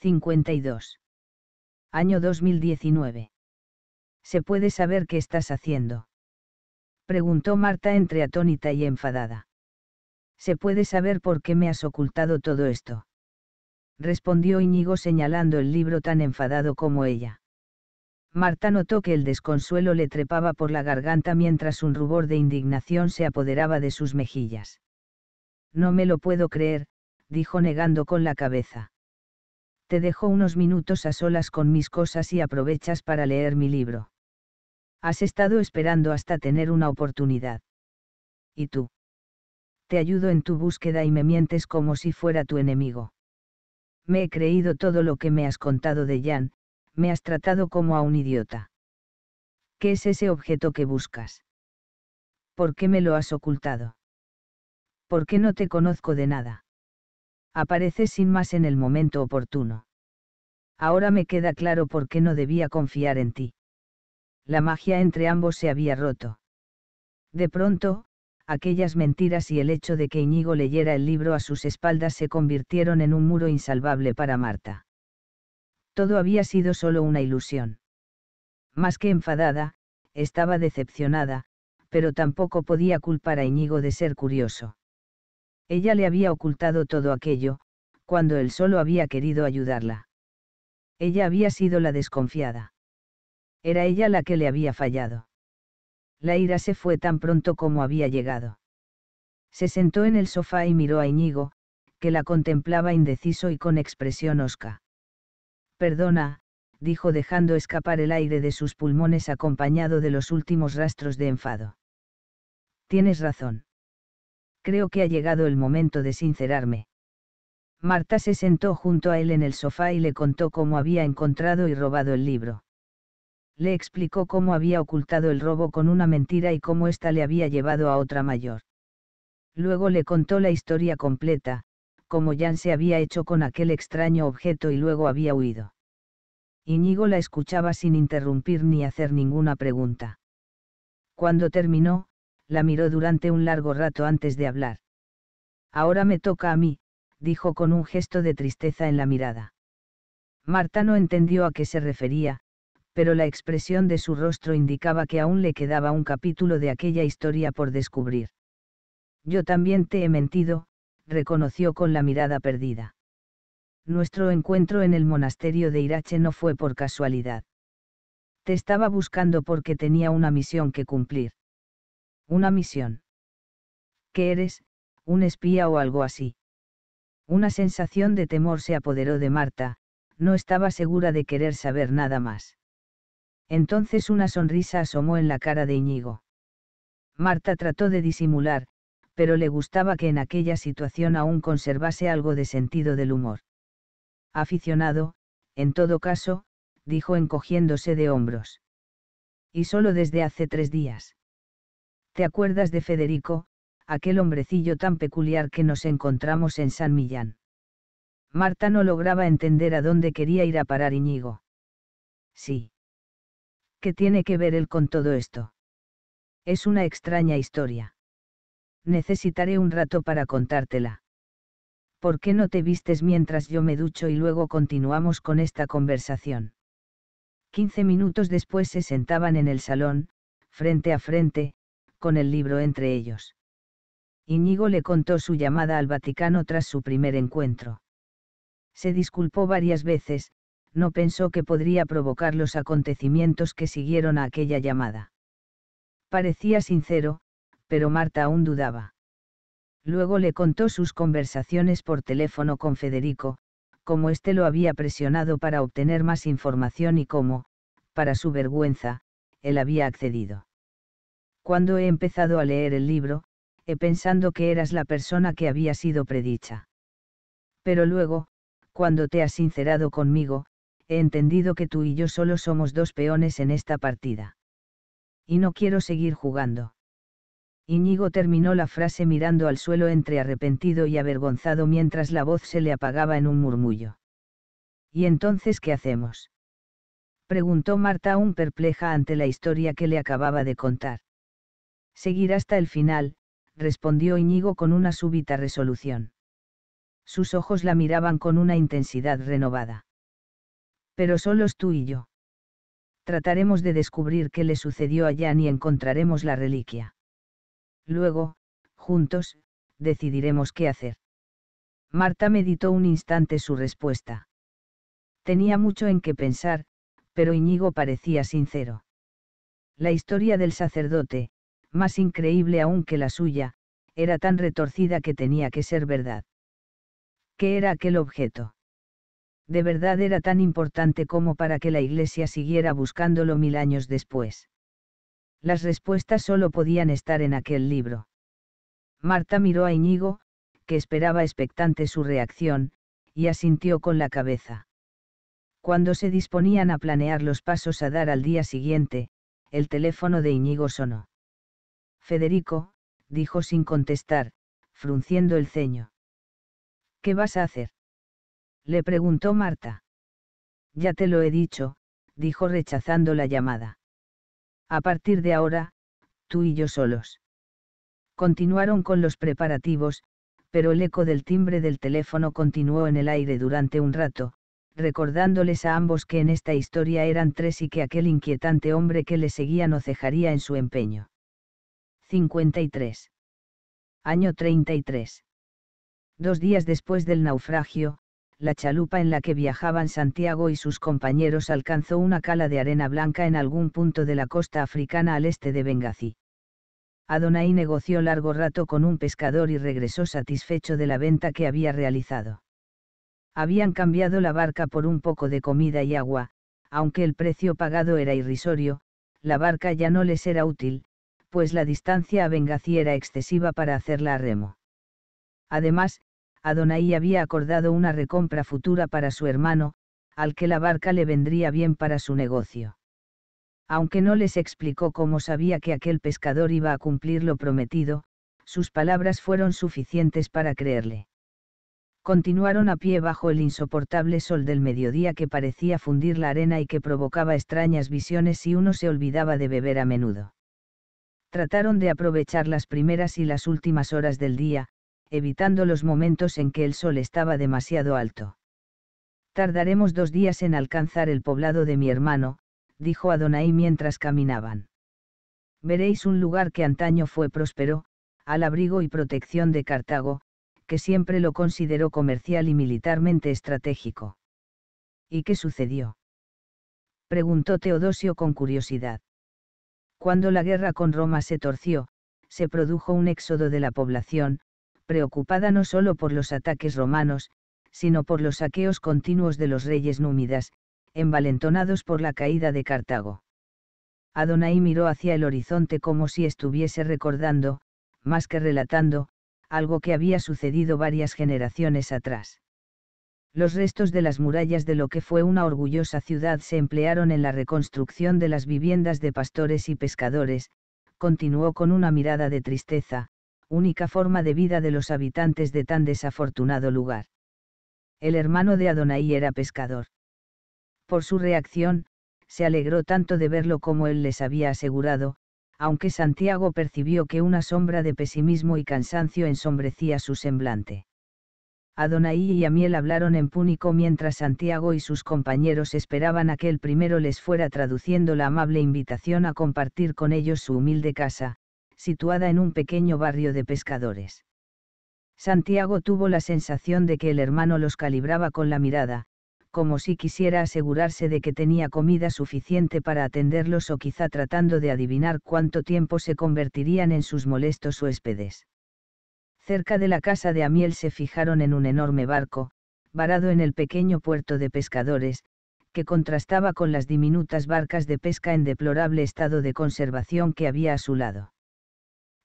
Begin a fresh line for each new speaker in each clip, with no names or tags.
52. Año 2019. ¿Se puede saber qué estás haciendo? Preguntó Marta entre atónita y enfadada. ¿Se puede saber por qué me has ocultado todo esto? Respondió Íñigo señalando el libro tan enfadado como ella. Marta notó que el desconsuelo le trepaba por la garganta mientras un rubor de indignación se apoderaba de sus mejillas. No me lo puedo creer, dijo negando con la cabeza te dejo unos minutos a solas con mis cosas y aprovechas para leer mi libro. Has estado esperando hasta tener una oportunidad. ¿Y tú? Te ayudo en tu búsqueda y me mientes como si fuera tu enemigo. Me he creído todo lo que me has contado de Jan, me has tratado como a un idiota. ¿Qué es ese objeto que buscas? ¿Por qué me lo has ocultado? ¿Por qué no te conozco de nada? aparece sin más en el momento oportuno. Ahora me queda claro por qué no debía confiar en ti. La magia entre ambos se había roto. De pronto, aquellas mentiras y el hecho de que Iñigo leyera el libro a sus espaldas se convirtieron en un muro insalvable para Marta. Todo había sido solo una ilusión. Más que enfadada, estaba decepcionada, pero tampoco podía culpar a Iñigo de ser curioso. Ella le había ocultado todo aquello, cuando él solo había querido ayudarla. Ella había sido la desconfiada. Era ella la que le había fallado. La ira se fue tan pronto como había llegado. Se sentó en el sofá y miró a Iñigo, que la contemplaba indeciso y con expresión osca. Perdona, dijo dejando escapar el aire de sus pulmones acompañado de los últimos rastros de enfado. Tienes razón creo que ha llegado el momento de sincerarme. Marta se sentó junto a él en el sofá y le contó cómo había encontrado y robado el libro. Le explicó cómo había ocultado el robo con una mentira y cómo ésta le había llevado a otra mayor. Luego le contó la historia completa, cómo Jan se había hecho con aquel extraño objeto y luego había huido. Iñigo la escuchaba sin interrumpir ni hacer ninguna pregunta. Cuando terminó, la miró durante un largo rato antes de hablar. Ahora me toca a mí, dijo con un gesto de tristeza en la mirada. Marta no entendió a qué se refería, pero la expresión de su rostro indicaba que aún le quedaba un capítulo de aquella historia por descubrir. Yo también te he mentido, reconoció con la mirada perdida. Nuestro encuentro en el monasterio de Irache no fue por casualidad. Te estaba buscando porque tenía una misión que cumplir. Una misión. ¿Qué eres? ¿Un espía o algo así? Una sensación de temor se apoderó de Marta, no estaba segura de querer saber nada más. Entonces una sonrisa asomó en la cara de Íñigo. Marta trató de disimular, pero le gustaba que en aquella situación aún conservase algo de sentido del humor. Aficionado, en todo caso, dijo encogiéndose de hombros. Y solo desde hace tres días. ¿Te acuerdas de Federico, aquel hombrecillo tan peculiar que nos encontramos en San Millán? Marta no lograba entender a dónde quería ir a parar Iñigo. Sí. ¿Qué tiene que ver él con todo esto? Es una extraña historia. Necesitaré un rato para contártela. ¿Por qué no te vistes mientras yo me ducho y luego continuamos con esta conversación? Quince minutos después se sentaban en el salón, frente a frente, con el libro entre ellos. Iñigo le contó su llamada al Vaticano tras su primer encuentro. Se disculpó varias veces, no pensó que podría provocar los acontecimientos que siguieron a aquella llamada. Parecía sincero, pero Marta aún dudaba. Luego le contó sus conversaciones por teléfono con Federico, cómo éste lo había presionado para obtener más información y cómo, para su vergüenza, él había accedido. Cuando he empezado a leer el libro, he pensando que eras la persona que había sido predicha. Pero luego, cuando te has sincerado conmigo, he entendido que tú y yo solo somos dos peones en esta partida. Y no quiero seguir jugando. Iñigo terminó la frase mirando al suelo entre arrepentido y avergonzado mientras la voz se le apagaba en un murmullo. ¿Y entonces qué hacemos? preguntó Marta aún perpleja ante la historia que le acababa de contar. Seguir hasta el final, respondió Iñigo con una súbita resolución. Sus ojos la miraban con una intensidad renovada. Pero solos tú y yo. Trataremos de descubrir qué le sucedió a Jan y encontraremos la reliquia. Luego, juntos, decidiremos qué hacer. Marta meditó un instante su respuesta. Tenía mucho en qué pensar, pero Iñigo parecía sincero. La historia del sacerdote, más increíble aún que la suya, era tan retorcida que tenía que ser verdad. ¿Qué era aquel objeto? De verdad era tan importante como para que la Iglesia siguiera buscándolo mil años después. Las respuestas solo podían estar en aquel libro. Marta miró a Iñigo, que esperaba expectante su reacción, y asintió con la cabeza. Cuando se disponían a planear los pasos a dar al día siguiente, el teléfono de Iñigo sonó. Federico, dijo sin contestar, frunciendo el ceño. ¿Qué vas a hacer? le preguntó Marta. Ya te lo he dicho, dijo rechazando la llamada. A partir de ahora, tú y yo solos. Continuaron con los preparativos, pero el eco del timbre del teléfono continuó en el aire durante un rato, recordándoles a ambos que en esta historia eran tres y que aquel inquietante hombre que les seguía no cejaría en su empeño. 53. Año 33. Dos días después del naufragio, la chalupa en la que viajaban Santiago y sus compañeros alcanzó una cala de arena blanca en algún punto de la costa africana al este de Benghazi. Adonai negoció largo rato con un pescador y regresó satisfecho de la venta que había realizado. Habían cambiado la barca por un poco de comida y agua, aunque el precio pagado era irrisorio, la barca ya no les era útil, pues la distancia a Benghazi era excesiva para hacerla a remo. Además, Adonai había acordado una recompra futura para su hermano, al que la barca le vendría bien para su negocio. Aunque no les explicó cómo sabía que aquel pescador iba a cumplir lo prometido, sus palabras fueron suficientes para creerle. Continuaron a pie bajo el insoportable sol del mediodía que parecía fundir la arena y que provocaba extrañas visiones y uno se olvidaba de beber a menudo trataron de aprovechar las primeras y las últimas horas del día, evitando los momentos en que el sol estaba demasiado alto. Tardaremos dos días en alcanzar el poblado de mi hermano, dijo Adonai mientras caminaban. Veréis un lugar que antaño fue próspero, al abrigo y protección de Cartago, que siempre lo consideró comercial y militarmente estratégico. ¿Y qué sucedió? preguntó Teodosio con curiosidad. Cuando la guerra con Roma se torció, se produjo un éxodo de la población, preocupada no solo por los ataques romanos, sino por los saqueos continuos de los reyes númidas, envalentonados por la caída de Cartago. Adonai miró hacia el horizonte como si estuviese recordando, más que relatando, algo que había sucedido varias generaciones atrás. Los restos de las murallas de lo que fue una orgullosa ciudad se emplearon en la reconstrucción de las viviendas de pastores y pescadores, continuó con una mirada de tristeza, única forma de vida de los habitantes de tan desafortunado lugar. El hermano de Adonai era pescador. Por su reacción, se alegró tanto de verlo como él les había asegurado, aunque Santiago percibió que una sombra de pesimismo y cansancio ensombrecía su semblante. Adonai y Amiel hablaron en púnico mientras Santiago y sus compañeros esperaban a que el primero les fuera traduciendo la amable invitación a compartir con ellos su humilde casa, situada en un pequeño barrio de pescadores. Santiago tuvo la sensación de que el hermano los calibraba con la mirada, como si quisiera asegurarse de que tenía comida suficiente para atenderlos o quizá tratando de adivinar cuánto tiempo se convertirían en sus molestos huéspedes. Cerca de la casa de Amiel se fijaron en un enorme barco, varado en el pequeño puerto de pescadores, que contrastaba con las diminutas barcas de pesca en deplorable estado de conservación que había a su lado.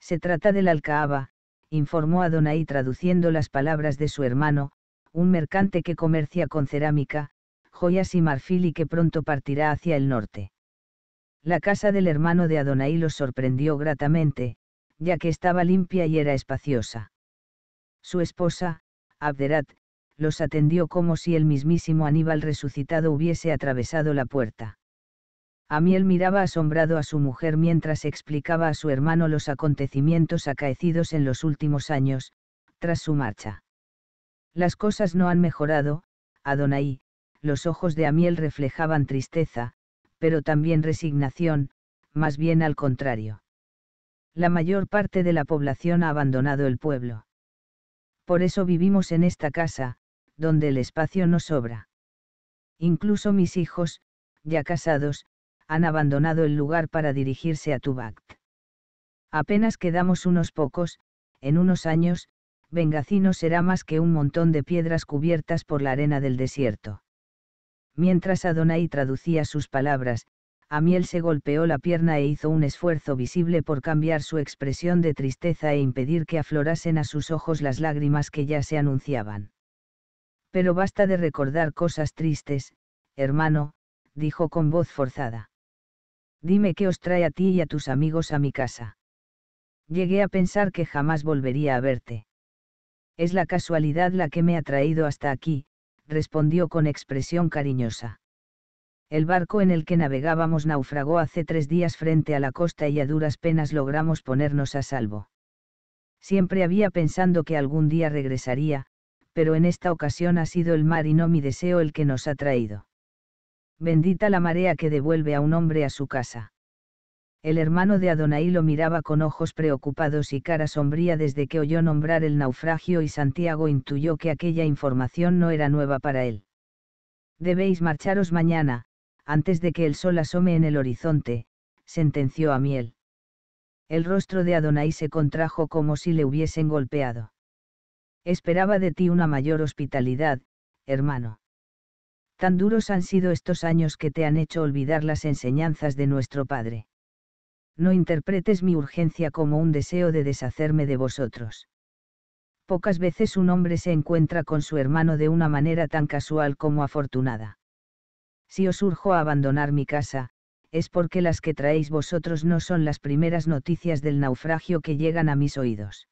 Se trata del Alcaaba, informó Adonai traduciendo las palabras de su hermano, un mercante que comercia con cerámica, joyas y marfil y que pronto partirá hacia el norte. La casa del hermano de Adonai los sorprendió gratamente, ya que estaba limpia y era espaciosa. Su esposa, Abderat, los atendió como si el mismísimo Aníbal resucitado hubiese atravesado la puerta. Amiel miraba asombrado a su mujer mientras explicaba a su hermano los acontecimientos acaecidos en los últimos años, tras su marcha. Las cosas no han mejorado, Adonai, los ojos de Amiel reflejaban tristeza, pero también resignación, más bien al contrario. La mayor parte de la población ha abandonado el pueblo. Por eso vivimos en esta casa, donde el espacio no sobra. Incluso mis hijos, ya casados, han abandonado el lugar para dirigirse a Tubact. Apenas quedamos unos pocos, en unos años, Vengacino será más que un montón de piedras cubiertas por la arena del desierto. Mientras Adonai traducía sus palabras, Amiel se golpeó la pierna e hizo un esfuerzo visible por cambiar su expresión de tristeza e impedir que aflorasen a sus ojos las lágrimas que ya se anunciaban. Pero basta de recordar cosas tristes, hermano, dijo con voz forzada. Dime qué os trae a ti y a tus amigos a mi casa. Llegué a pensar que jamás volvería a verte. Es la casualidad la que me ha traído hasta aquí, respondió con expresión cariñosa. El barco en el que navegábamos naufragó hace tres días frente a la costa y a duras penas logramos ponernos a salvo. Siempre había pensando que algún día regresaría, pero en esta ocasión ha sido el mar y no mi deseo el que nos ha traído. Bendita la marea que devuelve a un hombre a su casa. El hermano de Adonai lo miraba con ojos preocupados y cara sombría desde que oyó nombrar el naufragio y Santiago intuyó que aquella información no era nueva para él. Debéis marcharos mañana, antes de que el sol asome en el horizonte, sentenció a Miel. El rostro de Adonai se contrajo como si le hubiesen golpeado. Esperaba de ti una mayor hospitalidad, hermano. Tan duros han sido estos años que te han hecho olvidar las enseñanzas de nuestro Padre. No interpretes mi urgencia como un deseo de deshacerme de vosotros. Pocas veces un hombre se encuentra con su hermano de una manera tan casual como afortunada. Si os urjo a abandonar mi casa, es porque las que traéis vosotros no son las primeras noticias del naufragio que llegan a mis oídos.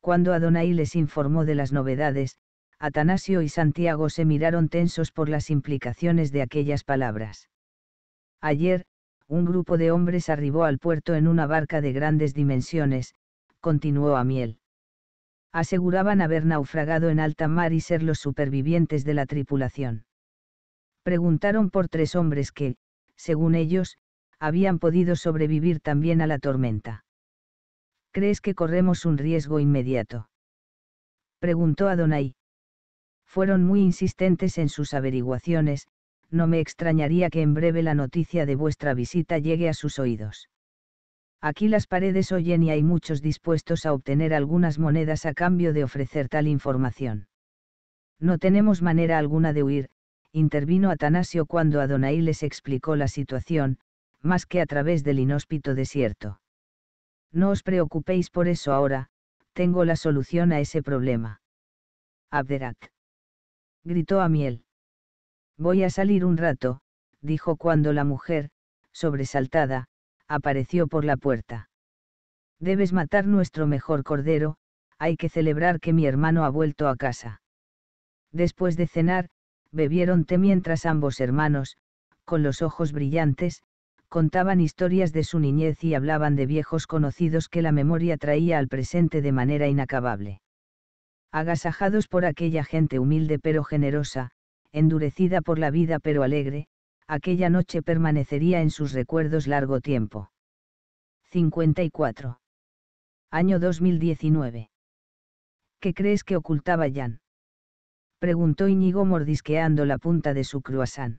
Cuando Adonai les informó de las novedades, Atanasio y Santiago se miraron tensos por las implicaciones de aquellas palabras. Ayer, un grupo de hombres arribó al puerto en una barca de grandes dimensiones, continuó Amiel. Aseguraban haber naufragado en alta mar y ser los supervivientes de la tripulación preguntaron por tres hombres que, según ellos, habían podido sobrevivir también a la tormenta. ¿Crees que corremos un riesgo inmediato? Preguntó a Donai. Fueron muy insistentes en sus averiguaciones, no me extrañaría que en breve la noticia de vuestra visita llegue a sus oídos. Aquí las paredes oyen y hay muchos dispuestos a obtener algunas monedas a cambio de ofrecer tal información. No tenemos manera alguna de huir, intervino Atanasio cuando Adonai les explicó la situación, más que a través del inhóspito desierto. No os preocupéis por eso ahora, tengo la solución a ese problema. Abderat. Gritó a miel. Voy a salir un rato, dijo cuando la mujer, sobresaltada, apareció por la puerta. Debes matar nuestro mejor cordero, hay que celebrar que mi hermano ha vuelto a casa. Después de cenar, bebieron té mientras ambos hermanos, con los ojos brillantes, contaban historias de su niñez y hablaban de viejos conocidos que la memoria traía al presente de manera inacabable. Agasajados por aquella gente humilde pero generosa, endurecida por la vida pero alegre, aquella noche permanecería en sus recuerdos largo tiempo. 54. Año 2019. ¿Qué crees que ocultaba Jan? preguntó Íñigo mordisqueando la punta de su croissant.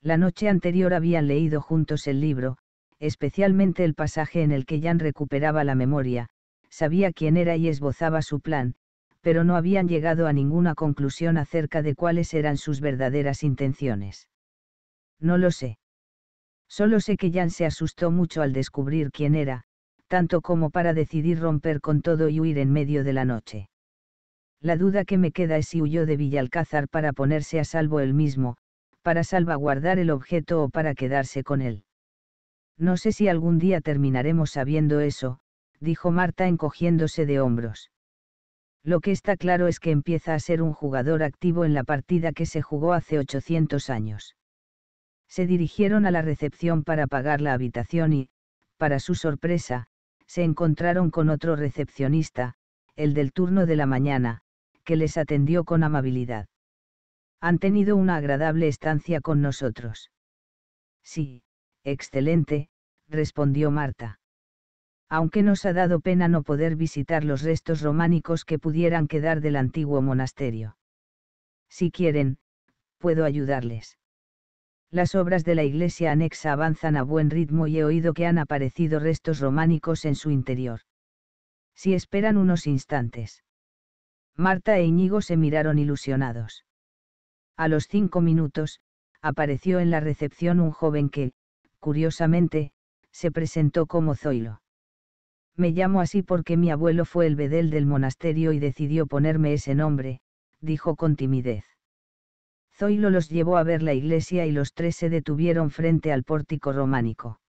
La noche anterior habían leído juntos el libro, especialmente el pasaje en el que Jan recuperaba la memoria, sabía quién era y esbozaba su plan, pero no habían llegado a ninguna conclusión acerca de cuáles eran sus verdaderas intenciones. No lo sé. Solo sé que Jan se asustó mucho al descubrir quién era, tanto como para decidir romper con todo y huir en medio de la noche. La duda que me queda es si huyó de Villalcázar para ponerse a salvo él mismo, para salvaguardar el objeto o para quedarse con él. No sé si algún día terminaremos sabiendo eso, dijo Marta encogiéndose de hombros. Lo que está claro es que empieza a ser un jugador activo en la partida que se jugó hace 800 años. Se dirigieron a la recepción para pagar la habitación y, para su sorpresa, se encontraron con otro recepcionista, el del turno de la mañana, que les atendió con amabilidad. Han tenido una agradable estancia con nosotros. Sí, excelente, respondió Marta. Aunque nos ha dado pena no poder visitar los restos románicos que pudieran quedar del antiguo monasterio. Si quieren, puedo ayudarles. Las obras de la iglesia anexa avanzan a buen ritmo y he oído que han aparecido restos románicos en su interior. Si esperan unos instantes. Marta e Íñigo se miraron ilusionados. A los cinco minutos, apareció en la recepción un joven que, curiosamente, se presentó como Zoilo. Me llamo así porque mi abuelo fue el bedel del monasterio y decidió ponerme ese nombre, dijo con timidez. Zoilo los llevó a ver la iglesia y los tres se detuvieron frente al pórtico románico.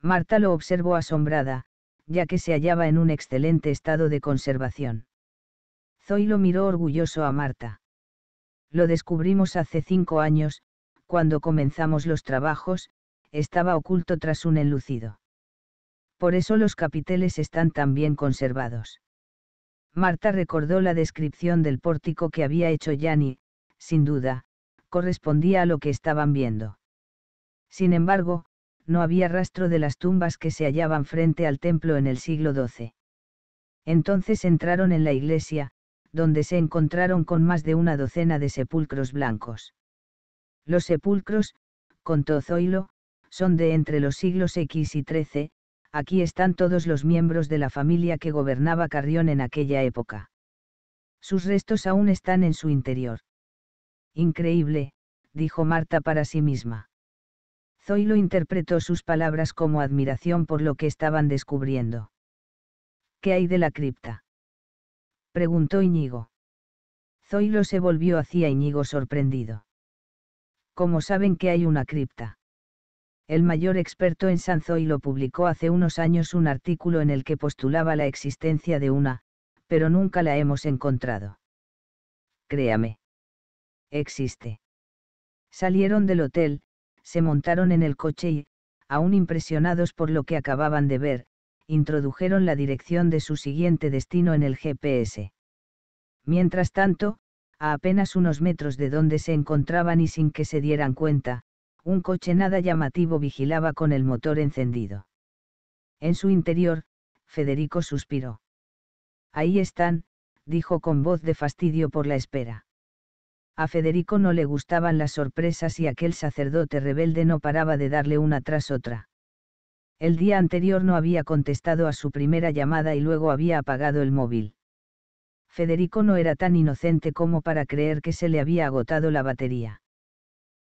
Marta lo observó asombrada, ya que se hallaba en un excelente estado de conservación. Zoilo miró orgulloso a Marta. Lo descubrimos hace cinco años, cuando comenzamos los trabajos, estaba oculto tras un enlucido. Por eso los capiteles están tan bien conservados. Marta recordó la descripción del pórtico que había hecho Yanni, sin duda, correspondía a lo que estaban viendo. Sin embargo, no había rastro de las tumbas que se hallaban frente al templo en el siglo XII. Entonces entraron en la iglesia, donde se encontraron con más de una docena de sepulcros blancos. Los sepulcros, contó Zoilo, son de entre los siglos X y XIII, aquí están todos los miembros de la familia que gobernaba Carrión en aquella época. Sus restos aún están en su interior. Increíble, dijo Marta para sí misma. Zoilo interpretó sus palabras como admiración por lo que estaban descubriendo. ¿Qué hay de la cripta? preguntó Iñigo. Zoilo se volvió hacia Iñigo sorprendido. ¿Cómo saben que hay una cripta? El mayor experto en San Zoilo publicó hace unos años un artículo en el que postulaba la existencia de una, pero nunca la hemos encontrado. Créame. Existe. Salieron del hotel, se montaron en el coche y, aún impresionados por lo que acababan de ver, introdujeron la dirección de su siguiente destino en el GPS. Mientras tanto, a apenas unos metros de donde se encontraban y sin que se dieran cuenta, un coche nada llamativo vigilaba con el motor encendido. En su interior, Federico suspiró. Ahí están, dijo con voz de fastidio por la espera. A Federico no le gustaban las sorpresas y aquel sacerdote rebelde no paraba de darle una tras otra. El día anterior no había contestado a su primera llamada y luego había apagado el móvil. Federico no era tan inocente como para creer que se le había agotado la batería.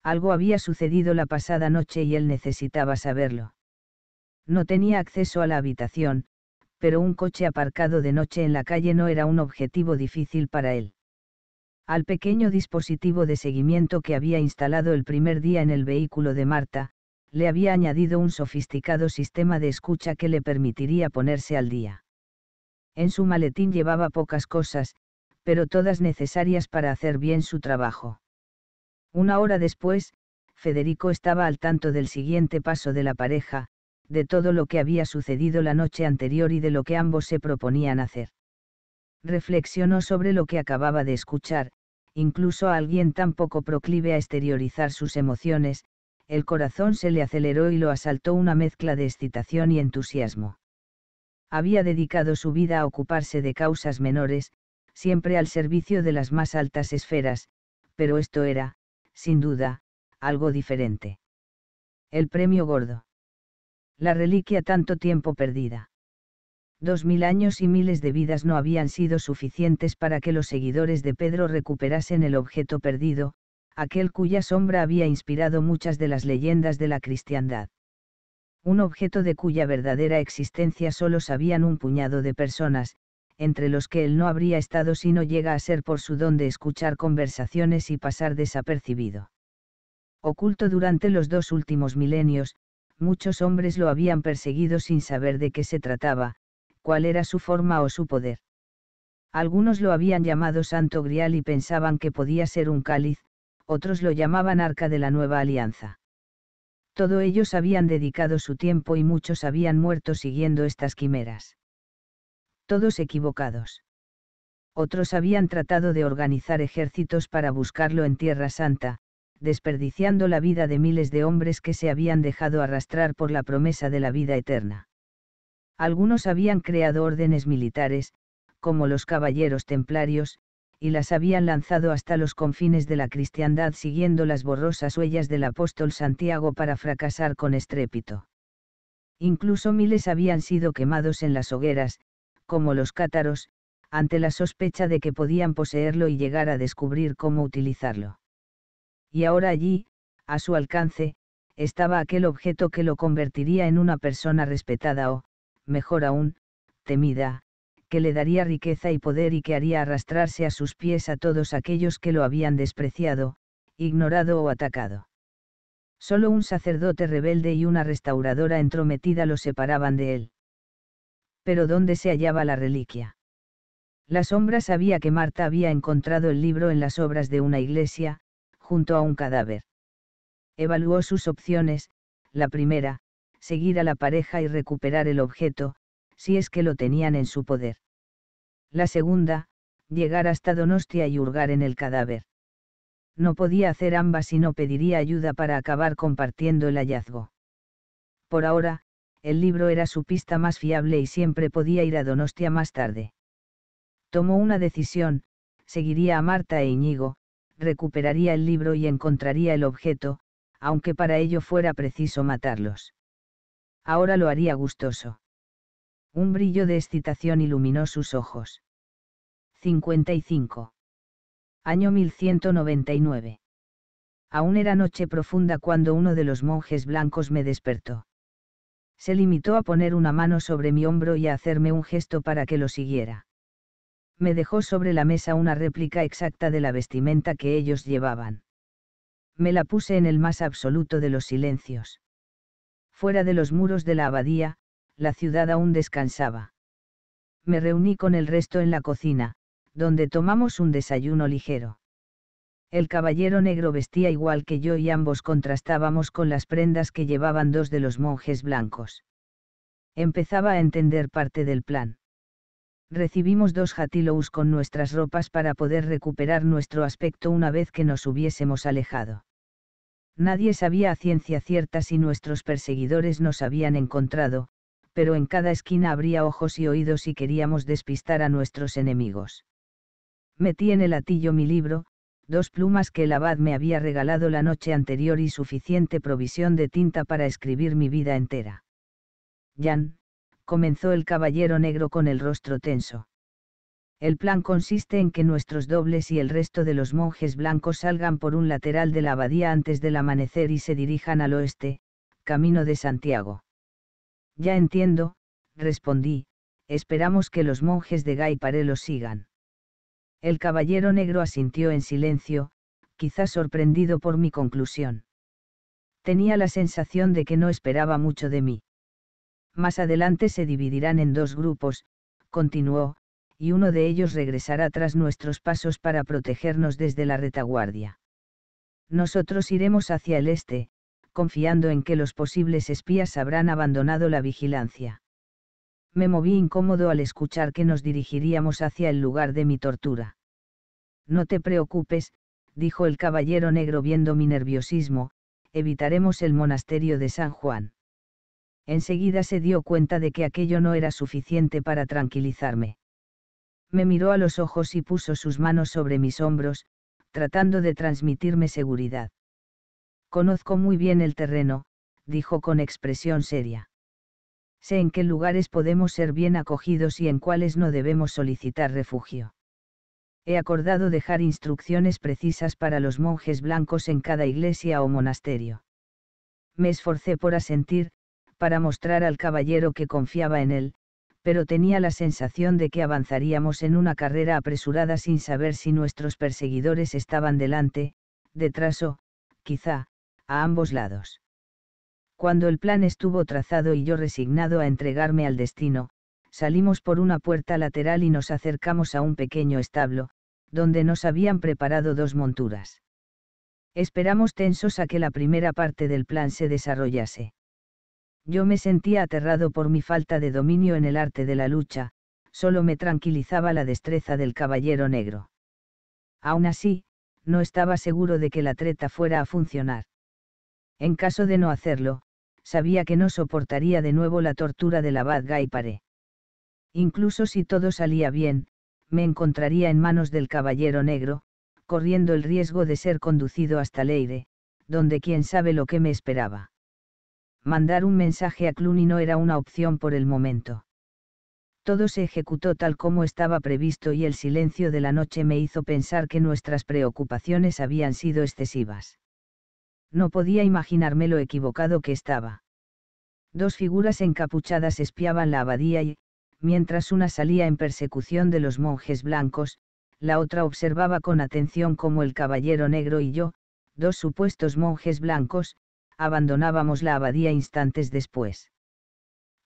Algo había sucedido la pasada noche y él necesitaba saberlo. No tenía acceso a la habitación, pero un coche aparcado de noche en la calle no era un objetivo difícil para él. Al pequeño dispositivo de seguimiento que había instalado el primer día en el vehículo de Marta, le había añadido un sofisticado sistema de escucha que le permitiría ponerse al día. En su maletín llevaba pocas cosas, pero todas necesarias para hacer bien su trabajo. Una hora después, Federico estaba al tanto del siguiente paso de la pareja, de todo lo que había sucedido la noche anterior y de lo que ambos se proponían hacer. Reflexionó sobre lo que acababa de escuchar, incluso a alguien tan poco proclive a exteriorizar sus emociones, el corazón se le aceleró y lo asaltó una mezcla de excitación y entusiasmo. Había dedicado su vida a ocuparse de causas menores, siempre al servicio de las más altas esferas, pero esto era, sin duda, algo diferente. El premio gordo. La reliquia tanto tiempo perdida. Dos mil años y miles de vidas no habían sido suficientes para que los seguidores de Pedro recuperasen el objeto perdido, aquel cuya sombra había inspirado muchas de las leyendas de la cristiandad. Un objeto de cuya verdadera existencia solo sabían un puñado de personas, entre los que él no habría estado si no llega a ser por su don de escuchar conversaciones y pasar desapercibido. Oculto durante los dos últimos milenios, muchos hombres lo habían perseguido sin saber de qué se trataba, cuál era su forma o su poder. Algunos lo habían llamado Santo Grial y pensaban que podía ser un cáliz, otros lo llamaban Arca de la Nueva Alianza. Todo ellos habían dedicado su tiempo y muchos habían muerto siguiendo estas quimeras. Todos equivocados. Otros habían tratado de organizar ejércitos para buscarlo en Tierra Santa, desperdiciando la vida de miles de hombres que se habían dejado arrastrar por la promesa de la vida eterna. Algunos habían creado órdenes militares, como los caballeros templarios, y las habían lanzado hasta los confines de la cristiandad siguiendo las borrosas huellas del apóstol Santiago para fracasar con estrépito. Incluso miles habían sido quemados en las hogueras, como los cátaros, ante la sospecha de que podían poseerlo y llegar a descubrir cómo utilizarlo. Y ahora allí, a su alcance, estaba aquel objeto que lo convertiría en una persona respetada o, mejor aún, temida, que le daría riqueza y poder y que haría arrastrarse a sus pies a todos aquellos que lo habían despreciado, ignorado o atacado. Solo un sacerdote rebelde y una restauradora entrometida lo separaban de él. Pero ¿dónde se hallaba la reliquia? La sombra sabía que Marta había encontrado el libro en las obras de una iglesia, junto a un cadáver. Evaluó sus opciones, la primera, seguir a la pareja y recuperar el objeto, si es que lo tenían en su poder. La segunda, llegar hasta Donostia y hurgar en el cadáver. No podía hacer ambas y no pediría ayuda para acabar compartiendo el hallazgo. Por ahora, el libro era su pista más fiable y siempre podía ir a Donostia más tarde. Tomó una decisión, seguiría a Marta e Iñigo, recuperaría el libro y encontraría el objeto, aunque para ello fuera preciso matarlos. Ahora lo haría gustoso. Un brillo de excitación iluminó sus ojos. 55. Año 1199. Aún era noche profunda cuando uno de los monjes blancos me despertó. Se limitó a poner una mano sobre mi hombro y a hacerme un gesto para que lo siguiera. Me dejó sobre la mesa una réplica exacta de la vestimenta que ellos llevaban. Me la puse en el más absoluto de los silencios. Fuera de los muros de la abadía, la ciudad aún descansaba. Me reuní con el resto en la cocina, donde tomamos un desayuno ligero. El caballero negro vestía igual que yo y ambos contrastábamos con las prendas que llevaban dos de los monjes blancos. Empezaba a entender parte del plan. Recibimos dos jatilous con nuestras ropas para poder recuperar nuestro aspecto una vez que nos hubiésemos alejado. Nadie sabía a ciencia cierta si nuestros perseguidores nos habían encontrado, pero en cada esquina habría ojos y oídos y queríamos despistar a nuestros enemigos. Metí en el atillo mi libro, dos plumas que el abad me había regalado la noche anterior y suficiente provisión de tinta para escribir mi vida entera. Jan, comenzó el caballero negro con el rostro tenso. El plan consiste en que nuestros dobles y el resto de los monjes blancos salgan por un lateral de la abadía antes del amanecer y se dirijan al oeste, camino de Santiago. Ya entiendo, respondí, esperamos que los monjes de Gaipare los sigan. El caballero negro asintió en silencio, quizás sorprendido por mi conclusión. Tenía la sensación de que no esperaba mucho de mí. Más adelante se dividirán en dos grupos, continuó, y uno de ellos regresará tras nuestros pasos para protegernos desde la retaguardia. Nosotros iremos hacia el este, confiando en que los posibles espías habrán abandonado la vigilancia. Me moví incómodo al escuchar que nos dirigiríamos hacia el lugar de mi tortura. No te preocupes, dijo el caballero negro viendo mi nerviosismo, evitaremos el monasterio de San Juan. Enseguida se dio cuenta de que aquello no era suficiente para tranquilizarme. Me miró a los ojos y puso sus manos sobre mis hombros, tratando de transmitirme seguridad. Conozco muy bien el terreno, dijo con expresión seria. Sé en qué lugares podemos ser bien acogidos y en cuáles no debemos solicitar refugio. He acordado dejar instrucciones precisas para los monjes blancos en cada iglesia o monasterio. Me esforcé por asentir, para mostrar al caballero que confiaba en él, pero tenía la sensación de que avanzaríamos en una carrera apresurada sin saber si nuestros perseguidores estaban delante, detrás o, quizá, a ambos lados. Cuando el plan estuvo trazado y yo resignado a entregarme al destino, salimos por una puerta lateral y nos acercamos a un pequeño establo, donde nos habían preparado dos monturas. Esperamos tensos a que la primera parte del plan se desarrollase. Yo me sentía aterrado por mi falta de dominio en el arte de la lucha, solo me tranquilizaba la destreza del caballero negro. Aún así, no estaba seguro de que la treta fuera a funcionar. En caso de no hacerlo, sabía que no soportaría de nuevo la tortura del abad Paré. Incluso si todo salía bien, me encontraría en manos del caballero negro, corriendo el riesgo de ser conducido hasta Leire, donde quién sabe lo que me esperaba. Mandar un mensaje a Cluny no era una opción por el momento. Todo se ejecutó tal como estaba previsto y el silencio de la noche me hizo pensar que nuestras preocupaciones habían sido excesivas. No podía imaginarme lo equivocado que estaba. Dos figuras encapuchadas espiaban la abadía y, mientras una salía en persecución de los monjes blancos, la otra observaba con atención cómo el caballero negro y yo, dos supuestos monjes blancos, abandonábamos la abadía instantes después.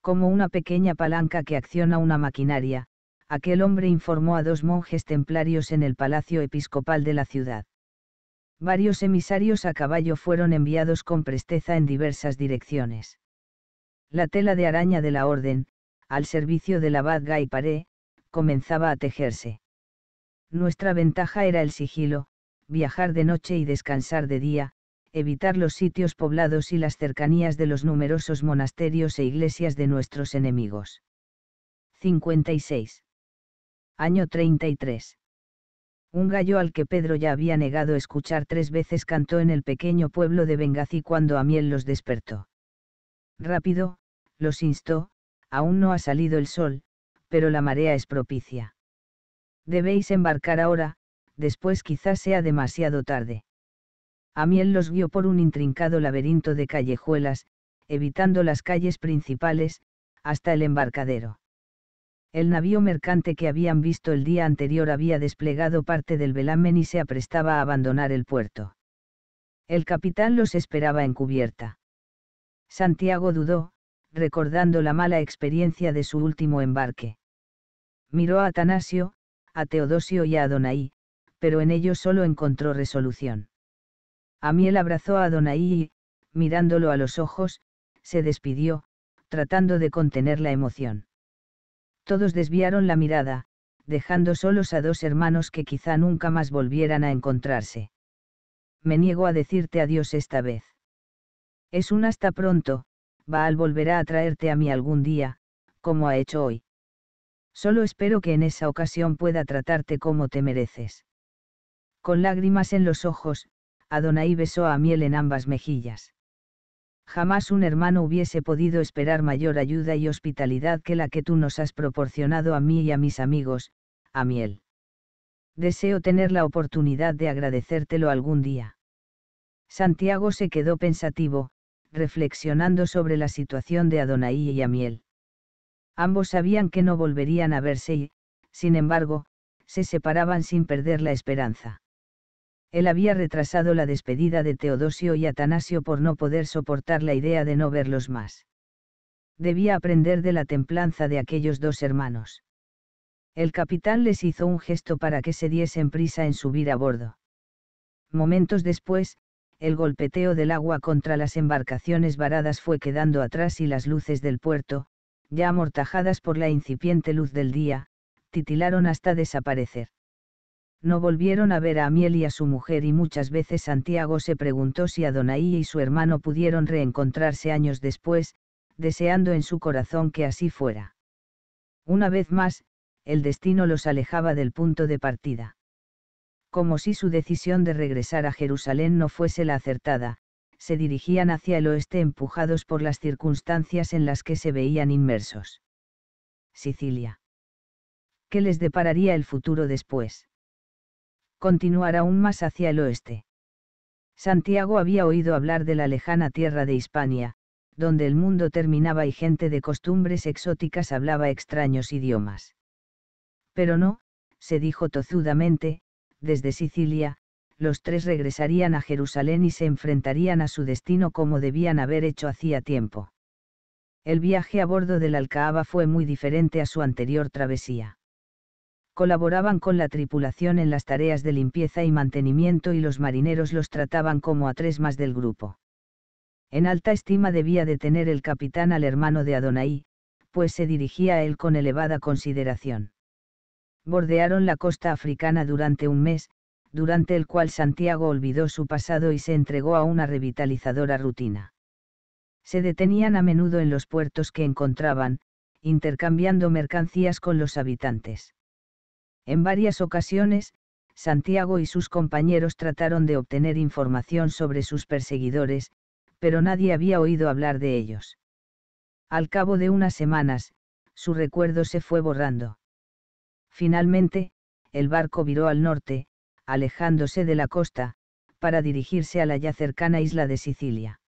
Como una pequeña palanca que acciona una maquinaria, aquel hombre informó a dos monjes templarios en el palacio episcopal de la ciudad varios emisarios a caballo fueron enviados con presteza en diversas direcciones. La tela de araña de la orden, al servicio del abad Guy Paré, comenzaba a tejerse. Nuestra ventaja era el sigilo, viajar de noche y descansar de día, evitar los sitios poblados y las cercanías de los numerosos monasterios e iglesias de nuestros enemigos. 56. Año 33 un gallo al que Pedro ya había negado escuchar tres veces cantó en el pequeño pueblo de Benghazi cuando Amiel los despertó. Rápido, los instó, aún no ha salido el sol, pero la marea es propicia. Debéis embarcar ahora, después quizás sea demasiado tarde. Amiel los guió por un intrincado laberinto de callejuelas, evitando las calles principales, hasta el embarcadero. El navío mercante que habían visto el día anterior había desplegado parte del velamen y se aprestaba a abandonar el puerto. El capitán los esperaba en cubierta. Santiago dudó, recordando la mala experiencia de su último embarque. Miró a Atanasio, a Teodosio y a Adonai, pero en ellos solo encontró resolución. Amiel abrazó a Adonai y, mirándolo a los ojos, se despidió, tratando de contener la emoción. Todos desviaron la mirada, dejando solos a dos hermanos que quizá nunca más volvieran a encontrarse. Me niego a decirte adiós esta vez. Es un hasta pronto, Baal volverá a traerte a mí algún día, como ha hecho hoy. Solo espero que en esa ocasión pueda tratarte como te mereces. Con lágrimas en los ojos, Adonai besó a Miel en ambas mejillas jamás un hermano hubiese podido esperar mayor ayuda y hospitalidad que la que tú nos has proporcionado a mí y a mis amigos, a miel. Deseo tener la oportunidad de agradecértelo algún día. Santiago se quedó pensativo, reflexionando sobre la situación de Adonai y Amiel. Ambos sabían que no volverían a verse y, sin embargo, se separaban sin perder la esperanza. Él había retrasado la despedida de Teodosio y Atanasio por no poder soportar la idea de no verlos más. Debía aprender de la templanza de aquellos dos hermanos. El capitán les hizo un gesto para que se diesen prisa en subir a bordo. Momentos después, el golpeteo del agua contra las embarcaciones varadas fue quedando atrás y las luces del puerto, ya amortajadas por la incipiente luz del día, titilaron hasta desaparecer no volvieron a ver a Amiel y a su mujer y muchas veces Santiago se preguntó si Adonai y su hermano pudieron reencontrarse años después, deseando en su corazón que así fuera. Una vez más, el destino los alejaba del punto de partida. Como si su decisión de regresar a Jerusalén no fuese la acertada, se dirigían hacia el oeste empujados por las circunstancias en las que se veían inmersos. Sicilia. ¿Qué les depararía el futuro después? continuar aún más hacia el oeste. Santiago había oído hablar de la lejana tierra de Hispania, donde el mundo terminaba y gente de costumbres exóticas hablaba extraños idiomas. Pero no, se dijo tozudamente, desde Sicilia, los tres regresarían a Jerusalén y se enfrentarían a su destino como debían haber hecho hacía tiempo. El viaje a bordo del Alcaaba fue muy diferente a su anterior travesía colaboraban con la tripulación en las tareas de limpieza y mantenimiento y los marineros los trataban como a tres más del grupo. En alta estima debía de tener el capitán al hermano de Adonai, pues se dirigía a él con elevada consideración. Bordearon la costa africana durante un mes, durante el cual Santiago olvidó su pasado y se entregó a una revitalizadora rutina. Se detenían a menudo en los puertos que encontraban, intercambiando mercancías con los habitantes. En varias ocasiones, Santiago y sus compañeros trataron de obtener información sobre sus perseguidores, pero nadie había oído hablar de ellos. Al cabo de unas semanas, su recuerdo se fue borrando. Finalmente, el barco viró al norte, alejándose de la costa, para dirigirse a la ya cercana isla de Sicilia.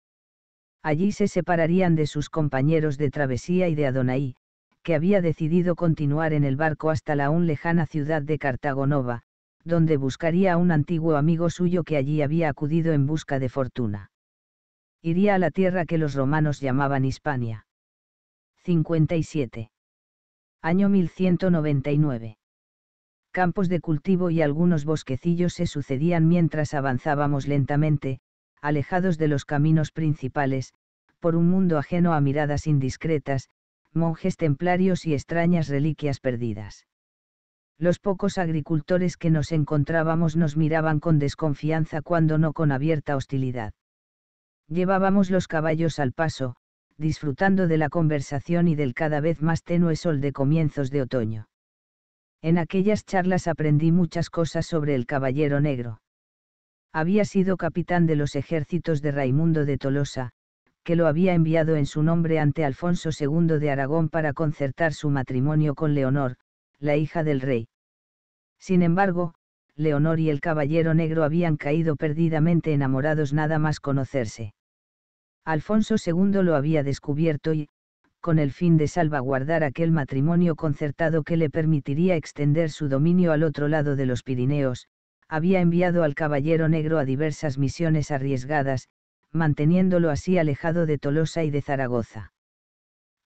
Allí se separarían de sus compañeros de travesía y de Adonai, que había decidido continuar en el barco hasta la aún lejana ciudad de Cartagonova, donde buscaría a un antiguo amigo suyo que allí había acudido en busca de fortuna. Iría a la tierra que los romanos llamaban Hispania. 57. Año 1199. Campos de cultivo y algunos bosquecillos se sucedían mientras avanzábamos lentamente, alejados de los caminos principales, por un mundo ajeno a miradas indiscretas, monjes templarios y extrañas reliquias perdidas. Los pocos agricultores que nos encontrábamos nos miraban con desconfianza cuando no con abierta hostilidad. Llevábamos los caballos al paso, disfrutando de la conversación y del cada vez más tenue sol de comienzos de otoño. En aquellas charlas aprendí muchas cosas sobre el Caballero Negro. Había sido capitán de los ejércitos de Raimundo de Tolosa, que lo había enviado en su nombre ante Alfonso II de Aragón para concertar su matrimonio con Leonor, la hija del rey. Sin embargo, Leonor y el caballero negro habían caído perdidamente enamorados nada más conocerse. Alfonso II lo había descubierto y, con el fin de salvaguardar aquel matrimonio concertado que le permitiría extender su dominio al otro lado de los Pirineos, había enviado al caballero negro a diversas misiones arriesgadas, manteniéndolo así alejado de Tolosa y de Zaragoza.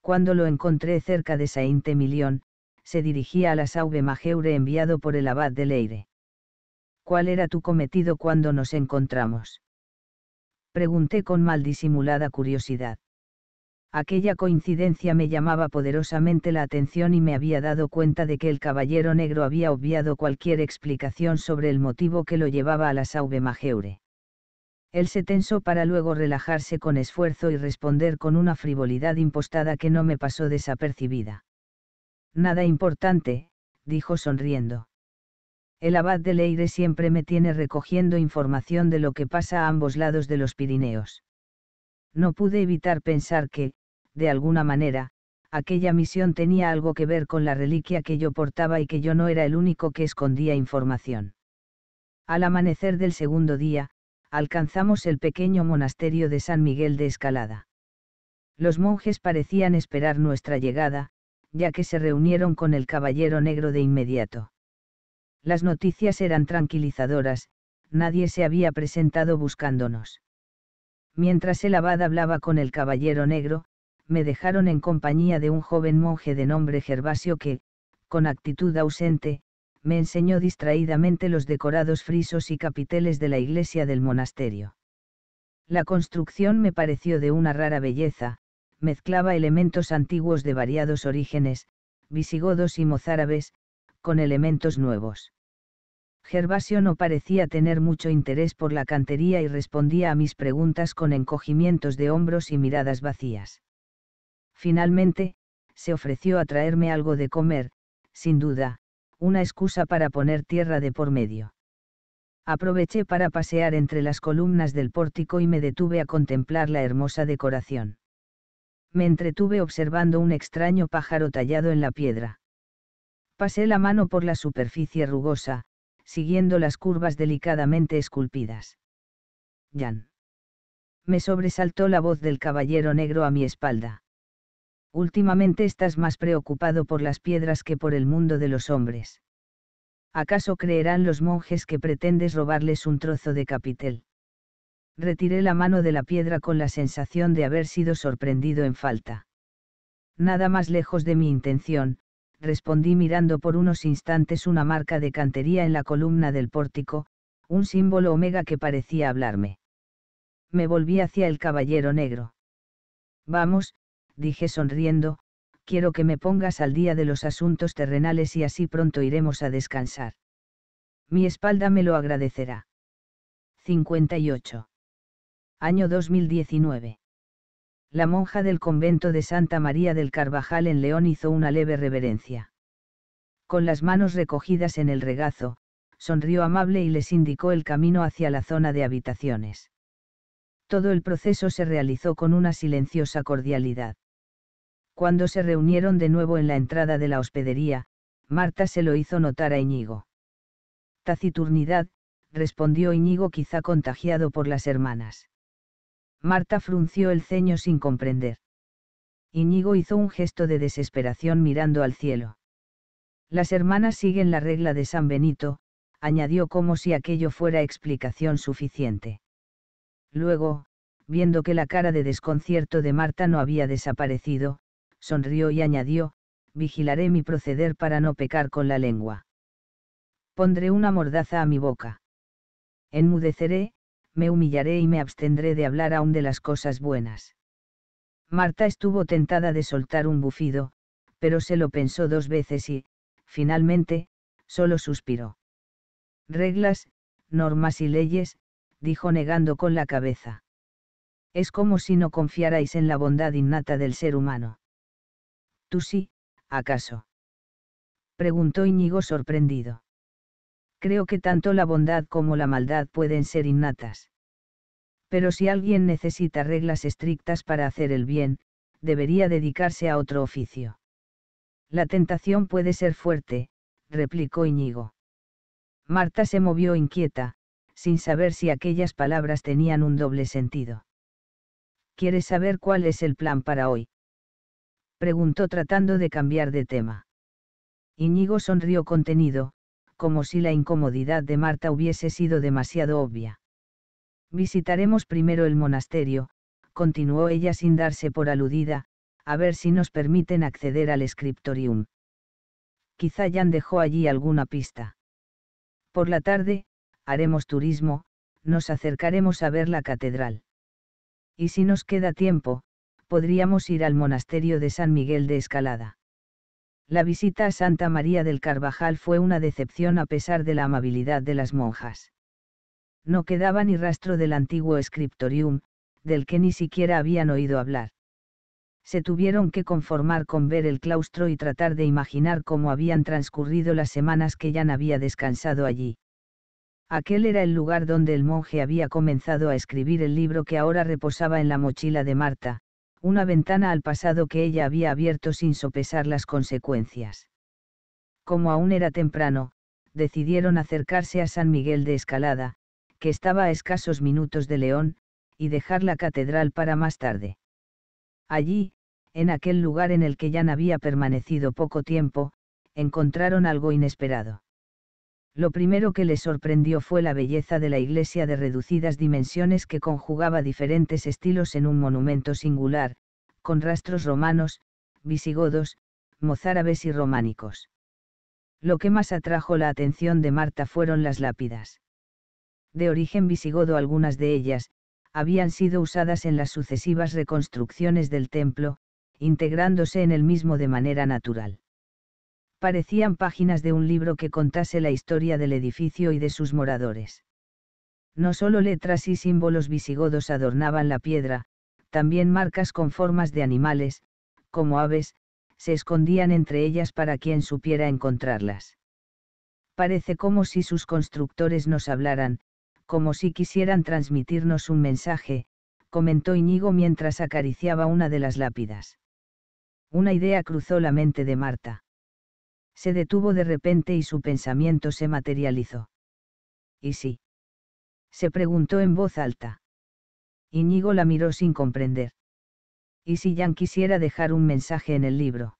Cuando lo encontré cerca de Saint-Emilion, se dirigía a la Sauve Majeure enviado por el abad de Leire. ¿Cuál era tu cometido cuando nos encontramos? Pregunté con mal disimulada curiosidad. Aquella coincidencia me llamaba poderosamente la atención y me había dado cuenta de que el caballero negro había obviado cualquier explicación sobre el motivo que lo llevaba a la Sauve Majeure. Él se tensó para luego relajarse con esfuerzo y responder con una frivolidad impostada que no me pasó desapercibida. Nada importante, dijo sonriendo. El abad de Leire siempre me tiene recogiendo información de lo que pasa a ambos lados de los Pirineos. No pude evitar pensar que, de alguna manera, aquella misión tenía algo que ver con la reliquia que yo portaba y que yo no era el único que escondía información. Al amanecer del segundo día, alcanzamos el pequeño monasterio de San Miguel de Escalada. Los monjes parecían esperar nuestra llegada, ya que se reunieron con el caballero negro de inmediato. Las noticias eran tranquilizadoras, nadie se había presentado buscándonos. Mientras el abad hablaba con el caballero negro, me dejaron en compañía de un joven monje de nombre Gervasio que, con actitud ausente, me enseñó distraídamente los decorados frisos y capiteles de la iglesia del monasterio. La construcción me pareció de una rara belleza, mezclaba elementos antiguos de variados orígenes, visigodos y mozárabes, con elementos nuevos. Gervasio no parecía tener mucho interés por la cantería y respondía a mis preguntas con encogimientos de hombros y miradas vacías. Finalmente, se ofreció a traerme algo de comer, sin duda, una excusa para poner tierra de por medio. Aproveché para pasear entre las columnas del pórtico y me detuve a contemplar la hermosa decoración. Me entretuve observando un extraño pájaro tallado en la piedra. Pasé la mano por la superficie rugosa, siguiendo las curvas delicadamente esculpidas. Jan. Me sobresaltó la voz del caballero negro a mi espalda últimamente estás más preocupado por las piedras que por el mundo de los hombres. ¿Acaso creerán los monjes que pretendes robarles un trozo de capitel? Retiré la mano de la piedra con la sensación de haber sido sorprendido en falta. Nada más lejos de mi intención, respondí mirando por unos instantes una marca de cantería en la columna del pórtico, un símbolo omega que parecía hablarme. Me volví hacia el caballero negro. Vamos, dije sonriendo, quiero que me pongas al día de los asuntos terrenales y así pronto iremos a descansar. Mi espalda me lo agradecerá. 58. Año 2019. La monja del convento de Santa María del Carvajal en León hizo una leve reverencia. Con las manos recogidas en el regazo, sonrió amable y les indicó el camino hacia la zona de habitaciones. Todo el proceso se realizó con una silenciosa cordialidad. Cuando se reunieron de nuevo en la entrada de la hospedería, Marta se lo hizo notar a Iñigo. Taciturnidad, respondió Iñigo quizá contagiado por las hermanas. Marta frunció el ceño sin comprender. Iñigo hizo un gesto de desesperación mirando al cielo. Las hermanas siguen la regla de San Benito, añadió como si aquello fuera explicación suficiente. Luego, viendo que la cara de desconcierto de Marta no había desaparecido, sonrió y añadió, vigilaré mi proceder para no pecar con la lengua. Pondré una mordaza a mi boca. Enmudeceré, me humillaré y me abstendré de hablar aún de las cosas buenas. Marta estuvo tentada de soltar un bufido, pero se lo pensó dos veces y, finalmente, solo suspiró. Reglas, normas y leyes, dijo negando con la cabeza. Es como si no confiarais en la bondad innata del ser humano. ¿Tú sí, acaso? preguntó Íñigo sorprendido. Creo que tanto la bondad como la maldad pueden ser innatas. Pero si alguien necesita reglas estrictas para hacer el bien, debería dedicarse a otro oficio. La tentación puede ser fuerte, replicó Íñigo. Marta se movió inquieta, sin saber si aquellas palabras tenían un doble sentido. ¿Quieres saber cuál es el plan para hoy? preguntó tratando de cambiar de tema. Iñigo sonrió contenido, como si la incomodidad de Marta hubiese sido demasiado obvia. Visitaremos primero el monasterio, continuó ella sin darse por aludida, a ver si nos permiten acceder al scriptorium. Quizá Jan dejó allí alguna pista. Por la tarde, haremos turismo, nos acercaremos a ver la catedral. Y si nos queda tiempo, podríamos ir al monasterio de San Miguel de Escalada. La visita a Santa María del Carvajal fue una decepción a pesar de la amabilidad de las monjas. No quedaba ni rastro del antiguo scriptorium, del que ni siquiera habían oído hablar. Se tuvieron que conformar con ver el claustro y tratar de imaginar cómo habían transcurrido las semanas que Jan había descansado allí. Aquel era el lugar donde el monje había comenzado a escribir el libro que ahora reposaba en la mochila de Marta, una ventana al pasado que ella había abierto sin sopesar las consecuencias. Como aún era temprano, decidieron acercarse a San Miguel de Escalada, que estaba a escasos minutos de León, y dejar la catedral para más tarde. Allí, en aquel lugar en el que Jan había permanecido poco tiempo, encontraron algo inesperado. Lo primero que le sorprendió fue la belleza de la iglesia de reducidas dimensiones que conjugaba diferentes estilos en un monumento singular, con rastros romanos, visigodos, mozárabes y románicos. Lo que más atrajo la atención de Marta fueron las lápidas. De origen visigodo algunas de ellas, habían sido usadas en las sucesivas reconstrucciones del templo, integrándose en el mismo de manera natural parecían páginas de un libro que contase la historia del edificio y de sus moradores. No solo letras y símbolos visigodos adornaban la piedra, también marcas con formas de animales, como aves, se escondían entre ellas para quien supiera encontrarlas. Parece como si sus constructores nos hablaran, como si quisieran transmitirnos un mensaje, comentó Iñigo mientras acariciaba una de las lápidas. Una idea cruzó la mente de Marta. Se detuvo de repente y su pensamiento se materializó. ¿Y si? Se preguntó en voz alta. Iñigo la miró sin comprender. ¿Y si Jan quisiera dejar un mensaje en el libro?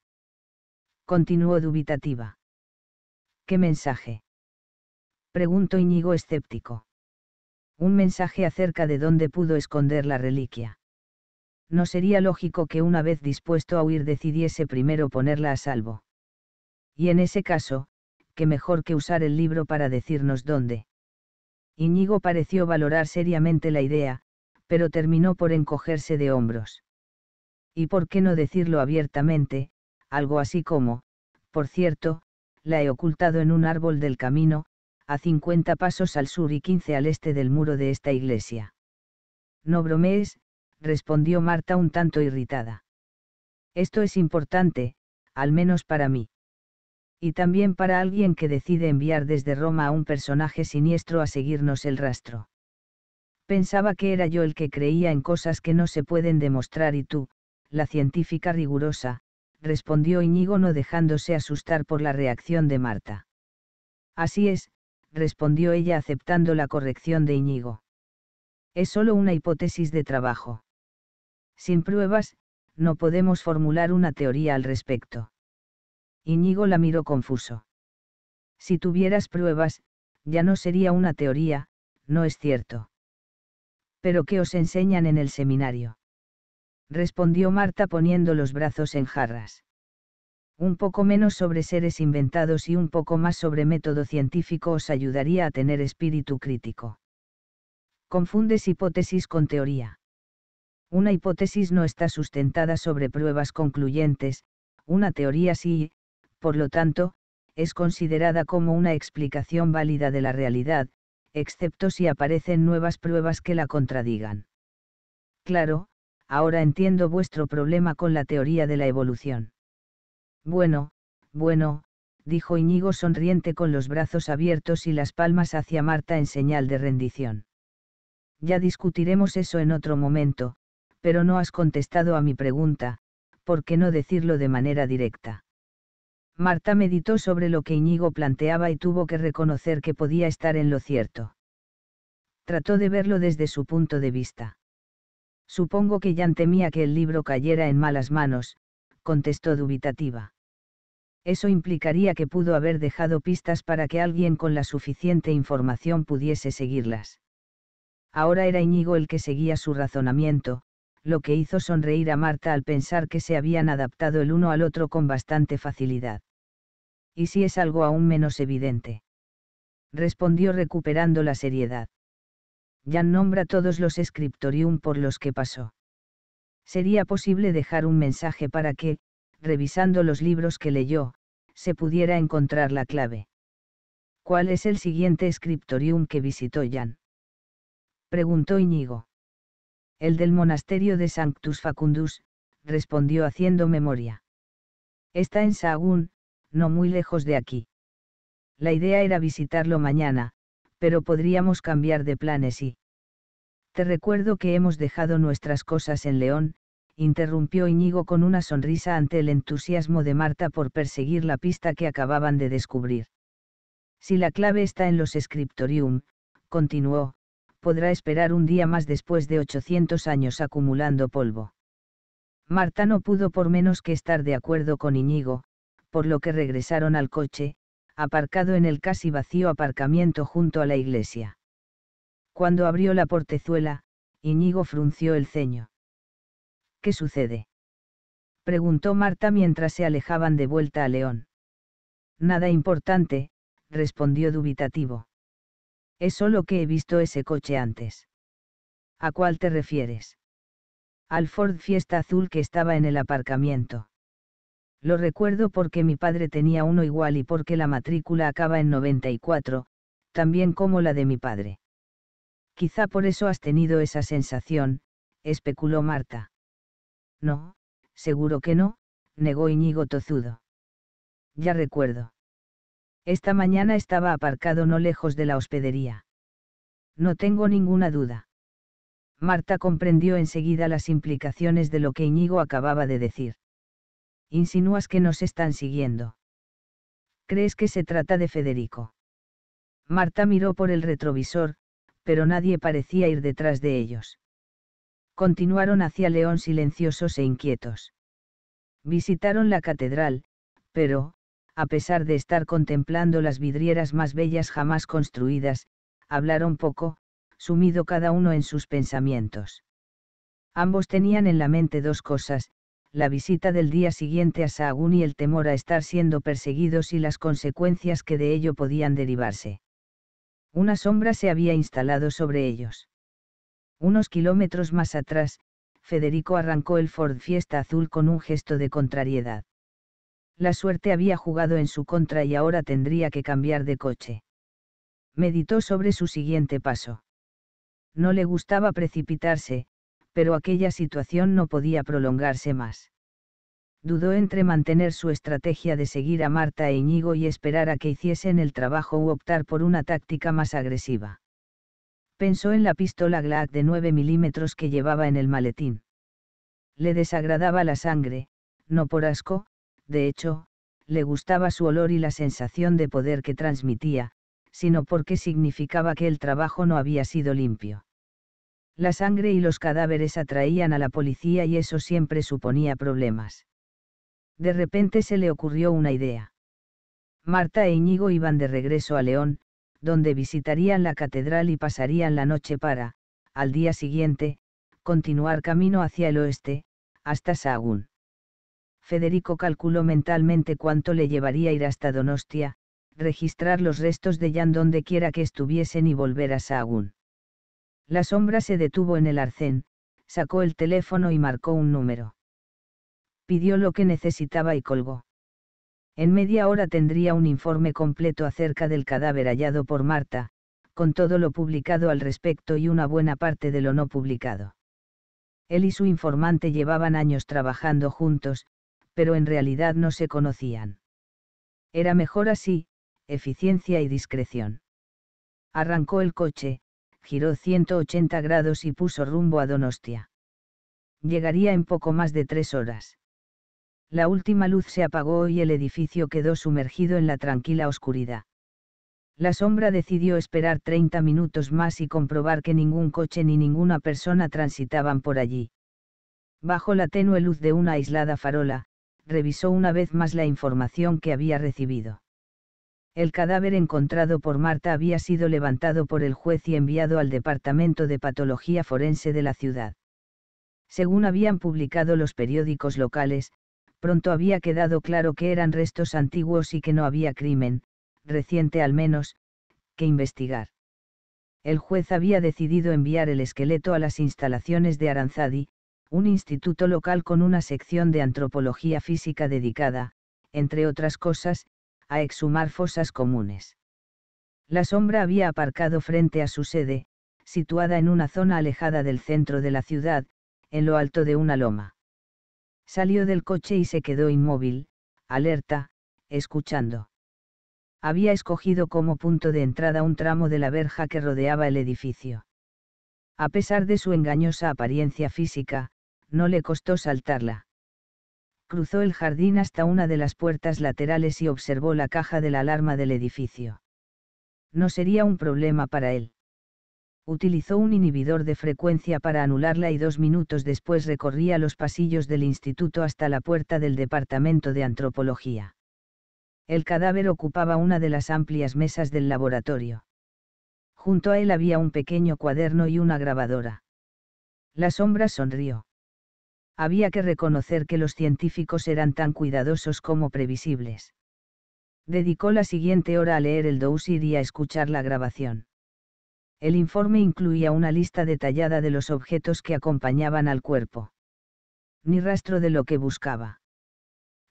Continuó dubitativa. ¿Qué mensaje? Preguntó Iñigo escéptico. Un mensaje acerca de dónde pudo esconder la reliquia. No sería lógico que una vez dispuesto a huir decidiese primero ponerla a salvo y en ese caso, qué mejor que usar el libro para decirnos dónde. Íñigo pareció valorar seriamente la idea, pero terminó por encogerse de hombros. ¿Y por qué no decirlo abiertamente? Algo así como, por cierto, la he ocultado en un árbol del camino, a 50 pasos al sur y 15 al este del muro de esta iglesia. No bromees, respondió Marta un tanto irritada. Esto es importante, al menos para mí y también para alguien que decide enviar desde Roma a un personaje siniestro a seguirnos el rastro. Pensaba que era yo el que creía en cosas que no se pueden demostrar y tú, la científica rigurosa, respondió Iñigo no dejándose asustar por la reacción de Marta. Así es, respondió ella aceptando la corrección de Iñigo. Es solo una hipótesis de trabajo. Sin pruebas, no podemos formular una teoría al respecto. Iñigo la miró confuso. Si tuvieras pruebas, ya no sería una teoría, no es cierto. ¿Pero qué os enseñan en el seminario? respondió Marta poniendo los brazos en jarras. Un poco menos sobre seres inventados y un poco más sobre método científico os ayudaría a tener espíritu crítico. Confundes hipótesis con teoría. Una hipótesis no está sustentada sobre pruebas concluyentes, una teoría sí, por lo tanto, es considerada como una explicación válida de la realidad, excepto si aparecen nuevas pruebas que la contradigan. Claro, ahora entiendo vuestro problema con la teoría de la evolución. Bueno, bueno, dijo Iñigo sonriente con los brazos abiertos y las palmas hacia Marta en señal de rendición. Ya discutiremos eso en otro momento, pero no has contestado a mi pregunta, ¿por qué no decirlo de manera directa? Marta meditó sobre lo que Íñigo planteaba y tuvo que reconocer que podía estar en lo cierto. Trató de verlo desde su punto de vista. Supongo que Jan temía que el libro cayera en malas manos, contestó dubitativa. Eso implicaría que pudo haber dejado pistas para que alguien con la suficiente información pudiese seguirlas. Ahora era Íñigo el que seguía su razonamiento, lo que hizo sonreír a Marta al pensar que se habían adaptado el uno al otro con bastante facilidad. Y si es algo aún menos evidente. Respondió recuperando la seriedad. Jan nombra todos los scriptorium por los que pasó. Sería posible dejar un mensaje para que, revisando los libros que leyó, se pudiera encontrar la clave. ¿Cuál es el siguiente scriptorium que visitó Jan? Preguntó Iñigo. El del monasterio de Sanctus Facundus, respondió haciendo memoria. Está en Sahagún, no muy lejos de aquí. La idea era visitarlo mañana, pero podríamos cambiar de planes y... Te recuerdo que hemos dejado nuestras cosas en León, interrumpió Iñigo con una sonrisa ante el entusiasmo de Marta por perseguir la pista que acababan de descubrir. Si la clave está en los scriptorium, continuó, podrá esperar un día más después de 800 años acumulando polvo. Marta no pudo por menos que estar de acuerdo con Iñigo, por lo que regresaron al coche, aparcado en el casi vacío aparcamiento junto a la iglesia. Cuando abrió la portezuela, Iñigo frunció el ceño. ¿Qué sucede? preguntó Marta mientras se alejaban de vuelta a León. Nada importante, respondió dubitativo. Es solo que he visto ese coche antes. ¿A cuál te refieres? Al Ford Fiesta Azul que estaba en el aparcamiento. Lo recuerdo porque mi padre tenía uno igual y porque la matrícula acaba en 94, también como la de mi padre. Quizá por eso has tenido esa sensación, especuló Marta. No, seguro que no, negó Iñigo Tozudo. Ya recuerdo. Esta mañana estaba aparcado no lejos de la hospedería. No tengo ninguna duda. Marta comprendió enseguida las implicaciones de lo que Íñigo acababa de decir. Insinúas que nos están siguiendo. ¿Crees que se trata de Federico? Marta miró por el retrovisor, pero nadie parecía ir detrás de ellos. Continuaron hacia León silenciosos e inquietos. Visitaron la catedral, pero, a pesar de estar contemplando las vidrieras más bellas jamás construidas, hablaron poco, sumido cada uno en sus pensamientos. Ambos tenían en la mente dos cosas, la visita del día siguiente a Sahagún y el temor a estar siendo perseguidos y las consecuencias que de ello podían derivarse. Una sombra se había instalado sobre ellos. Unos kilómetros más atrás, Federico arrancó el Ford Fiesta Azul con un gesto de contrariedad. La suerte había jugado en su contra y ahora tendría que cambiar de coche. Meditó sobre su siguiente paso. No le gustaba precipitarse, pero aquella situación no podía prolongarse más. Dudó entre mantener su estrategia de seguir a Marta e Íñigo y esperar a que hiciesen el trabajo u optar por una táctica más agresiva. Pensó en la pistola Glock de 9 milímetros que llevaba en el maletín. Le desagradaba la sangre, no por asco, de hecho, le gustaba su olor y la sensación de poder que transmitía, sino porque significaba que el trabajo no había sido limpio. La sangre y los cadáveres atraían a la policía y eso siempre suponía problemas. De repente se le ocurrió una idea. Marta e Íñigo iban de regreso a León, donde visitarían la catedral y pasarían la noche para, al día siguiente, continuar camino hacia el oeste, hasta Sahagún. Federico calculó mentalmente cuánto le llevaría ir hasta Donostia, registrar los restos de Jan donde quiera que estuviesen y volver a Sahagún. La sombra se detuvo en el arcén, sacó el teléfono y marcó un número. Pidió lo que necesitaba y colgó. En media hora tendría un informe completo acerca del cadáver hallado por Marta, con todo lo publicado al respecto y una buena parte de lo no publicado. Él y su informante llevaban años trabajando juntos, pero en realidad no se conocían. Era mejor así, eficiencia y discreción. Arrancó el coche, giró 180 grados y puso rumbo a Donostia. Llegaría en poco más de tres horas. La última luz se apagó y el edificio quedó sumergido en la tranquila oscuridad. La sombra decidió esperar 30 minutos más y comprobar que ningún coche ni ninguna persona transitaban por allí. Bajo la tenue luz de una aislada farola, revisó una vez más la información que había recibido. El cadáver encontrado por Marta había sido levantado por el juez y enviado al Departamento de Patología Forense de la ciudad. Según habían publicado los periódicos locales, pronto había quedado claro que eran restos antiguos y que no había crimen, reciente al menos, que investigar. El juez había decidido enviar el esqueleto a las instalaciones de Aranzadi, un instituto local con una sección de antropología física dedicada, entre otras cosas, a exhumar fosas comunes. La sombra había aparcado frente a su sede, situada en una zona alejada del centro de la ciudad, en lo alto de una loma. Salió del coche y se quedó inmóvil, alerta, escuchando. Había escogido como punto de entrada un tramo de la verja que rodeaba el edificio. A pesar de su engañosa apariencia física, no le costó saltarla. Cruzó el jardín hasta una de las puertas laterales y observó la caja de la alarma del edificio. No sería un problema para él. Utilizó un inhibidor de frecuencia para anularla y dos minutos después recorría los pasillos del instituto hasta la puerta del departamento de antropología. El cadáver ocupaba una de las amplias mesas del laboratorio. Junto a él había un pequeño cuaderno y una grabadora. La sombra sonrió había que reconocer que los científicos eran tan cuidadosos como previsibles. Dedicó la siguiente hora a leer el dossier y a escuchar la grabación. El informe incluía una lista detallada de los objetos que acompañaban al cuerpo. Ni rastro de lo que buscaba.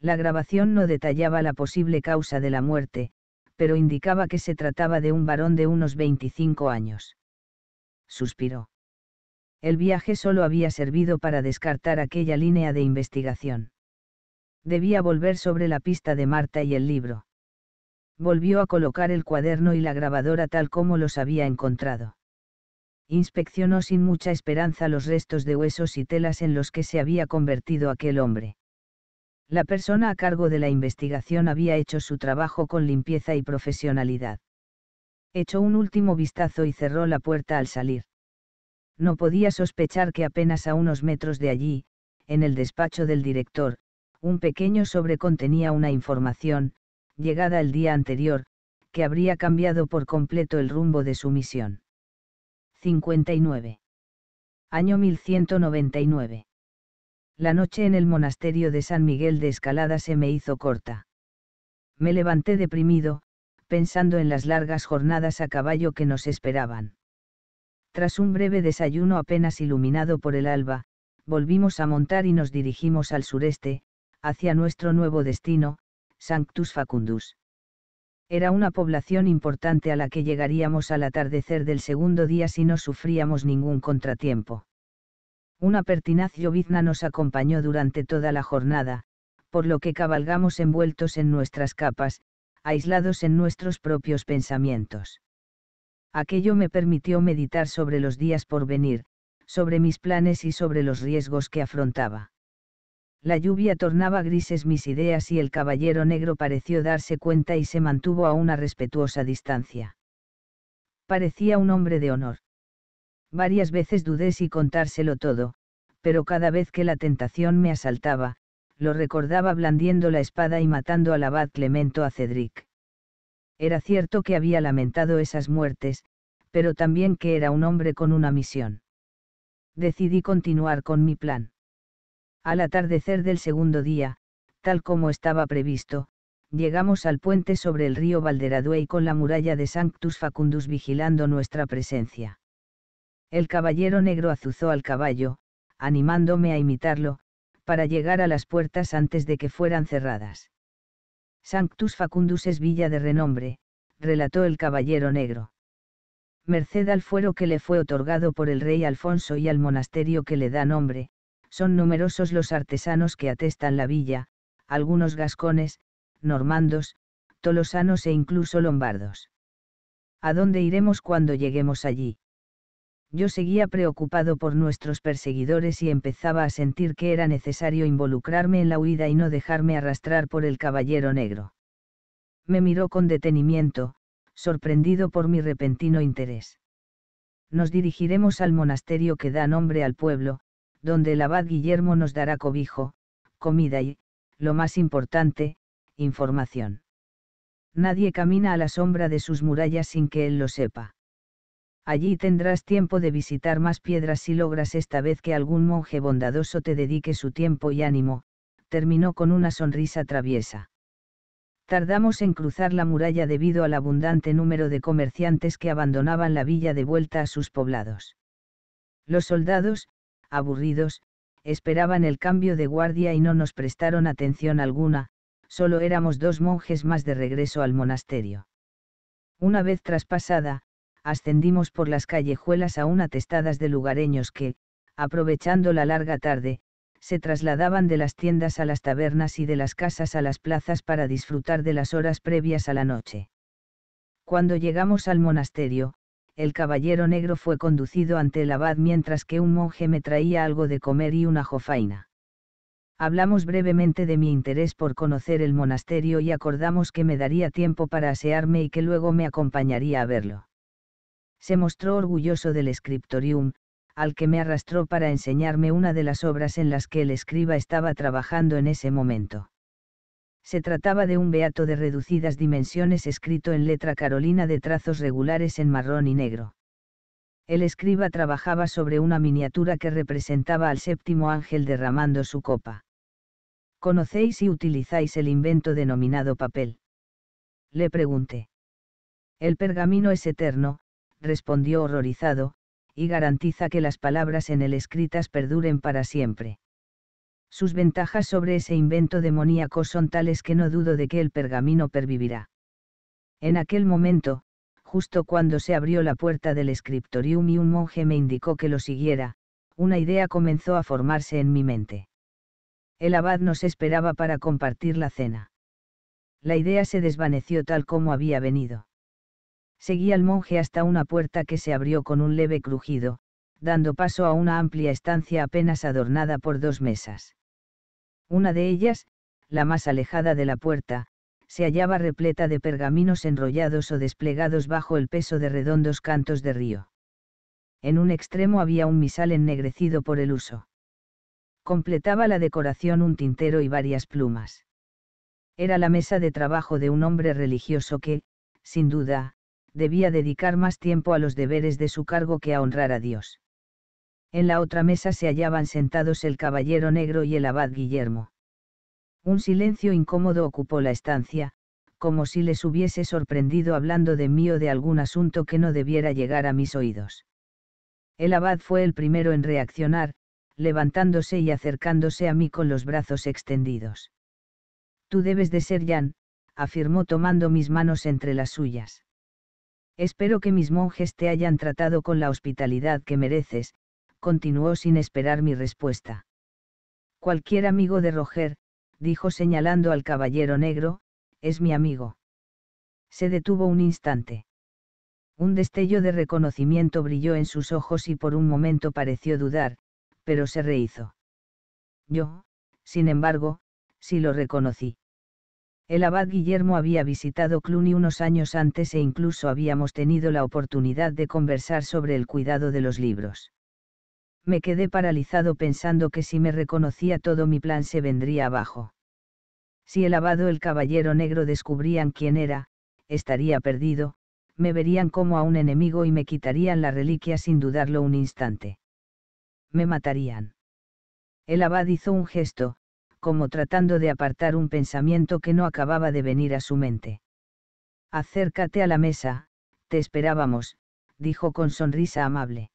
La grabación no detallaba la posible causa de la muerte, pero indicaba que se trataba de un varón de unos 25 años. Suspiró. El viaje solo había servido para descartar aquella línea de investigación. Debía volver sobre la pista de Marta y el libro. Volvió a colocar el cuaderno y la grabadora tal como los había encontrado. Inspeccionó sin mucha esperanza los restos de huesos y telas en los que se había convertido aquel hombre. La persona a cargo de la investigación había hecho su trabajo con limpieza y profesionalidad. Echó un último vistazo y cerró la puerta al salir no podía sospechar que apenas a unos metros de allí, en el despacho del director, un pequeño sobre contenía una información, llegada el día anterior, que habría cambiado por completo el rumbo de su misión. 59. Año 1199. La noche en el monasterio de San Miguel de Escalada se me hizo corta. Me levanté deprimido, pensando en las largas jornadas a caballo que nos esperaban. Tras un breve desayuno apenas iluminado por el alba, volvimos a montar y nos dirigimos al sureste, hacia nuestro nuevo destino, Sanctus Facundus. Era una población importante a la que llegaríamos al atardecer del segundo día si no sufríamos ningún contratiempo. Una pertinaz llovizna nos acompañó durante toda la jornada, por lo que cabalgamos envueltos en nuestras capas, aislados en nuestros propios pensamientos. Aquello me permitió meditar sobre los días por venir, sobre mis planes y sobre los riesgos que afrontaba. La lluvia tornaba grises mis ideas y el caballero negro pareció darse cuenta y se mantuvo a una respetuosa distancia. Parecía un hombre de honor. Varias veces dudé si contárselo todo, pero cada vez que la tentación me asaltaba, lo recordaba blandiendo la espada y matando al abad Clemento a Cedric. Era cierto que había lamentado esas muertes, pero también que era un hombre con una misión. Decidí continuar con mi plan. Al atardecer del segundo día, tal como estaba previsto, llegamos al puente sobre el río Valderaduey con la muralla de Sanctus Facundus vigilando nuestra presencia. El caballero negro azuzó al caballo, animándome a imitarlo, para llegar a las puertas antes de que fueran cerradas. Sanctus Facundus es villa de renombre, relató el caballero negro. Merced al fuero que le fue otorgado por el rey Alfonso y al monasterio que le da nombre, son numerosos los artesanos que atestan la villa, algunos gascones, normandos, tolosanos e incluso lombardos. ¿A dónde iremos cuando lleguemos allí? yo seguía preocupado por nuestros perseguidores y empezaba a sentir que era necesario involucrarme en la huida y no dejarme arrastrar por el caballero negro. Me miró con detenimiento, sorprendido por mi repentino interés. Nos dirigiremos al monasterio que da nombre al pueblo, donde el abad Guillermo nos dará cobijo, comida y, lo más importante, información. Nadie camina a la sombra de sus murallas sin que él lo sepa. Allí tendrás tiempo de visitar más piedras si logras esta vez que algún monje bondadoso te dedique su tiempo y ánimo, terminó con una sonrisa traviesa. Tardamos en cruzar la muralla debido al abundante número de comerciantes que abandonaban la villa de vuelta a sus poblados. Los soldados, aburridos, esperaban el cambio de guardia y no nos prestaron atención alguna, solo éramos dos monjes más de regreso al monasterio. Una vez traspasada, ascendimos por las callejuelas aún atestadas de lugareños que, aprovechando la larga tarde, se trasladaban de las tiendas a las tabernas y de las casas a las plazas para disfrutar de las horas previas a la noche. Cuando llegamos al monasterio, el caballero negro fue conducido ante el abad mientras que un monje me traía algo de comer y una jofaina. Hablamos brevemente de mi interés por conocer el monasterio y acordamos que me daría tiempo para asearme y que luego me acompañaría a verlo se mostró orgulloso del scriptorium, al que me arrastró para enseñarme una de las obras en las que el escriba estaba trabajando en ese momento. Se trataba de un beato de reducidas dimensiones escrito en letra carolina de trazos regulares en marrón y negro. El escriba trabajaba sobre una miniatura que representaba al séptimo ángel derramando su copa. ¿Conocéis y utilizáis el invento denominado papel? Le pregunté. El pergamino es eterno, respondió horrorizado, y garantiza que las palabras en él escritas perduren para siempre. Sus ventajas sobre ese invento demoníaco son tales que no dudo de que el pergamino pervivirá. En aquel momento, justo cuando se abrió la puerta del escriptorium y un monje me indicó que lo siguiera, una idea comenzó a formarse en mi mente. El abad nos esperaba para compartir la cena. La idea se desvaneció tal como había venido. Seguía al monje hasta una puerta que se abrió con un leve crujido, dando paso a una amplia estancia apenas adornada por dos mesas. Una de ellas, la más alejada de la puerta, se hallaba repleta de pergaminos enrollados o desplegados bajo el peso de redondos cantos de río. En un extremo había un misal ennegrecido por el uso. Completaba la decoración un tintero y varias plumas. Era la mesa de trabajo de un hombre religioso que, sin duda, debía dedicar más tiempo a los deberes de su cargo que a honrar a Dios. En la otra mesa se hallaban sentados el caballero negro y el abad Guillermo. Un silencio incómodo ocupó la estancia, como si les hubiese sorprendido hablando de mí o de algún asunto que no debiera llegar a mis oídos. El abad fue el primero en reaccionar, levantándose y acercándose a mí con los brazos extendidos. Tú debes de ser Jan, afirmó tomando mis manos entre las suyas. Espero que mis monjes te hayan tratado con la hospitalidad que mereces, continuó sin esperar mi respuesta. Cualquier amigo de Roger, dijo señalando al caballero negro, es mi amigo. Se detuvo un instante. Un destello de reconocimiento brilló en sus ojos y por un momento pareció dudar, pero se rehizo. Yo, sin embargo, sí lo reconocí. El abad Guillermo había visitado Cluny unos años antes e incluso habíamos tenido la oportunidad de conversar sobre el cuidado de los libros. Me quedé paralizado pensando que si me reconocía todo mi plan se vendría abajo. Si el abad o el caballero negro descubrían quién era, estaría perdido, me verían como a un enemigo y me quitarían la reliquia sin dudarlo un instante. Me matarían. El abad hizo un gesto, como tratando de apartar un pensamiento que no acababa de venir a su mente. Acércate a la mesa, te esperábamos, dijo con sonrisa amable.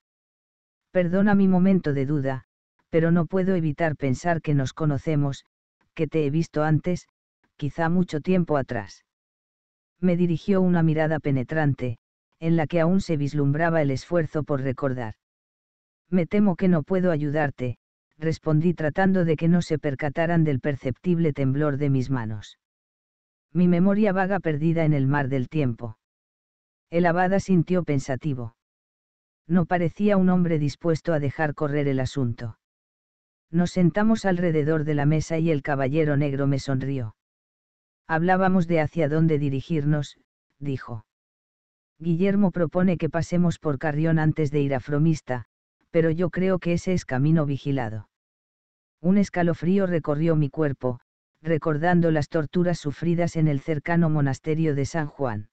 Perdona mi momento de duda, pero no puedo evitar pensar que nos conocemos, que te he visto antes, quizá mucho tiempo atrás. Me dirigió una mirada penetrante, en la que aún se vislumbraba el esfuerzo por recordar. Me temo que no puedo ayudarte, respondí tratando de que no se percataran del perceptible temblor de mis manos. Mi memoria vaga perdida en el mar del tiempo. El abada sintió pensativo. No parecía un hombre dispuesto a dejar correr el asunto. Nos sentamos alrededor de la mesa y el caballero negro me sonrió. Hablábamos de hacia dónde dirigirnos, dijo. Guillermo propone que pasemos por Carrión antes de ir a Fromista, pero yo creo que ese es camino vigilado. Un escalofrío recorrió mi cuerpo, recordando las torturas sufridas en el cercano monasterio de San Juan.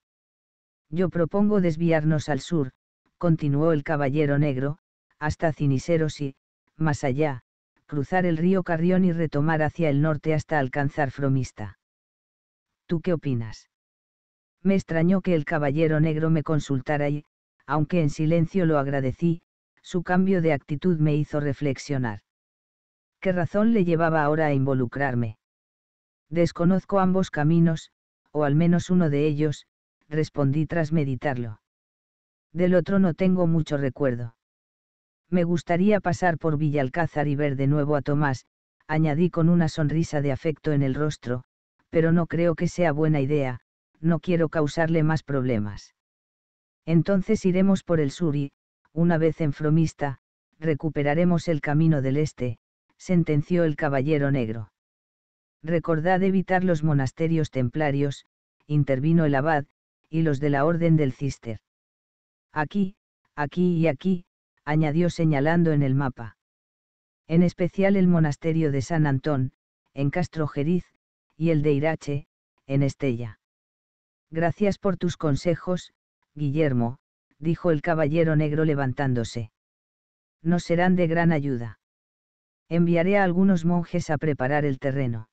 Yo propongo desviarnos al sur, continuó el caballero negro, hasta Ciniseros y, más allá, cruzar el río Carrión y retomar hacia el norte hasta alcanzar Fromista. ¿Tú qué opinas? Me extrañó que el caballero negro me consultara y, aunque en silencio lo agradecí, su cambio de actitud me hizo reflexionar. ¿qué razón le llevaba ahora a involucrarme? Desconozco ambos caminos, o al menos uno de ellos, respondí tras meditarlo. Del otro no tengo mucho recuerdo. Me gustaría pasar por Villalcázar y ver de nuevo a Tomás, añadí con una sonrisa de afecto en el rostro, pero no creo que sea buena idea, no quiero causarle más problemas. Entonces iremos por el sur y, una vez en Fromista, recuperaremos el camino del este, sentenció el caballero negro. Recordad evitar los monasterios templarios, intervino el abad, y los de la orden del cister. Aquí, aquí y aquí, añadió señalando en el mapa. En especial el monasterio de San Antón, en Castrojeriz, y el de Irache, en Estella. Gracias por tus consejos, Guillermo, dijo el caballero negro levantándose. Nos serán de gran ayuda enviaré a algunos monjes a preparar el terreno.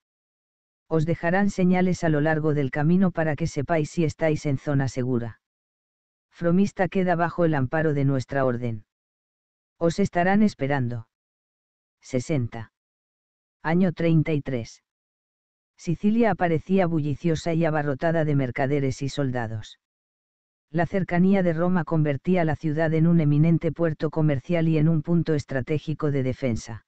Os dejarán señales a lo largo del camino para que sepáis si estáis en zona segura. Fromista queda bajo el amparo de nuestra orden. Os estarán esperando. 60. Año 33. Sicilia aparecía bulliciosa y abarrotada de mercaderes y soldados. La cercanía de Roma convertía la ciudad en un eminente puerto comercial y en un punto estratégico de defensa.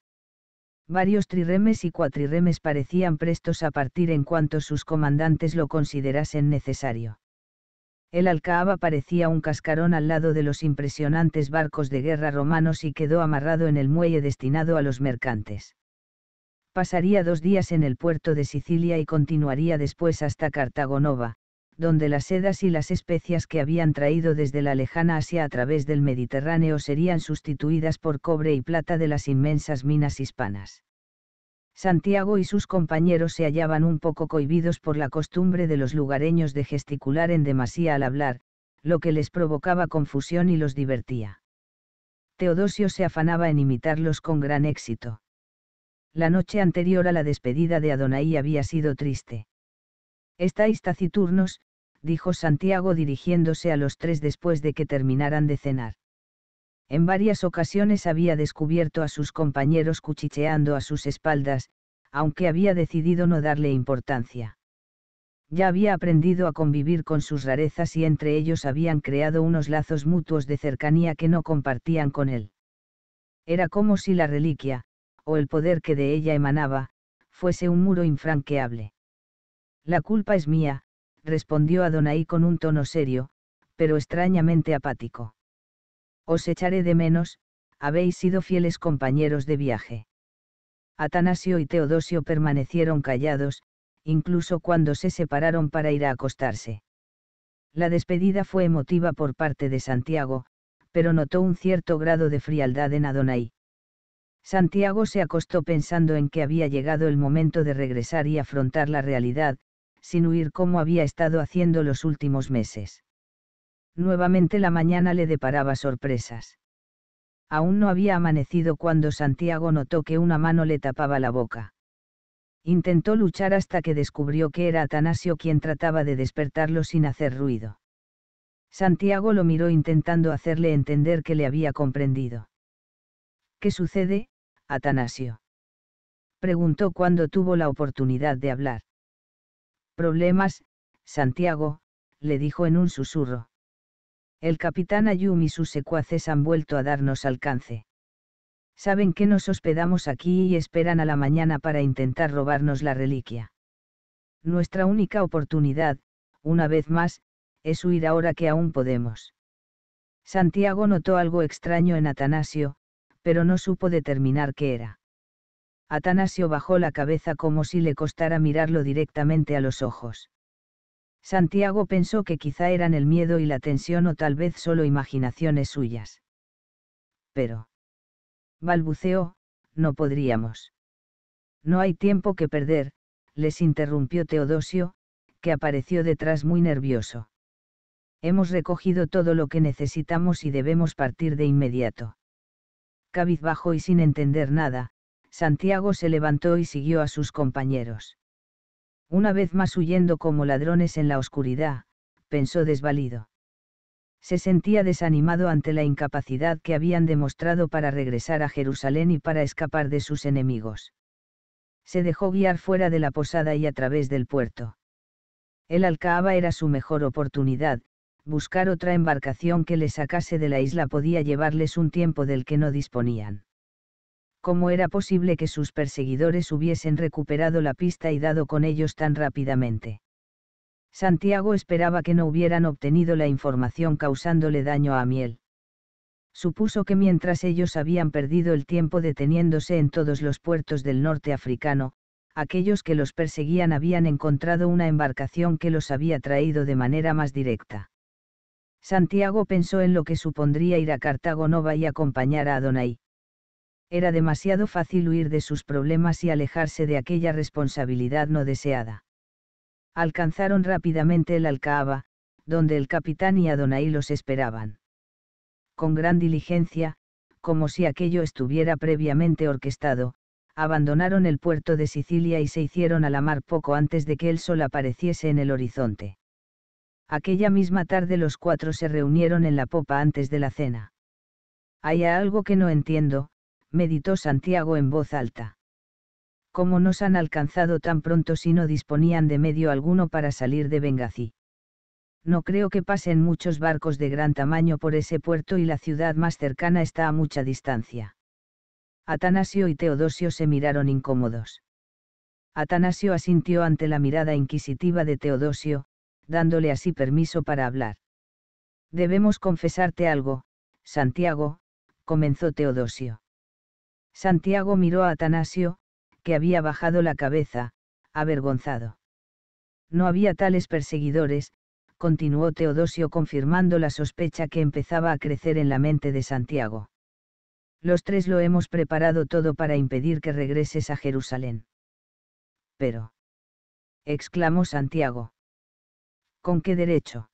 Varios trirremes y cuatrirremes parecían prestos a partir en cuanto sus comandantes lo considerasen necesario. El Alcaaba parecía un cascarón al lado de los impresionantes barcos de guerra romanos y quedó amarrado en el muelle destinado a los mercantes. Pasaría dos días en el puerto de Sicilia y continuaría después hasta Cartagonova, donde las sedas y las especias que habían traído desde la lejana Asia a través del Mediterráneo serían sustituidas por cobre y plata de las inmensas minas hispanas. Santiago y sus compañeros se hallaban un poco cohibidos por la costumbre de los lugareños de gesticular en demasía al hablar, lo que les provocaba confusión y los divertía. Teodosio se afanaba en imitarlos con gran éxito. La noche anterior a la despedida de Adonai había sido triste. Estáis taciturnos, dijo Santiago dirigiéndose a los tres después de que terminaran de cenar. En varias ocasiones había descubierto a sus compañeros cuchicheando a sus espaldas, aunque había decidido no darle importancia. Ya había aprendido a convivir con sus rarezas y entre ellos habían creado unos lazos mutuos de cercanía que no compartían con él. Era como si la reliquia, o el poder que de ella emanaba, fuese un muro infranqueable. La culpa es mía, respondió Adonai con un tono serio, pero extrañamente apático. Os echaré de menos, habéis sido fieles compañeros de viaje. Atanasio y Teodosio permanecieron callados, incluso cuando se separaron para ir a acostarse. La despedida fue emotiva por parte de Santiago, pero notó un cierto grado de frialdad en Adonai. Santiago se acostó pensando en que había llegado el momento de regresar y afrontar la realidad, sin huir como había estado haciendo los últimos meses. Nuevamente la mañana le deparaba sorpresas. Aún no había amanecido cuando Santiago notó que una mano le tapaba la boca. Intentó luchar hasta que descubrió que era Atanasio quien trataba de despertarlo sin hacer ruido. Santiago lo miró intentando hacerle entender que le había comprendido. ¿Qué sucede, Atanasio? Preguntó cuando tuvo la oportunidad de hablar. Problemas, Santiago, le dijo en un susurro. El capitán Ayum y sus secuaces han vuelto a darnos alcance. Saben que nos hospedamos aquí y esperan a la mañana para intentar robarnos la reliquia. Nuestra única oportunidad, una vez más, es huir ahora que aún podemos. Santiago notó algo extraño en Atanasio, pero no supo determinar qué era. Atanasio bajó la cabeza como si le costara mirarlo directamente a los ojos. Santiago pensó que quizá eran el miedo y la tensión o tal vez solo imaginaciones suyas. Pero. Balbuceó, no podríamos. No hay tiempo que perder, les interrumpió Teodosio, que apareció detrás muy nervioso. Hemos recogido todo lo que necesitamos y debemos partir de inmediato. Cabizbajo y sin entender nada, Santiago se levantó y siguió a sus compañeros. Una vez más huyendo como ladrones en la oscuridad, pensó desvalido. Se sentía desanimado ante la incapacidad que habían demostrado para regresar a Jerusalén y para escapar de sus enemigos. Se dejó guiar fuera de la posada y a través del puerto. El Alcaaba era su mejor oportunidad, buscar otra embarcación que le sacase de la isla podía llevarles un tiempo del que no disponían cómo era posible que sus perseguidores hubiesen recuperado la pista y dado con ellos tan rápidamente. Santiago esperaba que no hubieran obtenido la información causándole daño a Miel. Supuso que mientras ellos habían perdido el tiempo deteniéndose en todos los puertos del norte africano, aquellos que los perseguían habían encontrado una embarcación que los había traído de manera más directa. Santiago pensó en lo que supondría ir a Cartago Nova y acompañar a Adonai era demasiado fácil huir de sus problemas y alejarse de aquella responsabilidad no deseada. Alcanzaron rápidamente el Alcaaba, donde el capitán y Adonai los esperaban. Con gran diligencia, como si aquello estuviera previamente orquestado, abandonaron el puerto de Sicilia y se hicieron a la mar poco antes de que el sol apareciese en el horizonte. Aquella misma tarde los cuatro se reunieron en la popa antes de la cena. Hay algo que no entiendo, meditó Santiago en voz alta. ¿Cómo nos han alcanzado tan pronto si no disponían de medio alguno para salir de Benghazi? No creo que pasen muchos barcos de gran tamaño por ese puerto y la ciudad más cercana está a mucha distancia. Atanasio y Teodosio se miraron incómodos. Atanasio asintió ante la mirada inquisitiva de Teodosio, dándole así permiso para hablar. Debemos confesarte algo, Santiago, comenzó Teodosio. Santiago miró a Atanasio, que había bajado la cabeza, avergonzado. No había tales perseguidores, continuó Teodosio confirmando la sospecha que empezaba a crecer en la mente de Santiago. Los tres lo hemos preparado todo para impedir que regreses a Jerusalén. Pero. exclamó Santiago. ¿Con qué derecho?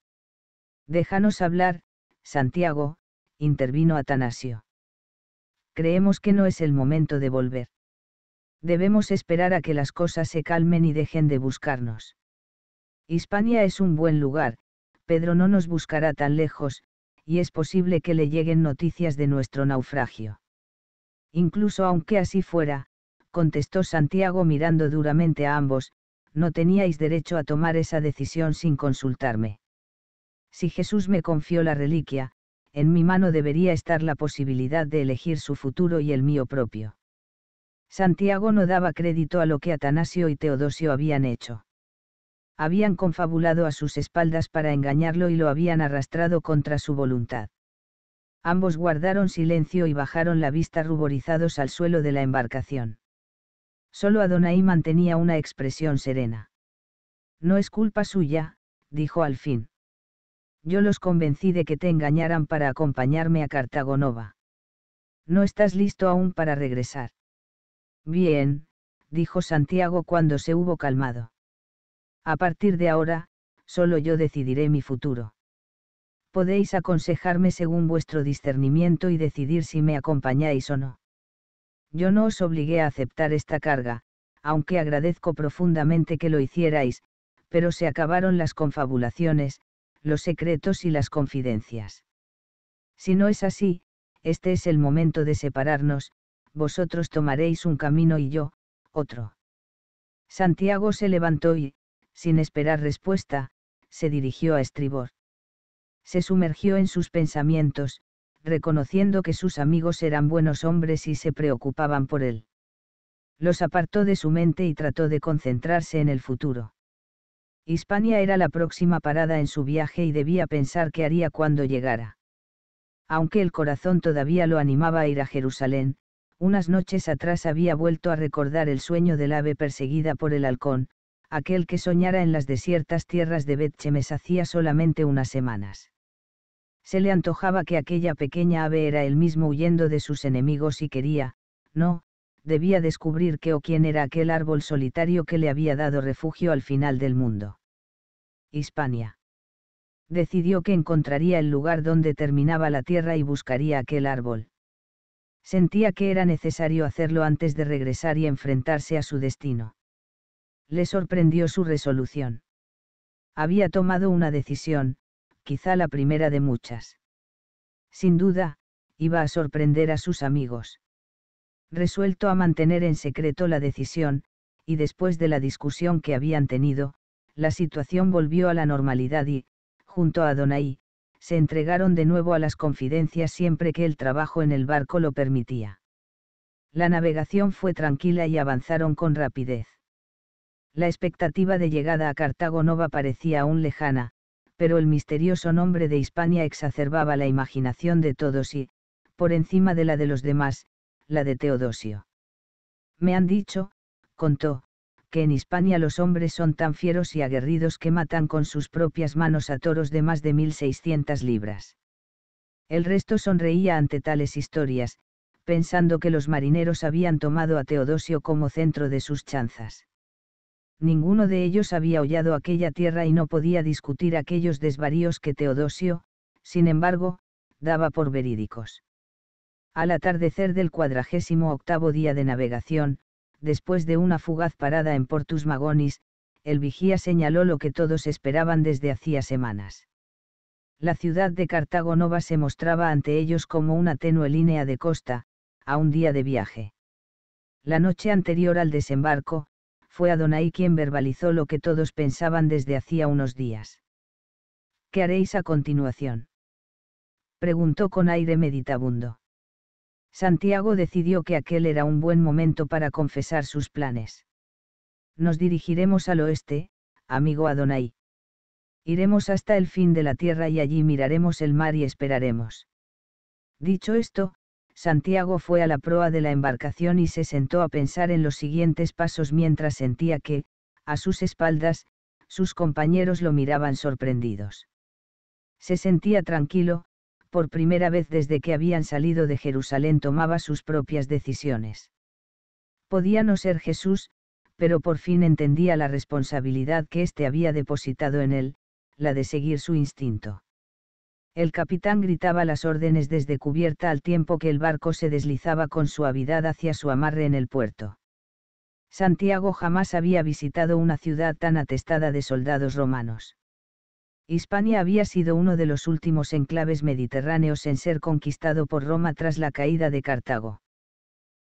Déjanos hablar, Santiago, intervino Atanasio creemos que no es el momento de volver. Debemos esperar a que las cosas se calmen y dejen de buscarnos. Hispania es un buen lugar, Pedro no nos buscará tan lejos, y es posible que le lleguen noticias de nuestro naufragio. Incluso aunque así fuera, contestó Santiago mirando duramente a ambos, no teníais derecho a tomar esa decisión sin consultarme. Si Jesús me confió la reliquia, en mi mano debería estar la posibilidad de elegir su futuro y el mío propio. Santiago no daba crédito a lo que Atanasio y Teodosio habían hecho. Habían confabulado a sus espaldas para engañarlo y lo habían arrastrado contra su voluntad. Ambos guardaron silencio y bajaron la vista ruborizados al suelo de la embarcación. Solo Adonai mantenía una expresión serena. No es culpa suya, dijo al fin yo los convencí de que te engañaran para acompañarme a Cartagonova. No estás listo aún para regresar. Bien, dijo Santiago cuando se hubo calmado. A partir de ahora, solo yo decidiré mi futuro. Podéis aconsejarme según vuestro discernimiento y decidir si me acompañáis o no. Yo no os obligué a aceptar esta carga, aunque agradezco profundamente que lo hicierais, pero se acabaron las confabulaciones, los secretos y las confidencias. Si no es así, este es el momento de separarnos, vosotros tomaréis un camino y yo, otro. Santiago se levantó y, sin esperar respuesta, se dirigió a estribor. Se sumergió en sus pensamientos, reconociendo que sus amigos eran buenos hombres y se preocupaban por él. Los apartó de su mente y trató de concentrarse en el futuro. Hispania era la próxima parada en su viaje y debía pensar qué haría cuando llegara. Aunque el corazón todavía lo animaba a ir a Jerusalén, unas noches atrás había vuelto a recordar el sueño del ave perseguida por el halcón, aquel que soñara en las desiertas tierras de Betchemes hacía solamente unas semanas. Se le antojaba que aquella pequeña ave era él mismo huyendo de sus enemigos y quería, no, debía descubrir qué o quién era aquel árbol solitario que le había dado refugio al final del mundo. Hispania. Decidió que encontraría el lugar donde terminaba la tierra y buscaría aquel árbol. Sentía que era necesario hacerlo antes de regresar y enfrentarse a su destino. Le sorprendió su resolución. Había tomado una decisión, quizá la primera de muchas. Sin duda, iba a sorprender a sus amigos resuelto a mantener en secreto la decisión, y después de la discusión que habían tenido, la situación volvió a la normalidad y, junto a donaí se entregaron de nuevo a las confidencias siempre que el trabajo en el barco lo permitía. La navegación fue tranquila y avanzaron con rapidez. La expectativa de llegada a Cartago Nova parecía aún lejana, pero el misterioso nombre de Hispania exacerbaba la imaginación de todos y, por encima de la de los demás, la de Teodosio. Me han dicho, contó, que en Hispania los hombres son tan fieros y aguerridos que matan con sus propias manos a toros de más de 1.600 libras. El resto sonreía ante tales historias, pensando que los marineros habían tomado a Teodosio como centro de sus chanzas. Ninguno de ellos había hollado aquella tierra y no podía discutir aquellos desvaríos que Teodosio, sin embargo, daba por verídicos. Al atardecer del cuadragésimo octavo día de navegación, después de una fugaz parada en Portus Magonis, el vigía señaló lo que todos esperaban desde hacía semanas. La ciudad de Cartago Nova se mostraba ante ellos como una tenue línea de costa, a un día de viaje. La noche anterior al desembarco, fue Adonai quien verbalizó lo que todos pensaban desde hacía unos días. ¿Qué haréis a continuación? Preguntó con aire meditabundo. Santiago decidió que aquel era un buen momento para confesar sus planes. Nos dirigiremos al oeste, amigo Adonai. Iremos hasta el fin de la tierra y allí miraremos el mar y esperaremos. Dicho esto, Santiago fue a la proa de la embarcación y se sentó a pensar en los siguientes pasos mientras sentía que, a sus espaldas, sus compañeros lo miraban sorprendidos. Se sentía tranquilo, por primera vez desde que habían salido de Jerusalén tomaba sus propias decisiones. Podía no ser Jesús, pero por fin entendía la responsabilidad que éste había depositado en él, la de seguir su instinto. El capitán gritaba las órdenes desde cubierta al tiempo que el barco se deslizaba con suavidad hacia su amarre en el puerto. Santiago jamás había visitado una ciudad tan atestada de soldados romanos. Hispania había sido uno de los últimos enclaves mediterráneos en ser conquistado por Roma tras la caída de Cartago.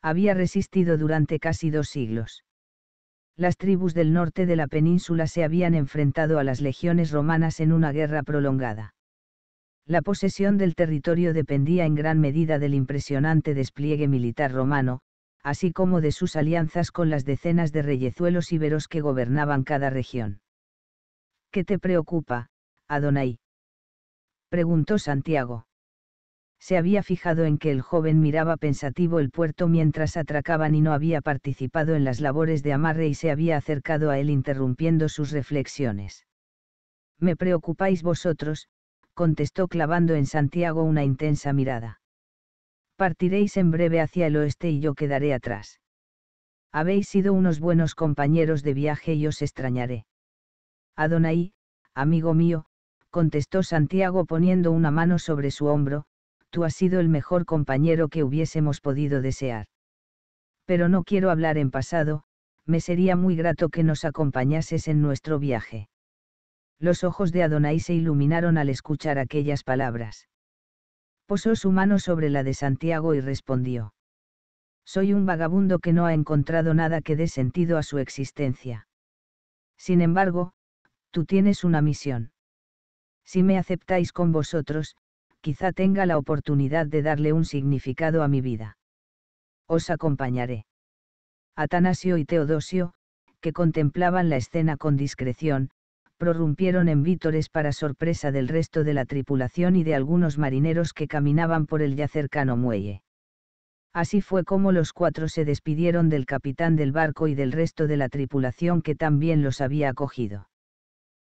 Había resistido durante casi dos siglos. Las tribus del norte de la península se habían enfrentado a las legiones romanas en una guerra prolongada. La posesión del territorio dependía en gran medida del impresionante despliegue militar romano, así como de sus alianzas con las decenas de reyezuelos íberos que gobernaban cada región. ¿Qué te preocupa, Adonai? preguntó Santiago. Se había fijado en que el joven miraba pensativo el puerto mientras atracaban y no había participado en las labores de amarre y se había acercado a él interrumpiendo sus reflexiones. Me preocupáis vosotros, contestó clavando en Santiago una intensa mirada. Partiréis en breve hacia el oeste y yo quedaré atrás. Habéis sido unos buenos compañeros de viaje y os extrañaré. Adonai, amigo mío, contestó Santiago poniendo una mano sobre su hombro, tú has sido el mejor compañero que hubiésemos podido desear. Pero no quiero hablar en pasado, me sería muy grato que nos acompañases en nuestro viaje. Los ojos de Adonai se iluminaron al escuchar aquellas palabras. Posó su mano sobre la de Santiago y respondió. Soy un vagabundo que no ha encontrado nada que dé sentido a su existencia. Sin embargo, tú tienes una misión si me aceptáis con vosotros, quizá tenga la oportunidad de darle un significado a mi vida. Os acompañaré. Atanasio y Teodosio, que contemplaban la escena con discreción, prorrumpieron en vítores para sorpresa del resto de la tripulación y de algunos marineros que caminaban por el ya cercano muelle. Así fue como los cuatro se despidieron del capitán del barco y del resto de la tripulación que también los había acogido.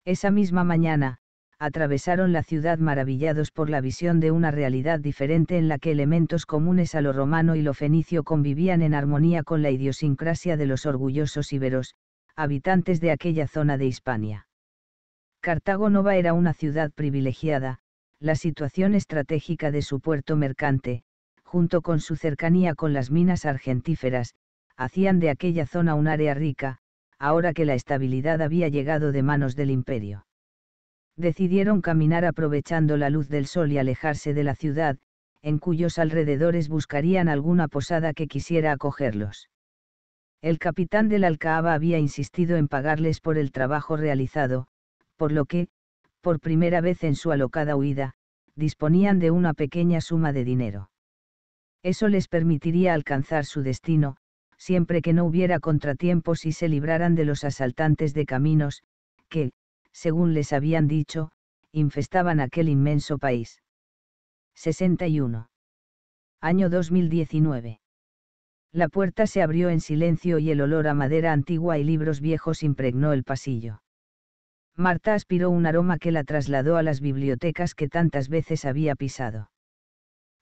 Esa misma mañana, atravesaron la ciudad maravillados por la visión de una realidad diferente en la que elementos comunes a lo romano y lo fenicio convivían en armonía con la idiosincrasia de los orgullosos íberos, habitantes de aquella zona de Hispania. Cartago Nova era una ciudad privilegiada, la situación estratégica de su puerto mercante, junto con su cercanía con las minas argentíferas, hacían de aquella zona un área rica, ahora que la estabilidad había llegado de manos del imperio decidieron caminar aprovechando la luz del sol y alejarse de la ciudad, en cuyos alrededores buscarían alguna posada que quisiera acogerlos. El capitán del Alcaaba había insistido en pagarles por el trabajo realizado, por lo que, por primera vez en su alocada huida, disponían de una pequeña suma de dinero. Eso les permitiría alcanzar su destino, siempre que no hubiera contratiempos y se libraran de los asaltantes de caminos, que, según les habían dicho, infestaban aquel inmenso país. 61. Año 2019. La puerta se abrió en silencio y el olor a madera antigua y libros viejos impregnó el pasillo. Marta aspiró un aroma que la trasladó a las bibliotecas que tantas veces había pisado.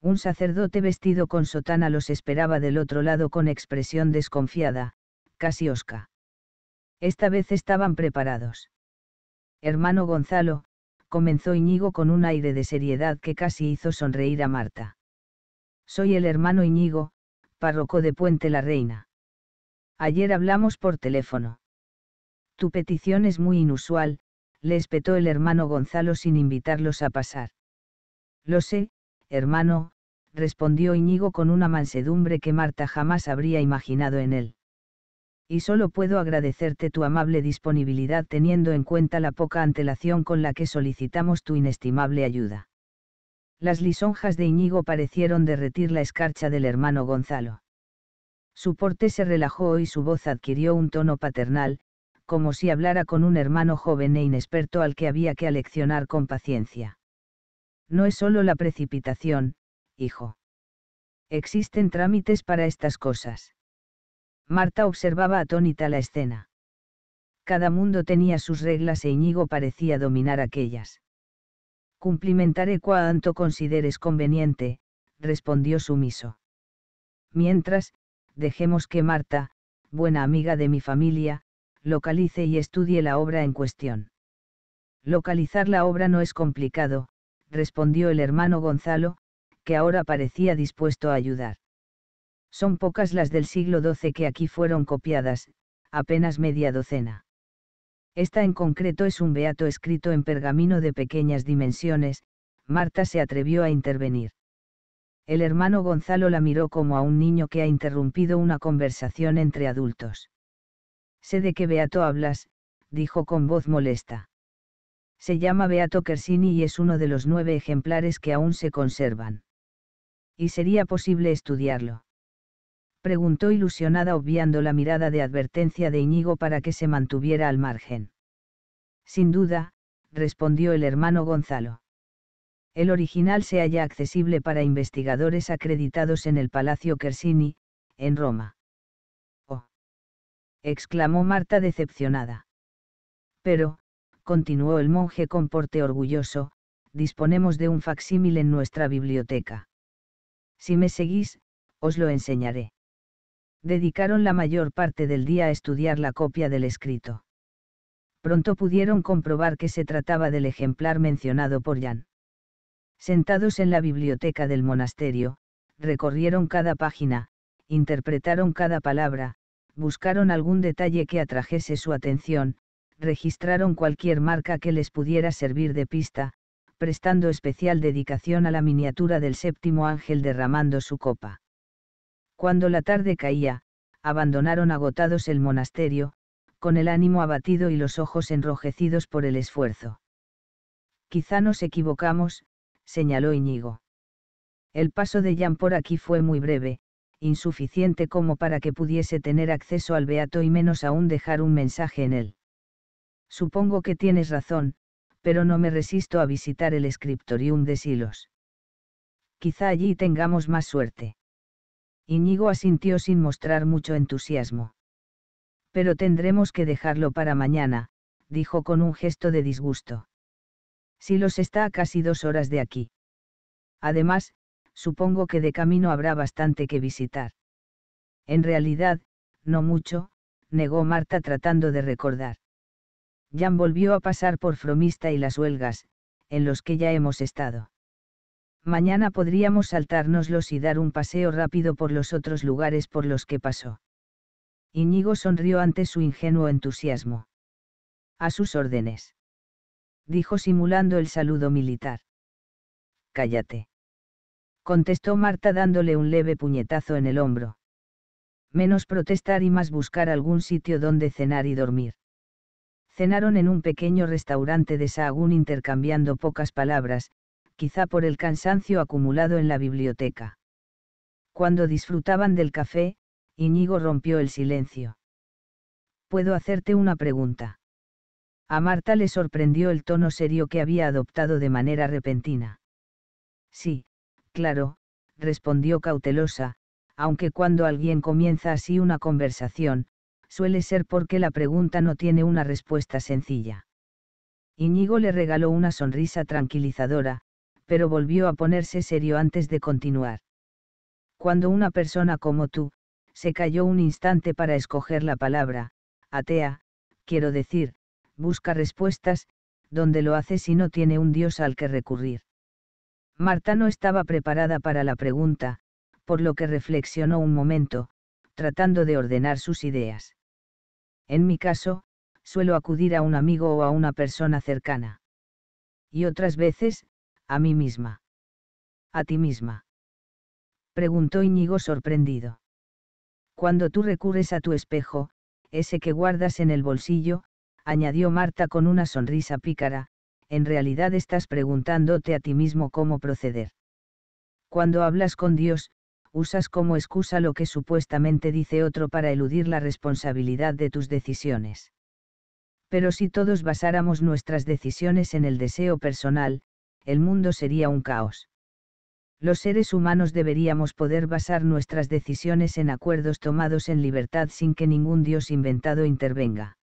Un sacerdote vestido con sotana los esperaba del otro lado con expresión desconfiada, casi osca. Esta vez estaban preparados. Hermano Gonzalo, comenzó Iñigo con un aire de seriedad que casi hizo sonreír a Marta. Soy el hermano Iñigo, párroco de Puente la Reina. Ayer hablamos por teléfono. Tu petición es muy inusual, le espetó el hermano Gonzalo sin invitarlos a pasar. Lo sé, hermano, respondió Iñigo con una mansedumbre que Marta jamás habría imaginado en él y solo puedo agradecerte tu amable disponibilidad teniendo en cuenta la poca antelación con la que solicitamos tu inestimable ayuda. Las lisonjas de Iñigo parecieron derretir la escarcha del hermano Gonzalo. Su porte se relajó y su voz adquirió un tono paternal, como si hablara con un hermano joven e inexperto al que había que aleccionar con paciencia. No es solo la precipitación, hijo. Existen trámites para estas cosas. Marta observaba atónita la escena. Cada mundo tenía sus reglas e Íñigo parecía dominar aquellas. Cumplimentaré cuanto consideres conveniente, respondió sumiso. Mientras, dejemos que Marta, buena amiga de mi familia, localice y estudie la obra en cuestión. Localizar la obra no es complicado, respondió el hermano Gonzalo, que ahora parecía dispuesto a ayudar. Son pocas las del siglo XII que aquí fueron copiadas, apenas media docena. Esta en concreto es un beato escrito en pergamino de pequeñas dimensiones, Marta se atrevió a intervenir. El hermano Gonzalo la miró como a un niño que ha interrumpido una conversación entre adultos. Sé de qué beato hablas, dijo con voz molesta. Se llama Beato Kersini y es uno de los nueve ejemplares que aún se conservan. Y sería posible estudiarlo preguntó ilusionada obviando la mirada de advertencia de Íñigo para que se mantuviera al margen. Sin duda, respondió el hermano Gonzalo. El original se halla accesible para investigadores acreditados en el Palacio Kersini, en Roma. Oh. exclamó Marta decepcionada. Pero, continuó el monje con porte orgulloso, disponemos de un facsímil en nuestra biblioteca. Si me seguís, os lo enseñaré dedicaron la mayor parte del día a estudiar la copia del escrito. Pronto pudieron comprobar que se trataba del ejemplar mencionado por Jan. Sentados en la biblioteca del monasterio, recorrieron cada página, interpretaron cada palabra, buscaron algún detalle que atrajese su atención, registraron cualquier marca que les pudiera servir de pista, prestando especial dedicación a la miniatura del séptimo ángel derramando su copa. Cuando la tarde caía, abandonaron agotados el monasterio, con el ánimo abatido y los ojos enrojecidos por el esfuerzo. Quizá nos equivocamos, señaló Iñigo. El paso de Jan por aquí fue muy breve, insuficiente como para que pudiese tener acceso al Beato y menos aún dejar un mensaje en él. Supongo que tienes razón, pero no me resisto a visitar el scriptorium de Silos. Quizá allí tengamos más suerte. Iñigo asintió sin mostrar mucho entusiasmo. Pero tendremos que dejarlo para mañana, dijo con un gesto de disgusto. Si los está a casi dos horas de aquí. Además, supongo que de camino habrá bastante que visitar. En realidad, no mucho, negó Marta tratando de recordar. Jan volvió a pasar por Fromista y las huelgas, en los que ya hemos estado mañana podríamos saltárnoslos y dar un paseo rápido por los otros lugares por los que pasó. Iñigo sonrió ante su ingenuo entusiasmo. A sus órdenes. Dijo simulando el saludo militar. Cállate. Contestó Marta dándole un leve puñetazo en el hombro. Menos protestar y más buscar algún sitio donde cenar y dormir cenaron en un pequeño restaurante de Sahagún intercambiando pocas palabras, quizá por el cansancio acumulado en la biblioteca. Cuando disfrutaban del café, Iñigo rompió el silencio. Puedo hacerte una pregunta. A Marta le sorprendió el tono serio que había adoptado de manera repentina. Sí, claro, respondió cautelosa, aunque cuando alguien comienza así una conversación, suele ser porque la pregunta no tiene una respuesta sencilla. Iñigo le regaló una sonrisa tranquilizadora, pero volvió a ponerse serio antes de continuar. Cuando una persona como tú, se calló un instante para escoger la palabra, atea, quiero decir, busca respuestas, donde lo hace si no tiene un dios al que recurrir. Marta no estaba preparada para la pregunta, por lo que reflexionó un momento, tratando de ordenar sus ideas. En mi caso, suelo acudir a un amigo o a una persona cercana. Y otras veces, a mí misma. A ti misma. Preguntó Íñigo sorprendido. Cuando tú recurres a tu espejo, ese que guardas en el bolsillo, añadió Marta con una sonrisa pícara, en realidad estás preguntándote a ti mismo cómo proceder. Cuando hablas con Dios, usas como excusa lo que supuestamente dice otro para eludir la responsabilidad de tus decisiones. Pero si todos basáramos nuestras decisiones en el deseo personal, el mundo sería un caos. Los seres humanos deberíamos poder basar nuestras decisiones en acuerdos tomados en libertad sin que ningún dios inventado intervenga.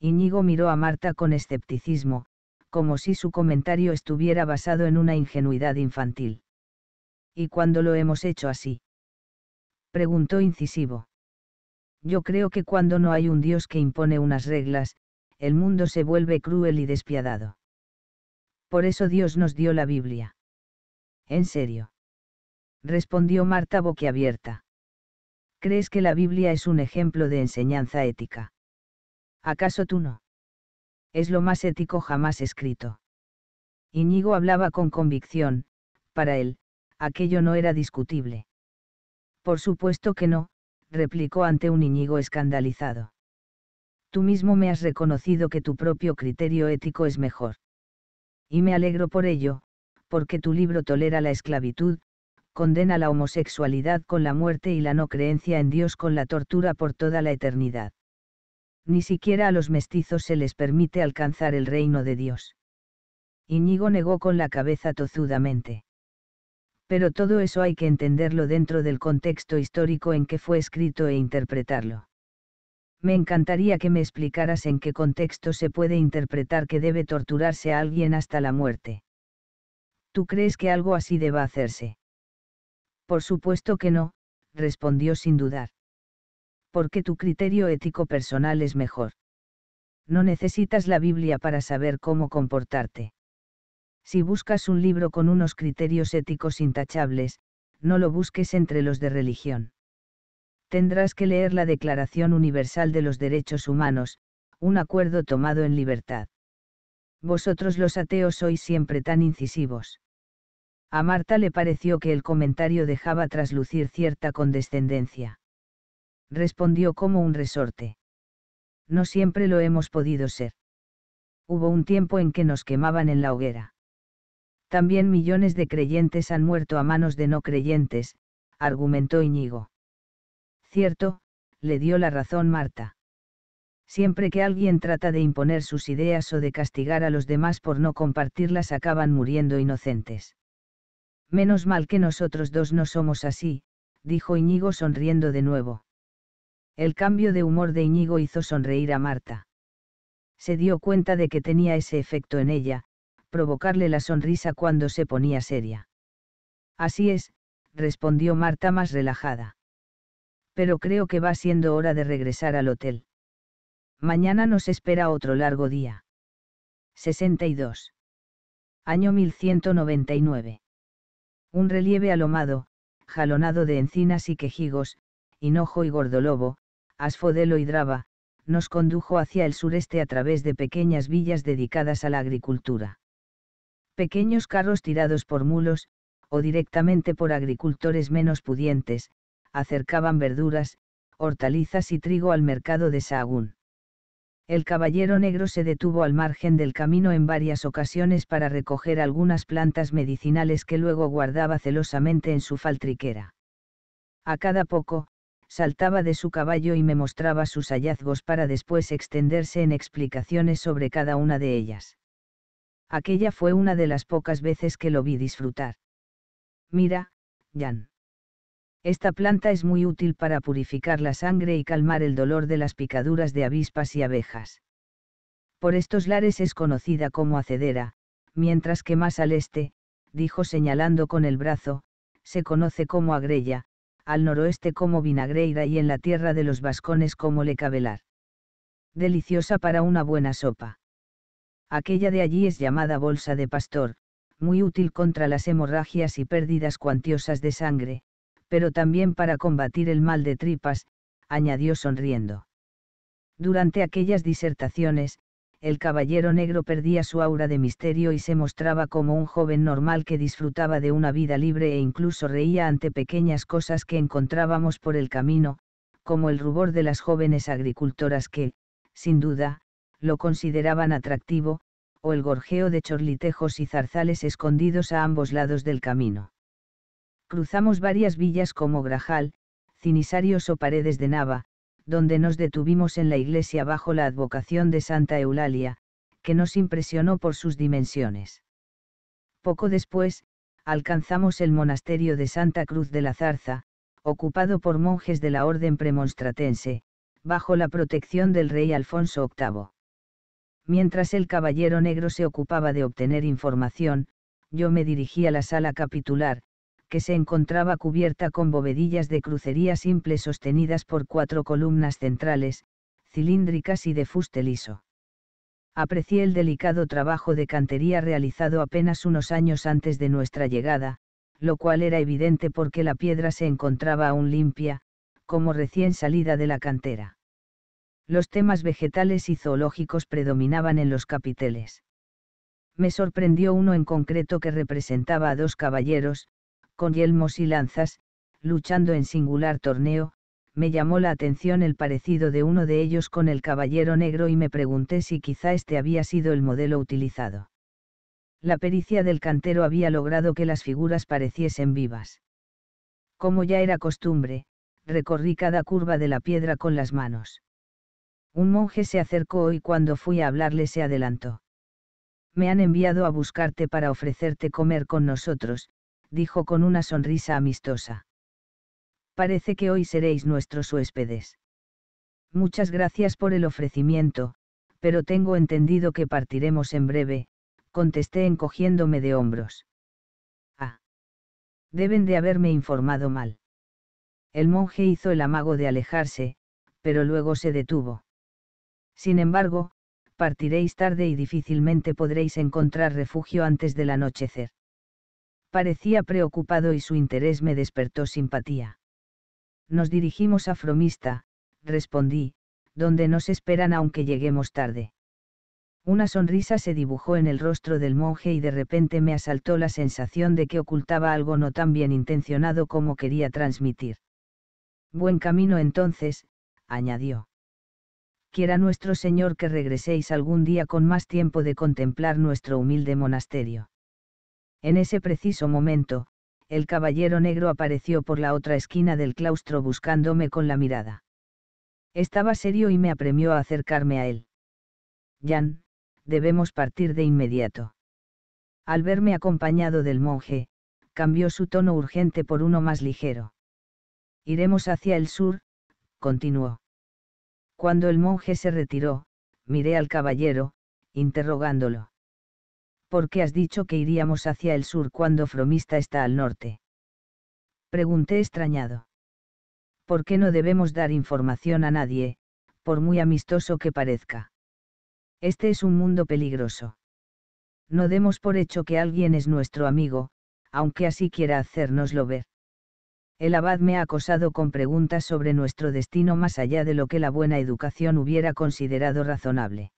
Iñigo miró a Marta con escepticismo, como si su comentario estuviera basado en una ingenuidad infantil. ¿Y cuándo lo hemos hecho así? Preguntó incisivo. Yo creo que cuando no hay un Dios que impone unas reglas, el mundo se vuelve cruel y despiadado por eso Dios nos dio la Biblia. ¿En serio? respondió Marta boquiabierta. ¿Crees que la Biblia es un ejemplo de enseñanza ética? ¿Acaso tú no? Es lo más ético jamás escrito. Iñigo hablaba con convicción, para él, aquello no era discutible. Por supuesto que no, replicó ante un Iñigo escandalizado. Tú mismo me has reconocido que tu propio criterio ético es mejor. Y me alegro por ello, porque tu libro tolera la esclavitud, condena la homosexualidad con la muerte y la no creencia en Dios con la tortura por toda la eternidad. Ni siquiera a los mestizos se les permite alcanzar el reino de Dios. Iñigo negó con la cabeza tozudamente. Pero todo eso hay que entenderlo dentro del contexto histórico en que fue escrito e interpretarlo. Me encantaría que me explicaras en qué contexto se puede interpretar que debe torturarse a alguien hasta la muerte. ¿Tú crees que algo así deba hacerse? Por supuesto que no, respondió sin dudar. Porque tu criterio ético personal es mejor. No necesitas la Biblia para saber cómo comportarte. Si buscas un libro con unos criterios éticos intachables, no lo busques entre los de religión tendrás que leer la Declaración Universal de los Derechos Humanos, un acuerdo tomado en libertad. Vosotros los ateos sois siempre tan incisivos. A Marta le pareció que el comentario dejaba traslucir cierta condescendencia. Respondió como un resorte. No siempre lo hemos podido ser. Hubo un tiempo en que nos quemaban en la hoguera. También millones de creyentes han muerto a manos de no creyentes, argumentó Íñigo cierto, le dio la razón Marta. Siempre que alguien trata de imponer sus ideas o de castigar a los demás por no compartirlas acaban muriendo inocentes. Menos mal que nosotros dos no somos así, dijo Iñigo sonriendo de nuevo. El cambio de humor de Iñigo hizo sonreír a Marta. Se dio cuenta de que tenía ese efecto en ella, provocarle la sonrisa cuando se ponía seria. Así es, respondió Marta más relajada pero creo que va siendo hora de regresar al hotel. Mañana nos espera otro largo día. 62. Año 1199. Un relieve alomado, jalonado de encinas y quejigos, hinojo y gordolobo, asfodelo y draba, nos condujo hacia el sureste a través de pequeñas villas dedicadas a la agricultura. Pequeños carros tirados por mulos, o directamente por agricultores menos pudientes, acercaban verduras, hortalizas y trigo al mercado de Sahagún. El caballero negro se detuvo al margen del camino en varias ocasiones para recoger algunas plantas medicinales que luego guardaba celosamente en su faltriquera. A cada poco, saltaba de su caballo y me mostraba sus hallazgos para después extenderse en explicaciones sobre cada una de ellas. Aquella fue una de las pocas veces que lo vi disfrutar. Mira, Jan. Esta planta es muy útil para purificar la sangre y calmar el dolor de las picaduras de avispas y abejas. Por estos lares es conocida como acedera, mientras que más al este, dijo señalando con el brazo, se conoce como agrella, al noroeste como vinagreira y en la tierra de los vascones como lecabelar. Deliciosa para una buena sopa. Aquella de allí es llamada bolsa de pastor, muy útil contra las hemorragias y pérdidas cuantiosas de sangre, pero también para combatir el mal de tripas, añadió sonriendo. Durante aquellas disertaciones, el caballero negro perdía su aura de misterio y se mostraba como un joven normal que disfrutaba de una vida libre e incluso reía ante pequeñas cosas que encontrábamos por el camino, como el rubor de las jóvenes agricultoras que, sin duda, lo consideraban atractivo, o el gorjeo de chorlitejos y zarzales escondidos a ambos lados del camino. Cruzamos varias villas como Grajal, Cinisarios o Paredes de Nava, donde nos detuvimos en la iglesia bajo la advocación de Santa Eulalia, que nos impresionó por sus dimensiones. Poco después, alcanzamos el monasterio de Santa Cruz de la Zarza, ocupado por monjes de la orden premonstratense, bajo la protección del rey Alfonso VIII. Mientras el caballero negro se ocupaba de obtener información, yo me dirigí a la sala capitular, que se encontraba cubierta con bovedillas de crucería simple sostenidas por cuatro columnas centrales, cilíndricas y de fuste liso. Aprecié el delicado trabajo de cantería realizado apenas unos años antes de nuestra llegada, lo cual era evidente porque la piedra se encontraba aún limpia, como recién salida de la cantera. Los temas vegetales y zoológicos predominaban en los capiteles. Me sorprendió uno en concreto que representaba a dos caballeros, con yelmos y lanzas, luchando en singular torneo, me llamó la atención el parecido de uno de ellos con el caballero negro y me pregunté si quizá este había sido el modelo utilizado. La pericia del cantero había logrado que las figuras pareciesen vivas. Como ya era costumbre, recorrí cada curva de la piedra con las manos. Un monje se acercó y cuando fui a hablarle se adelantó. Me han enviado a buscarte para ofrecerte comer con nosotros, dijo con una sonrisa amistosa. Parece que hoy seréis nuestros huéspedes. Muchas gracias por el ofrecimiento, pero tengo entendido que partiremos en breve, contesté encogiéndome de hombros. Ah. Deben de haberme informado mal. El monje hizo el amago de alejarse, pero luego se detuvo. Sin embargo, partiréis tarde y difícilmente podréis encontrar refugio antes del anochecer. Parecía preocupado y su interés me despertó simpatía. Nos dirigimos a Fromista, respondí, donde nos esperan aunque lleguemos tarde. Una sonrisa se dibujó en el rostro del monje y de repente me asaltó la sensación de que ocultaba algo no tan bien intencionado como quería transmitir. Buen camino entonces, añadió. Quiera nuestro Señor que regreséis algún día con más tiempo de contemplar nuestro humilde monasterio. En ese preciso momento, el caballero negro apareció por la otra esquina del claustro buscándome con la mirada. Estaba serio y me apremió a acercarme a él. Jan, debemos partir de inmediato. Al verme acompañado del monje, cambió su tono urgente por uno más ligero. Iremos hacia el sur, continuó. Cuando el monje se retiró, miré al caballero, interrogándolo. ¿por qué has dicho que iríamos hacia el sur cuando Fromista está al norte? Pregunté extrañado. ¿Por qué no debemos dar información a nadie, por muy amistoso que parezca? Este es un mundo peligroso. No demos por hecho que alguien es nuestro amigo, aunque así quiera hacérnoslo ver. El abad me ha acosado con preguntas sobre nuestro destino más allá de lo que la buena educación hubiera considerado razonable.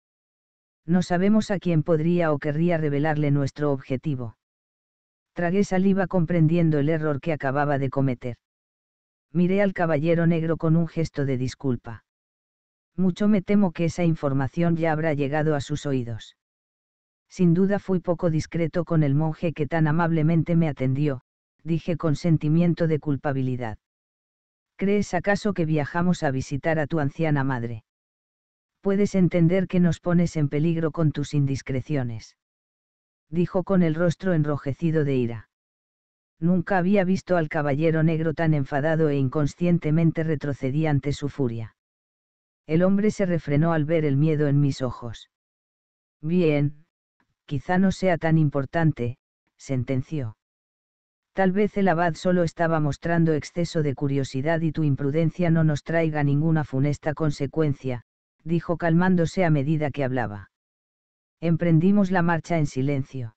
No sabemos a quién podría o querría revelarle nuestro objetivo. Tragué saliva comprendiendo el error que acababa de cometer. Miré al caballero negro con un gesto de disculpa. Mucho me temo que esa información ya habrá llegado a sus oídos. Sin duda fui poco discreto con el monje que tan amablemente me atendió, dije con sentimiento de culpabilidad. ¿Crees acaso que viajamos a visitar a tu anciana madre? puedes entender que nos pones en peligro con tus indiscreciones. Dijo con el rostro enrojecido de ira. Nunca había visto al caballero negro tan enfadado e inconscientemente retrocedí ante su furia. El hombre se refrenó al ver el miedo en mis ojos. Bien, quizá no sea tan importante, sentenció. Tal vez el abad solo estaba mostrando exceso de curiosidad y tu imprudencia no nos traiga ninguna funesta consecuencia, dijo calmándose a medida que hablaba. Emprendimos la marcha en silencio.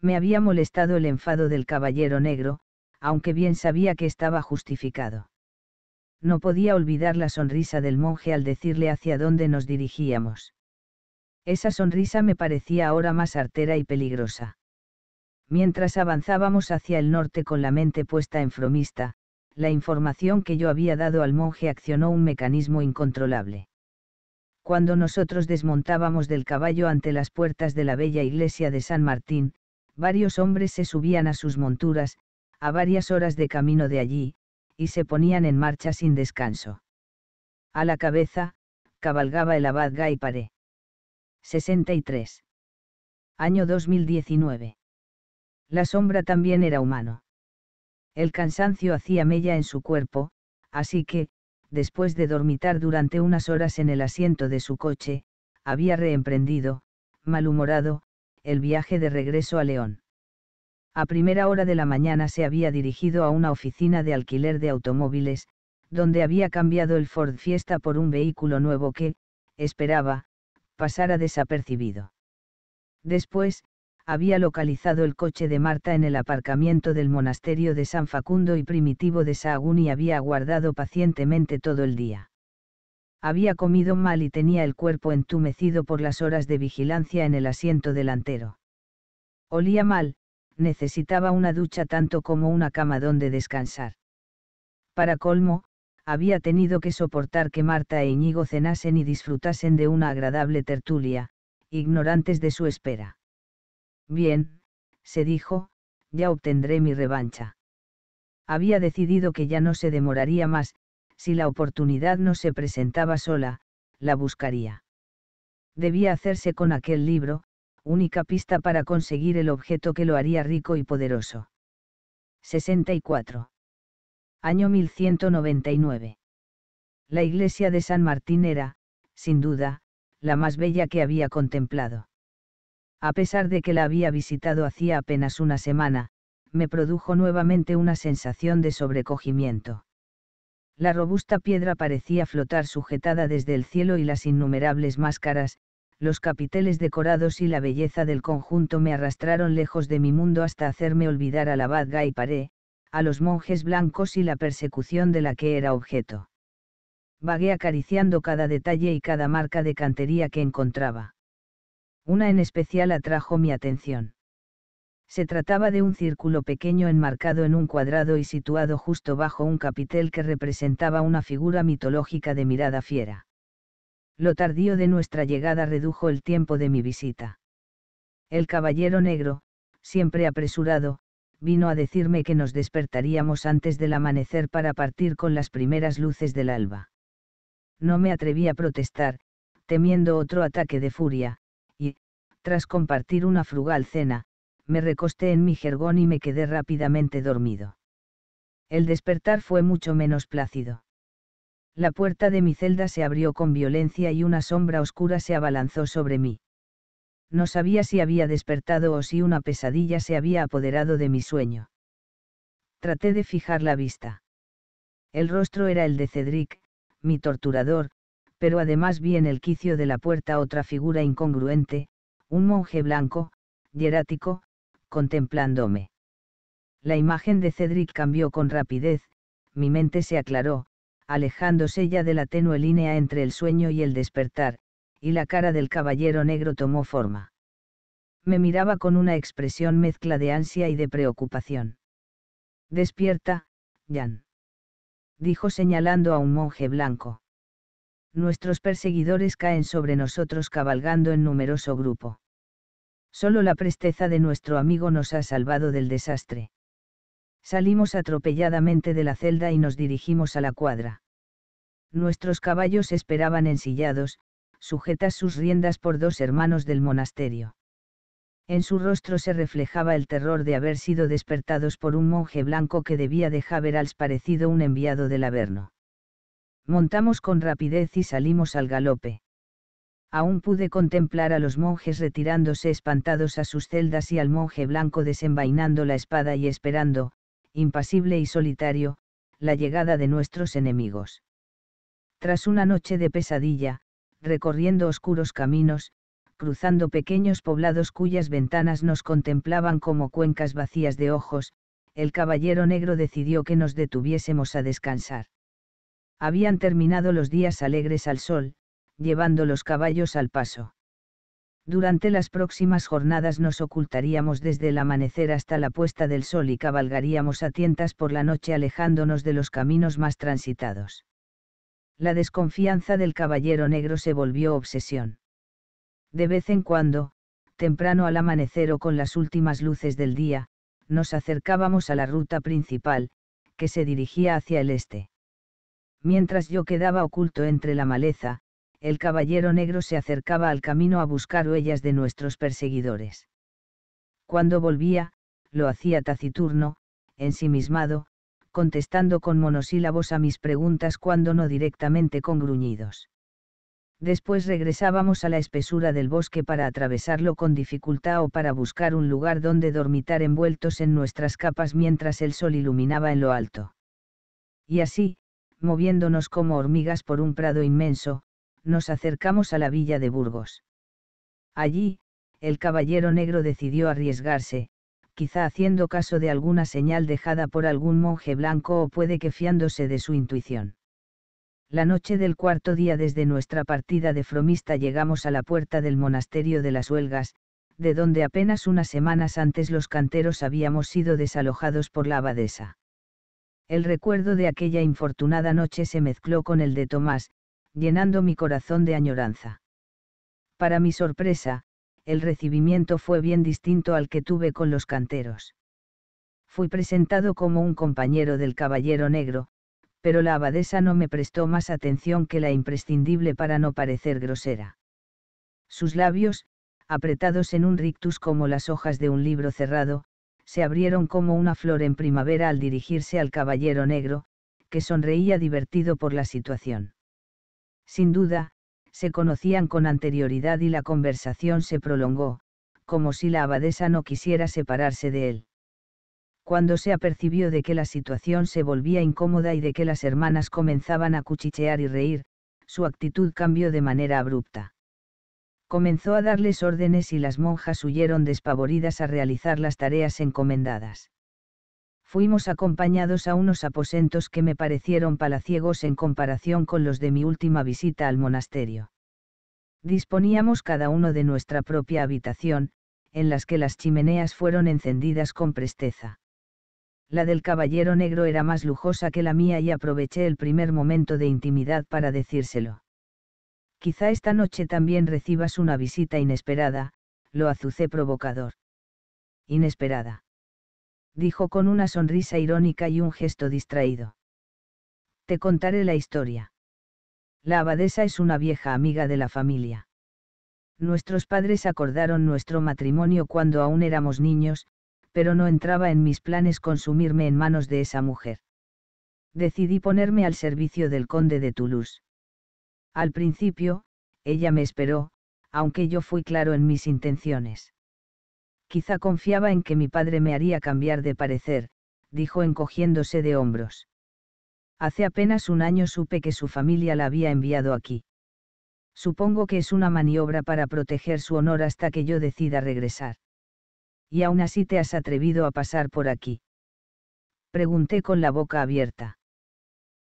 Me había molestado el enfado del caballero negro, aunque bien sabía que estaba justificado. No podía olvidar la sonrisa del monje al decirle hacia dónde nos dirigíamos. Esa sonrisa me parecía ahora más artera y peligrosa. Mientras avanzábamos hacia el norte con la mente puesta en Fromista, la información que yo había dado al monje accionó un mecanismo incontrolable cuando nosotros desmontábamos del caballo ante las puertas de la bella iglesia de San Martín, varios hombres se subían a sus monturas, a varias horas de camino de allí, y se ponían en marcha sin descanso. A la cabeza, cabalgaba el abad Gaiparé. 63. Año 2019. La sombra también era humano. El cansancio hacía mella en su cuerpo, así que, después de dormitar durante unas horas en el asiento de su coche, había reemprendido, malhumorado, el viaje de regreso a León. A primera hora de la mañana se había dirigido a una oficina de alquiler de automóviles, donde había cambiado el Ford Fiesta por un vehículo nuevo que, esperaba, pasara desapercibido. Después, había localizado el coche de Marta en el aparcamiento del monasterio de San Facundo y Primitivo de Sahagún y había aguardado pacientemente todo el día. Había comido mal y tenía el cuerpo entumecido por las horas de vigilancia en el asiento delantero. Olía mal, necesitaba una ducha tanto como una cama donde descansar. Para colmo, había tenido que soportar que Marta e Íñigo cenasen y disfrutasen de una agradable tertulia, ignorantes de su espera. Bien, se dijo, ya obtendré mi revancha. Había decidido que ya no se demoraría más, si la oportunidad no se presentaba sola, la buscaría. Debía hacerse con aquel libro, única pista para conseguir el objeto que lo haría rico y poderoso. 64. Año 1199. La iglesia de San Martín era, sin duda, la más bella que había contemplado a pesar de que la había visitado hacía apenas una semana, me produjo nuevamente una sensación de sobrecogimiento. La robusta piedra parecía flotar sujetada desde el cielo y las innumerables máscaras, los capiteles decorados y la belleza del conjunto me arrastraron lejos de mi mundo hasta hacerme olvidar a la y Paré, a los monjes blancos y la persecución de la que era objeto. Vagué acariciando cada detalle y cada marca de cantería que encontraba una en especial atrajo mi atención. Se trataba de un círculo pequeño enmarcado en un cuadrado y situado justo bajo un capitel que representaba una figura mitológica de mirada fiera. Lo tardío de nuestra llegada redujo el tiempo de mi visita. El caballero negro, siempre apresurado, vino a decirme que nos despertaríamos antes del amanecer para partir con las primeras luces del alba. No me atreví a protestar, temiendo otro ataque de furia, tras compartir una frugal cena, me recosté en mi jergón y me quedé rápidamente dormido. El despertar fue mucho menos plácido. La puerta de mi celda se abrió con violencia y una sombra oscura se abalanzó sobre mí. No sabía si había despertado o si una pesadilla se había apoderado de mi sueño. Traté de fijar la vista. El rostro era el de Cedric, mi torturador, pero además vi en el quicio de la puerta otra figura incongruente, un monje blanco, hierático, contemplándome. La imagen de Cedric cambió con rapidez, mi mente se aclaró, alejándose ya de la tenue línea entre el sueño y el despertar, y la cara del caballero negro tomó forma. Me miraba con una expresión mezcla de ansia y de preocupación. Despierta, Jan. Dijo señalando a un monje blanco nuestros perseguidores caen sobre nosotros cabalgando en numeroso grupo. Solo la presteza de nuestro amigo nos ha salvado del desastre. Salimos atropelladamente de la celda y nos dirigimos a la cuadra. Nuestros caballos esperaban ensillados, sujetas sus riendas por dos hermanos del monasterio. En su rostro se reflejaba el terror de haber sido despertados por un monje blanco que debía dejar ver al parecido un enviado del Averno montamos con rapidez y salimos al galope. Aún pude contemplar a los monjes retirándose espantados a sus celdas y al monje blanco desenvainando la espada y esperando, impasible y solitario, la llegada de nuestros enemigos. Tras una noche de pesadilla, recorriendo oscuros caminos, cruzando pequeños poblados cuyas ventanas nos contemplaban como cuencas vacías de ojos, el caballero negro decidió que nos detuviésemos a descansar. Habían terminado los días alegres al sol, llevando los caballos al paso. Durante las próximas jornadas nos ocultaríamos desde el amanecer hasta la puesta del sol y cabalgaríamos a tientas por la noche alejándonos de los caminos más transitados. La desconfianza del caballero negro se volvió obsesión. De vez en cuando, temprano al amanecer o con las últimas luces del día, nos acercábamos a la ruta principal, que se dirigía hacia el este. Mientras yo quedaba oculto entre la maleza, el caballero negro se acercaba al camino a buscar huellas de nuestros perseguidores. Cuando volvía, lo hacía taciturno, ensimismado, contestando con monosílabos a mis preguntas cuando no directamente con gruñidos. Después regresábamos a la espesura del bosque para atravesarlo con dificultad o para buscar un lugar donde dormitar envueltos en nuestras capas mientras el sol iluminaba en lo alto. Y así, moviéndonos como hormigas por un prado inmenso, nos acercamos a la villa de Burgos. Allí, el caballero negro decidió arriesgarse, quizá haciendo caso de alguna señal dejada por algún monje blanco o puede que fiándose de su intuición. La noche del cuarto día desde nuestra partida de Fromista llegamos a la puerta del monasterio de las Huelgas, de donde apenas unas semanas antes los canteros habíamos sido desalojados por la abadesa. El recuerdo de aquella infortunada noche se mezcló con el de Tomás, llenando mi corazón de añoranza. Para mi sorpresa, el recibimiento fue bien distinto al que tuve con los canteros. Fui presentado como un compañero del Caballero Negro, pero la abadesa no me prestó más atención que la imprescindible para no parecer grosera. Sus labios, apretados en un rictus como las hojas de un libro cerrado, se abrieron como una flor en primavera al dirigirse al caballero negro, que sonreía divertido por la situación. Sin duda, se conocían con anterioridad y la conversación se prolongó, como si la abadesa no quisiera separarse de él. Cuando se apercibió de que la situación se volvía incómoda y de que las hermanas comenzaban a cuchichear y reír, su actitud cambió de manera abrupta comenzó a darles órdenes y las monjas huyeron despavoridas a realizar las tareas encomendadas. Fuimos acompañados a unos aposentos que me parecieron palaciegos en comparación con los de mi última visita al monasterio. Disponíamos cada uno de nuestra propia habitación, en las que las chimeneas fueron encendidas con presteza. La del caballero negro era más lujosa que la mía y aproveché el primer momento de intimidad para decírselo. Quizá esta noche también recibas una visita inesperada, lo azucé provocador. Inesperada. Dijo con una sonrisa irónica y un gesto distraído. Te contaré la historia. La abadesa es una vieja amiga de la familia. Nuestros padres acordaron nuestro matrimonio cuando aún éramos niños, pero no entraba en mis planes consumirme en manos de esa mujer. Decidí ponerme al servicio del conde de Toulouse. Al principio, ella me esperó, aunque yo fui claro en mis intenciones. Quizá confiaba en que mi padre me haría cambiar de parecer, dijo encogiéndose de hombros. Hace apenas un año supe que su familia la había enviado aquí. Supongo que es una maniobra para proteger su honor hasta que yo decida regresar. Y aún así te has atrevido a pasar por aquí. Pregunté con la boca abierta.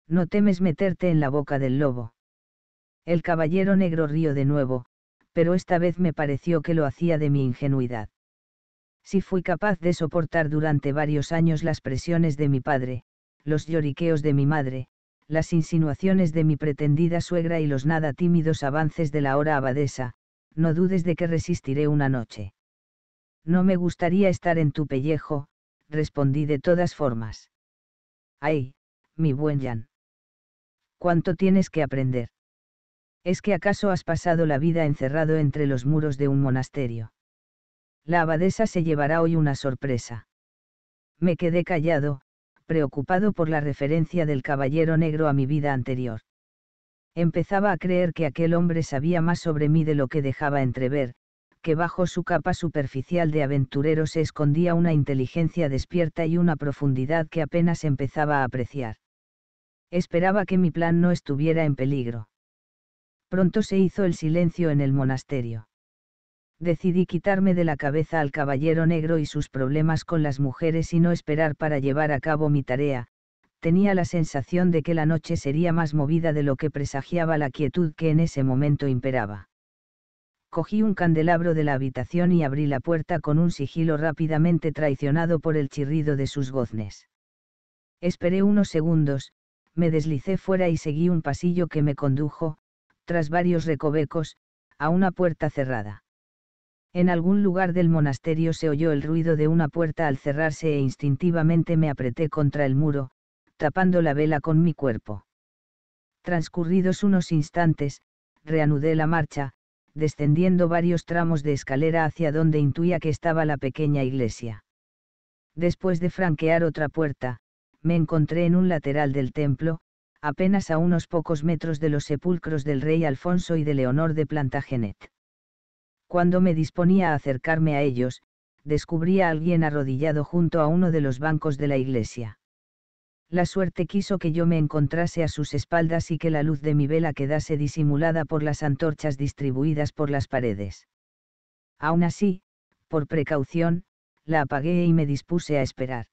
¿No temes meterte en la boca del lobo? El caballero negro rió de nuevo, pero esta vez me pareció que lo hacía de mi ingenuidad. Si fui capaz de soportar durante varios años las presiones de mi padre, los lloriqueos de mi madre, las insinuaciones de mi pretendida suegra y los nada tímidos avances de la hora abadesa, no dudes de que resistiré una noche. No me gustaría estar en tu pellejo, respondí de todas formas. Ay, mi buen Jan. ¿Cuánto tienes que aprender? ¿Es que acaso has pasado la vida encerrado entre los muros de un monasterio? La abadesa se llevará hoy una sorpresa. Me quedé callado, preocupado por la referencia del caballero negro a mi vida anterior. Empezaba a creer que aquel hombre sabía más sobre mí de lo que dejaba entrever, que bajo su capa superficial de aventurero se escondía una inteligencia despierta y una profundidad que apenas empezaba a apreciar. Esperaba que mi plan no estuviera en peligro. Pronto se hizo el silencio en el monasterio. Decidí quitarme de la cabeza al caballero negro y sus problemas con las mujeres y no esperar para llevar a cabo mi tarea, tenía la sensación de que la noche sería más movida de lo que presagiaba la quietud que en ese momento imperaba. Cogí un candelabro de la habitación y abrí la puerta con un sigilo rápidamente traicionado por el chirrido de sus goznes. Esperé unos segundos, me deslicé fuera y seguí un pasillo que me condujo, tras varios recovecos, a una puerta cerrada. En algún lugar del monasterio se oyó el ruido de una puerta al cerrarse e instintivamente me apreté contra el muro, tapando la vela con mi cuerpo. Transcurridos unos instantes, reanudé la marcha, descendiendo varios tramos de escalera hacia donde intuía que estaba la pequeña iglesia. Después de franquear otra puerta, me encontré en un lateral del templo, apenas a unos pocos metros de los sepulcros del rey Alfonso y de Leonor de Plantagenet. Cuando me disponía a acercarme a ellos, descubrí a alguien arrodillado junto a uno de los bancos de la iglesia. La suerte quiso que yo me encontrase a sus espaldas y que la luz de mi vela quedase disimulada por las antorchas distribuidas por las paredes. Aún así, por precaución, la apagué y me dispuse a esperar.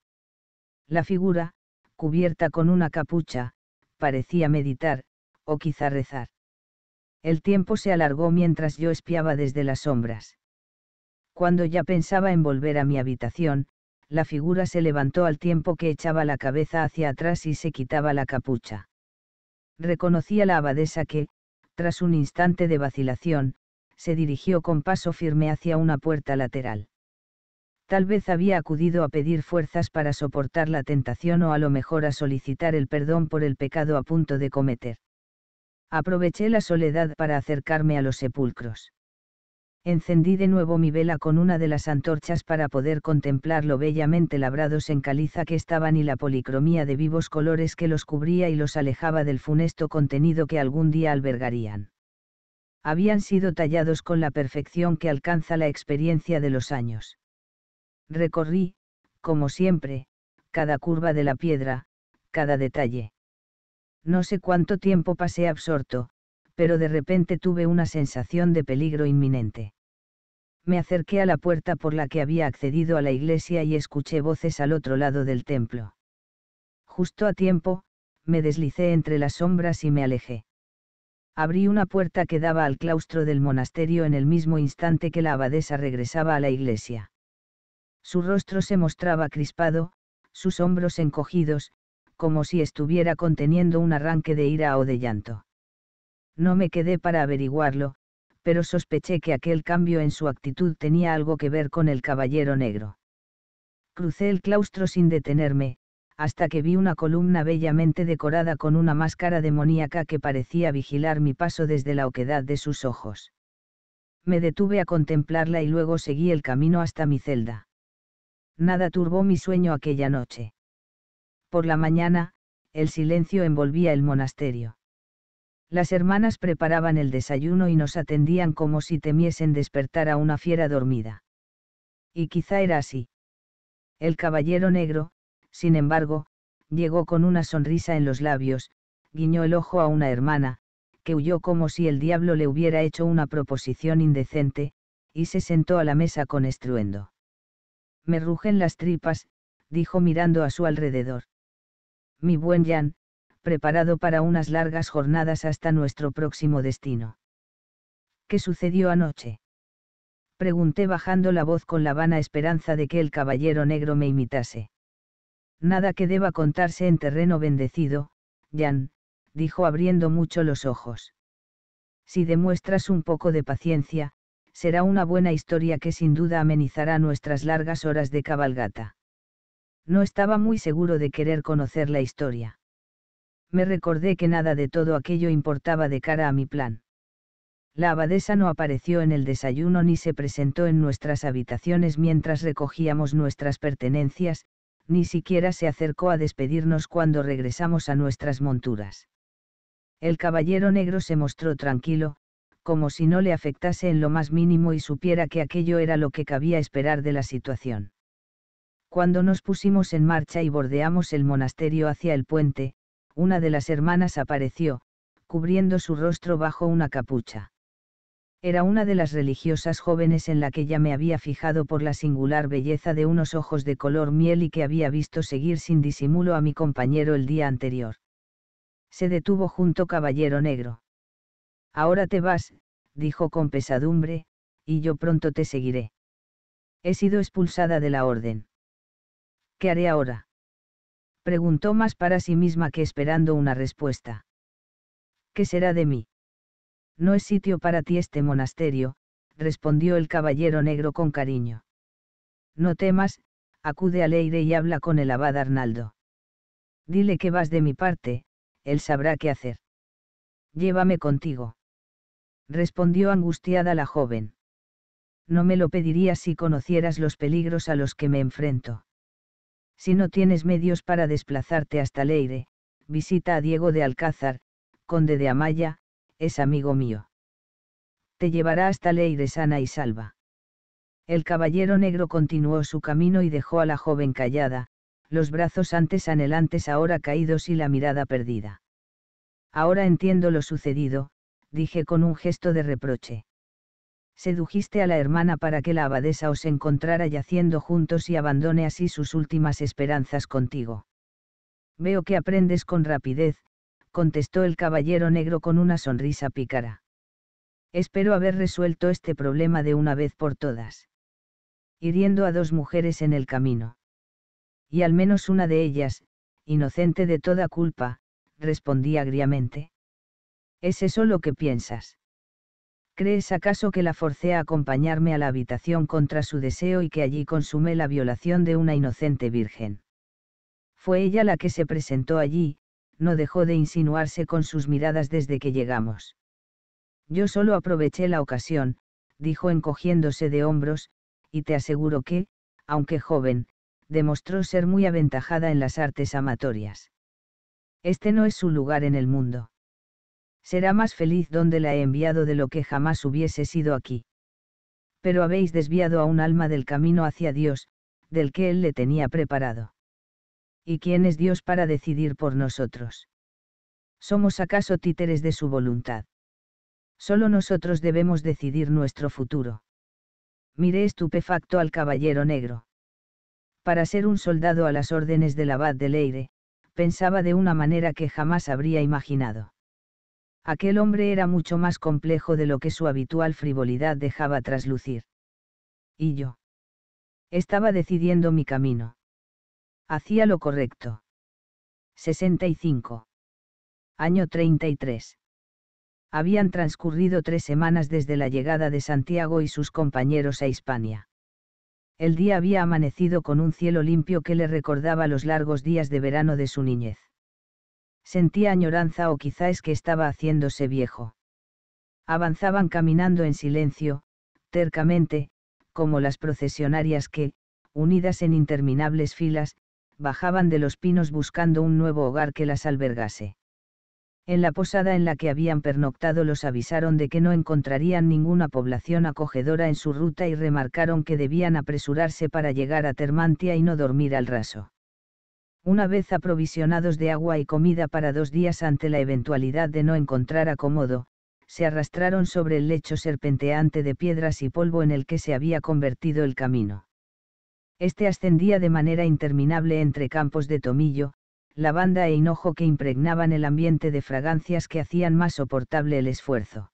La figura, cubierta con una capucha, parecía meditar, o quizá rezar. El tiempo se alargó mientras yo espiaba desde las sombras. Cuando ya pensaba en volver a mi habitación, la figura se levantó al tiempo que echaba la cabeza hacia atrás y se quitaba la capucha. Reconocí a la abadesa que, tras un instante de vacilación, se dirigió con paso firme hacia una puerta lateral. Tal vez había acudido a pedir fuerzas para soportar la tentación o a lo mejor a solicitar el perdón por el pecado a punto de cometer. Aproveché la soledad para acercarme a los sepulcros. Encendí de nuevo mi vela con una de las antorchas para poder contemplar lo bellamente labrados en caliza que estaban y la policromía de vivos colores que los cubría y los alejaba del funesto contenido que algún día albergarían. Habían sido tallados con la perfección que alcanza la experiencia de los años Recorrí, como siempre, cada curva de la piedra, cada detalle. No sé cuánto tiempo pasé absorto, pero de repente tuve una sensación de peligro inminente. Me acerqué a la puerta por la que había accedido a la iglesia y escuché voces al otro lado del templo. Justo a tiempo, me deslicé entre las sombras y me alejé. Abrí una puerta que daba al claustro del monasterio en el mismo instante que la abadesa regresaba a la iglesia. Su rostro se mostraba crispado, sus hombros encogidos, como si estuviera conteniendo un arranque de ira o de llanto. No me quedé para averiguarlo, pero sospeché que aquel cambio en su actitud tenía algo que ver con el caballero negro. Crucé el claustro sin detenerme, hasta que vi una columna bellamente decorada con una máscara demoníaca que parecía vigilar mi paso desde la oquedad de sus ojos. Me detuve a contemplarla y luego seguí el camino hasta mi celda nada turbó mi sueño aquella noche. Por la mañana, el silencio envolvía el monasterio. Las hermanas preparaban el desayuno y nos atendían como si temiesen despertar a una fiera dormida. Y quizá era así. El caballero negro, sin embargo, llegó con una sonrisa en los labios, guiñó el ojo a una hermana, que huyó como si el diablo le hubiera hecho una proposición indecente, y se sentó a la mesa con estruendo. Me rugen las tripas, dijo mirando a su alrededor. Mi buen Jan, preparado para unas largas jornadas hasta nuestro próximo destino. ¿Qué sucedió anoche? Pregunté bajando la voz con la vana esperanza de que el caballero negro me imitase. Nada que deba contarse en terreno bendecido, Jan, dijo abriendo mucho los ojos. Si demuestras un poco de paciencia, será una buena historia que sin duda amenizará nuestras largas horas de cabalgata. No estaba muy seguro de querer conocer la historia. Me recordé que nada de todo aquello importaba de cara a mi plan. La abadesa no apareció en el desayuno ni se presentó en nuestras habitaciones mientras recogíamos nuestras pertenencias, ni siquiera se acercó a despedirnos cuando regresamos a nuestras monturas. El caballero negro se mostró tranquilo, como si no le afectase en lo más mínimo y supiera que aquello era lo que cabía esperar de la situación. Cuando nos pusimos en marcha y bordeamos el monasterio hacia el puente, una de las hermanas apareció, cubriendo su rostro bajo una capucha. Era una de las religiosas jóvenes en la que ya me había fijado por la singular belleza de unos ojos de color miel y que había visto seguir sin disimulo a mi compañero el día anterior. Se detuvo junto Caballero Negro. Ahora te vas, dijo con pesadumbre, y yo pronto te seguiré. He sido expulsada de la orden. ¿Qué haré ahora? Preguntó más para sí misma que esperando una respuesta. ¿Qué será de mí? No es sitio para ti este monasterio, respondió el caballero negro con cariño. No temas, acude al aire y habla con el abad Arnaldo. Dile que vas de mi parte, él sabrá qué hacer. Llévame contigo respondió angustiada la joven. No me lo pedirías si conocieras los peligros a los que me enfrento. Si no tienes medios para desplazarte hasta Leire, visita a Diego de Alcázar, conde de Amaya, es amigo mío. Te llevará hasta Leire sana y salva. El caballero negro continuó su camino y dejó a la joven callada, los brazos antes anhelantes ahora caídos y la mirada perdida. Ahora entiendo lo sucedido, dije con un gesto de reproche. Sedujiste a la hermana para que la abadesa os encontrara yaciendo juntos y abandone así sus últimas esperanzas contigo. Veo que aprendes con rapidez, contestó el caballero negro con una sonrisa pícara. Espero haber resuelto este problema de una vez por todas. Hiriendo a dos mujeres en el camino. Y al menos una de ellas, inocente de toda culpa, respondí agriamente. ¿Es eso lo que piensas? ¿Crees acaso que la forcé a acompañarme a la habitación contra su deseo y que allí consumé la violación de una inocente virgen? Fue ella la que se presentó allí, no dejó de insinuarse con sus miradas desde que llegamos. Yo solo aproveché la ocasión, dijo encogiéndose de hombros, y te aseguro que, aunque joven, demostró ser muy aventajada en las artes amatorias. Este no es su lugar en el mundo será más feliz donde la he enviado de lo que jamás hubiese sido aquí. Pero habéis desviado a un alma del camino hacia Dios, del que Él le tenía preparado. ¿Y quién es Dios para decidir por nosotros? ¿Somos acaso títeres de su voluntad? Solo nosotros debemos decidir nuestro futuro. Miré estupefacto al caballero negro. Para ser un soldado a las órdenes del abad de Leire, pensaba de una manera que jamás habría imaginado Aquel hombre era mucho más complejo de lo que su habitual frivolidad dejaba traslucir. Y yo. Estaba decidiendo mi camino. Hacía lo correcto. 65. Año 33. Habían transcurrido tres semanas desde la llegada de Santiago y sus compañeros a Hispania. El día había amanecido con un cielo limpio que le recordaba los largos días de verano de su niñez. Sentía añoranza o quizá es que estaba haciéndose viejo. Avanzaban caminando en silencio, tercamente, como las procesionarias que, unidas en interminables filas, bajaban de los pinos buscando un nuevo hogar que las albergase. En la posada en la que habían pernoctado los avisaron de que no encontrarían ninguna población acogedora en su ruta y remarcaron que debían apresurarse para llegar a Termantia y no dormir al raso. Una vez aprovisionados de agua y comida para dos días ante la eventualidad de no encontrar acomodo, se arrastraron sobre el lecho serpenteante de piedras y polvo en el que se había convertido el camino. Este ascendía de manera interminable entre campos de tomillo, lavanda e hinojo que impregnaban el ambiente de fragancias que hacían más soportable el esfuerzo.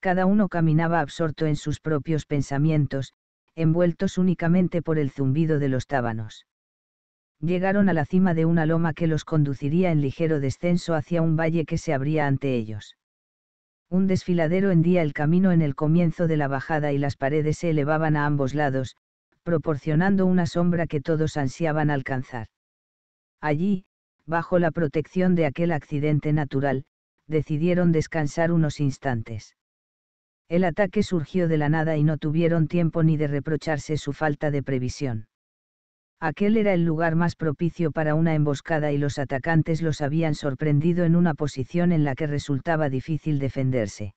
Cada uno caminaba absorto en sus propios pensamientos, envueltos únicamente por el zumbido de los tábanos llegaron a la cima de una loma que los conduciría en ligero descenso hacia un valle que se abría ante ellos. Un desfiladero hendía el camino en el comienzo de la bajada y las paredes se elevaban a ambos lados, proporcionando una sombra que todos ansiaban alcanzar. Allí, bajo la protección de aquel accidente natural, decidieron descansar unos instantes. El ataque surgió de la nada y no tuvieron tiempo ni de reprocharse su falta de previsión. Aquel era el lugar más propicio para una emboscada y los atacantes los habían sorprendido en una posición en la que resultaba difícil defenderse.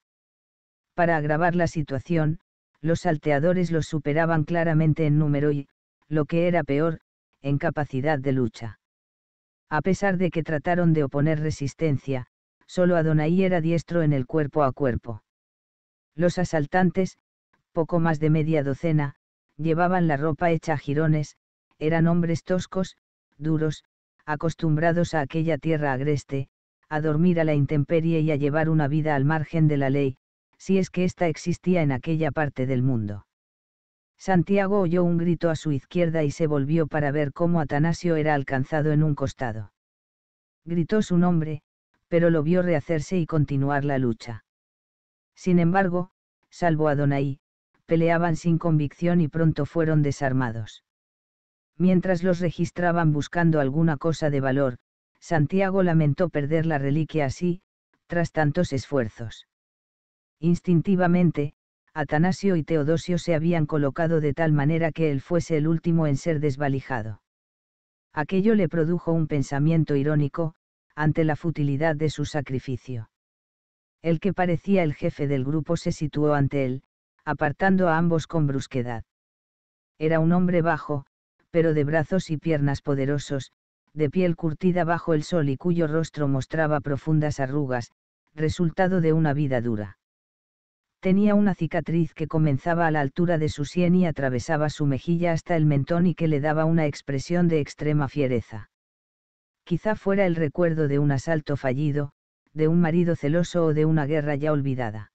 Para agravar la situación, los salteadores los superaban claramente en número y, lo que era peor, en capacidad de lucha. A pesar de que trataron de oponer resistencia, solo Adonai era diestro en el cuerpo a cuerpo. Los asaltantes, poco más de media docena, llevaban la ropa hecha a jirones, eran hombres toscos, duros, acostumbrados a aquella tierra agreste, a dormir a la intemperie y a llevar una vida al margen de la ley, si es que ésta existía en aquella parte del mundo. Santiago oyó un grito a su izquierda y se volvió para ver cómo Atanasio era alcanzado en un costado. Gritó su nombre, pero lo vio rehacerse y continuar la lucha. Sin embargo, salvo a Donaí, peleaban sin convicción y pronto fueron desarmados mientras los registraban buscando alguna cosa de valor, Santiago lamentó perder la reliquia así, tras tantos esfuerzos. Instintivamente, Atanasio y Teodosio se habían colocado de tal manera que él fuese el último en ser desvalijado. Aquello le produjo un pensamiento irónico, ante la futilidad de su sacrificio. El que parecía el jefe del grupo se situó ante él, apartando a ambos con brusquedad. Era un hombre bajo, pero de brazos y piernas poderosos, de piel curtida bajo el sol y cuyo rostro mostraba profundas arrugas, resultado de una vida dura. Tenía una cicatriz que comenzaba a la altura de su sien y atravesaba su mejilla hasta el mentón y que le daba una expresión de extrema fiereza. Quizá fuera el recuerdo de un asalto fallido, de un marido celoso o de una guerra ya olvidada.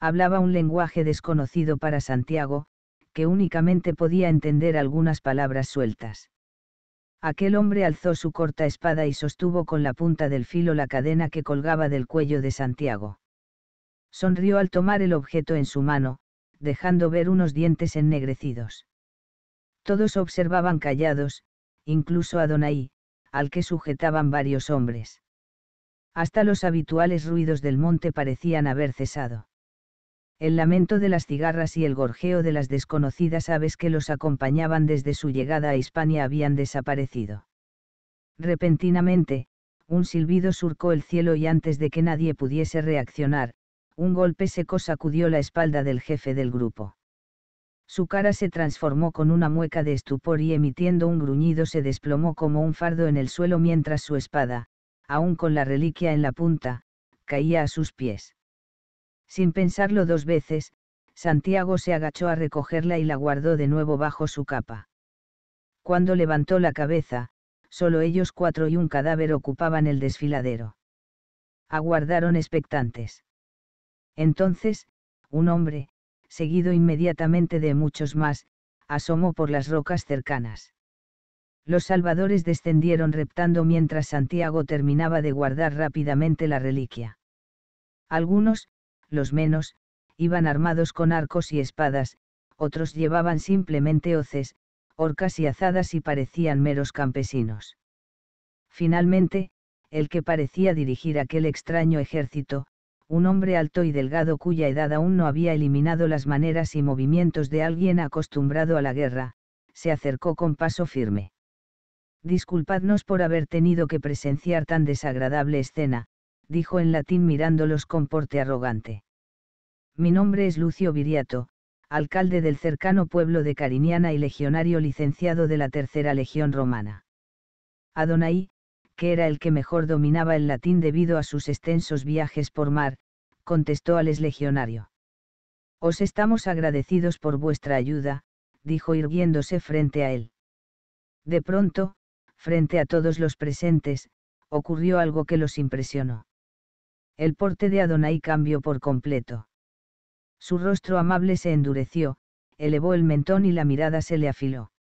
Hablaba un lenguaje desconocido para Santiago, que únicamente podía entender algunas palabras sueltas. Aquel hombre alzó su corta espada y sostuvo con la punta del filo la cadena que colgaba del cuello de Santiago. Sonrió al tomar el objeto en su mano, dejando ver unos dientes ennegrecidos. Todos observaban callados, incluso a Donaí, al que sujetaban varios hombres. Hasta los habituales ruidos del monte parecían haber cesado el lamento de las cigarras y el gorjeo de las desconocidas aves que los acompañaban desde su llegada a Hispania habían desaparecido. Repentinamente, un silbido surcó el cielo y antes de que nadie pudiese reaccionar, un golpe seco sacudió la espalda del jefe del grupo. Su cara se transformó con una mueca de estupor y emitiendo un gruñido se desplomó como un fardo en el suelo mientras su espada, aún con la reliquia en la punta, caía a sus pies. Sin pensarlo dos veces, Santiago se agachó a recogerla y la guardó de nuevo bajo su capa. Cuando levantó la cabeza, solo ellos cuatro y un cadáver ocupaban el desfiladero. Aguardaron expectantes. Entonces, un hombre, seguido inmediatamente de muchos más, asomó por las rocas cercanas. Los salvadores descendieron reptando mientras Santiago terminaba de guardar rápidamente la reliquia. Algunos, los menos, iban armados con arcos y espadas, otros llevaban simplemente hoces, horcas y azadas y parecían meros campesinos. Finalmente, el que parecía dirigir aquel extraño ejército, un hombre alto y delgado cuya edad aún no había eliminado las maneras y movimientos de alguien acostumbrado a la guerra, se acercó con paso firme. Disculpadnos por haber tenido que presenciar tan desagradable escena, dijo en latín mirándolos con porte arrogante. Mi nombre es Lucio Viriato, alcalde del cercano pueblo de Cariniana y legionario licenciado de la Tercera Legión Romana. Adonai, que era el que mejor dominaba el latín debido a sus extensos viajes por mar, contestó al legionario. Os estamos agradecidos por vuestra ayuda, dijo irguiéndose frente a él. De pronto, frente a todos los presentes, ocurrió algo que los impresionó. El porte de Adonai cambió por completo. Su rostro amable se endureció, elevó el mentón y la mirada se le afiló.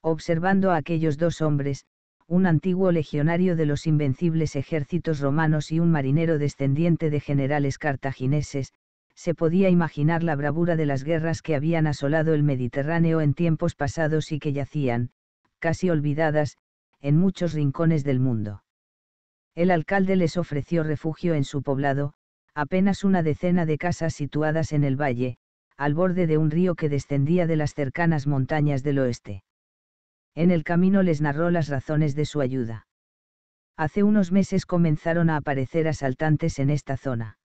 Observando a aquellos dos hombres, un antiguo legionario de los invencibles ejércitos romanos y un marinero descendiente de generales cartagineses, se podía imaginar la bravura de las guerras que habían asolado el Mediterráneo en tiempos pasados y que yacían, casi olvidadas, en muchos rincones del mundo. El alcalde les ofreció refugio en su poblado, apenas una decena de casas situadas en el valle, al borde de un río que descendía de las cercanas montañas del oeste. En el camino les narró las razones de su ayuda. Hace unos meses comenzaron a aparecer asaltantes en esta zona.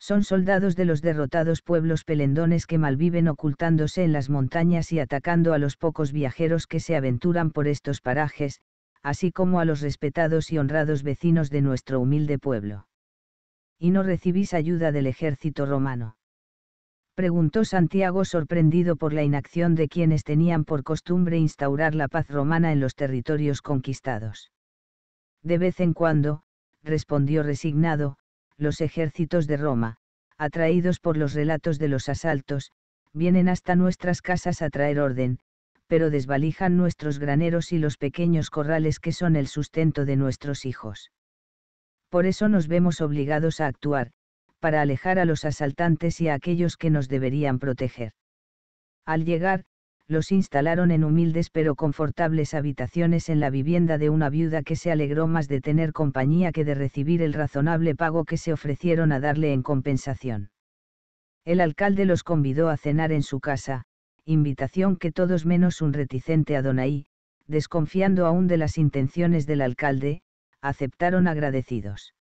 Son soldados de los derrotados pueblos pelendones que malviven ocultándose en las montañas y atacando a los pocos viajeros que se aventuran por estos parajes, así como a los respetados y honrados vecinos de nuestro humilde pueblo. ¿Y no recibís ayuda del ejército romano? Preguntó Santiago sorprendido por la inacción de quienes tenían por costumbre instaurar la paz romana en los territorios conquistados. De vez en cuando, respondió resignado, los ejércitos de Roma, atraídos por los relatos de los asaltos, vienen hasta nuestras casas a traer orden, pero desvalijan nuestros graneros y los pequeños corrales que son el sustento de nuestros hijos. Por eso nos vemos obligados a actuar, para alejar a los asaltantes y a aquellos que nos deberían proteger. Al llegar, los instalaron en humildes pero confortables habitaciones en la vivienda de una viuda que se alegró más de tener compañía que de recibir el razonable pago que se ofrecieron a darle en compensación. El alcalde los convidó a cenar en su casa, invitación que todos menos un reticente Adonai, desconfiando aún de las intenciones del alcalde, aceptaron agradecidos.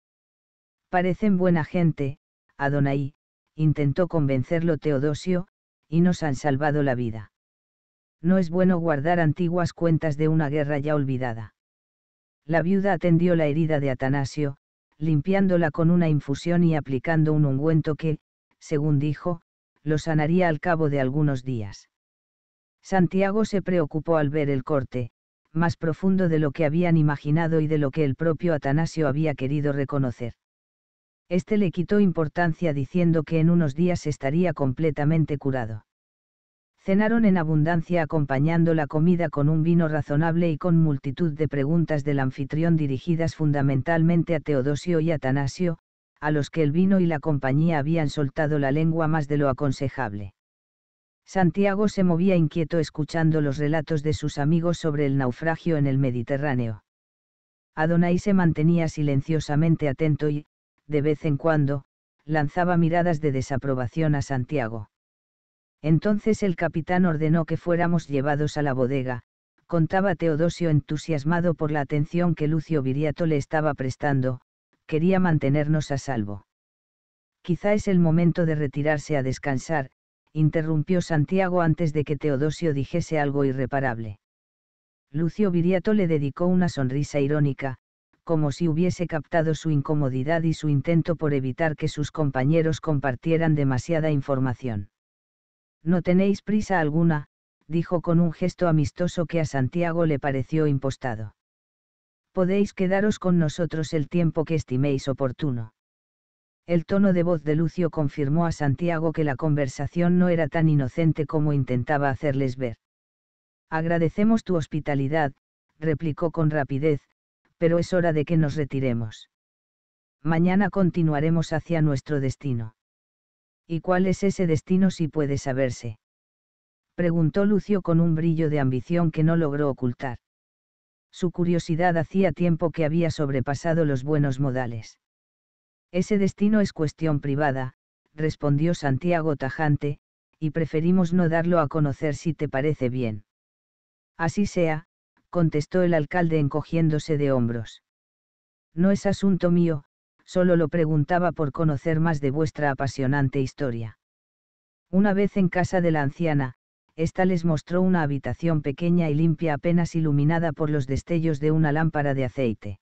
Parecen buena gente, Adonai, intentó convencerlo Teodosio, y nos han salvado la vida. No es bueno guardar antiguas cuentas de una guerra ya olvidada. La viuda atendió la herida de Atanasio, limpiándola con una infusión y aplicando un ungüento que, según dijo, lo sanaría al cabo de algunos días. Santiago se preocupó al ver el corte, más profundo de lo que habían imaginado y de lo que el propio Atanasio había querido reconocer. Este le quitó importancia diciendo que en unos días estaría completamente curado. Cenaron en abundancia acompañando la comida con un vino razonable y con multitud de preguntas del anfitrión dirigidas fundamentalmente a Teodosio y Atanasio, a los que el vino y la compañía habían soltado la lengua más de lo aconsejable. Santiago se movía inquieto escuchando los relatos de sus amigos sobre el naufragio en el Mediterráneo. Adonai se mantenía silenciosamente atento y, de vez en cuando, lanzaba miradas de desaprobación a Santiago. Entonces el capitán ordenó que fuéramos llevados a la bodega, contaba Teodosio entusiasmado por la atención que Lucio Viriato le estaba prestando, quería mantenernos a salvo. Quizá es el momento de retirarse a descansar, interrumpió Santiago antes de que Teodosio dijese algo irreparable. Lucio Viriato le dedicó una sonrisa irónica, como si hubiese captado su incomodidad y su intento por evitar que sus compañeros compartieran demasiada información. No tenéis prisa alguna, dijo con un gesto amistoso que a Santiago le pareció impostado. Podéis quedaros con nosotros el tiempo que estiméis oportuno. El tono de voz de Lucio confirmó a Santiago que la conversación no era tan inocente como intentaba hacerles ver. Agradecemos tu hospitalidad, replicó con rapidez, pero es hora de que nos retiremos. Mañana continuaremos hacia nuestro destino. ¿Y cuál es ese destino si puede saberse? Preguntó Lucio con un brillo de ambición que no logró ocultar. Su curiosidad hacía tiempo que había sobrepasado los buenos modales. Ese destino es cuestión privada, respondió Santiago tajante, y preferimos no darlo a conocer si te parece bien. Así sea, contestó el alcalde encogiéndose de hombros. No es asunto mío, solo lo preguntaba por conocer más de vuestra apasionante historia. Una vez en casa de la anciana, ésta les mostró una habitación pequeña y limpia apenas iluminada por los destellos de una lámpara de aceite.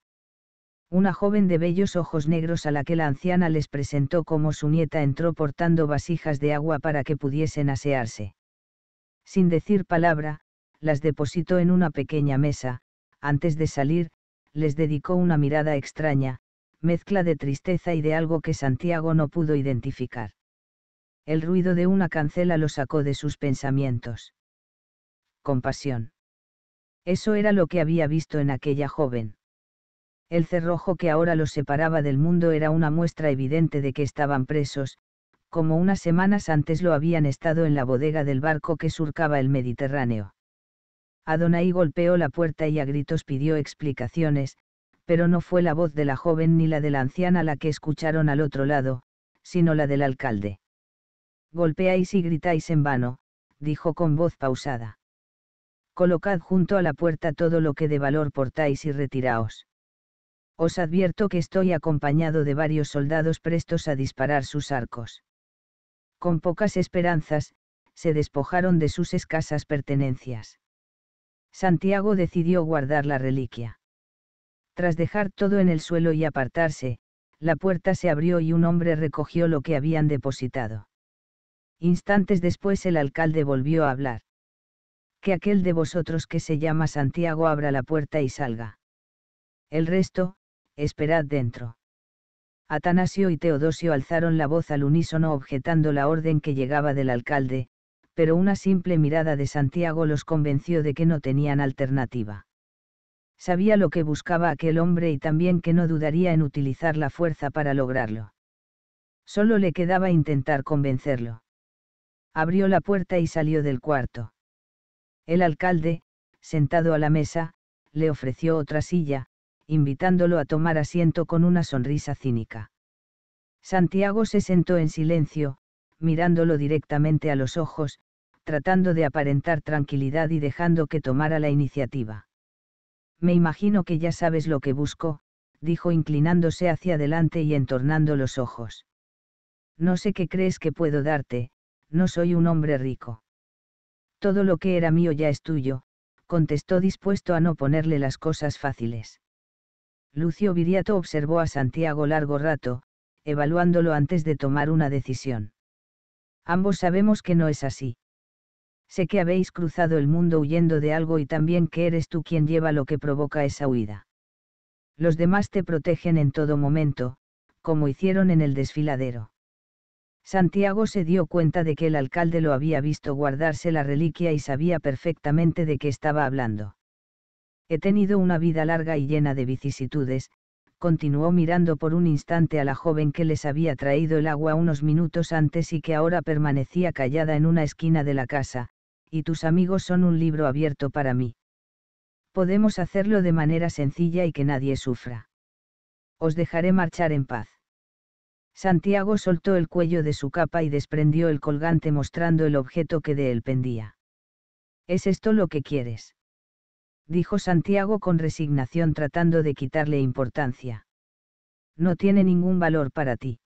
Una joven de bellos ojos negros a la que la anciana les presentó como su nieta entró portando vasijas de agua para que pudiesen asearse. Sin decir palabra, las depositó en una pequeña mesa, antes de salir, les dedicó una mirada extraña, mezcla de tristeza y de algo que Santiago no pudo identificar. El ruido de una cancela lo sacó de sus pensamientos. Compasión. Eso era lo que había visto en aquella joven. El cerrojo que ahora los separaba del mundo era una muestra evidente de que estaban presos, como unas semanas antes lo habían estado en la bodega del barco que surcaba el Mediterráneo. Adonai golpeó la puerta y a gritos pidió explicaciones, pero no fue la voz de la joven ni la de la anciana la que escucharon al otro lado, sino la del alcalde. Golpeáis y gritáis en vano, dijo con voz pausada. Colocad junto a la puerta todo lo que de valor portáis y retiraos. Os advierto que estoy acompañado de varios soldados prestos a disparar sus arcos. Con pocas esperanzas, se despojaron de sus escasas pertenencias. Santiago decidió guardar la reliquia. Tras dejar todo en el suelo y apartarse, la puerta se abrió y un hombre recogió lo que habían depositado. Instantes después el alcalde volvió a hablar. Que aquel de vosotros que se llama Santiago abra la puerta y salga. El resto, esperad dentro. Atanasio y Teodosio alzaron la voz al unísono objetando la orden que llegaba del alcalde, pero una simple mirada de Santiago los convenció de que no tenían alternativa. Sabía lo que buscaba aquel hombre y también que no dudaría en utilizar la fuerza para lograrlo. Solo le quedaba intentar convencerlo. Abrió la puerta y salió del cuarto. El alcalde, sentado a la mesa, le ofreció otra silla, invitándolo a tomar asiento con una sonrisa cínica. Santiago se sentó en silencio, mirándolo directamente a los ojos, tratando de aparentar tranquilidad y dejando que tomara la iniciativa. Me imagino que ya sabes lo que busco, dijo inclinándose hacia adelante y entornando los ojos. No sé qué crees que puedo darte, no soy un hombre rico. Todo lo que era mío ya es tuyo, contestó dispuesto a no ponerle las cosas fáciles. Lucio Viriato observó a Santiago largo rato, evaluándolo antes de tomar una decisión. Ambos sabemos que no es así. Sé que habéis cruzado el mundo huyendo de algo y también que eres tú quien lleva lo que provoca esa huida. Los demás te protegen en todo momento, como hicieron en el desfiladero. Santiago se dio cuenta de que el alcalde lo había visto guardarse la reliquia y sabía perfectamente de qué estaba hablando. He tenido una vida larga y llena de vicisitudes, continuó mirando por un instante a la joven que les había traído el agua unos minutos antes y que ahora permanecía callada en una esquina de la casa, y tus amigos son un libro abierto para mí. Podemos hacerlo de manera sencilla y que nadie sufra. Os dejaré marchar en paz. Santiago soltó el cuello de su capa y desprendió el colgante mostrando el objeto que de él pendía. ¿Es esto lo que quieres? dijo Santiago con resignación tratando de quitarle importancia. No tiene ningún valor para ti.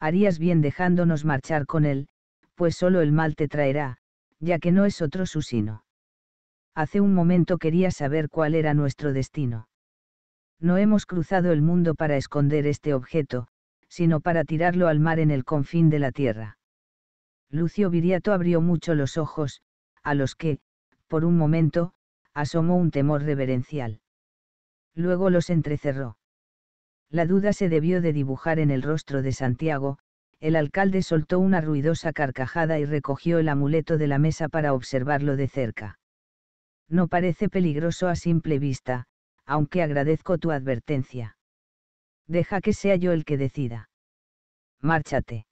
Harías bien dejándonos marchar con él, pues solo el mal te traerá, ya que no es otro su sino. Hace un momento quería saber cuál era nuestro destino. No hemos cruzado el mundo para esconder este objeto, sino para tirarlo al mar en el confín de la tierra. Lucio Viriato abrió mucho los ojos, a los que, por un momento, asomó un temor reverencial. Luego los entrecerró. La duda se debió de dibujar en el rostro de Santiago, el alcalde soltó una ruidosa carcajada y recogió el amuleto de la mesa para observarlo de cerca. No parece peligroso a simple vista, aunque agradezco tu advertencia. Deja que sea yo el que decida. Márchate.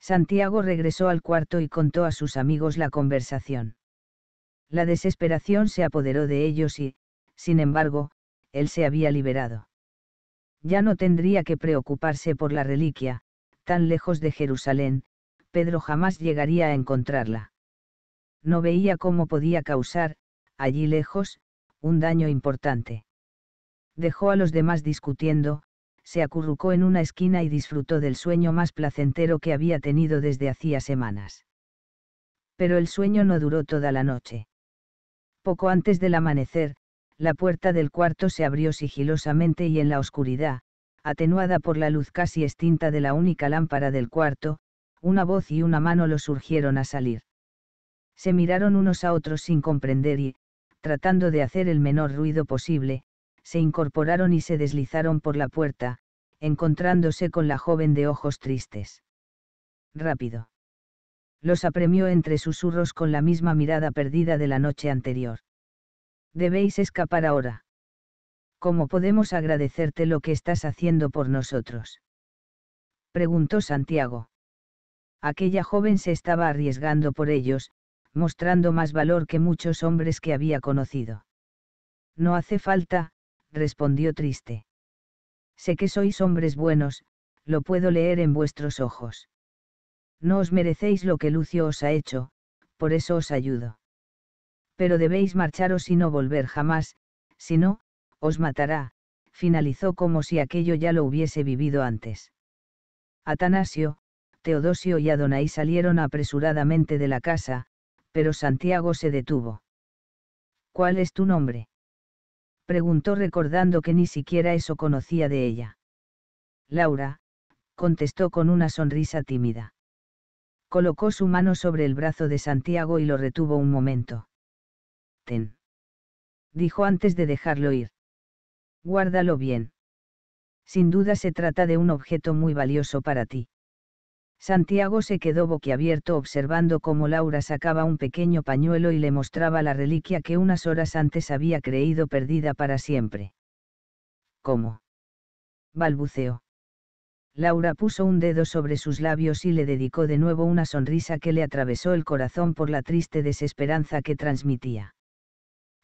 Santiago regresó al cuarto y contó a sus amigos la conversación. La desesperación se apoderó de ellos y, sin embargo, él se había liberado. Ya no tendría que preocuparse por la reliquia, tan lejos de Jerusalén, Pedro jamás llegaría a encontrarla. No veía cómo podía causar, allí lejos, un daño importante. Dejó a los demás discutiendo, se acurrucó en una esquina y disfrutó del sueño más placentero que había tenido desde hacía semanas. Pero el sueño no duró toda la noche. Poco antes del amanecer, la puerta del cuarto se abrió sigilosamente y en la oscuridad, atenuada por la luz casi extinta de la única lámpara del cuarto, una voz y una mano lo surgieron a salir. Se miraron unos a otros sin comprender y, tratando de hacer el menor ruido posible, se incorporaron y se deslizaron por la puerta, encontrándose con la joven de ojos tristes. Rápido los apremió entre susurros con la misma mirada perdida de la noche anterior. Debéis escapar ahora. ¿Cómo podemos agradecerte lo que estás haciendo por nosotros? Preguntó Santiago. Aquella joven se estaba arriesgando por ellos, mostrando más valor que muchos hombres que había conocido. No hace falta, respondió triste. Sé que sois hombres buenos, lo puedo leer en vuestros ojos. No os merecéis lo que Lucio os ha hecho, por eso os ayudo. Pero debéis marcharos y no volver jamás, si no, os matará, finalizó como si aquello ya lo hubiese vivido antes. Atanasio, Teodosio y Adonai salieron apresuradamente de la casa, pero Santiago se detuvo. ¿Cuál es tu nombre? preguntó recordando que ni siquiera eso conocía de ella. Laura, contestó con una sonrisa tímida colocó su mano sobre el brazo de Santiago y lo retuvo un momento. Ten. Dijo antes de dejarlo ir. Guárdalo bien. Sin duda se trata de un objeto muy valioso para ti. Santiago se quedó boquiabierto observando cómo Laura sacaba un pequeño pañuelo y le mostraba la reliquia que unas horas antes había creído perdida para siempre. ¿Cómo? balbuceó. Laura puso un dedo sobre sus labios y le dedicó de nuevo una sonrisa que le atravesó el corazón por la triste desesperanza que transmitía.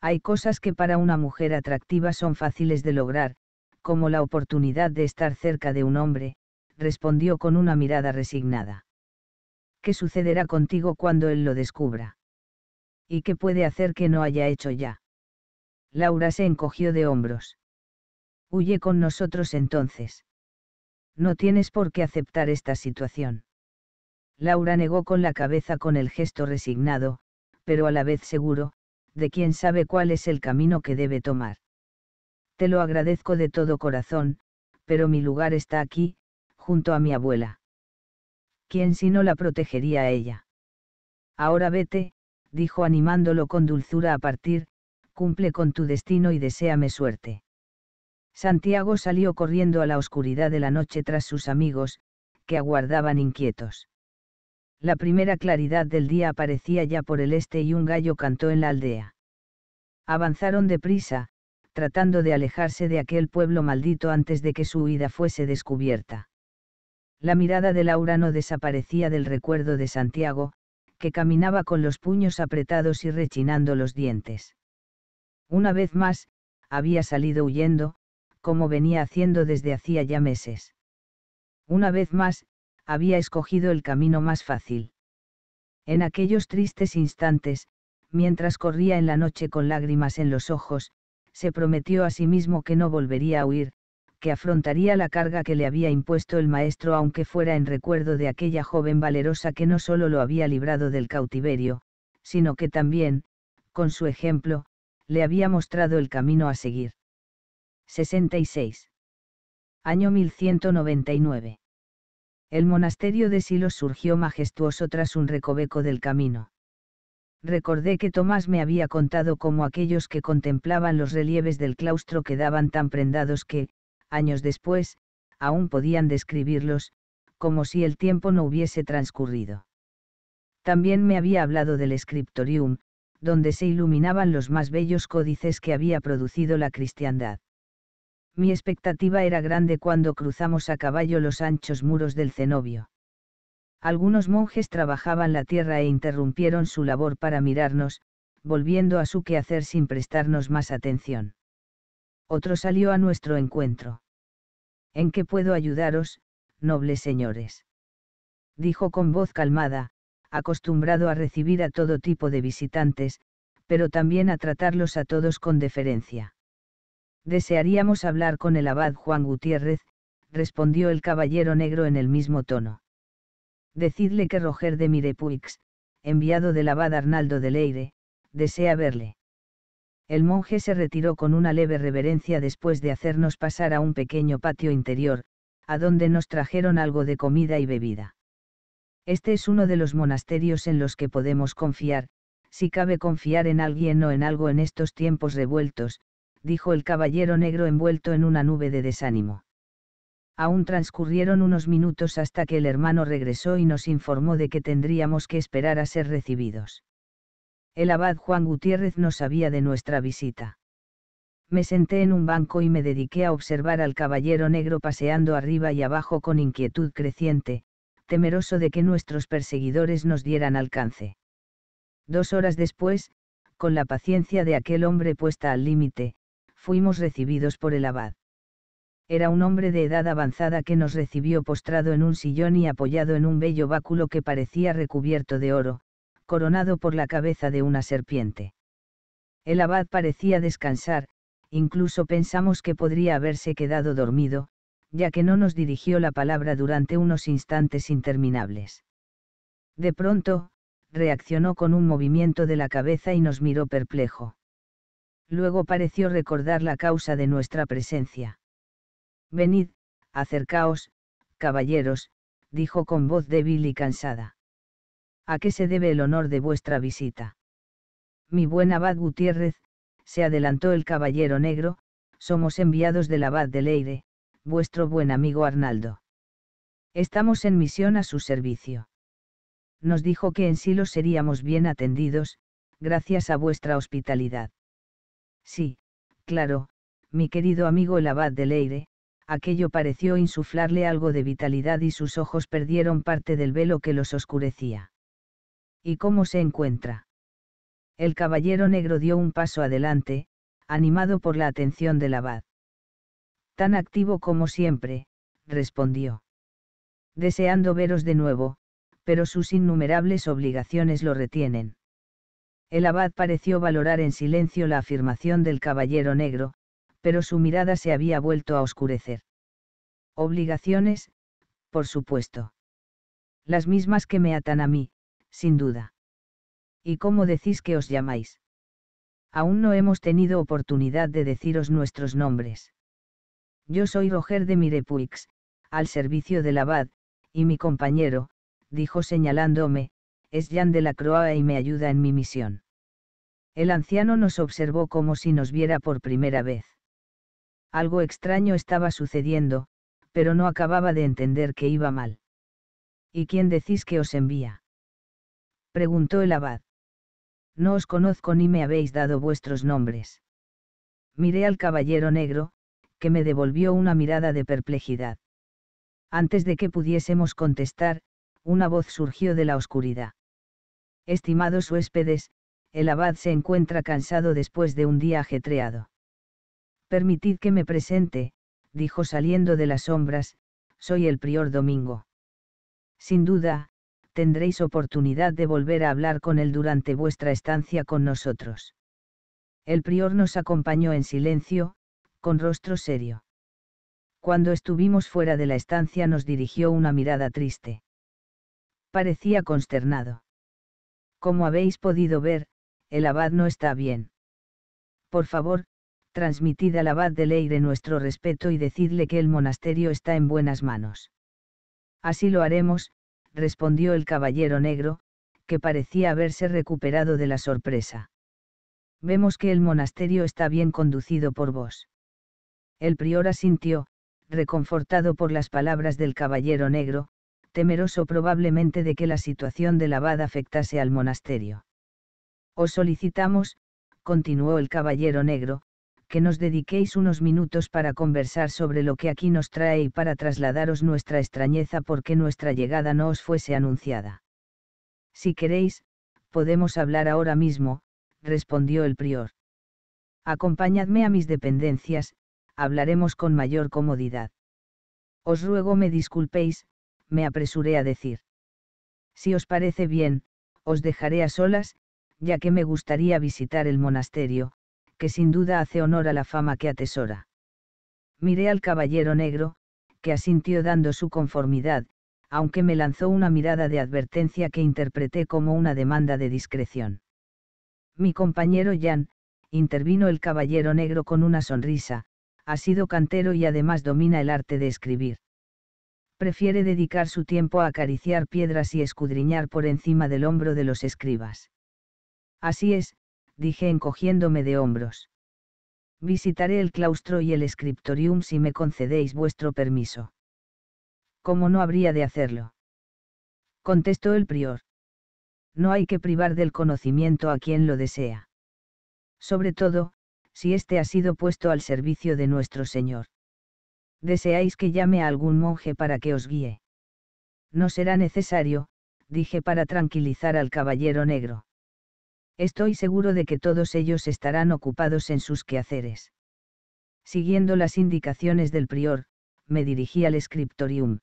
Hay cosas que para una mujer atractiva son fáciles de lograr, como la oportunidad de estar cerca de un hombre, respondió con una mirada resignada. ¿Qué sucederá contigo cuando él lo descubra? ¿Y qué puede hacer que no haya hecho ya? Laura se encogió de hombros. Huye con nosotros entonces. No tienes por qué aceptar esta situación. Laura negó con la cabeza con el gesto resignado, pero a la vez seguro, de quien sabe cuál es el camino que debe tomar. Te lo agradezco de todo corazón, pero mi lugar está aquí, junto a mi abuela. ¿Quién si no la protegería a ella? Ahora vete, dijo animándolo con dulzura a partir, cumple con tu destino y deséame suerte. Santiago salió corriendo a la oscuridad de la noche tras sus amigos, que aguardaban inquietos. La primera claridad del día aparecía ya por el este y un gallo cantó en la aldea. Avanzaron deprisa, tratando de alejarse de aquel pueblo maldito antes de que su huida fuese descubierta. La mirada de Laura no desaparecía del recuerdo de Santiago, que caminaba con los puños apretados y rechinando los dientes. Una vez más, había salido huyendo, como venía haciendo desde hacía ya meses. Una vez más, había escogido el camino más fácil. En aquellos tristes instantes, mientras corría en la noche con lágrimas en los ojos, se prometió a sí mismo que no volvería a huir, que afrontaría la carga que le había impuesto el maestro aunque fuera en recuerdo de aquella joven valerosa que no solo lo había librado del cautiverio, sino que también, con su ejemplo, le había mostrado el camino a seguir. 66. Año 1199. El monasterio de Silos surgió majestuoso tras un recoveco del camino. Recordé que Tomás me había contado cómo aquellos que contemplaban los relieves del claustro quedaban tan prendados que, años después, aún podían describirlos, como si el tiempo no hubiese transcurrido. También me había hablado del scriptorium, donde se iluminaban los más bellos códices que había producido la cristiandad. Mi expectativa era grande cuando cruzamos a caballo los anchos muros del cenobio. Algunos monjes trabajaban la tierra e interrumpieron su labor para mirarnos, volviendo a su quehacer sin prestarnos más atención. Otro salió a nuestro encuentro. ¿En qué puedo ayudaros, nobles señores? Dijo con voz calmada, acostumbrado a recibir a todo tipo de visitantes, pero también a tratarlos a todos con deferencia. Desearíamos hablar con el abad Juan Gutiérrez, respondió el caballero negro en el mismo tono. Decidle que Roger de Mirepuix, enviado del abad Arnaldo de Leire, desea verle. El monje se retiró con una leve reverencia después de hacernos pasar a un pequeño patio interior, a donde nos trajeron algo de comida y bebida. Este es uno de los monasterios en los que podemos confiar, si cabe confiar en alguien o en algo en estos tiempos revueltos, dijo el caballero negro envuelto en una nube de desánimo. Aún transcurrieron unos minutos hasta que el hermano regresó y nos informó de que tendríamos que esperar a ser recibidos. El abad Juan Gutiérrez no sabía de nuestra visita. Me senté en un banco y me dediqué a observar al caballero negro paseando arriba y abajo con inquietud creciente, temeroso de que nuestros perseguidores nos dieran alcance. Dos horas después, con la paciencia de aquel hombre puesta al límite, fuimos recibidos por el abad. Era un hombre de edad avanzada que nos recibió postrado en un sillón y apoyado en un bello báculo que parecía recubierto de oro, coronado por la cabeza de una serpiente. El abad parecía descansar, incluso pensamos que podría haberse quedado dormido, ya que no nos dirigió la palabra durante unos instantes interminables. De pronto, reaccionó con un movimiento de la cabeza y nos miró perplejo luego pareció recordar la causa de nuestra presencia. Venid, acercaos, caballeros, dijo con voz débil y cansada. ¿A qué se debe el honor de vuestra visita? Mi buen abad Gutiérrez, se adelantó el caballero negro, somos enviados del abad de Leire, vuestro buen amigo Arnaldo. Estamos en misión a su servicio. Nos dijo que en Silos seríamos bien atendidos, gracias a vuestra hospitalidad. Sí, claro, mi querido amigo el abad de Leire, aquello pareció insuflarle algo de vitalidad y sus ojos perdieron parte del velo que los oscurecía. ¿Y cómo se encuentra? El caballero negro dio un paso adelante, animado por la atención del abad. Tan activo como siempre, respondió. Deseando veros de nuevo, pero sus innumerables obligaciones lo retienen. El abad pareció valorar en silencio la afirmación del caballero negro, pero su mirada se había vuelto a oscurecer. Obligaciones, por supuesto. Las mismas que me atan a mí, sin duda. ¿Y cómo decís que os llamáis? Aún no hemos tenido oportunidad de deciros nuestros nombres. Yo soy Roger de Mirepuix, al servicio del abad, y mi compañero, dijo señalándome, es Jan de la Croa y me ayuda en mi misión. El anciano nos observó como si nos viera por primera vez. Algo extraño estaba sucediendo, pero no acababa de entender que iba mal. ¿Y quién decís que os envía? preguntó el abad. No os conozco ni me habéis dado vuestros nombres. Miré al caballero negro, que me devolvió una mirada de perplejidad. Antes de que pudiésemos contestar, una voz surgió de la oscuridad. Estimados huéspedes, el abad se encuentra cansado después de un día ajetreado. Permitid que me presente, dijo saliendo de las sombras, soy el prior Domingo. Sin duda, tendréis oportunidad de volver a hablar con él durante vuestra estancia con nosotros. El prior nos acompañó en silencio, con rostro serio. Cuando estuvimos fuera de la estancia nos dirigió una mirada triste. Parecía consternado. Como habéis podido ver, el abad no está bien. Por favor, transmitid al abad de Leire nuestro respeto y decidle que el monasterio está en buenas manos. Así lo haremos, respondió el caballero negro, que parecía haberse recuperado de la sorpresa. Vemos que el monasterio está bien conducido por vos. El prior asintió, reconfortado por las palabras del caballero negro, temeroso probablemente de que la situación del abad afectase al monasterio. Os solicitamos, continuó el caballero negro, que nos dediquéis unos minutos para conversar sobre lo que aquí nos trae y para trasladaros nuestra extrañeza porque nuestra llegada no os fuese anunciada. Si queréis, podemos hablar ahora mismo, respondió el prior. Acompañadme a mis dependencias, hablaremos con mayor comodidad. Os ruego me disculpéis, me apresuré a decir. Si os parece bien, os dejaré a solas, ya que me gustaría visitar el monasterio, que sin duda hace honor a la fama que atesora. Miré al caballero negro, que asintió dando su conformidad, aunque me lanzó una mirada de advertencia que interpreté como una demanda de discreción. Mi compañero Jan, intervino el caballero negro con una sonrisa, ha sido cantero y además domina el arte de escribir prefiere dedicar su tiempo a acariciar piedras y escudriñar por encima del hombro de los escribas. Así es, dije encogiéndome de hombros. Visitaré el claustro y el escriptorium si me concedéis vuestro permiso. ¿Cómo no habría de hacerlo? contestó el prior. No hay que privar del conocimiento a quien lo desea. Sobre todo, si éste ha sido puesto al servicio de nuestro Señor deseáis que llame a algún monje para que os guíe. No será necesario, dije para tranquilizar al caballero negro. Estoy seguro de que todos ellos estarán ocupados en sus quehaceres. Siguiendo las indicaciones del prior, me dirigí al scriptorium.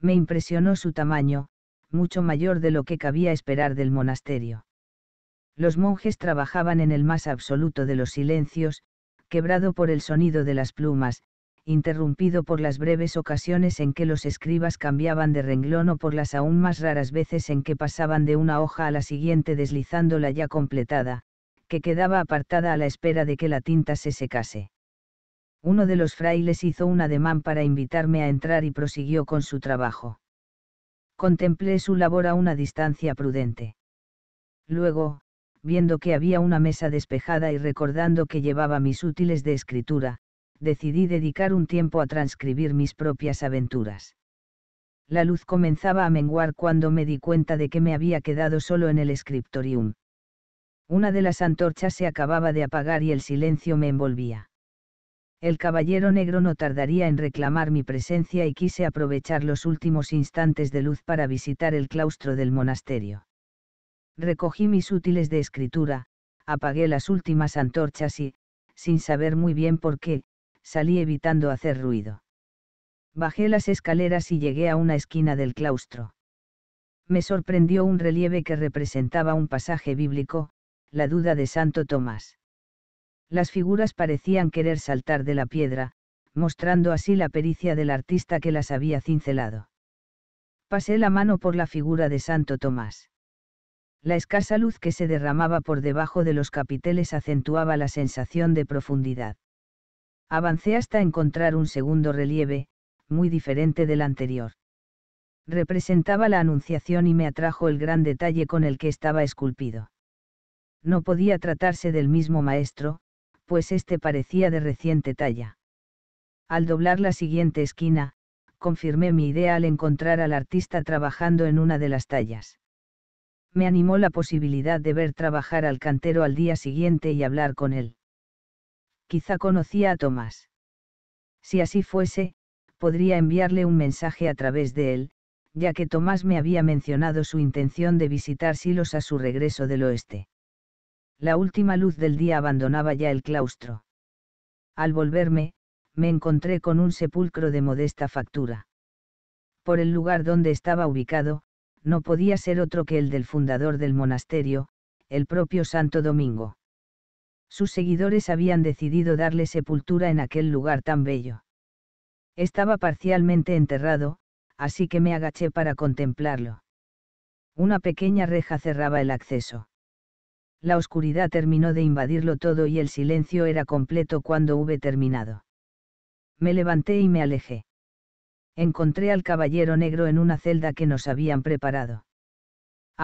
Me impresionó su tamaño, mucho mayor de lo que cabía esperar del monasterio. Los monjes trabajaban en el más absoluto de los silencios, quebrado por el sonido de las plumas, interrumpido por las breves ocasiones en que los escribas cambiaban de renglón o por las aún más raras veces en que pasaban de una hoja a la siguiente deslizándola ya completada, que quedaba apartada a la espera de que la tinta se secase. Uno de los frailes hizo un ademán para invitarme a entrar y prosiguió con su trabajo. Contemplé su labor a una distancia prudente. Luego, viendo que había una mesa despejada y recordando que llevaba mis útiles de escritura, decidí dedicar un tiempo a transcribir mis propias aventuras. La luz comenzaba a menguar cuando me di cuenta de que me había quedado solo en el escriptorium. Una de las antorchas se acababa de apagar y el silencio me envolvía. El caballero negro no tardaría en reclamar mi presencia y quise aprovechar los últimos instantes de luz para visitar el claustro del monasterio. Recogí mis útiles de escritura, apagué las últimas antorchas y, sin saber muy bien por qué, salí evitando hacer ruido. Bajé las escaleras y llegué a una esquina del claustro. Me sorprendió un relieve que representaba un pasaje bíblico, la duda de Santo Tomás. Las figuras parecían querer saltar de la piedra, mostrando así la pericia del artista que las había cincelado. Pasé la mano por la figura de Santo Tomás. La escasa luz que se derramaba por debajo de los capiteles acentuaba la sensación de profundidad. Avancé hasta encontrar un segundo relieve, muy diferente del anterior. Representaba la Anunciación y me atrajo el gran detalle con el que estaba esculpido. No podía tratarse del mismo maestro, pues éste parecía de reciente talla. Al doblar la siguiente esquina, confirmé mi idea al encontrar al artista trabajando en una de las tallas. Me animó la posibilidad de ver trabajar al cantero al día siguiente y hablar con él. Quizá conocía a Tomás. Si así fuese, podría enviarle un mensaje a través de él, ya que Tomás me había mencionado su intención de visitar Silos a su regreso del oeste. La última luz del día abandonaba ya el claustro. Al volverme, me encontré con un sepulcro de modesta factura. Por el lugar donde estaba ubicado, no podía ser otro que el del fundador del monasterio, el propio Santo Domingo sus seguidores habían decidido darle sepultura en aquel lugar tan bello. Estaba parcialmente enterrado, así que me agaché para contemplarlo. Una pequeña reja cerraba el acceso. La oscuridad terminó de invadirlo todo y el silencio era completo cuando hube terminado. Me levanté y me alejé. Encontré al caballero negro en una celda que nos habían preparado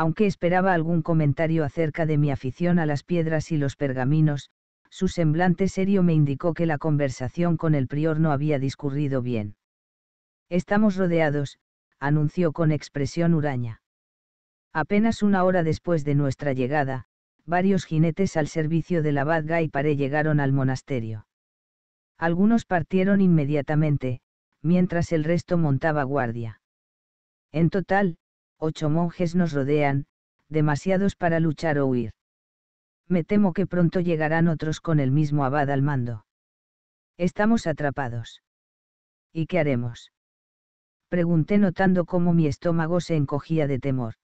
aunque esperaba algún comentario acerca de mi afición a las piedras y los pergaminos, su semblante serio me indicó que la conversación con el prior no había discurrido bien. Estamos rodeados, anunció con expresión huraña. Apenas una hora después de nuestra llegada, varios jinetes al servicio de la abad y Paré llegaron al monasterio. Algunos partieron inmediatamente, mientras el resto montaba guardia. En total, ocho monjes nos rodean, demasiados para luchar o huir. Me temo que pronto llegarán otros con el mismo abad al mando. Estamos atrapados. ¿Y qué haremos? Pregunté notando cómo mi estómago se encogía de temor.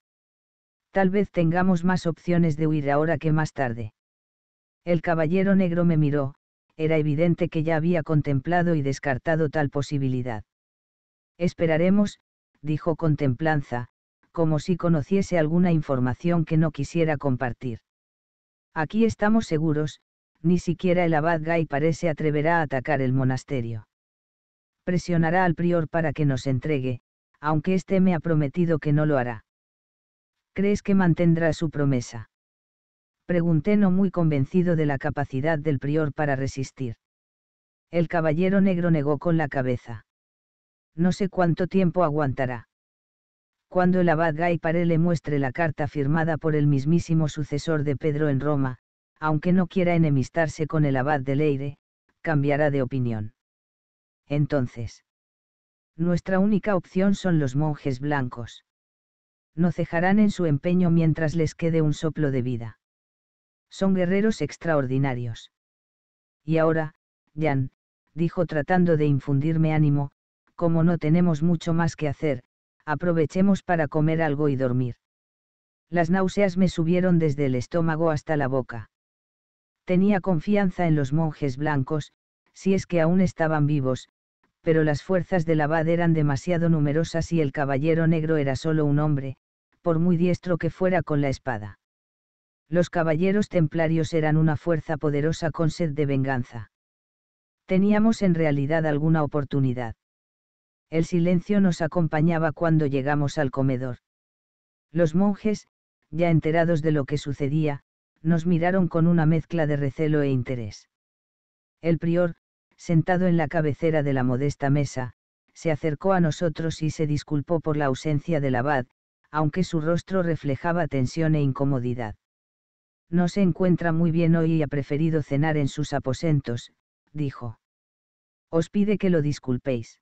Tal vez tengamos más opciones de huir ahora que más tarde. El caballero negro me miró, era evidente que ya había contemplado y descartado tal posibilidad. Esperaremos, dijo con templanza, como si conociese alguna información que no quisiera compartir. Aquí estamos seguros, ni siquiera el abad Guy parece atreverá a atacar el monasterio. Presionará al prior para que nos entregue, aunque éste me ha prometido que no lo hará. ¿Crees que mantendrá su promesa? Pregunté no muy convencido de la capacidad del prior para resistir. El caballero negro negó con la cabeza. No sé cuánto tiempo aguantará cuando el abad Guy le muestre la carta firmada por el mismísimo sucesor de Pedro en Roma, aunque no quiera enemistarse con el abad de Leire, cambiará de opinión. Entonces. Nuestra única opción son los monjes blancos. No cejarán en su empeño mientras les quede un soplo de vida. Son guerreros extraordinarios. Y ahora, Jan, dijo tratando de infundirme ánimo, como no tenemos mucho más que hacer, aprovechemos para comer algo y dormir. Las náuseas me subieron desde el estómago hasta la boca. Tenía confianza en los monjes blancos, si es que aún estaban vivos, pero las fuerzas del abad eran demasiado numerosas y el caballero negro era solo un hombre, por muy diestro que fuera con la espada. Los caballeros templarios eran una fuerza poderosa con sed de venganza. Teníamos en realidad alguna oportunidad. El silencio nos acompañaba cuando llegamos al comedor. Los monjes, ya enterados de lo que sucedía, nos miraron con una mezcla de recelo e interés. El prior, sentado en la cabecera de la modesta mesa, se acercó a nosotros y se disculpó por la ausencia del abad, aunque su rostro reflejaba tensión e incomodidad. No se encuentra muy bien hoy y ha preferido cenar en sus aposentos, dijo. Os pide que lo disculpéis.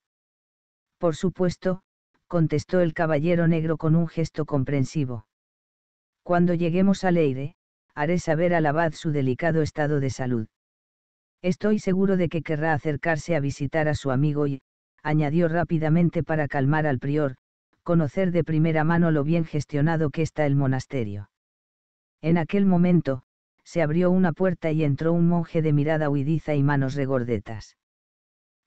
Por supuesto, contestó el caballero negro con un gesto comprensivo. Cuando lleguemos al aire, haré saber al abad su delicado estado de salud. Estoy seguro de que querrá acercarse a visitar a su amigo y, añadió rápidamente para calmar al prior, conocer de primera mano lo bien gestionado que está el monasterio. En aquel momento, se abrió una puerta y entró un monje de mirada huidiza y manos regordetas.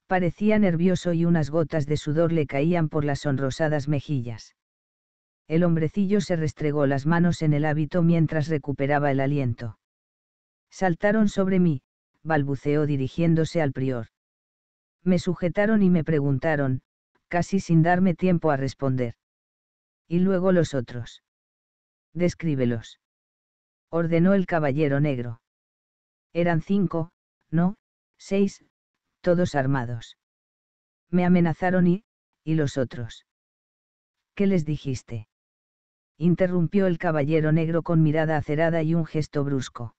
Parecía nervioso y unas gotas de sudor le caían por las sonrosadas mejillas. El hombrecillo se restregó las manos en el hábito mientras recuperaba el aliento. Saltaron sobre mí, balbuceó dirigiéndose al prior. Me sujetaron y me preguntaron, casi sin darme tiempo a responder. Y luego los otros. Descríbelos. Ordenó el caballero negro. Eran cinco, no, seis, todos armados. Me amenazaron y, ¿y los otros? ¿Qué les dijiste? Interrumpió el caballero negro con mirada acerada y un gesto brusco.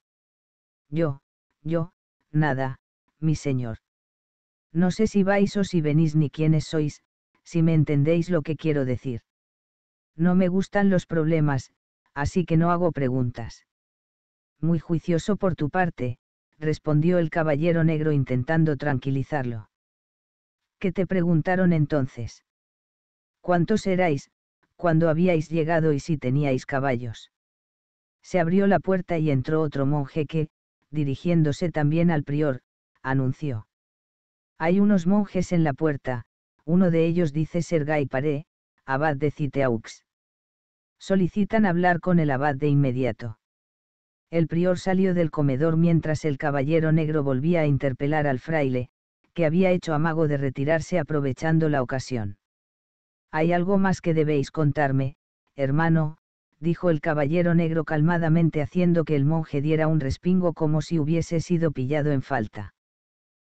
Yo, yo, nada, mi señor. No sé si vais o si venís ni quiénes sois, si me entendéis lo que quiero decir. No me gustan los problemas, así que no hago preguntas. Muy juicioso por tu parte, respondió el caballero negro intentando tranquilizarlo. ¿Qué te preguntaron entonces? ¿Cuántos erais, cuándo habíais llegado y si teníais caballos? Se abrió la puerta y entró otro monje que, dirigiéndose también al prior, anunció. Hay unos monjes en la puerta, uno de ellos dice ser Gaiparé, Paré, abad de Citeaux. Solicitan hablar con el abad de inmediato. El prior salió del comedor mientras el caballero negro volvía a interpelar al fraile, que había hecho amago de retirarse aprovechando la ocasión. Hay algo más que debéis contarme, hermano, dijo el caballero negro calmadamente haciendo que el monje diera un respingo como si hubiese sido pillado en falta.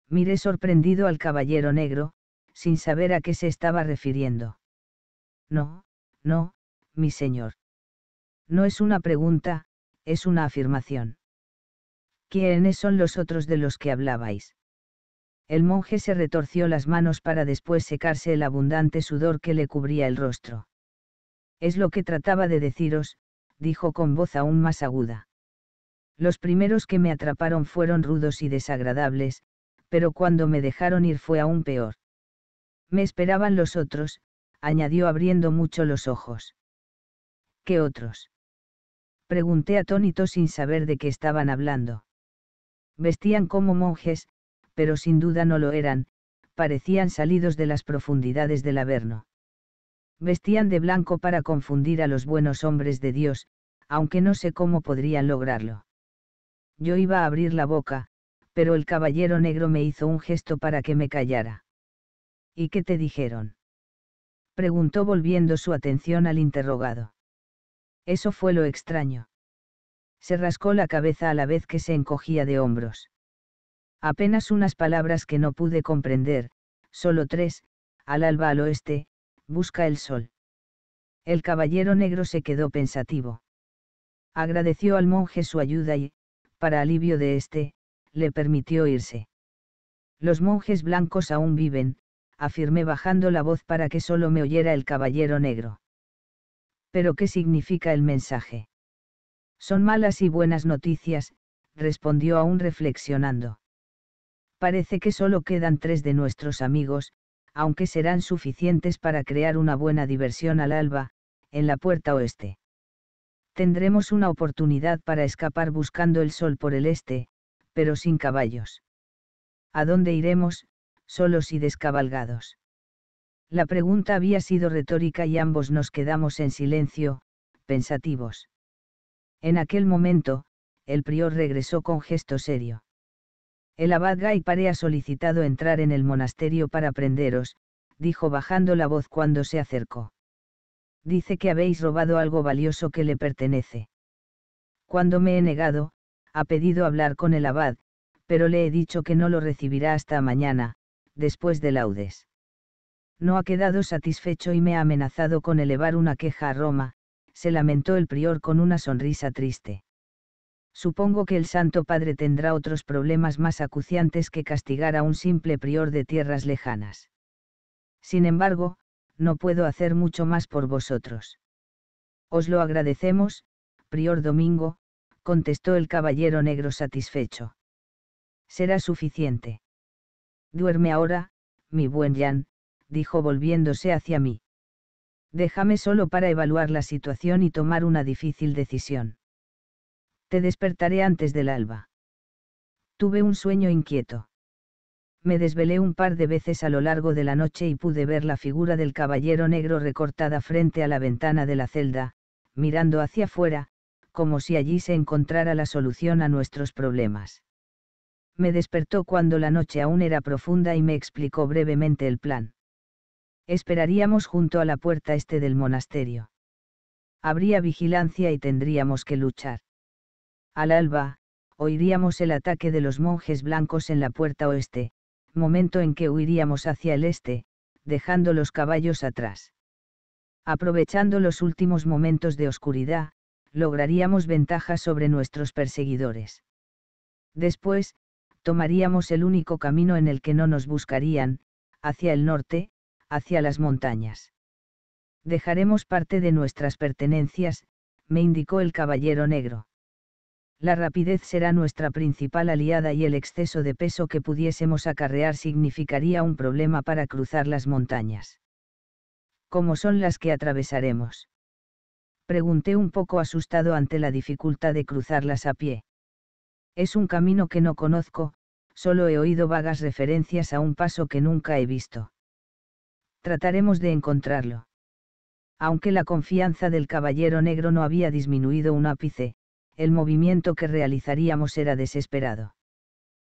Miré sorprendido al caballero negro, sin saber a qué se estaba refiriendo. No, no, mi señor. No es una pregunta, es una afirmación. ¿Quiénes son los otros de los que hablabais? El monje se retorció las manos para después secarse el abundante sudor que le cubría el rostro. Es lo que trataba de deciros, dijo con voz aún más aguda. Los primeros que me atraparon fueron rudos y desagradables, pero cuando me dejaron ir fue aún peor. Me esperaban los otros, añadió abriendo mucho los ojos. ¿Qué otros? Pregunté atónito sin saber de qué estaban hablando. Vestían como monjes, pero sin duda no lo eran, parecían salidos de las profundidades del Averno. Vestían de blanco para confundir a los buenos hombres de Dios, aunque no sé cómo podrían lograrlo. Yo iba a abrir la boca, pero el caballero negro me hizo un gesto para que me callara. ¿Y qué te dijeron? preguntó volviendo su atención al interrogado. Eso fue lo extraño. Se rascó la cabeza a la vez que se encogía de hombros. Apenas unas palabras que no pude comprender, solo tres, al alba al oeste, busca el sol. El caballero negro se quedó pensativo. Agradeció al monje su ayuda y, para alivio de éste, le permitió irse. Los monjes blancos aún viven, afirmé bajando la voz para que solo me oyera el caballero negro. Pero ¿qué significa el mensaje? Son malas y buenas noticias, respondió aún reflexionando. Parece que solo quedan tres de nuestros amigos, aunque serán suficientes para crear una buena diversión al alba, en la puerta oeste. Tendremos una oportunidad para escapar buscando el sol por el este, pero sin caballos. ¿A dónde iremos, solos y descabalgados? La pregunta había sido retórica y ambos nos quedamos en silencio, pensativos. En aquel momento, el prior regresó con gesto serio. El abad Gaipare ha solicitado entrar en el monasterio para prenderos, dijo bajando la voz cuando se acercó. Dice que habéis robado algo valioso que le pertenece. Cuando me he negado, ha pedido hablar con el abad, pero le he dicho que no lo recibirá hasta mañana, después de laudes no ha quedado satisfecho y me ha amenazado con elevar una queja a Roma, se lamentó el prior con una sonrisa triste. Supongo que el Santo Padre tendrá otros problemas más acuciantes que castigar a un simple prior de tierras lejanas. Sin embargo, no puedo hacer mucho más por vosotros. Os lo agradecemos, prior Domingo, contestó el caballero negro satisfecho. Será suficiente. Duerme ahora, mi buen Jan, dijo volviéndose hacia mí. Déjame solo para evaluar la situación y tomar una difícil decisión. Te despertaré antes del alba. Tuve un sueño inquieto. Me desvelé un par de veces a lo largo de la noche y pude ver la figura del caballero negro recortada frente a la ventana de la celda, mirando hacia afuera, como si allí se encontrara la solución a nuestros problemas. Me despertó cuando la noche aún era profunda y me explicó brevemente el plan. Esperaríamos junto a la puerta este del monasterio. Habría vigilancia y tendríamos que luchar. Al alba, oiríamos el ataque de los monjes blancos en la puerta oeste, momento en que huiríamos hacia el este, dejando los caballos atrás. Aprovechando los últimos momentos de oscuridad, lograríamos ventaja sobre nuestros perseguidores. Después, tomaríamos el único camino en el que no nos buscarían, hacia el norte, hacia las montañas. Dejaremos parte de nuestras pertenencias, me indicó el caballero negro. La rapidez será nuestra principal aliada y el exceso de peso que pudiésemos acarrear significaría un problema para cruzar las montañas. ¿Cómo son las que atravesaremos? Pregunté un poco asustado ante la dificultad de cruzarlas a pie. Es un camino que no conozco, solo he oído vagas referencias a un paso que nunca he visto trataremos de encontrarlo. Aunque la confianza del caballero negro no había disminuido un ápice, el movimiento que realizaríamos era desesperado.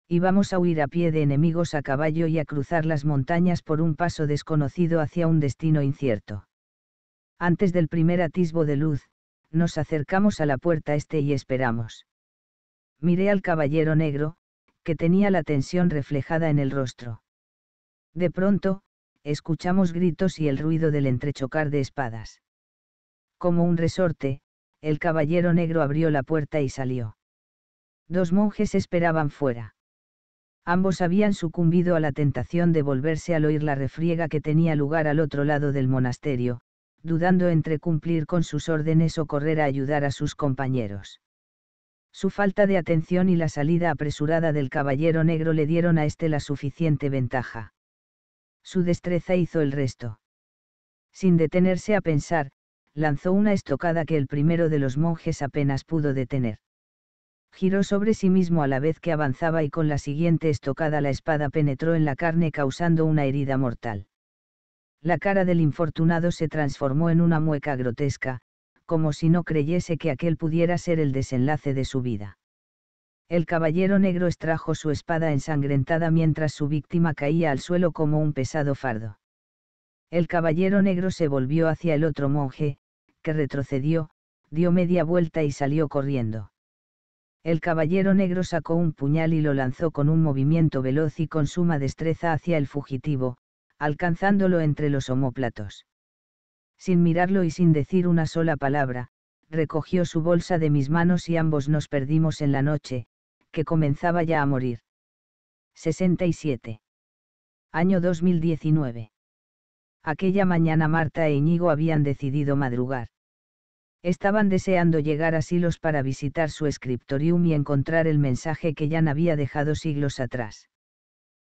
Íbamos a huir a pie de enemigos a caballo y a cruzar las montañas por un paso desconocido hacia un destino incierto. Antes del primer atisbo de luz, nos acercamos a la puerta este y esperamos. Miré al caballero negro, que tenía la tensión reflejada en el rostro. De pronto, escuchamos gritos y el ruido del entrechocar de espadas. Como un resorte, el caballero negro abrió la puerta y salió. Dos monjes esperaban fuera. Ambos habían sucumbido a la tentación de volverse al oír la refriega que tenía lugar al otro lado del monasterio, dudando entre cumplir con sus órdenes o correr a ayudar a sus compañeros. Su falta de atención y la salida apresurada del caballero negro le dieron a éste la suficiente ventaja. Su destreza hizo el resto. Sin detenerse a pensar, lanzó una estocada que el primero de los monjes apenas pudo detener. Giró sobre sí mismo a la vez que avanzaba y con la siguiente estocada la espada penetró en la carne causando una herida mortal. La cara del infortunado se transformó en una mueca grotesca, como si no creyese que aquel pudiera ser el desenlace de su vida el caballero negro extrajo su espada ensangrentada mientras su víctima caía al suelo como un pesado fardo. El caballero negro se volvió hacia el otro monje, que retrocedió, dio media vuelta y salió corriendo. El caballero negro sacó un puñal y lo lanzó con un movimiento veloz y con suma destreza hacia el fugitivo, alcanzándolo entre los omóplatos. Sin mirarlo y sin decir una sola palabra, recogió su bolsa de mis manos y ambos nos perdimos en la noche, que comenzaba ya a morir. 67. Año 2019. Aquella mañana Marta e Íñigo habían decidido madrugar. Estaban deseando llegar a Silos para visitar su escriptorium y encontrar el mensaje que Jan había dejado siglos atrás.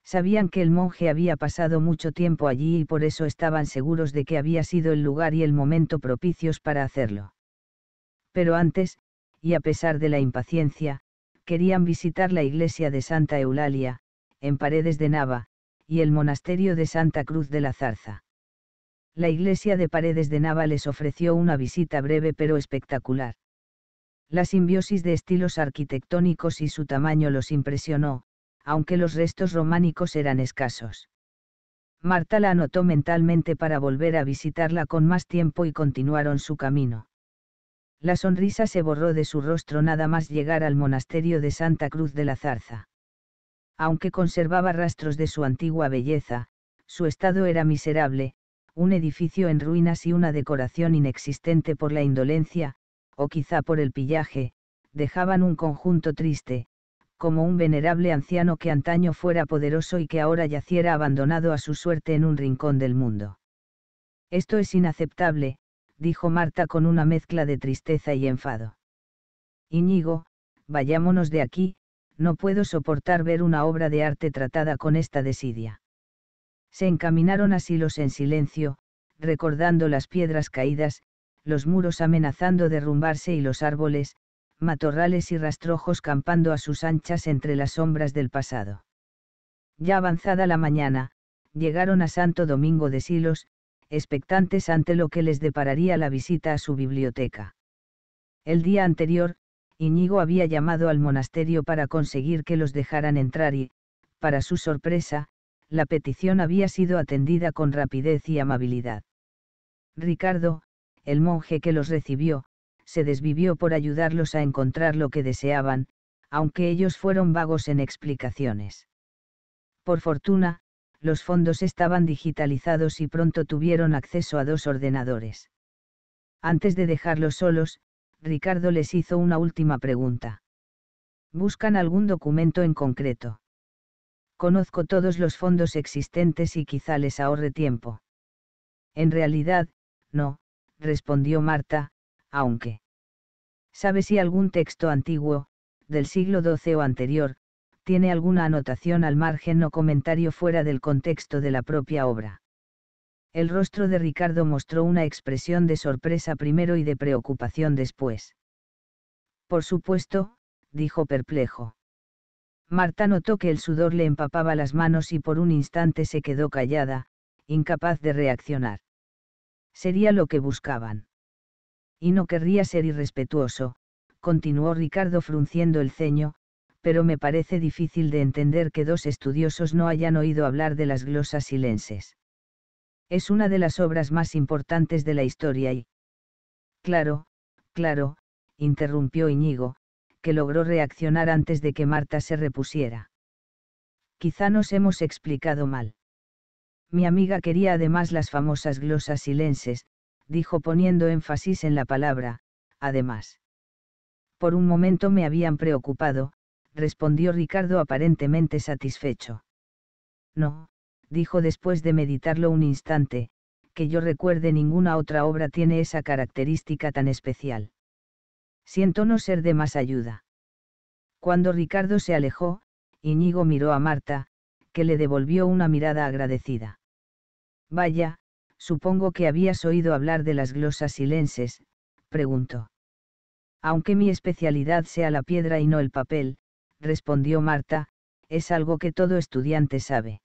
Sabían que el monje había pasado mucho tiempo allí y por eso estaban seguros de que había sido el lugar y el momento propicios para hacerlo. Pero antes, y a pesar de la impaciencia, querían visitar la iglesia de Santa Eulalia, en Paredes de Nava, y el monasterio de Santa Cruz de la Zarza. La iglesia de Paredes de Nava les ofreció una visita breve pero espectacular. La simbiosis de estilos arquitectónicos y su tamaño los impresionó, aunque los restos románicos eran escasos. Marta la anotó mentalmente para volver a visitarla con más tiempo y continuaron su camino. La sonrisa se borró de su rostro nada más llegar al monasterio de Santa Cruz de la Zarza. Aunque conservaba rastros de su antigua belleza, su estado era miserable, un edificio en ruinas y una decoración inexistente por la indolencia, o quizá por el pillaje, dejaban un conjunto triste, como un venerable anciano que antaño fuera poderoso y que ahora yaciera abandonado a su suerte en un rincón del mundo. Esto es inaceptable, dijo Marta con una mezcla de tristeza y enfado. Iñigo, vayámonos de aquí, no puedo soportar ver una obra de arte tratada con esta desidia. Se encaminaron a Silos en silencio, recordando las piedras caídas, los muros amenazando derrumbarse y los árboles, matorrales y rastrojos campando a sus anchas entre las sombras del pasado. Ya avanzada la mañana, llegaron a Santo Domingo de Silos, expectantes ante lo que les depararía la visita a su biblioteca. El día anterior, Iñigo había llamado al monasterio para conseguir que los dejaran entrar y, para su sorpresa, la petición había sido atendida con rapidez y amabilidad. Ricardo, el monje que los recibió, se desvivió por ayudarlos a encontrar lo que deseaban, aunque ellos fueron vagos en explicaciones. Por fortuna, los fondos estaban digitalizados y pronto tuvieron acceso a dos ordenadores. Antes de dejarlos solos, Ricardo les hizo una última pregunta. ¿Buscan algún documento en concreto? Conozco todos los fondos existentes y quizá les ahorre tiempo. En realidad, no, respondió Marta, aunque. ¿Sabe si algún texto antiguo, del siglo XII o anterior, tiene alguna anotación al margen o comentario fuera del contexto de la propia obra. El rostro de Ricardo mostró una expresión de sorpresa primero y de preocupación después. Por supuesto, dijo perplejo. Marta notó que el sudor le empapaba las manos y por un instante se quedó callada, incapaz de reaccionar. Sería lo que buscaban. Y no querría ser irrespetuoso, continuó Ricardo frunciendo el ceño, pero me parece difícil de entender que dos estudiosos no hayan oído hablar de las glosas silenses. Es una de las obras más importantes de la historia y... Claro, claro, interrumpió Iñigo, que logró reaccionar antes de que Marta se repusiera. Quizá nos hemos explicado mal. Mi amiga quería además las famosas glosas silenses, dijo poniendo énfasis en la palabra, además. Por un momento me habían preocupado, respondió Ricardo aparentemente satisfecho. No, dijo después de meditarlo un instante, que yo recuerde ninguna otra obra tiene esa característica tan especial. Siento no ser de más ayuda. Cuando Ricardo se alejó, Iñigo miró a Marta, que le devolvió una mirada agradecida. Vaya, supongo que habías oído hablar de las glosas silenses, preguntó. Aunque mi especialidad sea la piedra y no el papel, respondió Marta, es algo que todo estudiante sabe.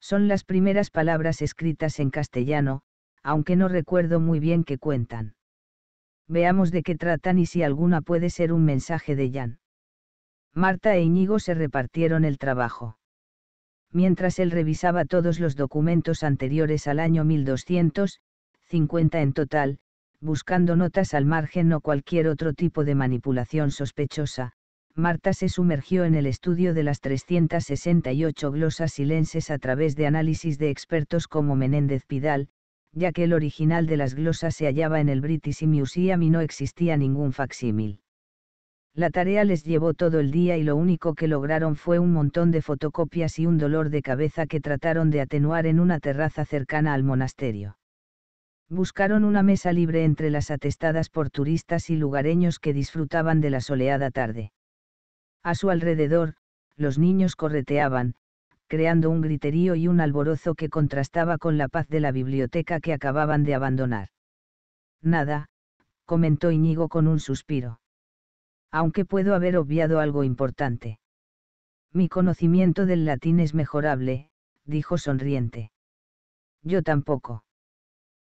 Son las primeras palabras escritas en castellano, aunque no recuerdo muy bien qué cuentan. Veamos de qué tratan y si alguna puede ser un mensaje de Jan. Marta e Íñigo se repartieron el trabajo. Mientras él revisaba todos los documentos anteriores al año 1200, 50 en total, buscando notas al margen o cualquier otro tipo de manipulación sospechosa, Marta se sumergió en el estudio de las 368 glosas silenses a través de análisis de expertos como Menéndez Pidal, ya que el original de las glosas se hallaba en el British Museum y no existía ningún facsímil. La tarea les llevó todo el día y lo único que lograron fue un montón de fotocopias y un dolor de cabeza que trataron de atenuar en una terraza cercana al monasterio. Buscaron una mesa libre entre las atestadas por turistas y lugareños que disfrutaban de la soleada tarde. A su alrededor, los niños correteaban, creando un griterío y un alborozo que contrastaba con la paz de la biblioteca que acababan de abandonar. Nada, comentó Íñigo con un suspiro. Aunque puedo haber obviado algo importante. Mi conocimiento del latín es mejorable, dijo sonriente. Yo tampoco.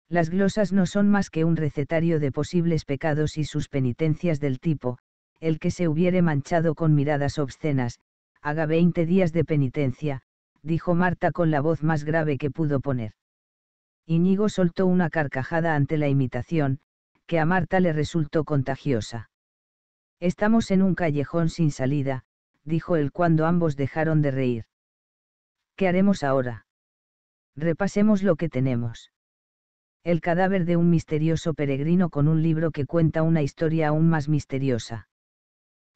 Las glosas no son más que un recetario de posibles pecados y sus penitencias del tipo, el que se hubiere manchado con miradas obscenas, haga veinte días de penitencia, dijo Marta con la voz más grave que pudo poner. Iñigo soltó una carcajada ante la imitación, que a Marta le resultó contagiosa. Estamos en un callejón sin salida, dijo él cuando ambos dejaron de reír. ¿Qué haremos ahora? Repasemos lo que tenemos. El cadáver de un misterioso peregrino con un libro que cuenta una historia aún más misteriosa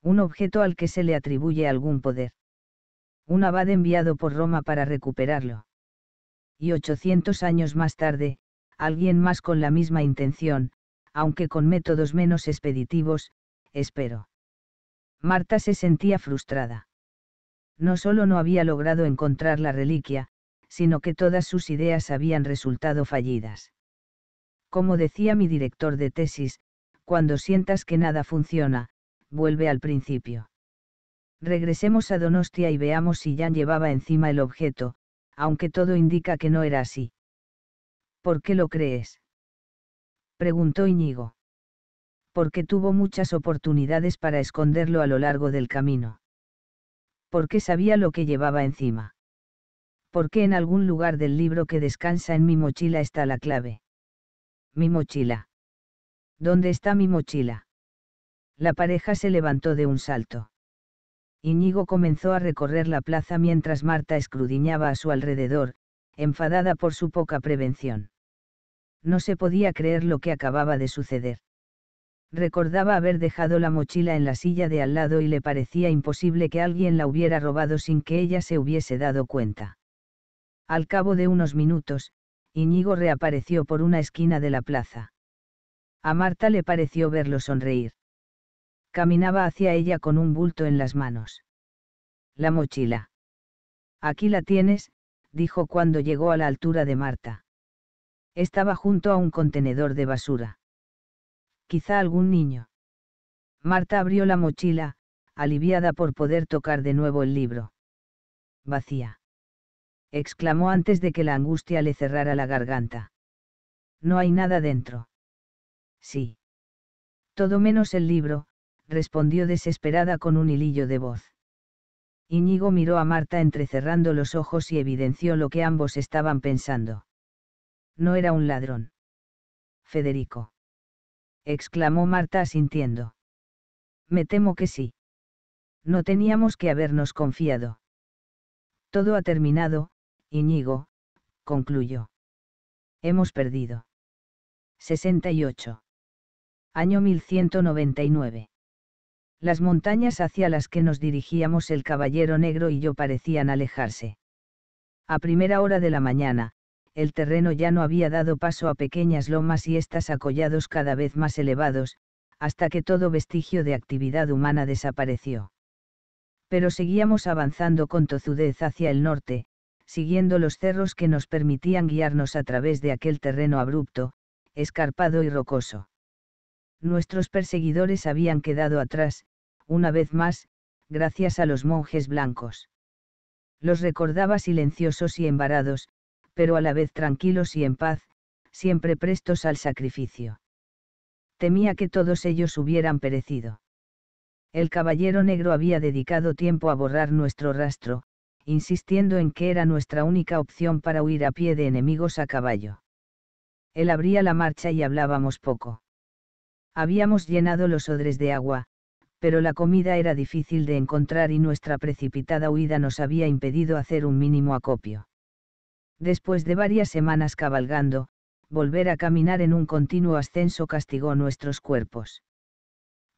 un objeto al que se le atribuye algún poder. Un abad enviado por Roma para recuperarlo. Y 800 años más tarde, alguien más con la misma intención, aunque con métodos menos expeditivos, espero. Marta se sentía frustrada. No solo no había logrado encontrar la reliquia, sino que todas sus ideas habían resultado fallidas. Como decía mi director de tesis, cuando sientas que nada funciona, vuelve al principio. Regresemos a Donostia y veamos si Jan llevaba encima el objeto, aunque todo indica que no era así. ¿Por qué lo crees? preguntó iñigo Porque tuvo muchas oportunidades para esconderlo a lo largo del camino. Porque sabía lo que llevaba encima. Porque en algún lugar del libro que descansa en mi mochila está la clave. Mi mochila. ¿Dónde está mi mochila? La pareja se levantó de un salto. Iñigo comenzó a recorrer la plaza mientras Marta escrudiñaba a su alrededor, enfadada por su poca prevención. No se podía creer lo que acababa de suceder. Recordaba haber dejado la mochila en la silla de al lado y le parecía imposible que alguien la hubiera robado sin que ella se hubiese dado cuenta. Al cabo de unos minutos, Iñigo reapareció por una esquina de la plaza. A Marta le pareció verlo sonreír. Caminaba hacia ella con un bulto en las manos. La mochila. Aquí la tienes, dijo cuando llegó a la altura de Marta. Estaba junto a un contenedor de basura. Quizá algún niño. Marta abrió la mochila, aliviada por poder tocar de nuevo el libro. Vacía. Exclamó antes de que la angustia le cerrara la garganta. No hay nada dentro. Sí. Todo menos el libro, respondió desesperada con un hilillo de voz. Iñigo miró a Marta entrecerrando los ojos y evidenció lo que ambos estaban pensando. No era un ladrón. Federico. exclamó Marta asintiendo. Me temo que sí. No teníamos que habernos confiado. Todo ha terminado, Iñigo, concluyó. Hemos perdido. 68. Año 1199. Las montañas hacia las que nos dirigíamos el caballero negro y yo parecían alejarse. A primera hora de la mañana, el terreno ya no había dado paso a pequeñas lomas y estas a collados cada vez más elevados, hasta que todo vestigio de actividad humana desapareció. Pero seguíamos avanzando con tozudez hacia el norte, siguiendo los cerros que nos permitían guiarnos a través de aquel terreno abrupto, escarpado y rocoso. Nuestros perseguidores habían quedado atrás, una vez más, gracias a los monjes blancos. Los recordaba silenciosos y embarados, pero a la vez tranquilos y en paz, siempre prestos al sacrificio. Temía que todos ellos hubieran perecido. El caballero negro había dedicado tiempo a borrar nuestro rastro, insistiendo en que era nuestra única opción para huir a pie de enemigos a caballo. Él abría la marcha y hablábamos poco. Habíamos llenado los odres de agua, pero la comida era difícil de encontrar y nuestra precipitada huida nos había impedido hacer un mínimo acopio. Después de varias semanas cabalgando, volver a caminar en un continuo ascenso castigó nuestros cuerpos.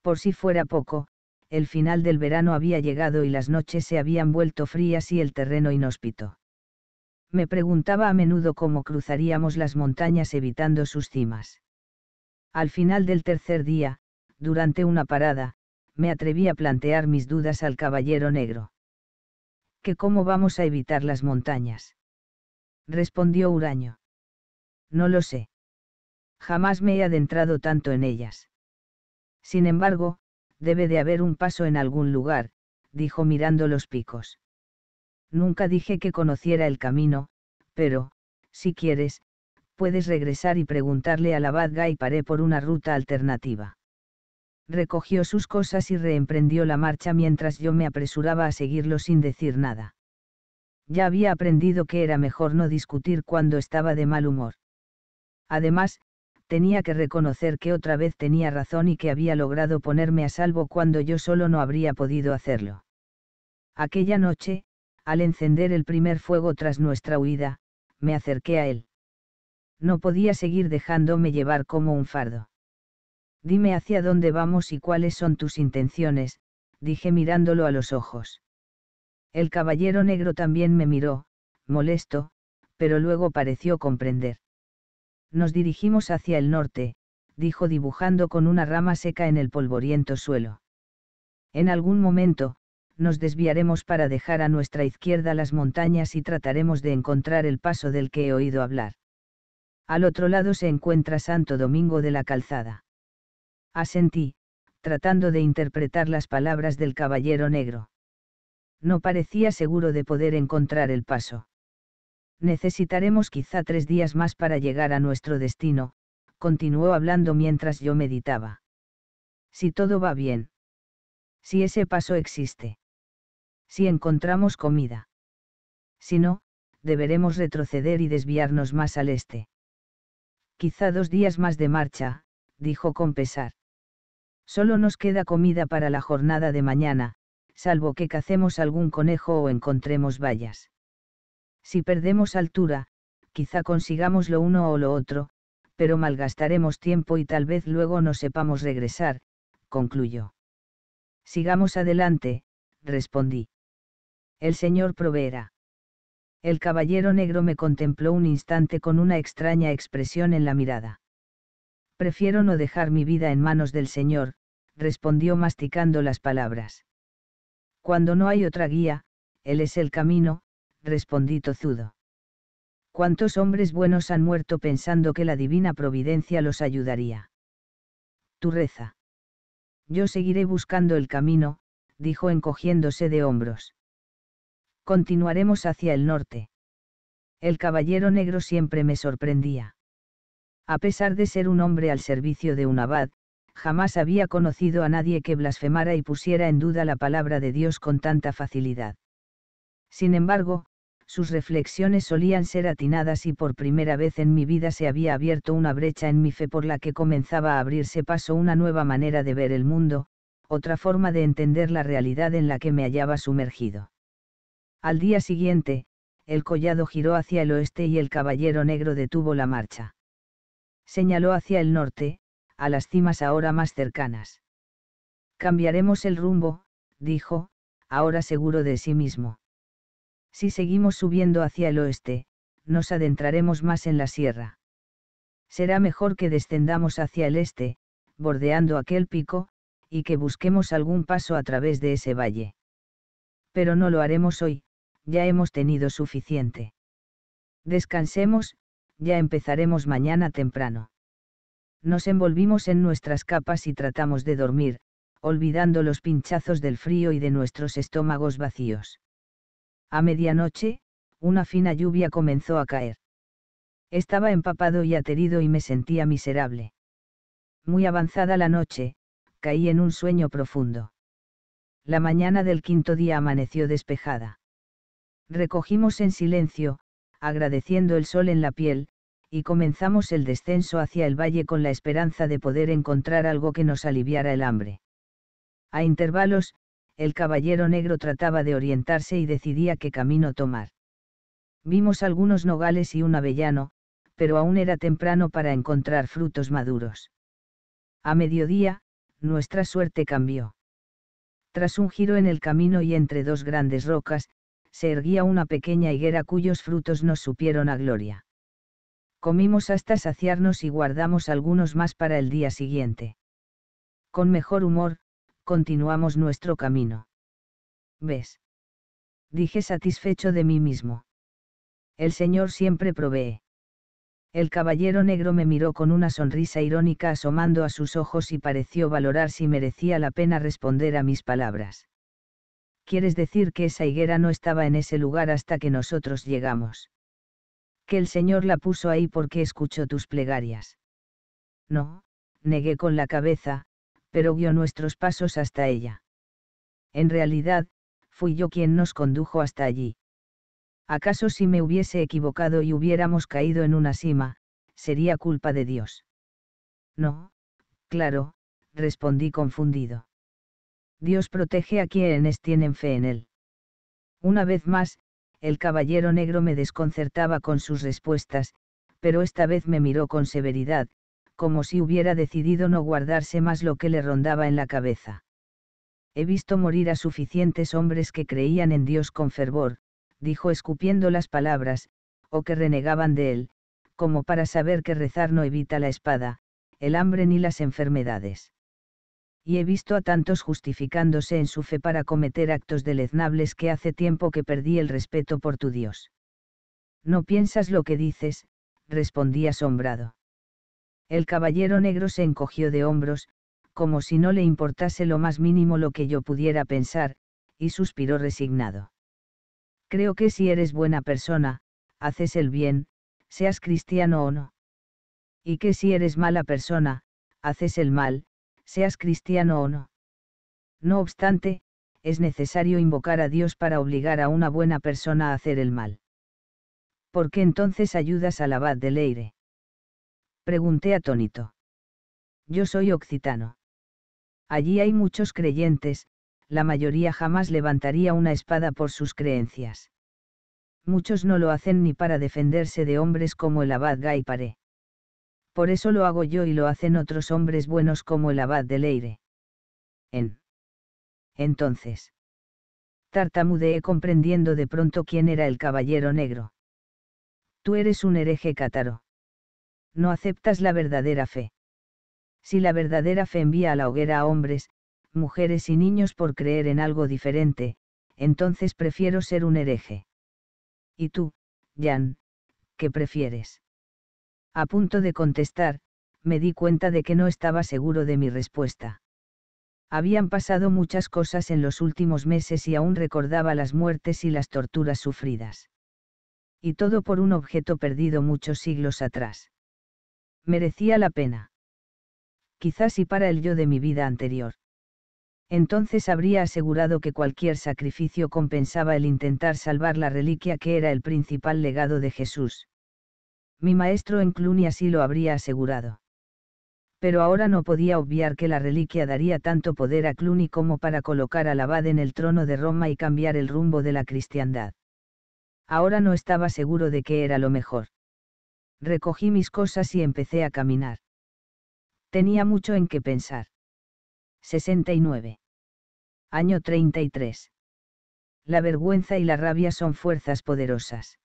Por si fuera poco, el final del verano había llegado y las noches se habían vuelto frías y el terreno inhóspito. Me preguntaba a menudo cómo cruzaríamos las montañas evitando sus cimas. Al final del tercer día, durante una parada, me atreví a plantear mis dudas al caballero negro. —¿Qué cómo vamos a evitar las montañas? respondió Uraño. No lo sé. Jamás me he adentrado tanto en ellas. Sin embargo, debe de haber un paso en algún lugar, dijo mirando los picos. Nunca dije que conociera el camino, pero, si quieres, puedes regresar y preguntarle a la Vadga y Paré por una ruta alternativa recogió sus cosas y reemprendió la marcha mientras yo me apresuraba a seguirlo sin decir nada. Ya había aprendido que era mejor no discutir cuando estaba de mal humor. Además, tenía que reconocer que otra vez tenía razón y que había logrado ponerme a salvo cuando yo solo no habría podido hacerlo. Aquella noche, al encender el primer fuego tras nuestra huida, me acerqué a él. No podía seguir dejándome llevar como un fardo. Dime hacia dónde vamos y cuáles son tus intenciones, dije mirándolo a los ojos. El caballero negro también me miró, molesto, pero luego pareció comprender. Nos dirigimos hacia el norte, dijo dibujando con una rama seca en el polvoriento suelo. En algún momento, nos desviaremos para dejar a nuestra izquierda las montañas y trataremos de encontrar el paso del que he oído hablar. Al otro lado se encuentra Santo Domingo de la Calzada asentí, tratando de interpretar las palabras del caballero negro. No parecía seguro de poder encontrar el paso. Necesitaremos quizá tres días más para llegar a nuestro destino, continuó hablando mientras yo meditaba. Si todo va bien. Si ese paso existe. Si encontramos comida. Si no, deberemos retroceder y desviarnos más al este. Quizá dos días más de marcha, dijo con pesar. Solo nos queda comida para la jornada de mañana, salvo que cacemos algún conejo o encontremos vallas. Si perdemos altura, quizá consigamos lo uno o lo otro, pero malgastaremos tiempo y tal vez luego no sepamos regresar, concluyó. Sigamos adelante, respondí. El Señor proveerá. El caballero negro me contempló un instante con una extraña expresión en la mirada. Prefiero no dejar mi vida en manos del Señor, respondió masticando las palabras. Cuando no hay otra guía, él es el camino, respondí tozudo. ¿Cuántos hombres buenos han muerto pensando que la divina providencia los ayudaría? Tu reza. Yo seguiré buscando el camino, dijo encogiéndose de hombros. Continuaremos hacia el norte. El caballero negro siempre me sorprendía. A pesar de ser un hombre al servicio de un abad, jamás había conocido a nadie que blasfemara y pusiera en duda la palabra de Dios con tanta facilidad. Sin embargo, sus reflexiones solían ser atinadas y por primera vez en mi vida se había abierto una brecha en mi fe por la que comenzaba a abrirse paso una nueva manera de ver el mundo, otra forma de entender la realidad en la que me hallaba sumergido. Al día siguiente, el collado giró hacia el oeste y el caballero negro detuvo la marcha. Señaló hacia el norte, a las cimas ahora más cercanas. Cambiaremos el rumbo, dijo, ahora seguro de sí mismo. Si seguimos subiendo hacia el oeste, nos adentraremos más en la sierra. Será mejor que descendamos hacia el este, bordeando aquel pico, y que busquemos algún paso a través de ese valle. Pero no lo haremos hoy, ya hemos tenido suficiente. Descansemos, ya empezaremos mañana temprano nos envolvimos en nuestras capas y tratamos de dormir, olvidando los pinchazos del frío y de nuestros estómagos vacíos. A medianoche, una fina lluvia comenzó a caer. Estaba empapado y aterido y me sentía miserable. Muy avanzada la noche, caí en un sueño profundo. La mañana del quinto día amaneció despejada. Recogimos en silencio, agradeciendo el sol en la piel, y comenzamos el descenso hacia el valle con la esperanza de poder encontrar algo que nos aliviara el hambre. A intervalos, el caballero negro trataba de orientarse y decidía qué camino tomar. Vimos algunos nogales y un avellano, pero aún era temprano para encontrar frutos maduros. A mediodía, nuestra suerte cambió. Tras un giro en el camino y entre dos grandes rocas, se erguía una pequeña higuera cuyos frutos nos supieron a gloria comimos hasta saciarnos y guardamos algunos más para el día siguiente. Con mejor humor, continuamos nuestro camino. ¿Ves? Dije satisfecho de mí mismo. El Señor siempre provee. El caballero negro me miró con una sonrisa irónica asomando a sus ojos y pareció valorar si merecía la pena responder a mis palabras. ¿Quieres decir que esa higuera no estaba en ese lugar hasta que nosotros llegamos? que el Señor la puso ahí porque escuchó tus plegarias. No, negué con la cabeza, pero guió nuestros pasos hasta ella. En realidad, fui yo quien nos condujo hasta allí. ¿Acaso si me hubiese equivocado y hubiéramos caído en una cima, sería culpa de Dios? No, claro, respondí confundido. Dios protege a quienes tienen fe en Él. Una vez más, el caballero negro me desconcertaba con sus respuestas, pero esta vez me miró con severidad, como si hubiera decidido no guardarse más lo que le rondaba en la cabeza. He visto morir a suficientes hombres que creían en Dios con fervor, dijo escupiendo las palabras, o que renegaban de él, como para saber que rezar no evita la espada, el hambre ni las enfermedades y he visto a tantos justificándose en su fe para cometer actos deleznables que hace tiempo que perdí el respeto por tu Dios. No piensas lo que dices, respondí asombrado. El caballero negro se encogió de hombros, como si no le importase lo más mínimo lo que yo pudiera pensar, y suspiró resignado. Creo que si eres buena persona, haces el bien, seas cristiano o no. Y que si eres mala persona, haces el mal, seas cristiano o no. No obstante, es necesario invocar a Dios para obligar a una buena persona a hacer el mal. ¿Por qué entonces ayudas al abad de Leire? Pregunté atónito. Yo soy occitano. Allí hay muchos creyentes, la mayoría jamás levantaría una espada por sus creencias. Muchos no lo hacen ni para defenderse de hombres como el abad Gaiparé por eso lo hago yo y lo hacen otros hombres buenos como el abad de Leire. En. Entonces. Tartamudeé comprendiendo de pronto quién era el caballero negro. Tú eres un hereje cátaro. No aceptas la verdadera fe. Si la verdadera fe envía a la hoguera a hombres, mujeres y niños por creer en algo diferente, entonces prefiero ser un hereje. ¿Y tú, Jan, qué prefieres? A punto de contestar, me di cuenta de que no estaba seguro de mi respuesta. Habían pasado muchas cosas en los últimos meses y aún recordaba las muertes y las torturas sufridas. Y todo por un objeto perdido muchos siglos atrás. Merecía la pena. Quizás y para el yo de mi vida anterior. Entonces habría asegurado que cualquier sacrificio compensaba el intentar salvar la reliquia que era el principal legado de Jesús mi maestro en Cluny así lo habría asegurado. Pero ahora no podía obviar que la reliquia daría tanto poder a Cluny como para colocar al abad en el trono de Roma y cambiar el rumbo de la cristiandad. Ahora no estaba seguro de que era lo mejor. Recogí mis cosas y empecé a caminar. Tenía mucho en qué pensar. 69. Año 33. La vergüenza y la rabia son fuerzas poderosas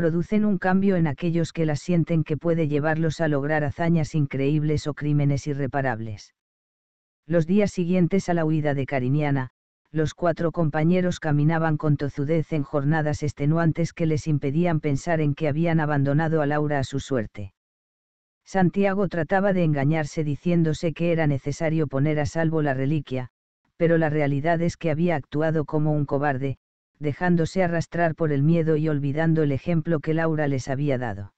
producen un cambio en aquellos que las sienten que puede llevarlos a lograr hazañas increíbles o crímenes irreparables. Los días siguientes a la huida de Cariniana, los cuatro compañeros caminaban con tozudez en jornadas extenuantes que les impedían pensar en que habían abandonado a Laura a su suerte. Santiago trataba de engañarse diciéndose que era necesario poner a salvo la reliquia, pero la realidad es que había actuado como un cobarde, dejándose arrastrar por el miedo y olvidando el ejemplo que Laura les había dado.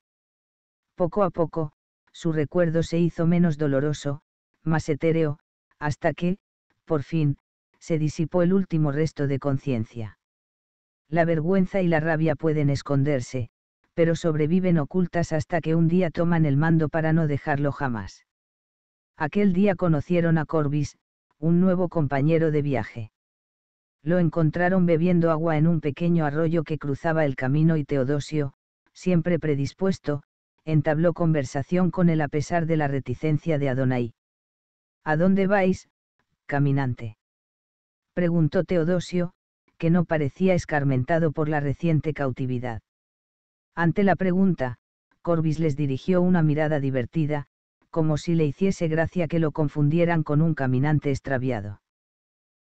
Poco a poco, su recuerdo se hizo menos doloroso, más etéreo, hasta que, por fin, se disipó el último resto de conciencia. La vergüenza y la rabia pueden esconderse, pero sobreviven ocultas hasta que un día toman el mando para no dejarlo jamás. Aquel día conocieron a Corbis, un nuevo compañero de viaje. Lo encontraron bebiendo agua en un pequeño arroyo que cruzaba el camino y Teodosio, siempre predispuesto, entabló conversación con él a pesar de la reticencia de Adonai. ¿A dónde vais, caminante? preguntó Teodosio, que no parecía escarmentado por la reciente cautividad. Ante la pregunta, Corbis les dirigió una mirada divertida, como si le hiciese gracia que lo confundieran con un caminante extraviado.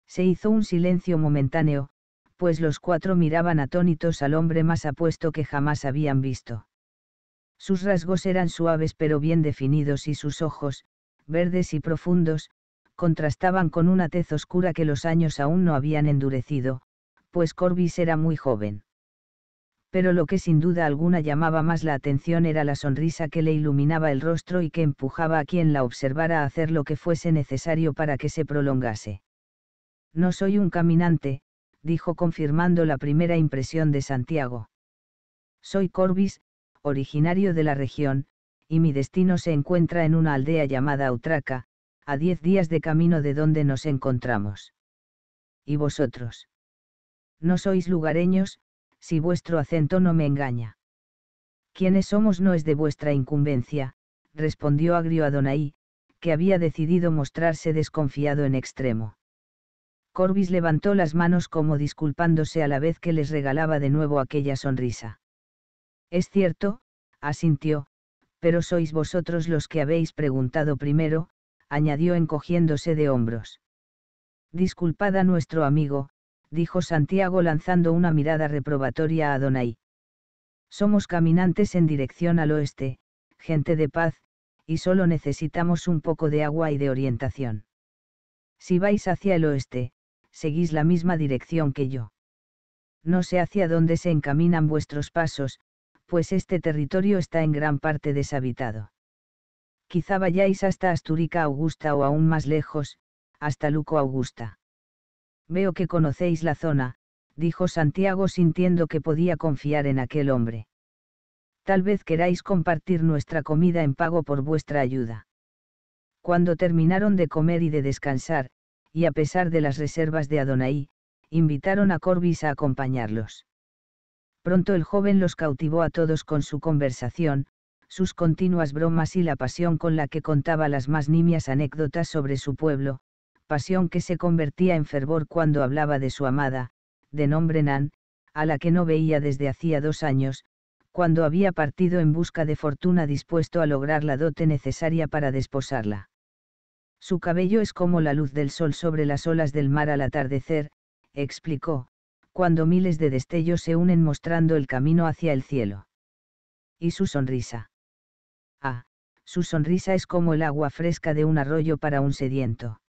Se hizo un silencio momentáneo, pues los cuatro miraban atónitos al hombre más apuesto que jamás habían visto. Sus rasgos eran suaves pero bien definidos y sus ojos, verdes y profundos, contrastaban con una tez oscura que los años aún no habían endurecido, pues Corbis era muy joven. Pero lo que sin duda alguna llamaba más la atención era la sonrisa que le iluminaba el rostro y que empujaba a quien la observara a hacer lo que fuese necesario para que se prolongase. No soy un caminante, dijo confirmando la primera impresión de Santiago. Soy Corbis, originario de la región, y mi destino se encuentra en una aldea llamada Utraca, a diez días de camino de donde nos encontramos. ¿Y vosotros? No sois lugareños, si vuestro acento no me engaña. Quienes somos no es de vuestra incumbencia, respondió agrio Adonai, que había decidido mostrarse desconfiado en extremo. Corbis levantó las manos como disculpándose a la vez que les regalaba de nuevo aquella sonrisa. Es cierto, asintió, pero sois vosotros los que habéis preguntado primero, añadió encogiéndose de hombros. Disculpad a nuestro amigo, dijo Santiago lanzando una mirada reprobatoria a Donai. Somos caminantes en dirección al oeste, gente de paz, y solo necesitamos un poco de agua y de orientación. Si vais hacia el oeste, seguís la misma dirección que yo. No sé hacia dónde se encaminan vuestros pasos, pues este territorio está en gran parte deshabitado. Quizá vayáis hasta Asturica Augusta o aún más lejos, hasta Luco Augusta. Veo que conocéis la zona, dijo Santiago sintiendo que podía confiar en aquel hombre. Tal vez queráis compartir nuestra comida en pago por vuestra ayuda. Cuando terminaron de comer y de descansar, y a pesar de las reservas de Adonai, invitaron a Corbis a acompañarlos. Pronto el joven los cautivó a todos con su conversación, sus continuas bromas y la pasión con la que contaba las más nimias anécdotas sobre su pueblo, pasión que se convertía en fervor cuando hablaba de su amada, de nombre Nan, a la que no veía desde hacía dos años, cuando había partido en busca de fortuna dispuesto a lograr la dote necesaria para desposarla. Su cabello es como la luz del sol sobre las olas del mar al atardecer, explicó, cuando miles de destellos se unen mostrando el camino hacia el cielo. Y su sonrisa. Ah, su sonrisa es como el agua fresca de un arroyo para un sediento.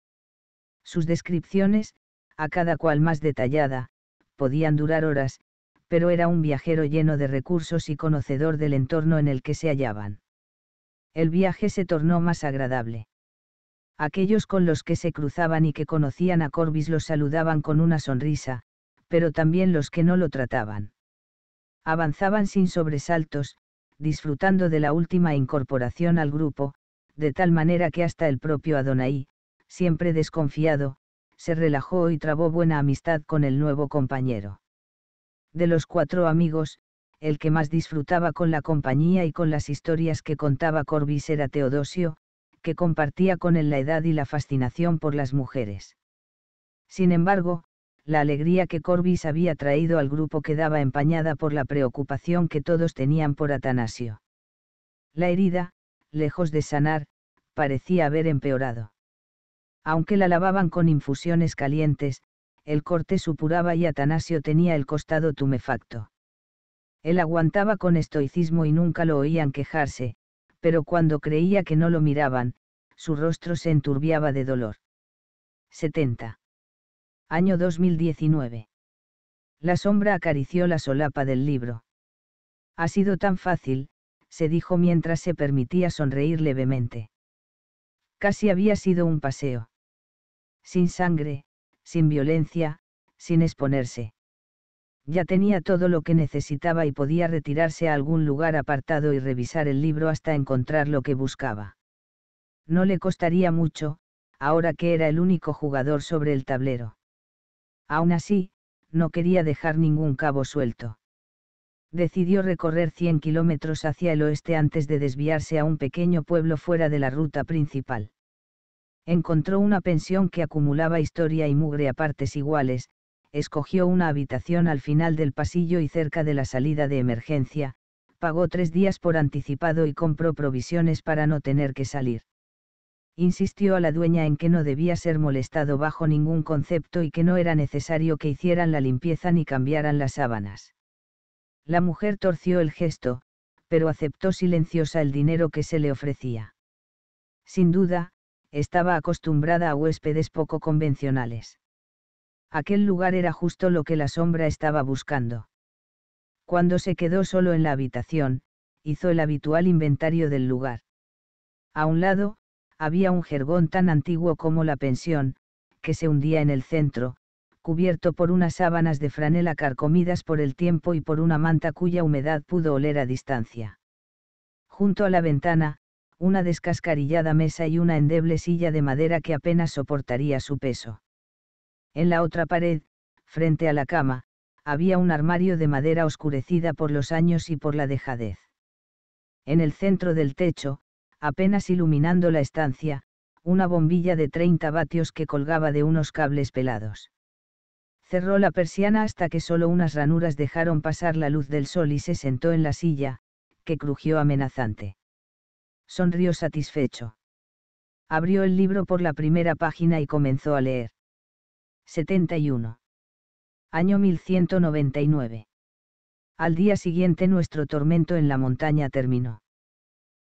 Sus descripciones, a cada cual más detallada, podían durar horas, pero era un viajero lleno de recursos y conocedor del entorno en el que se hallaban. El viaje se tornó más agradable aquellos con los que se cruzaban y que conocían a Corbis los saludaban con una sonrisa, pero también los que no lo trataban. Avanzaban sin sobresaltos, disfrutando de la última incorporación al grupo, de tal manera que hasta el propio Adonai, siempre desconfiado, se relajó y trabó buena amistad con el nuevo compañero. De los cuatro amigos, el que más disfrutaba con la compañía y con las historias que contaba Corbis era Teodosio, que compartía con él la edad y la fascinación por las mujeres. Sin embargo, la alegría que Corbis había traído al grupo quedaba empañada por la preocupación que todos tenían por Atanasio. La herida, lejos de sanar, parecía haber empeorado. Aunque la lavaban con infusiones calientes, el corte supuraba y Atanasio tenía el costado tumefacto. Él aguantaba con estoicismo y nunca lo oían quejarse, pero cuando creía que no lo miraban, su rostro se enturbiaba de dolor. 70. Año 2019. La sombra acarició la solapa del libro. Ha sido tan fácil, se dijo mientras se permitía sonreír levemente. Casi había sido un paseo. Sin sangre, sin violencia, sin exponerse. Ya tenía todo lo que necesitaba y podía retirarse a algún lugar apartado y revisar el libro hasta encontrar lo que buscaba. No le costaría mucho, ahora que era el único jugador sobre el tablero. Aún así, no quería dejar ningún cabo suelto. Decidió recorrer 100 kilómetros hacia el oeste antes de desviarse a un pequeño pueblo fuera de la ruta principal encontró una pensión que acumulaba historia y mugre a partes iguales, escogió una habitación al final del pasillo y cerca de la salida de emergencia, pagó tres días por anticipado y compró provisiones para no tener que salir. Insistió a la dueña en que no debía ser molestado bajo ningún concepto y que no era necesario que hicieran la limpieza ni cambiaran las sábanas. La mujer torció el gesto, pero aceptó silenciosa el dinero que se le ofrecía. Sin duda, estaba acostumbrada a huéspedes poco convencionales. Aquel lugar era justo lo que la sombra estaba buscando. Cuando se quedó solo en la habitación, hizo el habitual inventario del lugar. A un lado, había un jergón tan antiguo como la pensión, que se hundía en el centro, cubierto por unas sábanas de franela carcomidas por el tiempo y por una manta cuya humedad pudo oler a distancia. Junto a la ventana, una descascarillada mesa y una endeble silla de madera que apenas soportaría su peso. En la otra pared, frente a la cama, había un armario de madera oscurecida por los años y por la dejadez. En el centro del techo, apenas iluminando la estancia, una bombilla de 30 vatios que colgaba de unos cables pelados. Cerró la persiana hasta que solo unas ranuras dejaron pasar la luz del sol y se sentó en la silla, que crujió amenazante. Sonrió satisfecho. Abrió el libro por la primera página y comenzó a leer. 71. Año 1199. Al día siguiente nuestro tormento en la montaña terminó.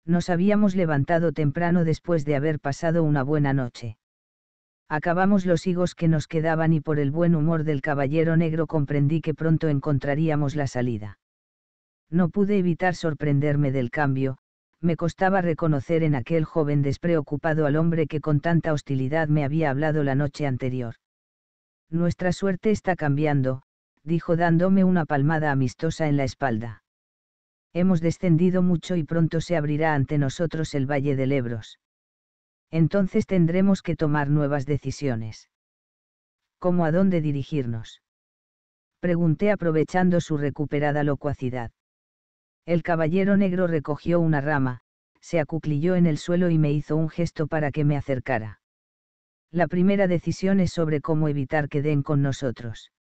Nos habíamos levantado temprano después de haber pasado una buena noche. Acabamos los higos que nos quedaban y por el buen humor del caballero negro comprendí que pronto encontraríamos la salida. No pude evitar sorprenderme del cambio, me costaba reconocer en aquel joven despreocupado al hombre que con tanta hostilidad me había hablado la noche anterior. Nuestra suerte está cambiando, dijo dándome una palmada amistosa en la espalda. Hemos descendido mucho y pronto se abrirá ante nosotros el Valle del Ebros. Entonces tendremos que tomar nuevas decisiones. ¿Cómo a dónde dirigirnos? Pregunté aprovechando su recuperada locuacidad. El caballero negro recogió una rama, se acuclilló en el suelo y me hizo un gesto para que me acercara. La primera decisión es sobre cómo evitar que den con nosotros.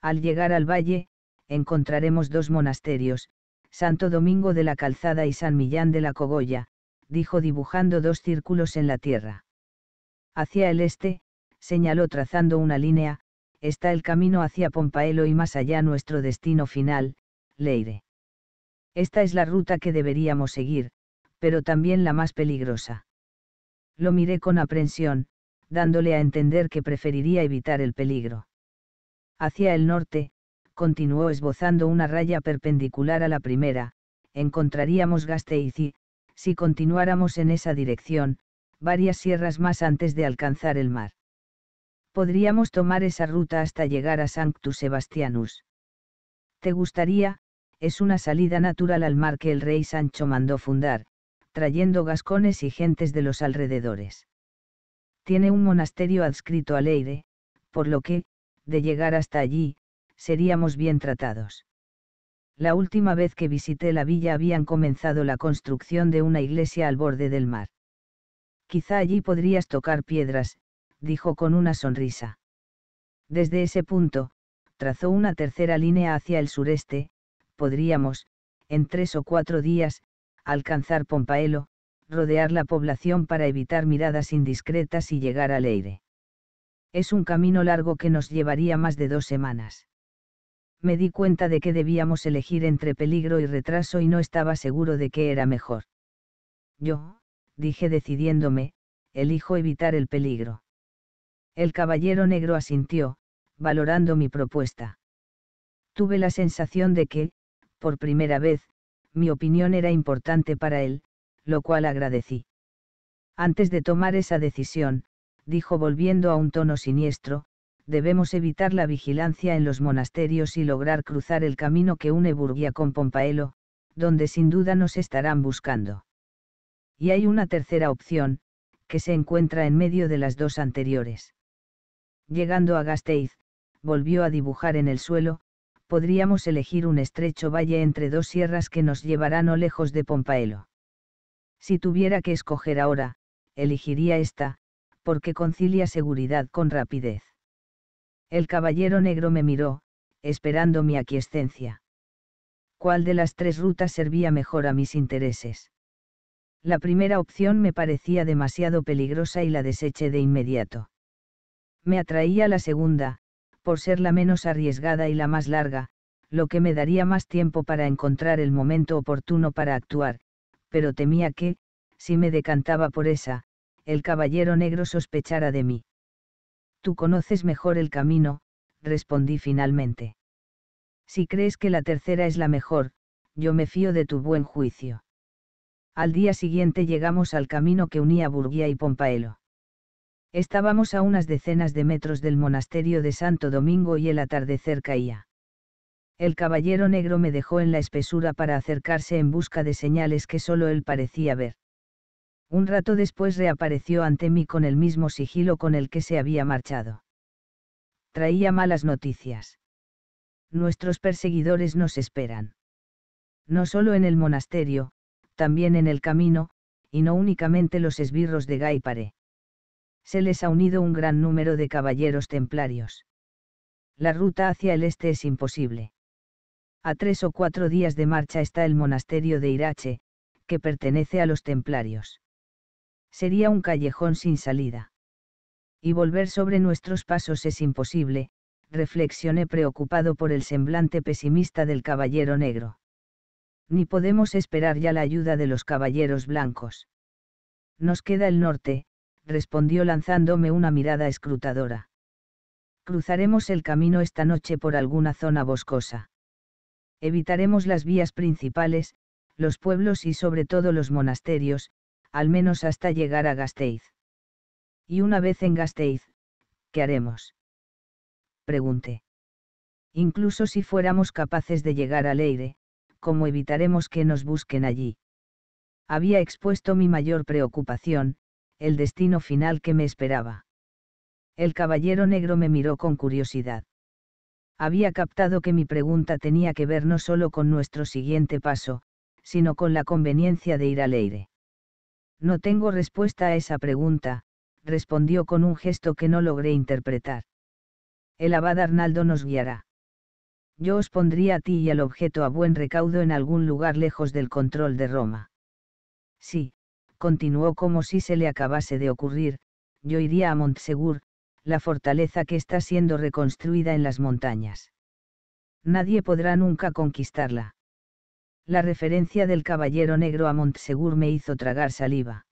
Al llegar al valle, encontraremos dos monasterios, Santo Domingo de la Calzada y San Millán de la Cogolla, dijo dibujando dos círculos en la tierra. Hacia el este, señaló trazando una línea, está el camino hacia Pompaelo y más allá nuestro destino final, Leire. Esta es la ruta que deberíamos seguir, pero también la más peligrosa. Lo miré con aprensión, dándole a entender que preferiría evitar el peligro. Hacia el norte, continuó esbozando una raya perpendicular a la primera, encontraríamos Gasteiz si continuáramos en esa dirección, varias sierras más antes de alcanzar el mar. Podríamos tomar esa ruta hasta llegar a Sanctus Sebastianus. ¿Te gustaría? Es una salida natural al mar que el rey Sancho mandó fundar, trayendo gascones y gentes de los alrededores tiene un monasterio adscrito al aire, por lo que, de llegar hasta allí, seríamos bien tratados. La última vez que visité la villa habían comenzado la construcción de una iglesia al borde del mar. Quizá allí podrías tocar piedras, dijo con una sonrisa. Desde ese punto, trazó una tercera línea hacia el sureste, podríamos, en tres o cuatro días, alcanzar Pompaelo, rodear la población para evitar miradas indiscretas y llegar al aire. Es un camino largo que nos llevaría más de dos semanas. Me di cuenta de que debíamos elegir entre peligro y retraso y no estaba seguro de qué era mejor. Yo, dije decidiéndome, elijo evitar el peligro. El caballero negro asintió, valorando mi propuesta. Tuve la sensación de que, por primera vez, mi opinión era importante para él, lo cual agradecí. Antes de tomar esa decisión, dijo volviendo a un tono siniestro, debemos evitar la vigilancia en los monasterios y lograr cruzar el camino que une Burgia con Pompaelo, donde sin duda nos estarán buscando. Y hay una tercera opción, que se encuentra en medio de las dos anteriores. Llegando a Gasteiz, volvió a dibujar en el suelo, podríamos elegir un estrecho valle entre dos sierras que nos llevará no lejos de Pompaelo. Si tuviera que escoger ahora, elegiría esta, porque concilia seguridad con rapidez. El caballero negro me miró, esperando mi aquiescencia. ¿Cuál de las tres rutas servía mejor a mis intereses? La primera opción me parecía demasiado peligrosa y la deseché de inmediato. Me atraía la segunda, por ser la menos arriesgada y la más larga, lo que me daría más tiempo para encontrar el momento oportuno para actuar, pero temía que, si me decantaba por esa, el caballero negro sospechara de mí. Tú conoces mejor el camino, respondí finalmente. Si crees que la tercera es la mejor, yo me fío de tu buen juicio. Al día siguiente llegamos al camino que unía Burguía y Pompaelo. Estábamos a unas decenas de metros del monasterio de Santo Domingo y el atardecer caía. El caballero negro me dejó en la espesura para acercarse en busca de señales que solo él parecía ver. Un rato después reapareció ante mí con el mismo sigilo con el que se había marchado. Traía malas noticias. Nuestros perseguidores nos esperan. No solo en el monasterio, también en el camino, y no únicamente los esbirros de Gaipare. Se les ha unido un gran número de caballeros templarios. La ruta hacia el este es imposible. A tres o cuatro días de marcha está el monasterio de Irache, que pertenece a los templarios. Sería un callejón sin salida. Y volver sobre nuestros pasos es imposible, reflexioné preocupado por el semblante pesimista del caballero negro. Ni podemos esperar ya la ayuda de los caballeros blancos. Nos queda el norte, respondió lanzándome una mirada escrutadora. Cruzaremos el camino esta noche por alguna zona boscosa. Evitaremos las vías principales, los pueblos y sobre todo los monasterios, al menos hasta llegar a Gasteiz. Y una vez en Gasteiz, ¿qué haremos? Pregunté. Incluso si fuéramos capaces de llegar al Leire, ¿cómo evitaremos que nos busquen allí? Había expuesto mi mayor preocupación, el destino final que me esperaba. El caballero negro me miró con curiosidad había captado que mi pregunta tenía que ver no solo con nuestro siguiente paso, sino con la conveniencia de ir al aire. No tengo respuesta a esa pregunta, respondió con un gesto que no logré interpretar. El abad Arnaldo nos guiará. Yo os pondría a ti y al objeto a buen recaudo en algún lugar lejos del control de Roma. Sí, continuó como si se le acabase de ocurrir, yo iría a Montsegur, la fortaleza que está siendo reconstruida en las montañas. Nadie podrá nunca conquistarla. La referencia del caballero negro a Montsegur me hizo tragar saliva.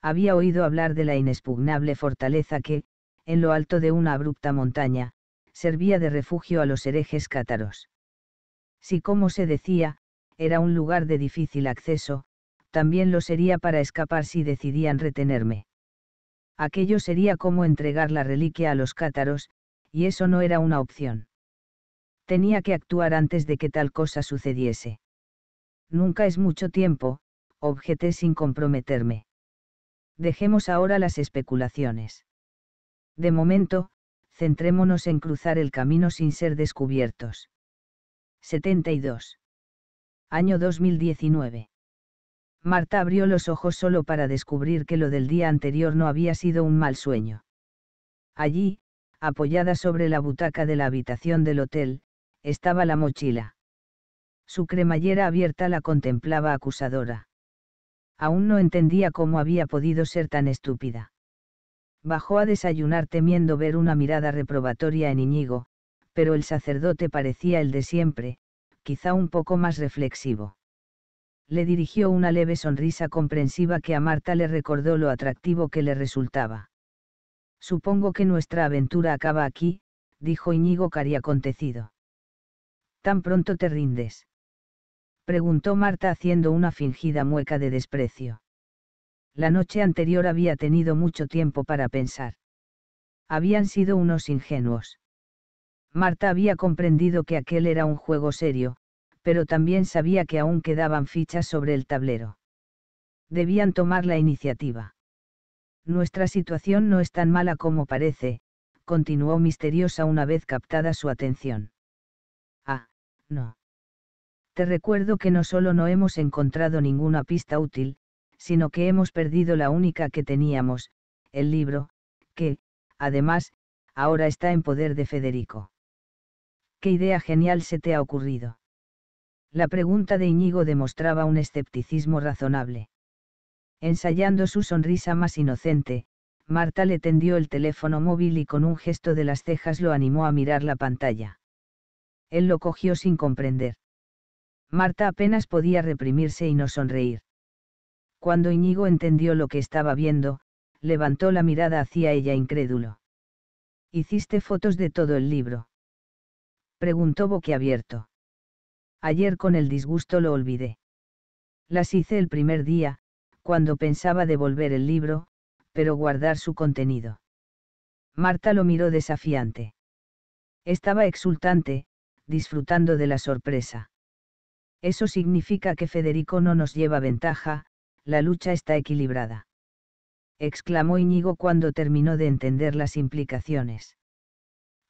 Había oído hablar de la inexpugnable fortaleza que, en lo alto de una abrupta montaña, servía de refugio a los herejes cátaros. Si como se decía, era un lugar de difícil acceso, también lo sería para escapar si decidían retenerme aquello sería como entregar la reliquia a los cátaros, y eso no era una opción. Tenía que actuar antes de que tal cosa sucediese. Nunca es mucho tiempo, objeté sin comprometerme. Dejemos ahora las especulaciones. De momento, centrémonos en cruzar el camino sin ser descubiertos. 72. Año 2019. Marta abrió los ojos solo para descubrir que lo del día anterior no había sido un mal sueño. Allí, apoyada sobre la butaca de la habitación del hotel, estaba la mochila. Su cremallera abierta la contemplaba acusadora. Aún no entendía cómo había podido ser tan estúpida. Bajó a desayunar temiendo ver una mirada reprobatoria en Iñigo, pero el sacerdote parecía el de siempre, quizá un poco más reflexivo le dirigió una leve sonrisa comprensiva que a Marta le recordó lo atractivo que le resultaba. Supongo que nuestra aventura acaba aquí, dijo Iñigo Cari acontecido. ¿Tan pronto te rindes? preguntó Marta haciendo una fingida mueca de desprecio. La noche anterior había tenido mucho tiempo para pensar. Habían sido unos ingenuos. Marta había comprendido que aquel era un juego serio, pero también sabía que aún quedaban fichas sobre el tablero. Debían tomar la iniciativa. Nuestra situación no es tan mala como parece, continuó misteriosa una vez captada su atención. Ah, no. Te recuerdo que no solo no hemos encontrado ninguna pista útil, sino que hemos perdido la única que teníamos, el libro, que, además, ahora está en poder de Federico. ¿Qué idea genial se te ha ocurrido? La pregunta de Íñigo demostraba un escepticismo razonable. Ensayando su sonrisa más inocente, Marta le tendió el teléfono móvil y con un gesto de las cejas lo animó a mirar la pantalla. Él lo cogió sin comprender. Marta apenas podía reprimirse y no sonreír. Cuando Íñigo entendió lo que estaba viendo, levantó la mirada hacia ella incrédulo. ¿Hiciste fotos de todo el libro? Preguntó boquiabierto ayer con el disgusto lo olvidé. Las hice el primer día, cuando pensaba devolver el libro, pero guardar su contenido. Marta lo miró desafiante. Estaba exultante, disfrutando de la sorpresa. Eso significa que Federico no nos lleva ventaja, la lucha está equilibrada. Exclamó Íñigo cuando terminó de entender las implicaciones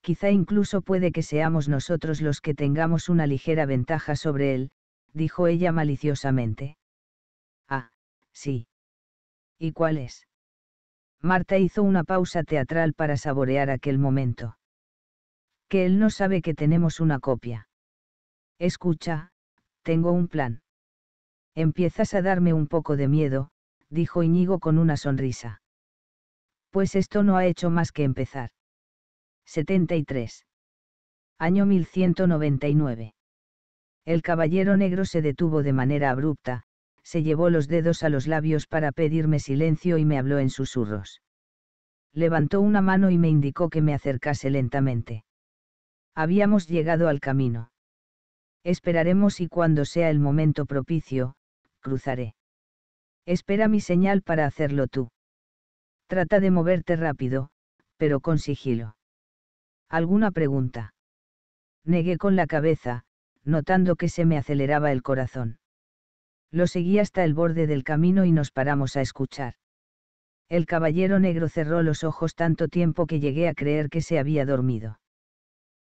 quizá incluso puede que seamos nosotros los que tengamos una ligera ventaja sobre él, dijo ella maliciosamente. Ah, sí. ¿Y cuál es? Marta hizo una pausa teatral para saborear aquel momento. Que él no sabe que tenemos una copia. Escucha, tengo un plan. Empiezas a darme un poco de miedo, dijo Iñigo con una sonrisa. Pues esto no ha hecho más que empezar. 73. Año 1199. El caballero negro se detuvo de manera abrupta, se llevó los dedos a los labios para pedirme silencio y me habló en susurros. Levantó una mano y me indicó que me acercase lentamente. Habíamos llegado al camino. Esperaremos y cuando sea el momento propicio, cruzaré. Espera mi señal para hacerlo tú. Trata de moverte rápido, pero con sigilo. ¿Alguna pregunta? Negué con la cabeza, notando que se me aceleraba el corazón. Lo seguí hasta el borde del camino y nos paramos a escuchar. El caballero negro cerró los ojos tanto tiempo que llegué a creer que se había dormido.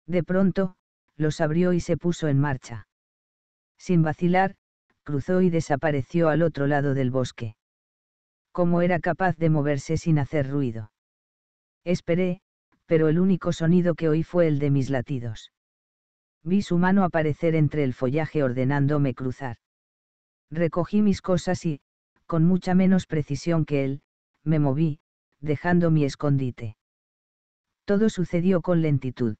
De pronto, los abrió y se puso en marcha. Sin vacilar, cruzó y desapareció al otro lado del bosque. ¿Cómo era capaz de moverse sin hacer ruido? Esperé, pero el único sonido que oí fue el de mis latidos. Vi su mano aparecer entre el follaje ordenándome cruzar. Recogí mis cosas y, con mucha menos precisión que él, me moví, dejando mi escondite. Todo sucedió con lentitud.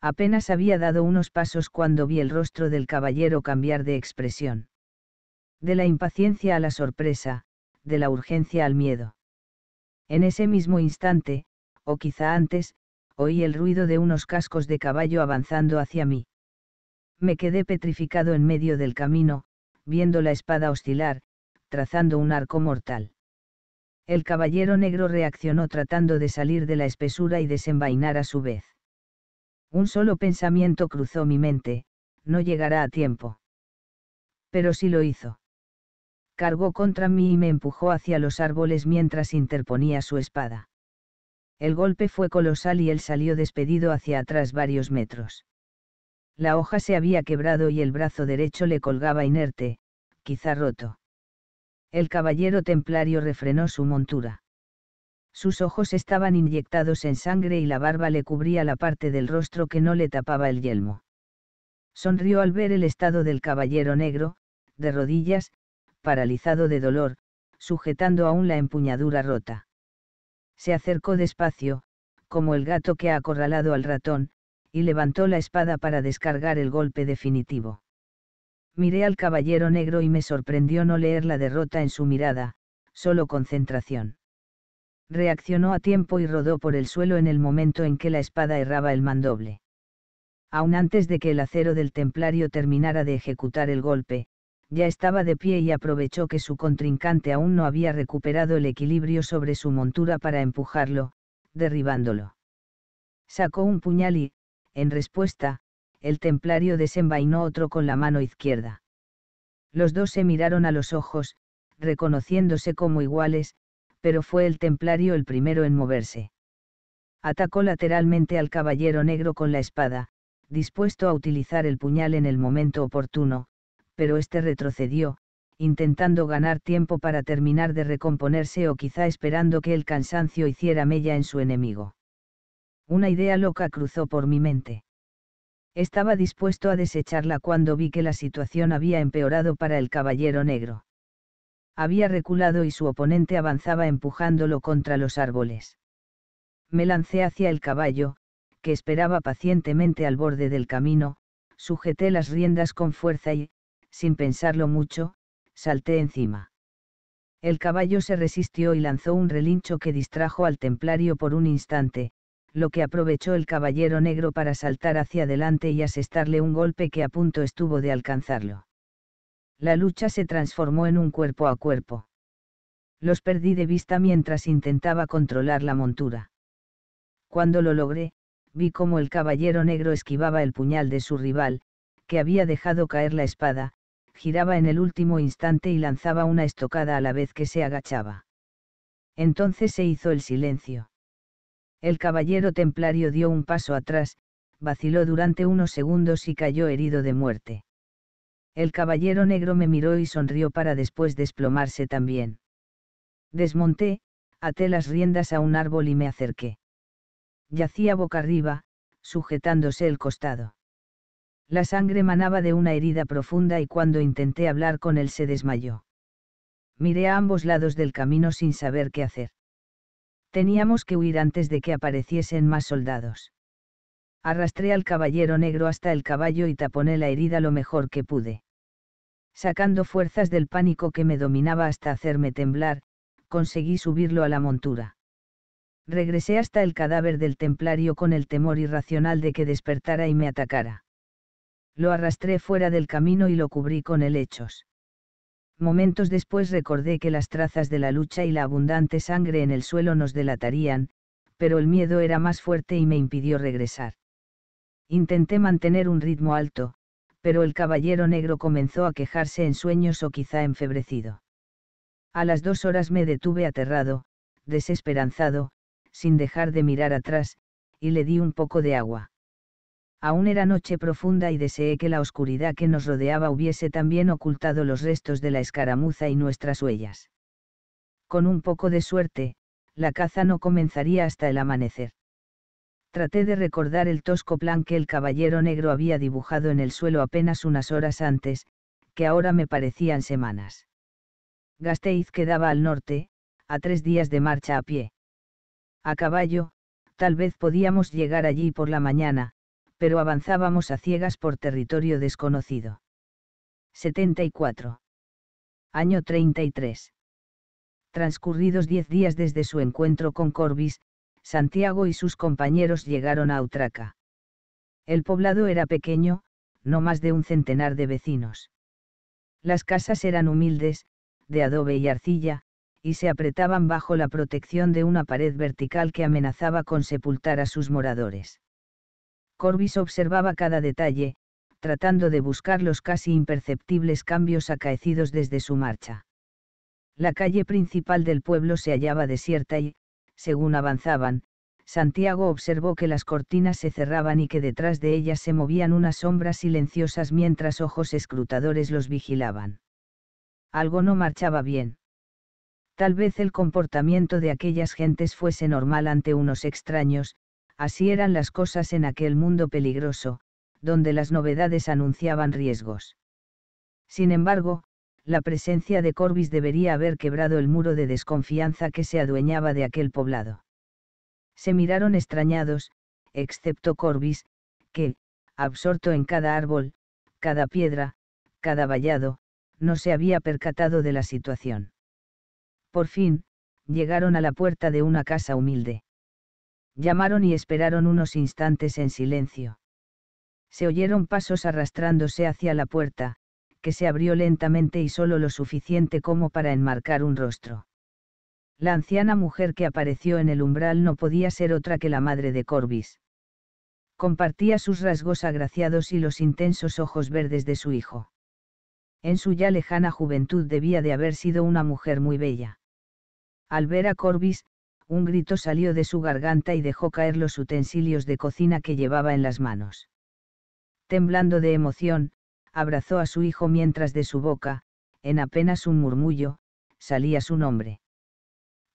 Apenas había dado unos pasos cuando vi el rostro del caballero cambiar de expresión. De la impaciencia a la sorpresa, de la urgencia al miedo. En ese mismo instante, o quizá antes, oí el ruido de unos cascos de caballo avanzando hacia mí. Me quedé petrificado en medio del camino, viendo la espada oscilar, trazando un arco mortal. El caballero negro reaccionó tratando de salir de la espesura y desenvainar a su vez. Un solo pensamiento cruzó mi mente, no llegará a tiempo. Pero sí lo hizo. Cargó contra mí y me empujó hacia los árboles mientras interponía su espada. El golpe fue colosal y él salió despedido hacia atrás varios metros. La hoja se había quebrado y el brazo derecho le colgaba inerte, quizá roto. El caballero templario refrenó su montura. Sus ojos estaban inyectados en sangre y la barba le cubría la parte del rostro que no le tapaba el yelmo. Sonrió al ver el estado del caballero negro, de rodillas, paralizado de dolor, sujetando aún la empuñadura rota se acercó despacio, como el gato que ha acorralado al ratón, y levantó la espada para descargar el golpe definitivo. Miré al caballero negro y me sorprendió no leer la derrota en su mirada, solo concentración. Reaccionó a tiempo y rodó por el suelo en el momento en que la espada erraba el mandoble. Aún antes de que el acero del templario terminara de ejecutar el golpe, ya estaba de pie y aprovechó que su contrincante aún no había recuperado el equilibrio sobre su montura para empujarlo, derribándolo. Sacó un puñal y, en respuesta, el templario desenvainó otro con la mano izquierda. Los dos se miraron a los ojos, reconociéndose como iguales, pero fue el templario el primero en moverse. Atacó lateralmente al caballero negro con la espada, dispuesto a utilizar el puñal en el momento oportuno, pero este retrocedió, intentando ganar tiempo para terminar de recomponerse o quizá esperando que el cansancio hiciera mella en su enemigo. Una idea loca cruzó por mi mente. Estaba dispuesto a desecharla cuando vi que la situación había empeorado para el caballero negro. Había reculado y su oponente avanzaba empujándolo contra los árboles. Me lancé hacia el caballo, que esperaba pacientemente al borde del camino, sujeté las riendas con fuerza y, sin pensarlo mucho, salté encima. El caballo se resistió y lanzó un relincho que distrajo al templario por un instante, lo que aprovechó el caballero negro para saltar hacia adelante y asestarle un golpe que a punto estuvo de alcanzarlo. La lucha se transformó en un cuerpo a cuerpo. Los perdí de vista mientras intentaba controlar la montura. Cuando lo logré, vi cómo el caballero negro esquivaba el puñal de su rival, que había dejado caer la espada, giraba en el último instante y lanzaba una estocada a la vez que se agachaba. Entonces se hizo el silencio. El caballero templario dio un paso atrás, vaciló durante unos segundos y cayó herido de muerte. El caballero negro me miró y sonrió para después desplomarse también. Desmonté, até las riendas a un árbol y me acerqué. Yacía boca arriba, sujetándose el costado. La sangre manaba de una herida profunda y cuando intenté hablar con él se desmayó. Miré a ambos lados del camino sin saber qué hacer. Teníamos que huir antes de que apareciesen más soldados. Arrastré al caballero negro hasta el caballo y taponé la herida lo mejor que pude. Sacando fuerzas del pánico que me dominaba hasta hacerme temblar, conseguí subirlo a la montura. Regresé hasta el cadáver del templario con el temor irracional de que despertara y me atacara. Lo arrastré fuera del camino y lo cubrí con helechos. Momentos después recordé que las trazas de la lucha y la abundante sangre en el suelo nos delatarían, pero el miedo era más fuerte y me impidió regresar. Intenté mantener un ritmo alto, pero el caballero negro comenzó a quejarse en sueños o quizá enfebrecido. A las dos horas me detuve aterrado, desesperanzado, sin dejar de mirar atrás, y le di un poco de agua. Aún era noche profunda y deseé que la oscuridad que nos rodeaba hubiese también ocultado los restos de la escaramuza y nuestras huellas. Con un poco de suerte, la caza no comenzaría hasta el amanecer. Traté de recordar el tosco plan que el caballero negro había dibujado en el suelo apenas unas horas antes, que ahora me parecían semanas. Gasteiz quedaba al norte, a tres días de marcha a pie. A caballo, tal vez podíamos llegar allí por la mañana, pero avanzábamos a ciegas por territorio desconocido. 74. Año 33. Transcurridos diez días desde su encuentro con Corbis, Santiago y sus compañeros llegaron a Utraca. El poblado era pequeño, no más de un centenar de vecinos. Las casas eran humildes, de adobe y arcilla, y se apretaban bajo la protección de una pared vertical que amenazaba con sepultar a sus moradores. Corbis observaba cada detalle, tratando de buscar los casi imperceptibles cambios acaecidos desde su marcha. La calle principal del pueblo se hallaba desierta y, según avanzaban, Santiago observó que las cortinas se cerraban y que detrás de ellas se movían unas sombras silenciosas mientras ojos escrutadores los vigilaban. Algo no marchaba bien. Tal vez el comportamiento de aquellas gentes fuese normal ante unos extraños, así eran las cosas en aquel mundo peligroso, donde las novedades anunciaban riesgos. Sin embargo, la presencia de Corbis debería haber quebrado el muro de desconfianza que se adueñaba de aquel poblado. Se miraron extrañados, excepto Corbis, que, absorto en cada árbol, cada piedra, cada vallado, no se había percatado de la situación. Por fin, llegaron a la puerta de una casa humilde. Llamaron y esperaron unos instantes en silencio. Se oyeron pasos arrastrándose hacia la puerta, que se abrió lentamente y solo lo suficiente como para enmarcar un rostro. La anciana mujer que apareció en el umbral no podía ser otra que la madre de Corbis. Compartía sus rasgos agraciados y los intensos ojos verdes de su hijo. En su ya lejana juventud debía de haber sido una mujer muy bella. Al ver a Corbis, un grito salió de su garganta y dejó caer los utensilios de cocina que llevaba en las manos. Temblando de emoción, abrazó a su hijo mientras de su boca, en apenas un murmullo, salía su nombre.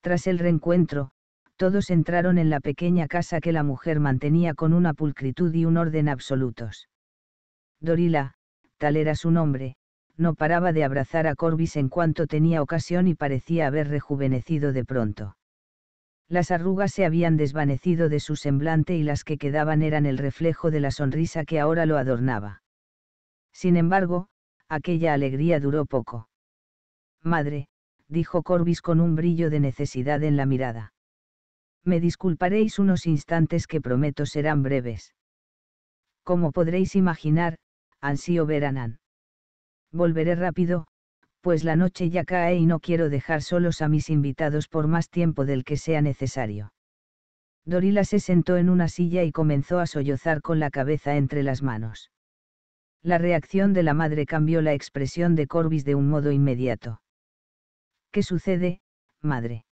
Tras el reencuentro, todos entraron en la pequeña casa que la mujer mantenía con una pulcritud y un orden absolutos. Dorila, tal era su nombre, no paraba de abrazar a Corbis en cuanto tenía ocasión y parecía haber rejuvenecido de pronto. Las arrugas se habían desvanecido de su semblante y las que quedaban eran el reflejo de la sonrisa que ahora lo adornaba. Sin embargo, aquella alegría duró poco. Madre, dijo Corbis con un brillo de necesidad en la mirada. Me disculparéis unos instantes que prometo serán breves. Como podréis imaginar, ansío Nan. Volveré rápido, pues la noche ya cae y no quiero dejar solos a mis invitados por más tiempo del que sea necesario. Dorila se sentó en una silla y comenzó a sollozar con la cabeza entre las manos. La reacción de la madre cambió la expresión de Corbis de un modo inmediato. ¿Qué sucede, madre?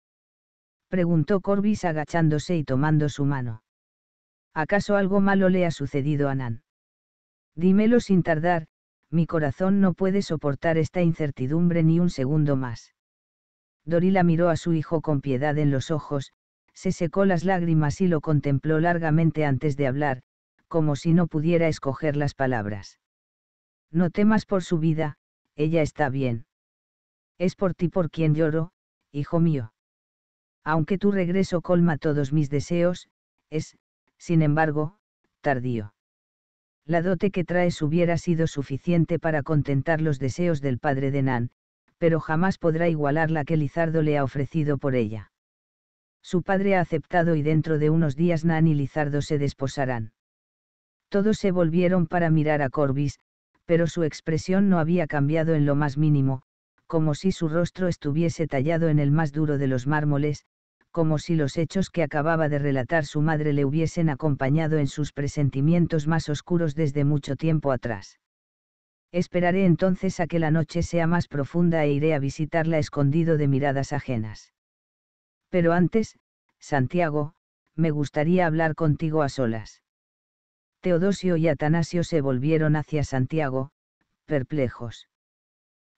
preguntó Corbis agachándose y tomando su mano. ¿Acaso algo malo le ha sucedido a Nan? Dímelo sin tardar, mi corazón no puede soportar esta incertidumbre ni un segundo más. Dorila miró a su hijo con piedad en los ojos, se secó las lágrimas y lo contempló largamente antes de hablar, como si no pudiera escoger las palabras. No temas por su vida, ella está bien. Es por ti por quien lloro, hijo mío. Aunque tu regreso colma todos mis deseos, es, sin embargo, tardío. La dote que traes hubiera sido suficiente para contentar los deseos del padre de Nan, pero jamás podrá igualar la que Lizardo le ha ofrecido por ella. Su padre ha aceptado y dentro de unos días Nan y Lizardo se desposarán. Todos se volvieron para mirar a Corbis, pero su expresión no había cambiado en lo más mínimo, como si su rostro estuviese tallado en el más duro de los mármoles, como si los hechos que acababa de relatar su madre le hubiesen acompañado en sus presentimientos más oscuros desde mucho tiempo atrás. Esperaré entonces a que la noche sea más profunda e iré a visitarla escondido de miradas ajenas. Pero antes, Santiago, me gustaría hablar contigo a solas. Teodosio y Atanasio se volvieron hacia Santiago, perplejos.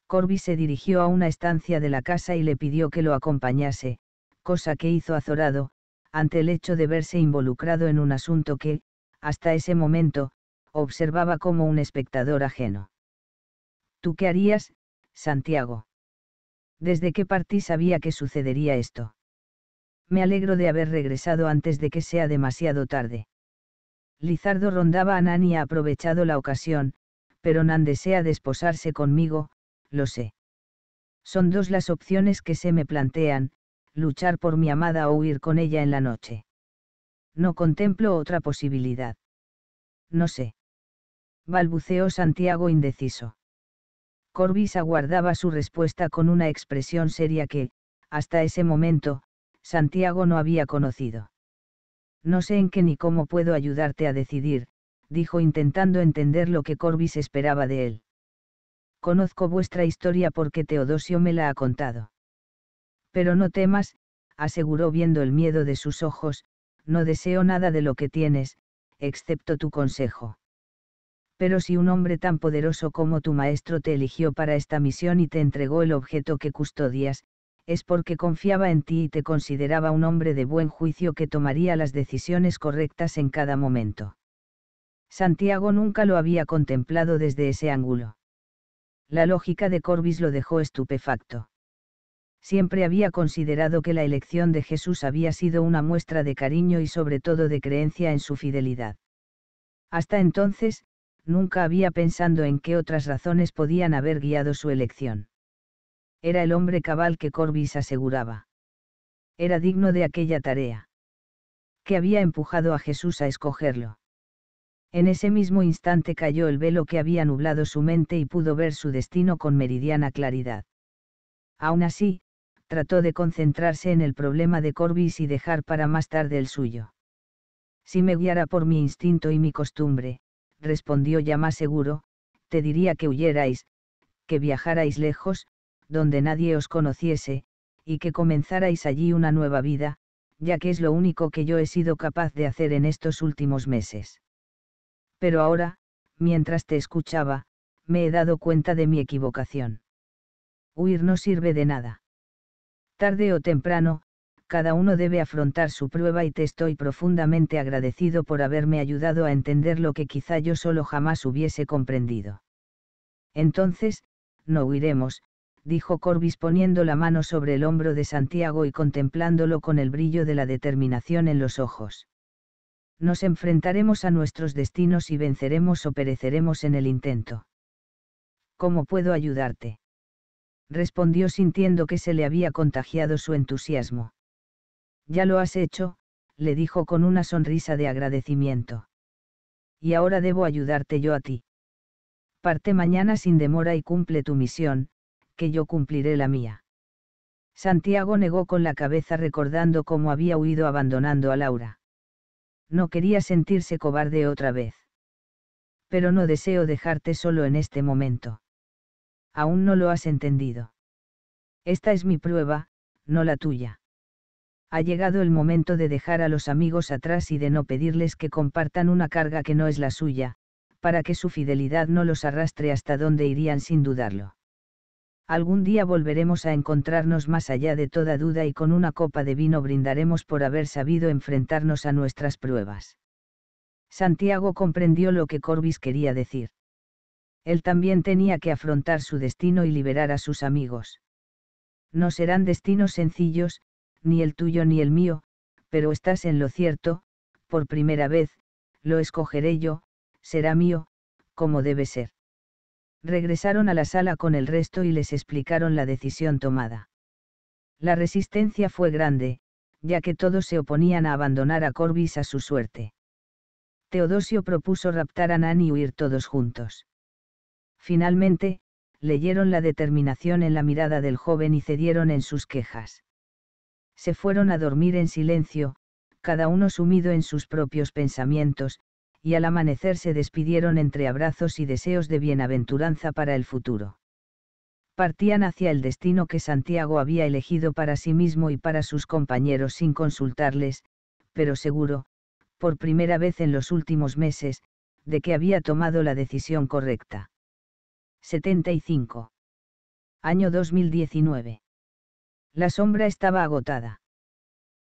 Corby se dirigió a una estancia de la casa y le pidió que lo acompañase, cosa que hizo azorado, ante el hecho de verse involucrado en un asunto que, hasta ese momento, observaba como un espectador ajeno. ¿Tú qué harías, Santiago? Desde qué partí sabía que sucedería esto. Me alegro de haber regresado antes de que sea demasiado tarde. Lizardo rondaba a Nani ha aprovechado la ocasión, pero Nan desea desposarse conmigo, lo sé. Son dos las opciones que se me plantean, luchar por mi amada o huir con ella en la noche. No contemplo otra posibilidad. No sé. Balbuceó Santiago indeciso. Corbis aguardaba su respuesta con una expresión seria que, hasta ese momento, Santiago no había conocido. No sé en qué ni cómo puedo ayudarte a decidir, dijo intentando entender lo que Corbis esperaba de él. Conozco vuestra historia porque Teodosio me la ha contado. Pero no temas, aseguró viendo el miedo de sus ojos, no deseo nada de lo que tienes, excepto tu consejo. Pero si un hombre tan poderoso como tu maestro te eligió para esta misión y te entregó el objeto que custodias, es porque confiaba en ti y te consideraba un hombre de buen juicio que tomaría las decisiones correctas en cada momento. Santiago nunca lo había contemplado desde ese ángulo. La lógica de Corbis lo dejó estupefacto siempre había considerado que la elección de Jesús había sido una muestra de cariño y sobre todo de creencia en su fidelidad. Hasta entonces, nunca había pensado en qué otras razones podían haber guiado su elección. Era el hombre cabal que Corbis aseguraba. Era digno de aquella tarea. Que había empujado a Jesús a escogerlo. En ese mismo instante cayó el velo que había nublado su mente y pudo ver su destino con meridiana claridad. Aún así, trató de concentrarse en el problema de Corbis y dejar para más tarde el suyo. Si me guiara por mi instinto y mi costumbre, respondió ya más seguro, te diría que huyerais, que viajarais lejos, donde nadie os conociese, y que comenzarais allí una nueva vida, ya que es lo único que yo he sido capaz de hacer en estos últimos meses. Pero ahora, mientras te escuchaba, me he dado cuenta de mi equivocación. Huir no sirve de nada. Tarde o temprano, cada uno debe afrontar su prueba y te estoy profundamente agradecido por haberme ayudado a entender lo que quizá yo solo jamás hubiese comprendido. Entonces, no huiremos, dijo Corbis poniendo la mano sobre el hombro de Santiago y contemplándolo con el brillo de la determinación en los ojos. Nos enfrentaremos a nuestros destinos y venceremos o pereceremos en el intento. ¿Cómo puedo ayudarte? respondió sintiendo que se le había contagiado su entusiasmo. Ya lo has hecho, le dijo con una sonrisa de agradecimiento. Y ahora debo ayudarte yo a ti. Parte mañana sin demora y cumple tu misión, que yo cumpliré la mía. Santiago negó con la cabeza recordando cómo había huido abandonando a Laura. No quería sentirse cobarde otra vez. Pero no deseo dejarte solo en este momento aún no lo has entendido. Esta es mi prueba, no la tuya. Ha llegado el momento de dejar a los amigos atrás y de no pedirles que compartan una carga que no es la suya, para que su fidelidad no los arrastre hasta donde irían sin dudarlo. Algún día volveremos a encontrarnos más allá de toda duda y con una copa de vino brindaremos por haber sabido enfrentarnos a nuestras pruebas. Santiago comprendió lo que Corbis quería decir. Él también tenía que afrontar su destino y liberar a sus amigos. No serán destinos sencillos, ni el tuyo ni el mío, pero estás en lo cierto, por primera vez, lo escogeré yo, será mío, como debe ser. Regresaron a la sala con el resto y les explicaron la decisión tomada. La resistencia fue grande, ya que todos se oponían a abandonar a Corbis a su suerte. Teodosio propuso raptar a Nan y huir todos juntos. Finalmente, leyeron la determinación en la mirada del joven y cedieron en sus quejas. Se fueron a dormir en silencio, cada uno sumido en sus propios pensamientos, y al amanecer se despidieron entre abrazos y deseos de bienaventuranza para el futuro. Partían hacia el destino que Santiago había elegido para sí mismo y para sus compañeros sin consultarles, pero seguro, por primera vez en los últimos meses, de que había tomado la decisión correcta. 75. Año 2019. La sombra estaba agotada.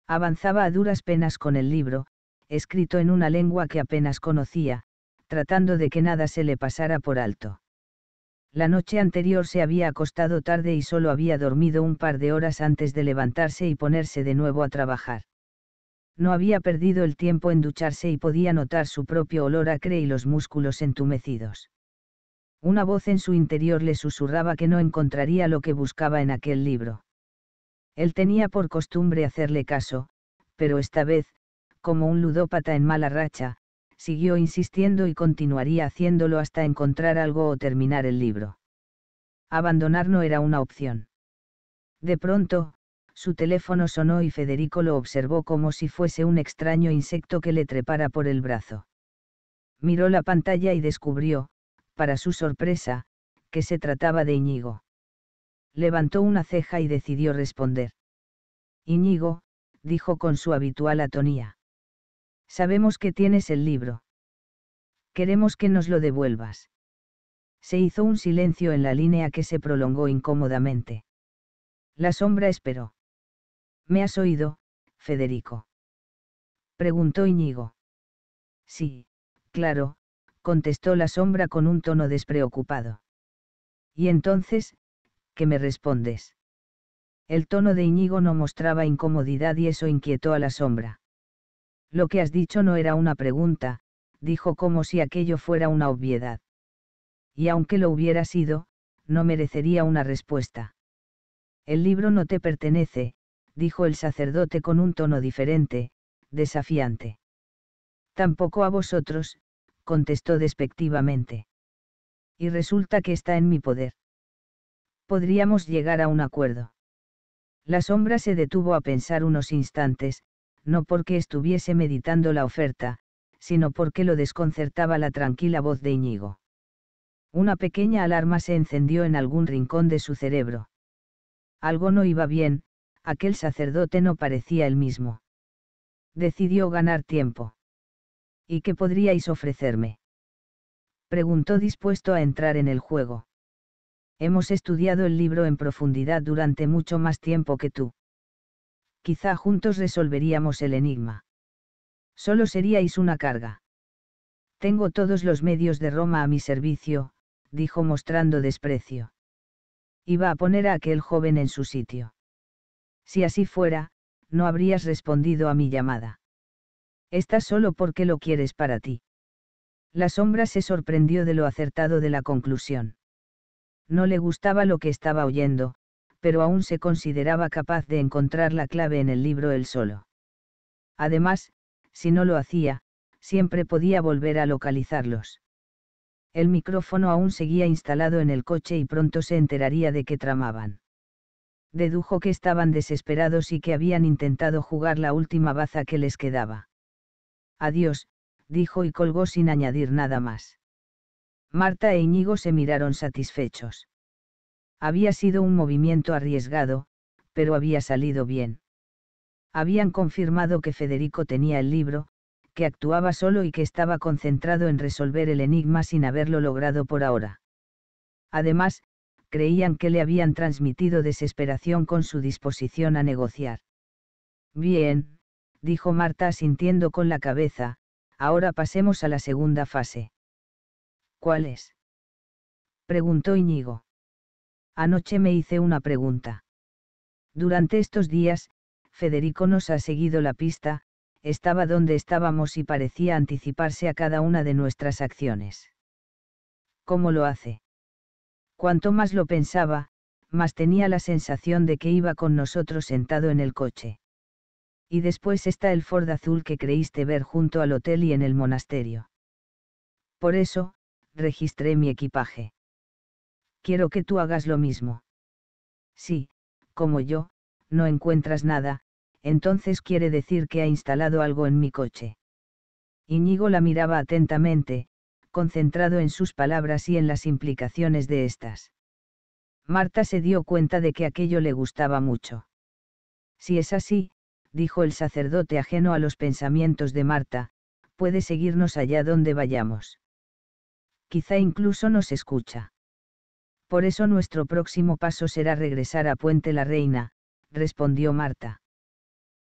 Avanzaba a duras penas con el libro, escrito en una lengua que apenas conocía, tratando de que nada se le pasara por alto. La noche anterior se había acostado tarde y solo había dormido un par de horas antes de levantarse y ponerse de nuevo a trabajar. No había perdido el tiempo en ducharse y podía notar su propio olor acre y los músculos entumecidos. Una voz en su interior le susurraba que no encontraría lo que buscaba en aquel libro. Él tenía por costumbre hacerle caso, pero esta vez, como un ludópata en mala racha, siguió insistiendo y continuaría haciéndolo hasta encontrar algo o terminar el libro. Abandonar no era una opción. De pronto, su teléfono sonó y Federico lo observó como si fuese un extraño insecto que le trepara por el brazo. Miró la pantalla y descubrió, para su sorpresa, que se trataba de Iñigo Levantó una ceja y decidió responder. Íñigo, dijo con su habitual atonía. Sabemos que tienes el libro. Queremos que nos lo devuelvas. Se hizo un silencio en la línea que se prolongó incómodamente. La sombra esperó. ¿Me has oído, Federico? Preguntó Iñigo Sí, claro, contestó la sombra con un tono despreocupado. ¿Y entonces, qué me respondes? El tono de Íñigo no mostraba incomodidad y eso inquietó a la sombra. Lo que has dicho no era una pregunta, dijo como si aquello fuera una obviedad. Y aunque lo hubiera sido, no merecería una respuesta. El libro no te pertenece, dijo el sacerdote con un tono diferente, desafiante. Tampoco a vosotros, contestó despectivamente. Y resulta que está en mi poder. Podríamos llegar a un acuerdo. La sombra se detuvo a pensar unos instantes, no porque estuviese meditando la oferta, sino porque lo desconcertaba la tranquila voz de Íñigo. Una pequeña alarma se encendió en algún rincón de su cerebro. Algo no iba bien, aquel sacerdote no parecía el mismo. Decidió ganar tiempo. ¿Y qué podríais ofrecerme? Preguntó dispuesto a entrar en el juego. Hemos estudiado el libro en profundidad durante mucho más tiempo que tú. Quizá juntos resolveríamos el enigma. Solo seríais una carga. Tengo todos los medios de Roma a mi servicio, dijo mostrando desprecio. Iba a poner a aquel joven en su sitio. Si así fuera, no habrías respondido a mi llamada. Estás solo porque lo quieres para ti. La sombra se sorprendió de lo acertado de la conclusión. No le gustaba lo que estaba oyendo, pero aún se consideraba capaz de encontrar la clave en el libro él solo. Además, si no lo hacía, siempre podía volver a localizarlos. El micrófono aún seguía instalado en el coche y pronto se enteraría de qué tramaban. Dedujo que estaban desesperados y que habían intentado jugar la última baza que les quedaba. Adiós, dijo y colgó sin añadir nada más. Marta e Íñigo se miraron satisfechos. Había sido un movimiento arriesgado, pero había salido bien. Habían confirmado que Federico tenía el libro, que actuaba solo y que estaba concentrado en resolver el enigma sin haberlo logrado por ahora. Además, creían que le habían transmitido desesperación con su disposición a negociar. Bien, dijo Marta asintiendo con la cabeza, ahora pasemos a la segunda fase. ¿Cuál es? preguntó Iñigo. Anoche me hice una pregunta. Durante estos días, Federico nos ha seguido la pista, estaba donde estábamos y parecía anticiparse a cada una de nuestras acciones. ¿Cómo lo hace? Cuanto más lo pensaba, más tenía la sensación de que iba con nosotros sentado en el coche. Y después está el Ford azul que creíste ver junto al hotel y en el monasterio. Por eso, registré mi equipaje. Quiero que tú hagas lo mismo. Si, como yo, no encuentras nada, entonces quiere decir que ha instalado algo en mi coche. Iñigo la miraba atentamente, concentrado en sus palabras y en las implicaciones de estas. Marta se dio cuenta de que aquello le gustaba mucho. Si es así, dijo el sacerdote ajeno a los pensamientos de Marta, puede seguirnos allá donde vayamos. Quizá incluso nos escucha. Por eso nuestro próximo paso será regresar a Puente la Reina, respondió Marta.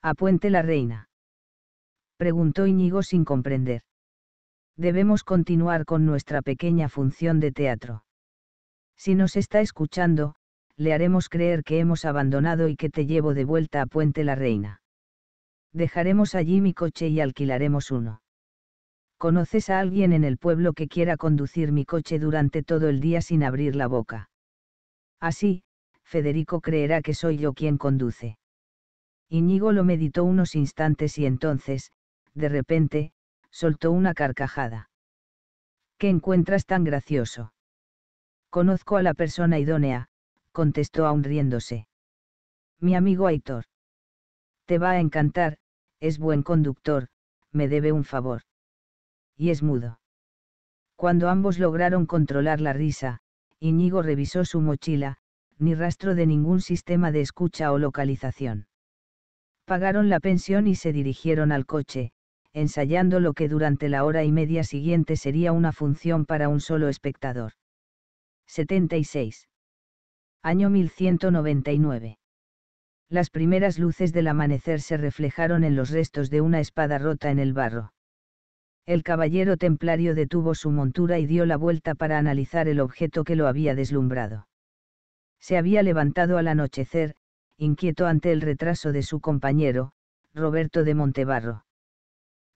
¿A Puente la Reina? preguntó Íñigo sin comprender. Debemos continuar con nuestra pequeña función de teatro. Si nos está escuchando, le haremos creer que hemos abandonado y que te llevo de vuelta a Puente la Reina dejaremos allí mi coche y alquilaremos uno. ¿Conoces a alguien en el pueblo que quiera conducir mi coche durante todo el día sin abrir la boca? Así, Federico creerá que soy yo quien conduce. Iñigo lo meditó unos instantes y entonces, de repente, soltó una carcajada. ¿Qué encuentras tan gracioso? Conozco a la persona idónea, contestó aún riéndose. Mi amigo Aitor. Te va a encantar, es buen conductor, me debe un favor. Y es mudo. Cuando ambos lograron controlar la risa, Iñigo revisó su mochila, ni rastro de ningún sistema de escucha o localización. Pagaron la pensión y se dirigieron al coche, ensayando lo que durante la hora y media siguiente sería una función para un solo espectador. 76. Año 1199 las primeras luces del amanecer se reflejaron en los restos de una espada rota en el barro. El caballero templario detuvo su montura y dio la vuelta para analizar el objeto que lo había deslumbrado. Se había levantado al anochecer, inquieto ante el retraso de su compañero, Roberto de Montebarro.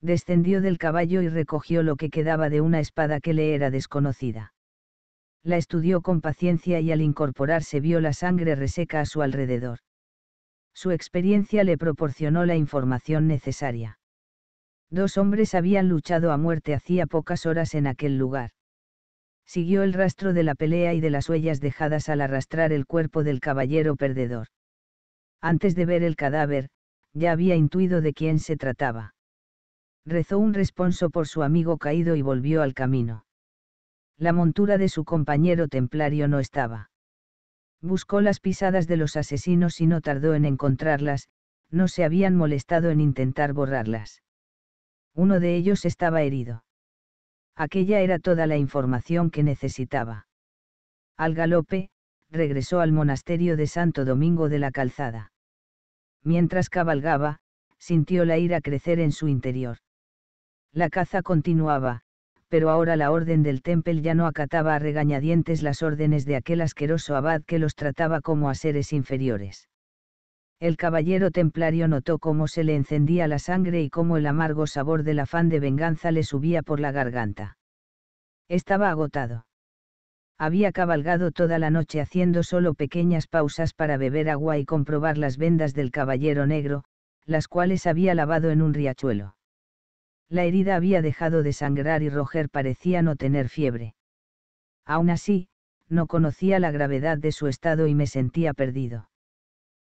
Descendió del caballo y recogió lo que quedaba de una espada que le era desconocida. La estudió con paciencia y al incorporarse vio la sangre reseca a su alrededor su experiencia le proporcionó la información necesaria. Dos hombres habían luchado a muerte hacía pocas horas en aquel lugar. Siguió el rastro de la pelea y de las huellas dejadas al arrastrar el cuerpo del caballero perdedor. Antes de ver el cadáver, ya había intuido de quién se trataba. Rezó un responso por su amigo caído y volvió al camino. La montura de su compañero templario no estaba. Buscó las pisadas de los asesinos y no tardó en encontrarlas, no se habían molestado en intentar borrarlas. Uno de ellos estaba herido. Aquella era toda la información que necesitaba. Al galope, regresó al monasterio de Santo Domingo de la Calzada. Mientras cabalgaba, sintió la ira crecer en su interior. La caza continuaba, pero ahora la orden del Temple ya no acataba a regañadientes las órdenes de aquel asqueroso abad que los trataba como a seres inferiores. El caballero templario notó cómo se le encendía la sangre y cómo el amargo sabor del afán de venganza le subía por la garganta. Estaba agotado. Había cabalgado toda la noche haciendo solo pequeñas pausas para beber agua y comprobar las vendas del caballero negro, las cuales había lavado en un riachuelo la herida había dejado de sangrar y Roger parecía no tener fiebre. Aún así, no conocía la gravedad de su estado y me sentía perdido.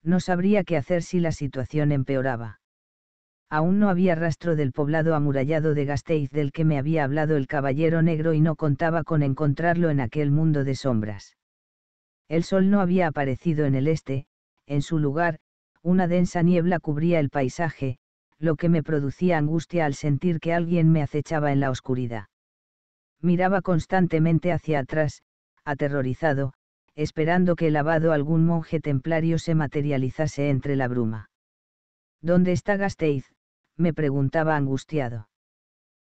No sabría qué hacer si la situación empeoraba. Aún no había rastro del poblado amurallado de Gasteiz del que me había hablado el caballero negro y no contaba con encontrarlo en aquel mundo de sombras. El sol no había aparecido en el este, en su lugar, una densa niebla cubría el paisaje, lo que me producía angustia al sentir que alguien me acechaba en la oscuridad. Miraba constantemente hacia atrás, aterrorizado, esperando que el abado algún monje templario se materializase entre la bruma. ¿Dónde está Gasteiz? me preguntaba angustiado.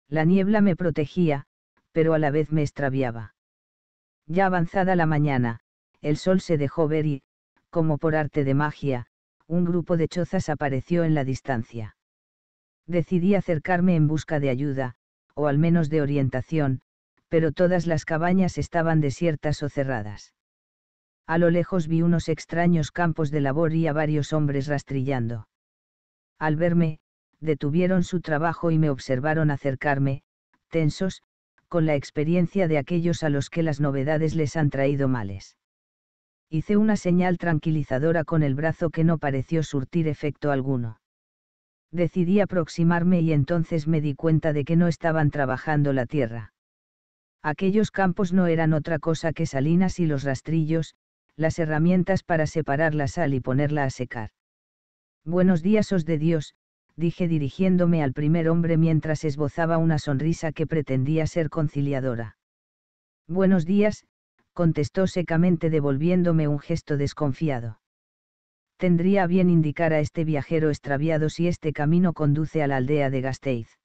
La niebla me protegía, pero a la vez me extraviaba. Ya avanzada la mañana, el sol se dejó ver y, como por arte de magia, un grupo de chozas apareció en la distancia. Decidí acercarme en busca de ayuda, o al menos de orientación, pero todas las cabañas estaban desiertas o cerradas. A lo lejos vi unos extraños campos de labor y a varios hombres rastrillando. Al verme, detuvieron su trabajo y me observaron acercarme, tensos, con la experiencia de aquellos a los que las novedades les han traído males. Hice una señal tranquilizadora con el brazo que no pareció surtir efecto alguno decidí aproximarme y entonces me di cuenta de que no estaban trabajando la tierra. Aquellos campos no eran otra cosa que salinas y los rastrillos, las herramientas para separar la sal y ponerla a secar. Buenos días, os de Dios, dije dirigiéndome al primer hombre mientras esbozaba una sonrisa que pretendía ser conciliadora. Buenos días, contestó secamente devolviéndome un gesto desconfiado tendría bien indicar a este viajero extraviado si este camino conduce a la aldea de Gasteiz.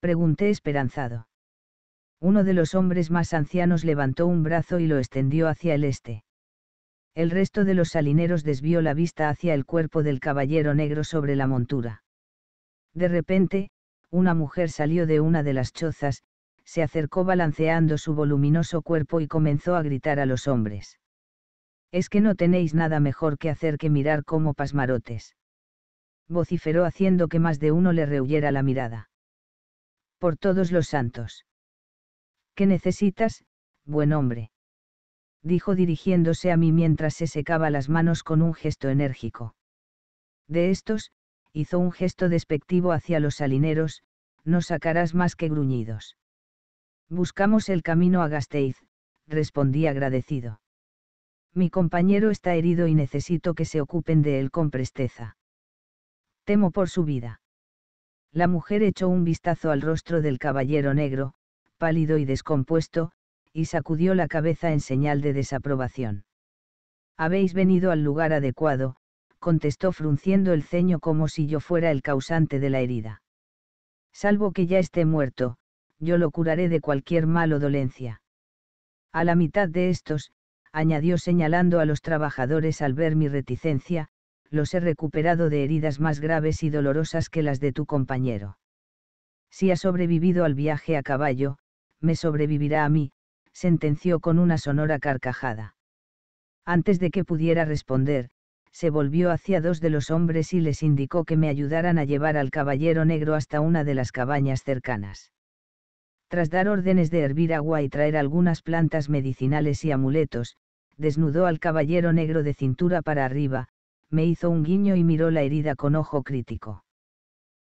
Pregunté esperanzado. Uno de los hombres más ancianos levantó un brazo y lo extendió hacia el este. El resto de los salineros desvió la vista hacia el cuerpo del caballero negro sobre la montura. De repente, una mujer salió de una de las chozas, se acercó balanceando su voluminoso cuerpo y comenzó a gritar a los hombres. Es que no tenéis nada mejor que hacer que mirar como pasmarotes. Vociferó haciendo que más de uno le rehuyera la mirada. Por todos los santos. ¿Qué necesitas, buen hombre? dijo dirigiéndose a mí mientras se secaba las manos con un gesto enérgico. De estos, hizo un gesto despectivo hacia los salineros, no sacarás más que gruñidos. Buscamos el camino a Gasteiz, respondí agradecido mi compañero está herido y necesito que se ocupen de él con presteza. Temo por su vida. La mujer echó un vistazo al rostro del caballero negro, pálido y descompuesto, y sacudió la cabeza en señal de desaprobación. Habéis venido al lugar adecuado, contestó frunciendo el ceño como si yo fuera el causante de la herida. Salvo que ya esté muerto, yo lo curaré de cualquier mal dolencia. A la mitad de estos, añadió señalando a los trabajadores al ver mi reticencia, los he recuperado de heridas más graves y dolorosas que las de tu compañero. Si ha sobrevivido al viaje a caballo, me sobrevivirá a mí, sentenció con una sonora carcajada. Antes de que pudiera responder, se volvió hacia dos de los hombres y les indicó que me ayudaran a llevar al caballero negro hasta una de las cabañas cercanas. Tras dar órdenes de hervir agua y traer algunas plantas medicinales y amuletos, desnudó al caballero negro de cintura para arriba, me hizo un guiño y miró la herida con ojo crítico.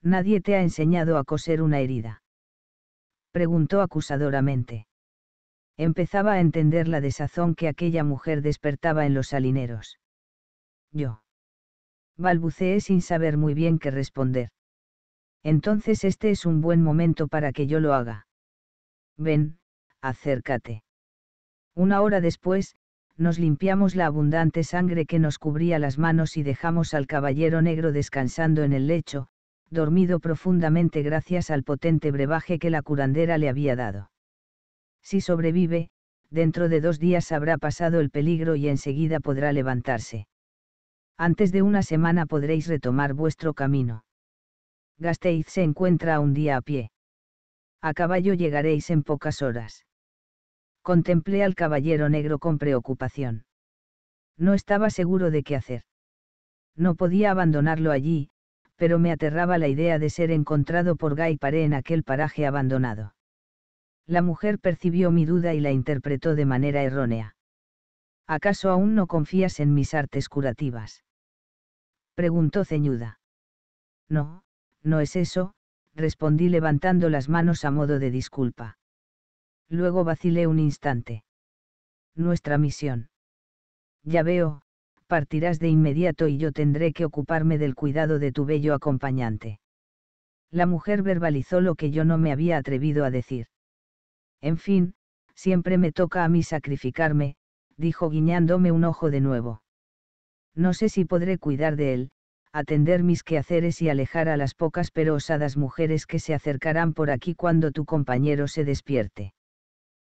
Nadie te ha enseñado a coser una herida. Preguntó acusadoramente. Empezaba a entender la desazón que aquella mujer despertaba en los salineros. Yo. Balbuceé sin saber muy bien qué responder. Entonces este es un buen momento para que yo lo haga ven, acércate. Una hora después, nos limpiamos la abundante sangre que nos cubría las manos y dejamos al caballero negro descansando en el lecho, dormido profundamente gracias al potente brebaje que la curandera le había dado. Si sobrevive, dentro de dos días habrá pasado el peligro y enseguida podrá levantarse. Antes de una semana podréis retomar vuestro camino. Gasteiz se encuentra un día a pie a caballo llegaréis en pocas horas. Contemplé al caballero negro con preocupación. No estaba seguro de qué hacer. No podía abandonarlo allí, pero me aterraba la idea de ser encontrado por Guy Paré en aquel paraje abandonado. La mujer percibió mi duda y la interpretó de manera errónea. ¿Acaso aún no confías en mis artes curativas? Preguntó ceñuda. No, no es eso, respondí levantando las manos a modo de disculpa. Luego vacilé un instante. Nuestra misión. Ya veo, partirás de inmediato y yo tendré que ocuparme del cuidado de tu bello acompañante. La mujer verbalizó lo que yo no me había atrevido a decir. En fin, siempre me toca a mí sacrificarme, dijo guiñándome un ojo de nuevo. No sé si podré cuidar de él, atender mis quehaceres y alejar a las pocas pero osadas mujeres que se acercarán por aquí cuando tu compañero se despierte.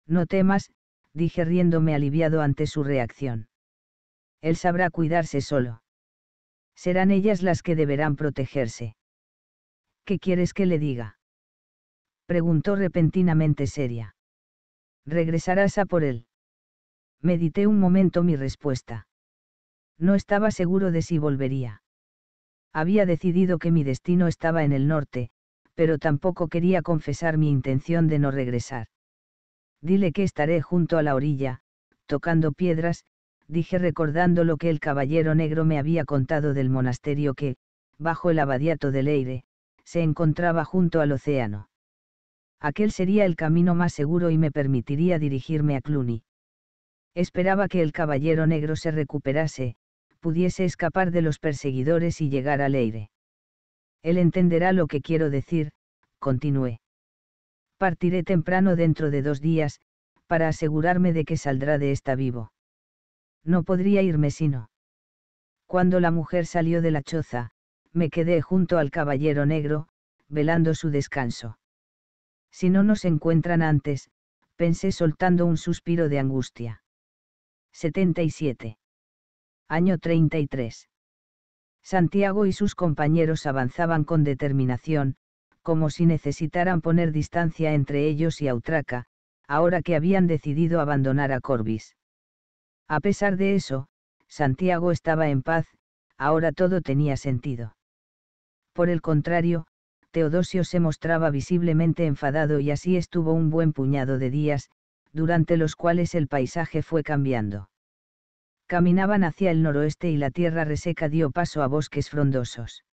No temas, dije riéndome aliviado ante su reacción. Él sabrá cuidarse solo. Serán ellas las que deberán protegerse. ¿Qué quieres que le diga? Preguntó repentinamente seria. Regresarás a por él. Medité un momento mi respuesta. No estaba seguro de si volvería había decidido que mi destino estaba en el norte, pero tampoco quería confesar mi intención de no regresar. Dile que estaré junto a la orilla, tocando piedras, dije recordando lo que el caballero negro me había contado del monasterio que, bajo el abadiato del aire, se encontraba junto al océano. Aquel sería el camino más seguro y me permitiría dirigirme a Cluny. Esperaba que el caballero negro se recuperase, pudiese escapar de los perseguidores y llegar al aire. Él entenderá lo que quiero decir, continué. Partiré temprano dentro de dos días, para asegurarme de que saldrá de esta vivo. No podría irme sino. Cuando la mujer salió de la choza, me quedé junto al caballero negro, velando su descanso. Si no nos encuentran antes, pensé soltando un suspiro de angustia. 77 año 33. Santiago y sus compañeros avanzaban con determinación, como si necesitaran poner distancia entre ellos y Autraca, ahora que habían decidido abandonar a Corbis. A pesar de eso, Santiago estaba en paz, ahora todo tenía sentido. Por el contrario, Teodosio se mostraba visiblemente enfadado y así estuvo un buen puñado de días, durante los cuales el paisaje fue cambiando caminaban hacia el noroeste y la tierra reseca dio paso a bosques frondosos.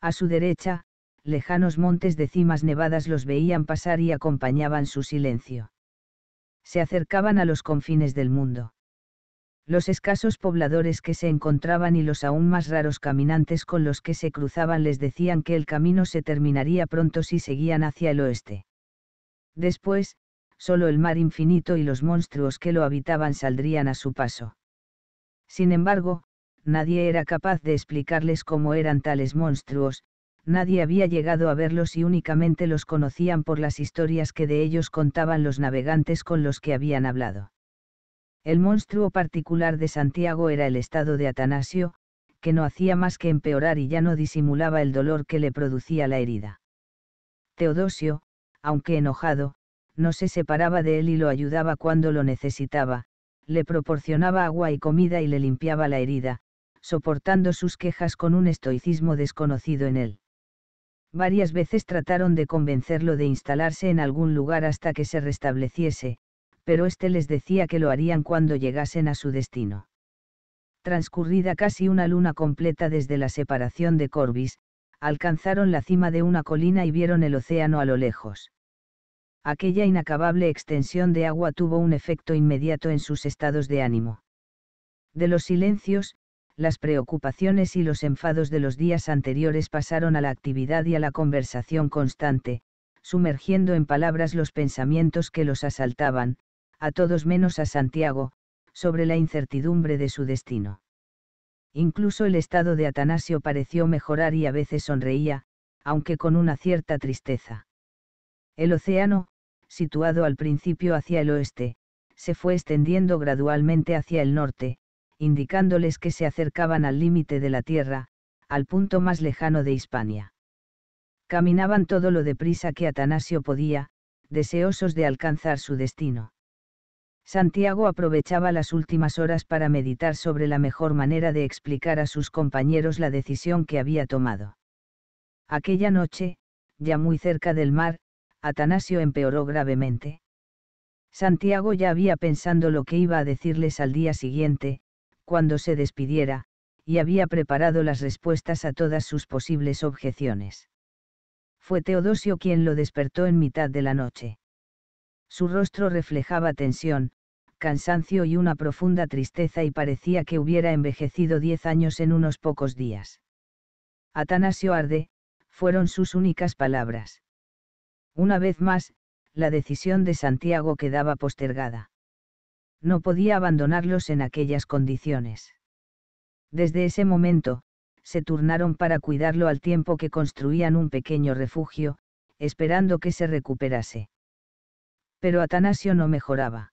A su derecha, lejanos montes de cimas nevadas los veían pasar y acompañaban su silencio. Se acercaban a los confines del mundo. Los escasos pobladores que se encontraban y los aún más raros caminantes con los que se cruzaban les decían que el camino se terminaría pronto si seguían hacia el oeste. Después, solo el mar infinito y los monstruos que lo habitaban saldrían a su paso. Sin embargo, nadie era capaz de explicarles cómo eran tales monstruos, nadie había llegado a verlos y únicamente los conocían por las historias que de ellos contaban los navegantes con los que habían hablado. El monstruo particular de Santiago era el estado de Atanasio, que no hacía más que empeorar y ya no disimulaba el dolor que le producía la herida. Teodosio, aunque enojado, no se separaba de él y lo ayudaba cuando lo necesitaba, le proporcionaba agua y comida y le limpiaba la herida, soportando sus quejas con un estoicismo desconocido en él. Varias veces trataron de convencerlo de instalarse en algún lugar hasta que se restableciese, pero éste les decía que lo harían cuando llegasen a su destino. Transcurrida casi una luna completa desde la separación de Corbis, alcanzaron la cima de una colina y vieron el océano a lo lejos aquella inacabable extensión de agua tuvo un efecto inmediato en sus estados de ánimo. De los silencios, las preocupaciones y los enfados de los días anteriores pasaron a la actividad y a la conversación constante, sumergiendo en palabras los pensamientos que los asaltaban, a todos menos a Santiago, sobre la incertidumbre de su destino. Incluso el estado de Atanasio pareció mejorar y a veces sonreía, aunque con una cierta tristeza. El océano, situado al principio hacia el oeste, se fue extendiendo gradualmente hacia el norte, indicándoles que se acercaban al límite de la tierra, al punto más lejano de Hispania. Caminaban todo lo deprisa que Atanasio podía, deseosos de alcanzar su destino. Santiago aprovechaba las últimas horas para meditar sobre la mejor manera de explicar a sus compañeros la decisión que había tomado. Aquella noche, ya muy cerca del mar, Atanasio empeoró gravemente. Santiago ya había pensado lo que iba a decirles al día siguiente, cuando se despidiera, y había preparado las respuestas a todas sus posibles objeciones. Fue Teodosio quien lo despertó en mitad de la noche. Su rostro reflejaba tensión, cansancio y una profunda tristeza y parecía que hubiera envejecido diez años en unos pocos días. Atanasio Arde, fueron sus únicas palabras. Una vez más, la decisión de Santiago quedaba postergada. No podía abandonarlos en aquellas condiciones. Desde ese momento, se turnaron para cuidarlo al tiempo que construían un pequeño refugio, esperando que se recuperase. Pero Atanasio no mejoraba.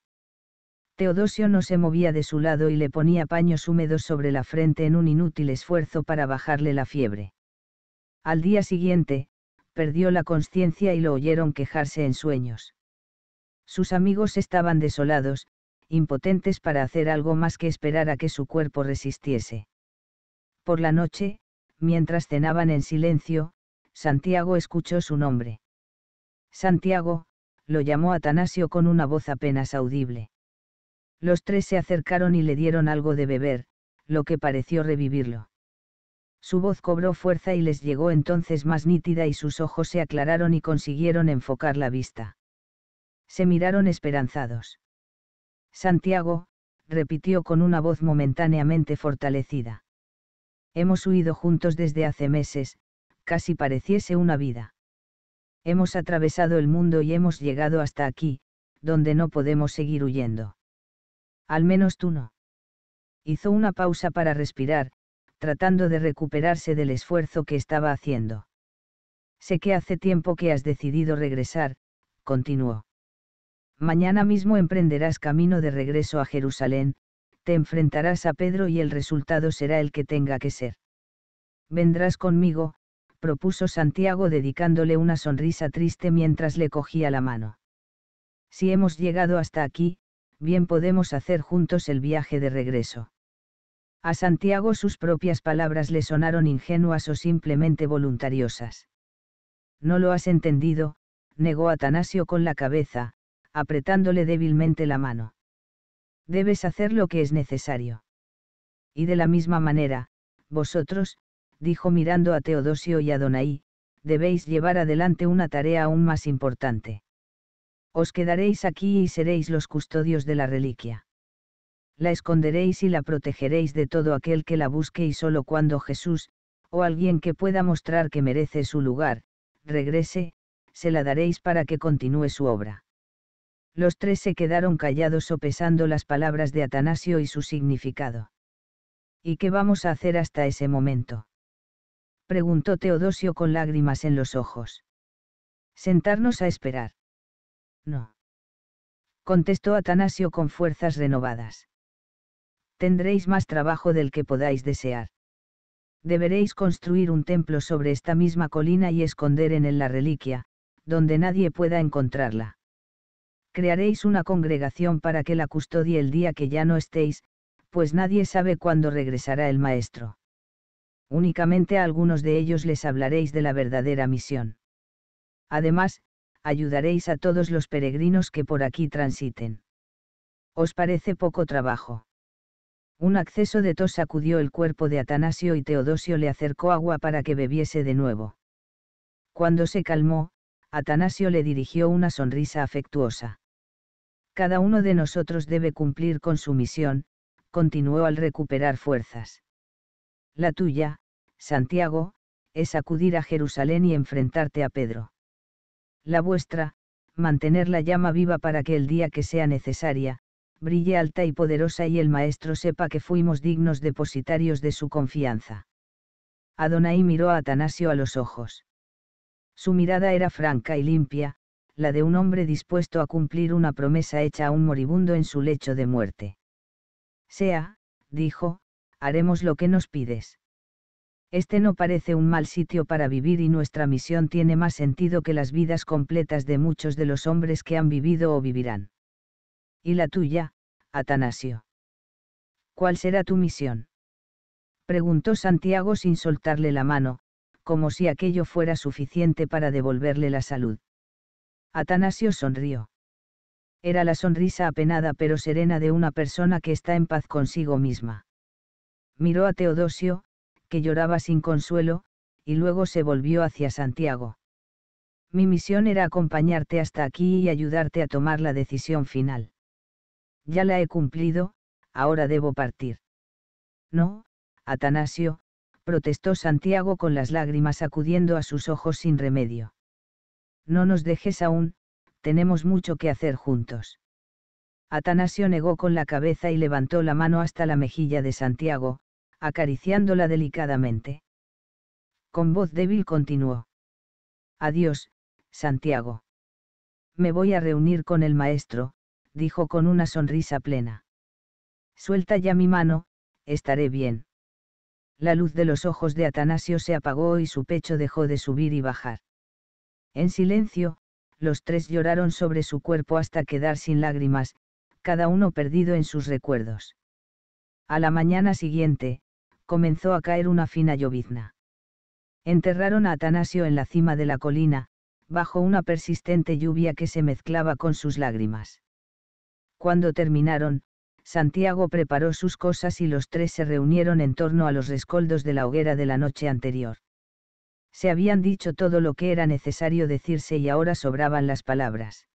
Teodosio no se movía de su lado y le ponía paños húmedos sobre la frente en un inútil esfuerzo para bajarle la fiebre. Al día siguiente, perdió la conciencia y lo oyeron quejarse en sueños. Sus amigos estaban desolados, impotentes para hacer algo más que esperar a que su cuerpo resistiese. Por la noche, mientras cenaban en silencio, Santiago escuchó su nombre. Santiago, lo llamó Atanasio con una voz apenas audible. Los tres se acercaron y le dieron algo de beber, lo que pareció revivirlo. Su voz cobró fuerza y les llegó entonces más nítida y sus ojos se aclararon y consiguieron enfocar la vista. Se miraron esperanzados. Santiago, repitió con una voz momentáneamente fortalecida. Hemos huido juntos desde hace meses, casi pareciese una vida. Hemos atravesado el mundo y hemos llegado hasta aquí, donde no podemos seguir huyendo. Al menos tú no. Hizo una pausa para respirar, tratando de recuperarse del esfuerzo que estaba haciendo. Sé que hace tiempo que has decidido regresar, continuó. Mañana mismo emprenderás camino de regreso a Jerusalén, te enfrentarás a Pedro y el resultado será el que tenga que ser. Vendrás conmigo, propuso Santiago dedicándole una sonrisa triste mientras le cogía la mano. Si hemos llegado hasta aquí, bien podemos hacer juntos el viaje de regreso. A Santiago sus propias palabras le sonaron ingenuas o simplemente voluntariosas. No lo has entendido, negó Atanasio con la cabeza, apretándole débilmente la mano. Debes hacer lo que es necesario. Y de la misma manera, vosotros, dijo mirando a Teodosio y a Donaí, debéis llevar adelante una tarea aún más importante. Os quedaréis aquí y seréis los custodios de la reliquia la esconderéis y la protegeréis de todo aquel que la busque y solo cuando Jesús, o alguien que pueda mostrar que merece su lugar, regrese, se la daréis para que continúe su obra. Los tres se quedaron callados sopesando las palabras de Atanasio y su significado. ¿Y qué vamos a hacer hasta ese momento? preguntó Teodosio con lágrimas en los ojos. Sentarnos a esperar. No. Contestó Atanasio con fuerzas renovadas tendréis más trabajo del que podáis desear. Deberéis construir un templo sobre esta misma colina y esconder en él la reliquia, donde nadie pueda encontrarla. Crearéis una congregación para que la custodie el día que ya no estéis, pues nadie sabe cuándo regresará el Maestro. Únicamente a algunos de ellos les hablaréis de la verdadera misión. Además, ayudaréis a todos los peregrinos que por aquí transiten. ¿Os parece poco trabajo? Un acceso de tos sacudió el cuerpo de Atanasio y Teodosio le acercó agua para que bebiese de nuevo. Cuando se calmó, Atanasio le dirigió una sonrisa afectuosa. Cada uno de nosotros debe cumplir con su misión, continuó al recuperar fuerzas. La tuya, Santiago, es acudir a Jerusalén y enfrentarte a Pedro. La vuestra, mantener la llama viva para que el día que sea necesaria, brille alta y poderosa y el Maestro sepa que fuimos dignos depositarios de su confianza. Adonai miró a Atanasio a los ojos. Su mirada era franca y limpia, la de un hombre dispuesto a cumplir una promesa hecha a un moribundo en su lecho de muerte. Sea, dijo, haremos lo que nos pides. Este no parece un mal sitio para vivir y nuestra misión tiene más sentido que las vidas completas de muchos de los hombres que han vivido o vivirán. ¿Y la tuya, Atanasio? ¿Cuál será tu misión? Preguntó Santiago sin soltarle la mano, como si aquello fuera suficiente para devolverle la salud. Atanasio sonrió. Era la sonrisa apenada pero serena de una persona que está en paz consigo misma. Miró a Teodosio, que lloraba sin consuelo, y luego se volvió hacia Santiago. Mi misión era acompañarte hasta aquí y ayudarte a tomar la decisión final. Ya la he cumplido, ahora debo partir. No, Atanasio, protestó Santiago con las lágrimas acudiendo a sus ojos sin remedio. No nos dejes aún, tenemos mucho que hacer juntos. Atanasio negó con la cabeza y levantó la mano hasta la mejilla de Santiago, acariciándola delicadamente. Con voz débil continuó. Adiós, Santiago. Me voy a reunir con el maestro, dijo con una sonrisa plena. Suelta ya mi mano, estaré bien. La luz de los ojos de Atanasio se apagó y su pecho dejó de subir y bajar. En silencio, los tres lloraron sobre su cuerpo hasta quedar sin lágrimas, cada uno perdido en sus recuerdos. A la mañana siguiente, comenzó a caer una fina llovizna. Enterraron a Atanasio en la cima de la colina, bajo una persistente lluvia que se mezclaba con sus lágrimas. Cuando terminaron, Santiago preparó sus cosas y los tres se reunieron en torno a los rescoldos de la hoguera de la noche anterior. Se habían dicho todo lo que era necesario decirse y ahora sobraban las palabras.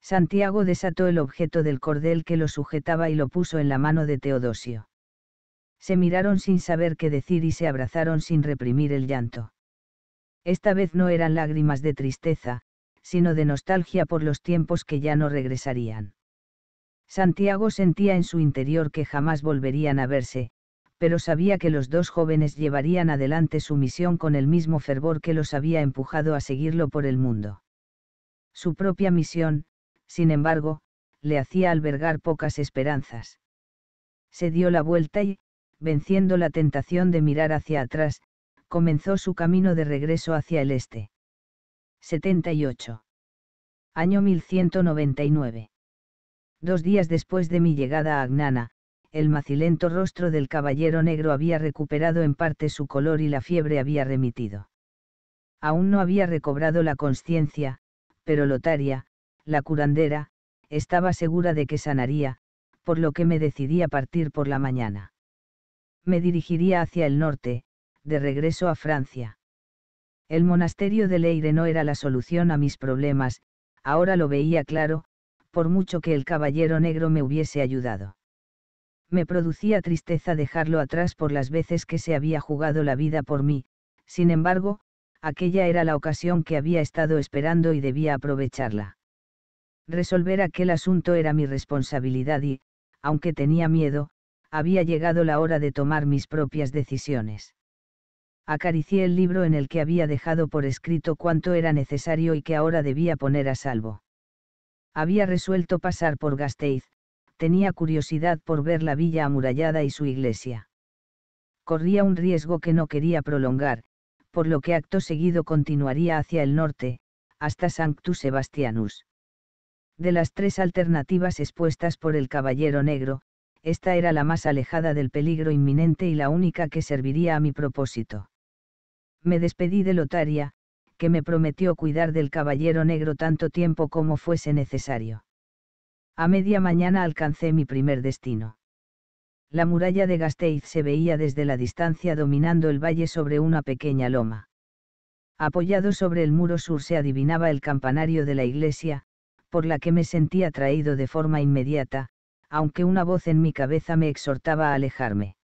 Santiago desató el objeto del cordel que lo sujetaba y lo puso en la mano de Teodosio. Se miraron sin saber qué decir y se abrazaron sin reprimir el llanto. Esta vez no eran lágrimas de tristeza, sino de nostalgia por los tiempos que ya no regresarían. Santiago sentía en su interior que jamás volverían a verse, pero sabía que los dos jóvenes llevarían adelante su misión con el mismo fervor que los había empujado a seguirlo por el mundo. Su propia misión, sin embargo, le hacía albergar pocas esperanzas. Se dio la vuelta y, venciendo la tentación de mirar hacia atrás, comenzó su camino de regreso hacia el este. 78. Año 1199. Dos días después de mi llegada a Agnana, el macilento rostro del caballero negro había recuperado en parte su color y la fiebre había remitido. Aún no había recobrado la conciencia, pero Lotaria, la curandera, estaba segura de que sanaría, por lo que me decidí a partir por la mañana. Me dirigiría hacia el norte, de regreso a Francia. El monasterio de Leire no era la solución a mis problemas, ahora lo veía claro, por mucho que el caballero negro me hubiese ayudado. Me producía tristeza dejarlo atrás por las veces que se había jugado la vida por mí, sin embargo, aquella era la ocasión que había estado esperando y debía aprovecharla. Resolver aquel asunto era mi responsabilidad y, aunque tenía miedo, había llegado la hora de tomar mis propias decisiones. Acaricié el libro en el que había dejado por escrito cuánto era necesario y que ahora debía poner a salvo había resuelto pasar por Gasteiz, tenía curiosidad por ver la villa amurallada y su iglesia. Corría un riesgo que no quería prolongar, por lo que acto seguido continuaría hacia el norte, hasta Sanctus Sebastianus. De las tres alternativas expuestas por el Caballero Negro, esta era la más alejada del peligro inminente y la única que serviría a mi propósito. Me despedí de Lotaria, que me prometió cuidar del caballero negro tanto tiempo como fuese necesario. A media mañana alcancé mi primer destino. La muralla de Gasteiz se veía desde la distancia dominando el valle sobre una pequeña loma. Apoyado sobre el muro sur se adivinaba el campanario de la iglesia, por la que me sentía atraído de forma inmediata, aunque una voz en mi cabeza me exhortaba a alejarme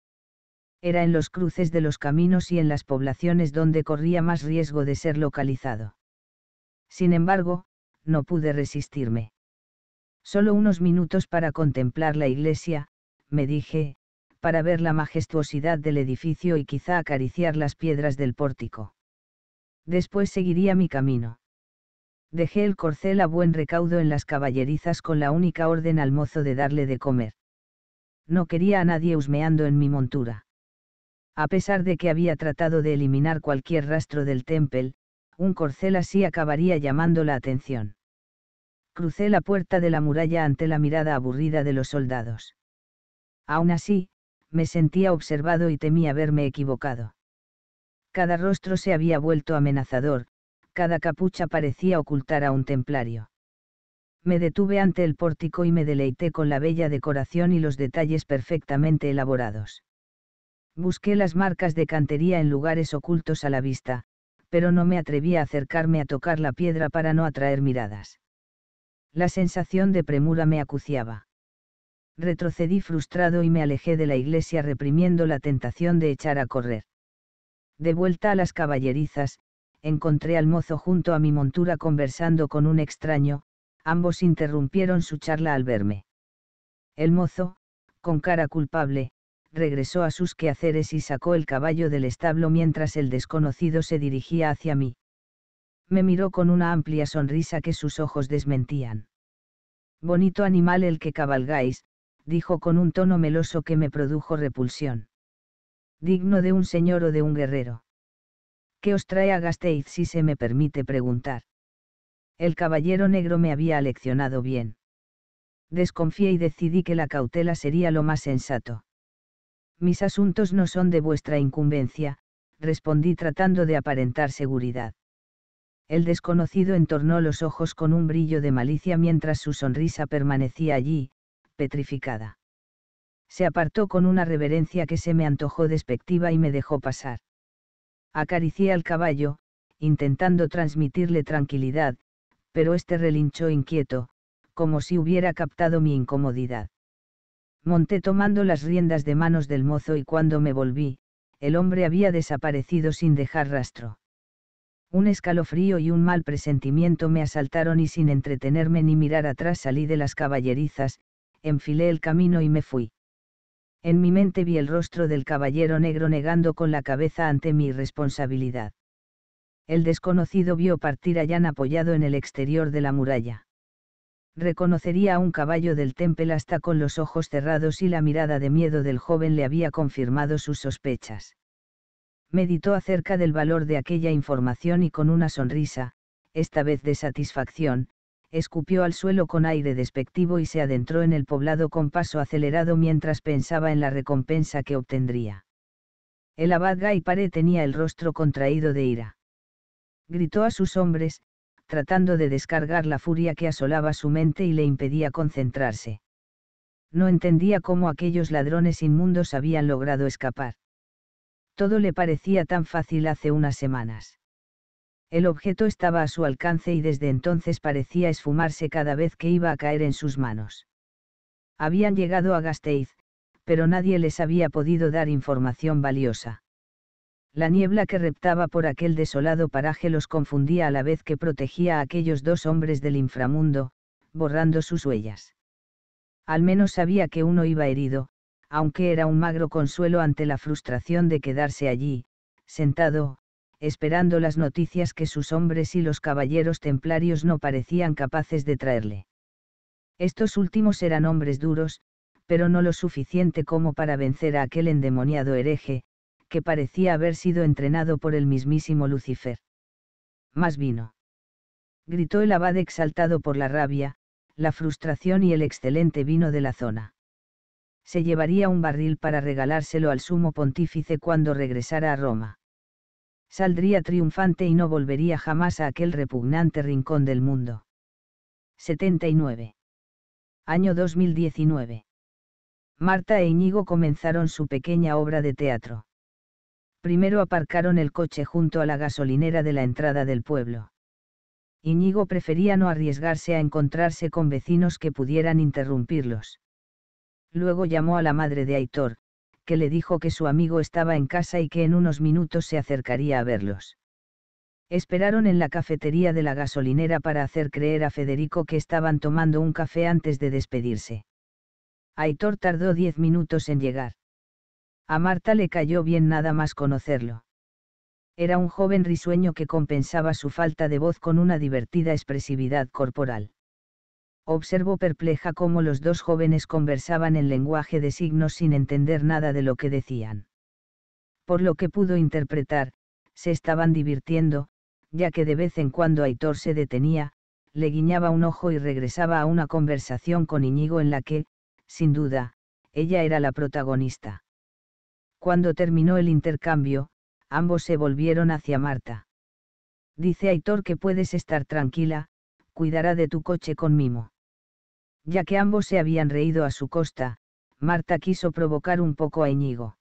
era en los cruces de los caminos y en las poblaciones donde corría más riesgo de ser localizado. Sin embargo, no pude resistirme. Solo unos minutos para contemplar la iglesia, me dije, para ver la majestuosidad del edificio y quizá acariciar las piedras del pórtico. Después seguiría mi camino. Dejé el corcel a buen recaudo en las caballerizas con la única orden al mozo de darle de comer. No quería a nadie husmeando en mi montura. A pesar de que había tratado de eliminar cualquier rastro del Temple, un corcel así acabaría llamando la atención. Crucé la puerta de la muralla ante la mirada aburrida de los soldados. Aún así, me sentía observado y temía haberme equivocado. Cada rostro se había vuelto amenazador, cada capucha parecía ocultar a un templario. Me detuve ante el pórtico y me deleité con la bella decoración y los detalles perfectamente elaborados. Busqué las marcas de cantería en lugares ocultos a la vista, pero no me atreví a acercarme a tocar la piedra para no atraer miradas. La sensación de premura me acuciaba. Retrocedí frustrado y me alejé de la iglesia reprimiendo la tentación de echar a correr. De vuelta a las caballerizas, encontré al mozo junto a mi montura conversando con un extraño, ambos interrumpieron su charla al verme. El mozo, con cara culpable, regresó a sus quehaceres y sacó el caballo del establo mientras el desconocido se dirigía hacia mí. Me miró con una amplia sonrisa que sus ojos desmentían. Bonito animal el que cabalgáis, dijo con un tono meloso que me produjo repulsión. Digno de un señor o de un guerrero. ¿Qué os trae a Gasteiz si se me permite preguntar? El caballero negro me había aleccionado bien. Desconfié y decidí que la cautela sería lo más sensato. Mis asuntos no son de vuestra incumbencia, respondí tratando de aparentar seguridad. El desconocido entornó los ojos con un brillo de malicia mientras su sonrisa permanecía allí, petrificada. Se apartó con una reverencia que se me antojó despectiva y me dejó pasar. Acaricié al caballo, intentando transmitirle tranquilidad, pero este relinchó inquieto, como si hubiera captado mi incomodidad. Monté tomando las riendas de manos del mozo y cuando me volví, el hombre había desaparecido sin dejar rastro. Un escalofrío y un mal presentimiento me asaltaron y sin entretenerme ni mirar atrás salí de las caballerizas, enfilé el camino y me fui. En mi mente vi el rostro del caballero negro negando con la cabeza ante mi irresponsabilidad. El desconocido vio partir a apoyado en el exterior de la muralla reconocería a un caballo del Temple hasta con los ojos cerrados y la mirada de miedo del joven le había confirmado sus sospechas. Meditó acerca del valor de aquella información y con una sonrisa, esta vez de satisfacción, escupió al suelo con aire despectivo y se adentró en el poblado con paso acelerado mientras pensaba en la recompensa que obtendría. El abad Gaipare tenía el rostro contraído de ira. Gritó a sus hombres, tratando de descargar la furia que asolaba su mente y le impedía concentrarse. No entendía cómo aquellos ladrones inmundos habían logrado escapar. Todo le parecía tan fácil hace unas semanas. El objeto estaba a su alcance y desde entonces parecía esfumarse cada vez que iba a caer en sus manos. Habían llegado a Gasteiz, pero nadie les había podido dar información valiosa. La niebla que reptaba por aquel desolado paraje los confundía a la vez que protegía a aquellos dos hombres del inframundo, borrando sus huellas. Al menos sabía que uno iba herido, aunque era un magro consuelo ante la frustración de quedarse allí, sentado, esperando las noticias que sus hombres y los caballeros templarios no parecían capaces de traerle. Estos últimos eran hombres duros, pero no lo suficiente como para vencer a aquel endemoniado hereje, que parecía haber sido entrenado por el mismísimo Lucifer. Más vino. Gritó el abad exaltado por la rabia, la frustración y el excelente vino de la zona. Se llevaría un barril para regalárselo al sumo pontífice cuando regresara a Roma. Saldría triunfante y no volvería jamás a aquel repugnante rincón del mundo. 79. Año 2019. Marta e Íñigo comenzaron su pequeña obra de teatro. Primero aparcaron el coche junto a la gasolinera de la entrada del pueblo. Iñigo prefería no arriesgarse a encontrarse con vecinos que pudieran interrumpirlos. Luego llamó a la madre de Aitor, que le dijo que su amigo estaba en casa y que en unos minutos se acercaría a verlos. Esperaron en la cafetería de la gasolinera para hacer creer a Federico que estaban tomando un café antes de despedirse. Aitor tardó diez minutos en llegar. A Marta le cayó bien nada más conocerlo. Era un joven risueño que compensaba su falta de voz con una divertida expresividad corporal. Observó perpleja cómo los dos jóvenes conversaban en lenguaje de signos sin entender nada de lo que decían. Por lo que pudo interpretar, se estaban divirtiendo, ya que de vez en cuando Aitor se detenía, le guiñaba un ojo y regresaba a una conversación con Iñigo en la que, sin duda, ella era la protagonista. Cuando terminó el intercambio, ambos se volvieron hacia Marta. Dice Aitor que puedes estar tranquila, cuidará de tu coche con mimo. Ya que ambos se habían reído a su costa, Marta quiso provocar un poco a Íñigo.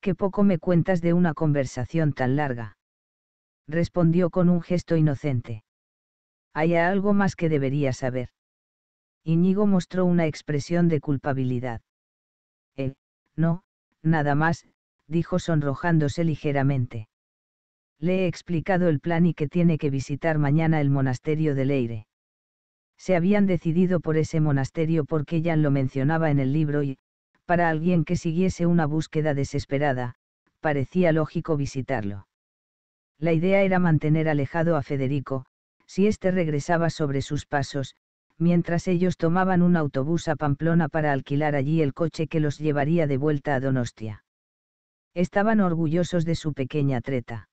Qué poco me cuentas de una conversación tan larga. Respondió con un gesto inocente. Hay algo más que debería saber. Íñigo mostró una expresión de culpabilidad. Eh, no, Nada más, dijo sonrojándose ligeramente. Le he explicado el plan y que tiene que visitar mañana el monasterio de Leire. Se habían decidido por ese monasterio porque Jan lo mencionaba en el libro y, para alguien que siguiese una búsqueda desesperada, parecía lógico visitarlo. La idea era mantener alejado a Federico, si éste regresaba sobre sus pasos, mientras ellos tomaban un autobús a Pamplona para alquilar allí el coche que los llevaría de vuelta a Donostia. Estaban orgullosos de su pequeña treta.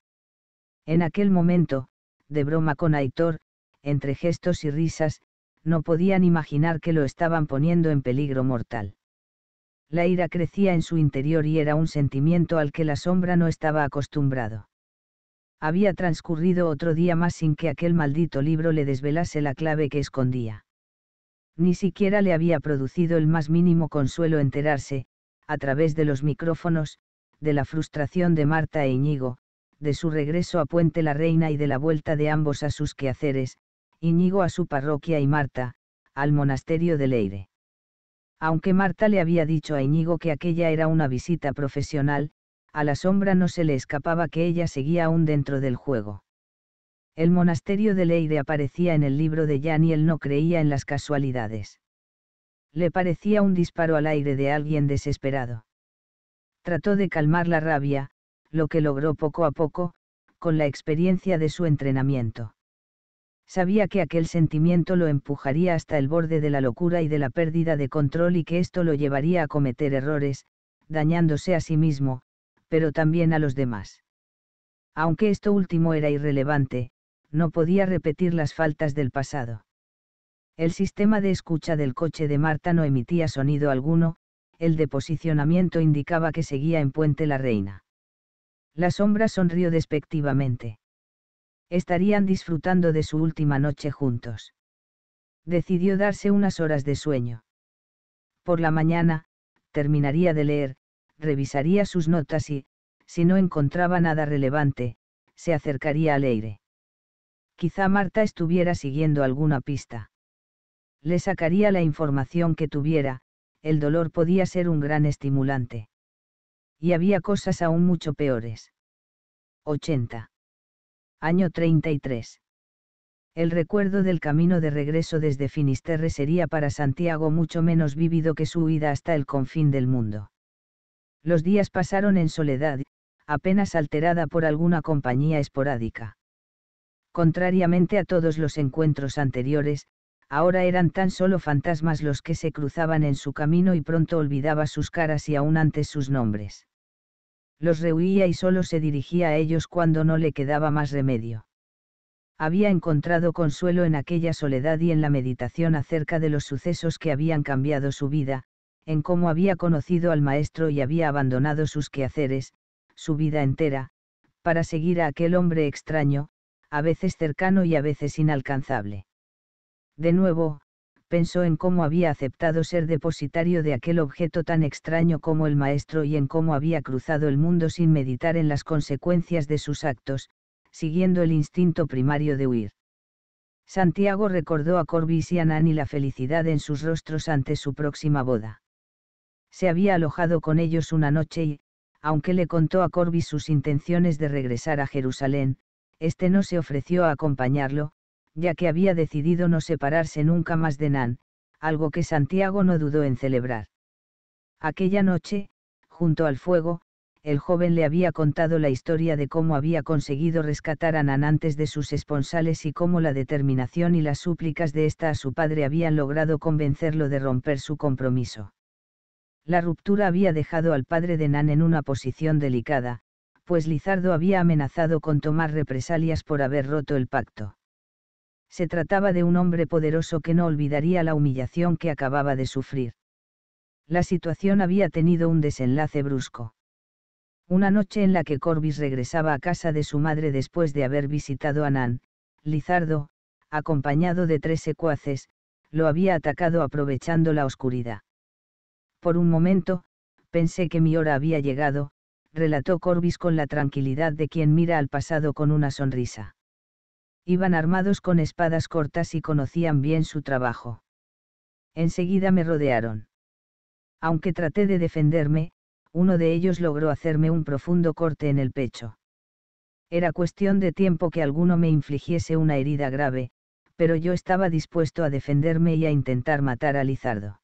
En aquel momento, de broma con Aitor, entre gestos y risas, no podían imaginar que lo estaban poniendo en peligro mortal. La ira crecía en su interior y era un sentimiento al que la sombra no estaba acostumbrado. Había transcurrido otro día más sin que aquel maldito libro le desvelase la clave que escondía ni siquiera le había producido el más mínimo consuelo enterarse, a través de los micrófonos, de la frustración de Marta e Iñigo, de su regreso a Puente la Reina y de la vuelta de ambos a sus quehaceres, Iñigo a su parroquia y Marta, al monasterio de Leire. Aunque Marta le había dicho a Iñigo que aquella era una visita profesional, a la sombra no se le escapaba que ella seguía aún dentro del juego. El monasterio de Leire aparecía en el libro de Jan y él no creía en las casualidades. Le parecía un disparo al aire de alguien desesperado. Trató de calmar la rabia, lo que logró poco a poco, con la experiencia de su entrenamiento. Sabía que aquel sentimiento lo empujaría hasta el borde de la locura y de la pérdida de control y que esto lo llevaría a cometer errores, dañándose a sí mismo, pero también a los demás. Aunque esto último era irrelevante, no podía repetir las faltas del pasado. El sistema de escucha del coche de Marta no emitía sonido alguno, el de posicionamiento indicaba que seguía en Puente la Reina. La sombra sonrió despectivamente. Estarían disfrutando de su última noche juntos. Decidió darse unas horas de sueño. Por la mañana, terminaría de leer, revisaría sus notas y, si no encontraba nada relevante, se acercaría al aire. Quizá Marta estuviera siguiendo alguna pista. Le sacaría la información que tuviera, el dolor podía ser un gran estimulante. Y había cosas aún mucho peores. 80. Año 33. El recuerdo del camino de regreso desde Finisterre sería para Santiago mucho menos vívido que su huida hasta el confín del mundo. Los días pasaron en soledad, apenas alterada por alguna compañía esporádica contrariamente a todos los encuentros anteriores, ahora eran tan solo fantasmas los que se cruzaban en su camino y pronto olvidaba sus caras y aún antes sus nombres. Los rehuía y solo se dirigía a ellos cuando no le quedaba más remedio. Había encontrado consuelo en aquella soledad y en la meditación acerca de los sucesos que habían cambiado su vida, en cómo había conocido al maestro y había abandonado sus quehaceres, su vida entera, para seguir a aquel hombre extraño, a veces cercano y a veces inalcanzable. De nuevo, pensó en cómo había aceptado ser depositario de aquel objeto tan extraño como el maestro y en cómo había cruzado el mundo sin meditar en las consecuencias de sus actos, siguiendo el instinto primario de huir. Santiago recordó a Corbis y a Nani la felicidad en sus rostros ante su próxima boda. Se había alojado con ellos una noche y, aunque le contó a Corbis sus intenciones de regresar a Jerusalén, este no se ofreció a acompañarlo, ya que había decidido no separarse nunca más de Nan, algo que Santiago no dudó en celebrar. Aquella noche, junto al fuego, el joven le había contado la historia de cómo había conseguido rescatar a Nan antes de sus esponsales y cómo la determinación y las súplicas de ésta a su padre habían logrado convencerlo de romper su compromiso. La ruptura había dejado al padre de Nan en una posición delicada, pues Lizardo había amenazado con tomar represalias por haber roto el pacto. Se trataba de un hombre poderoso que no olvidaría la humillación que acababa de sufrir. La situación había tenido un desenlace brusco. Una noche en la que Corbis regresaba a casa de su madre después de haber visitado a Nan, Lizardo, acompañado de tres secuaces, lo había atacado aprovechando la oscuridad. Por un momento, pensé que mi hora había llegado, relató Corbis con la tranquilidad de quien mira al pasado con una sonrisa. Iban armados con espadas cortas y conocían bien su trabajo. Enseguida me rodearon. Aunque traté de defenderme, uno de ellos logró hacerme un profundo corte en el pecho. Era cuestión de tiempo que alguno me infligiese una herida grave, pero yo estaba dispuesto a defenderme y a intentar matar a Lizardo.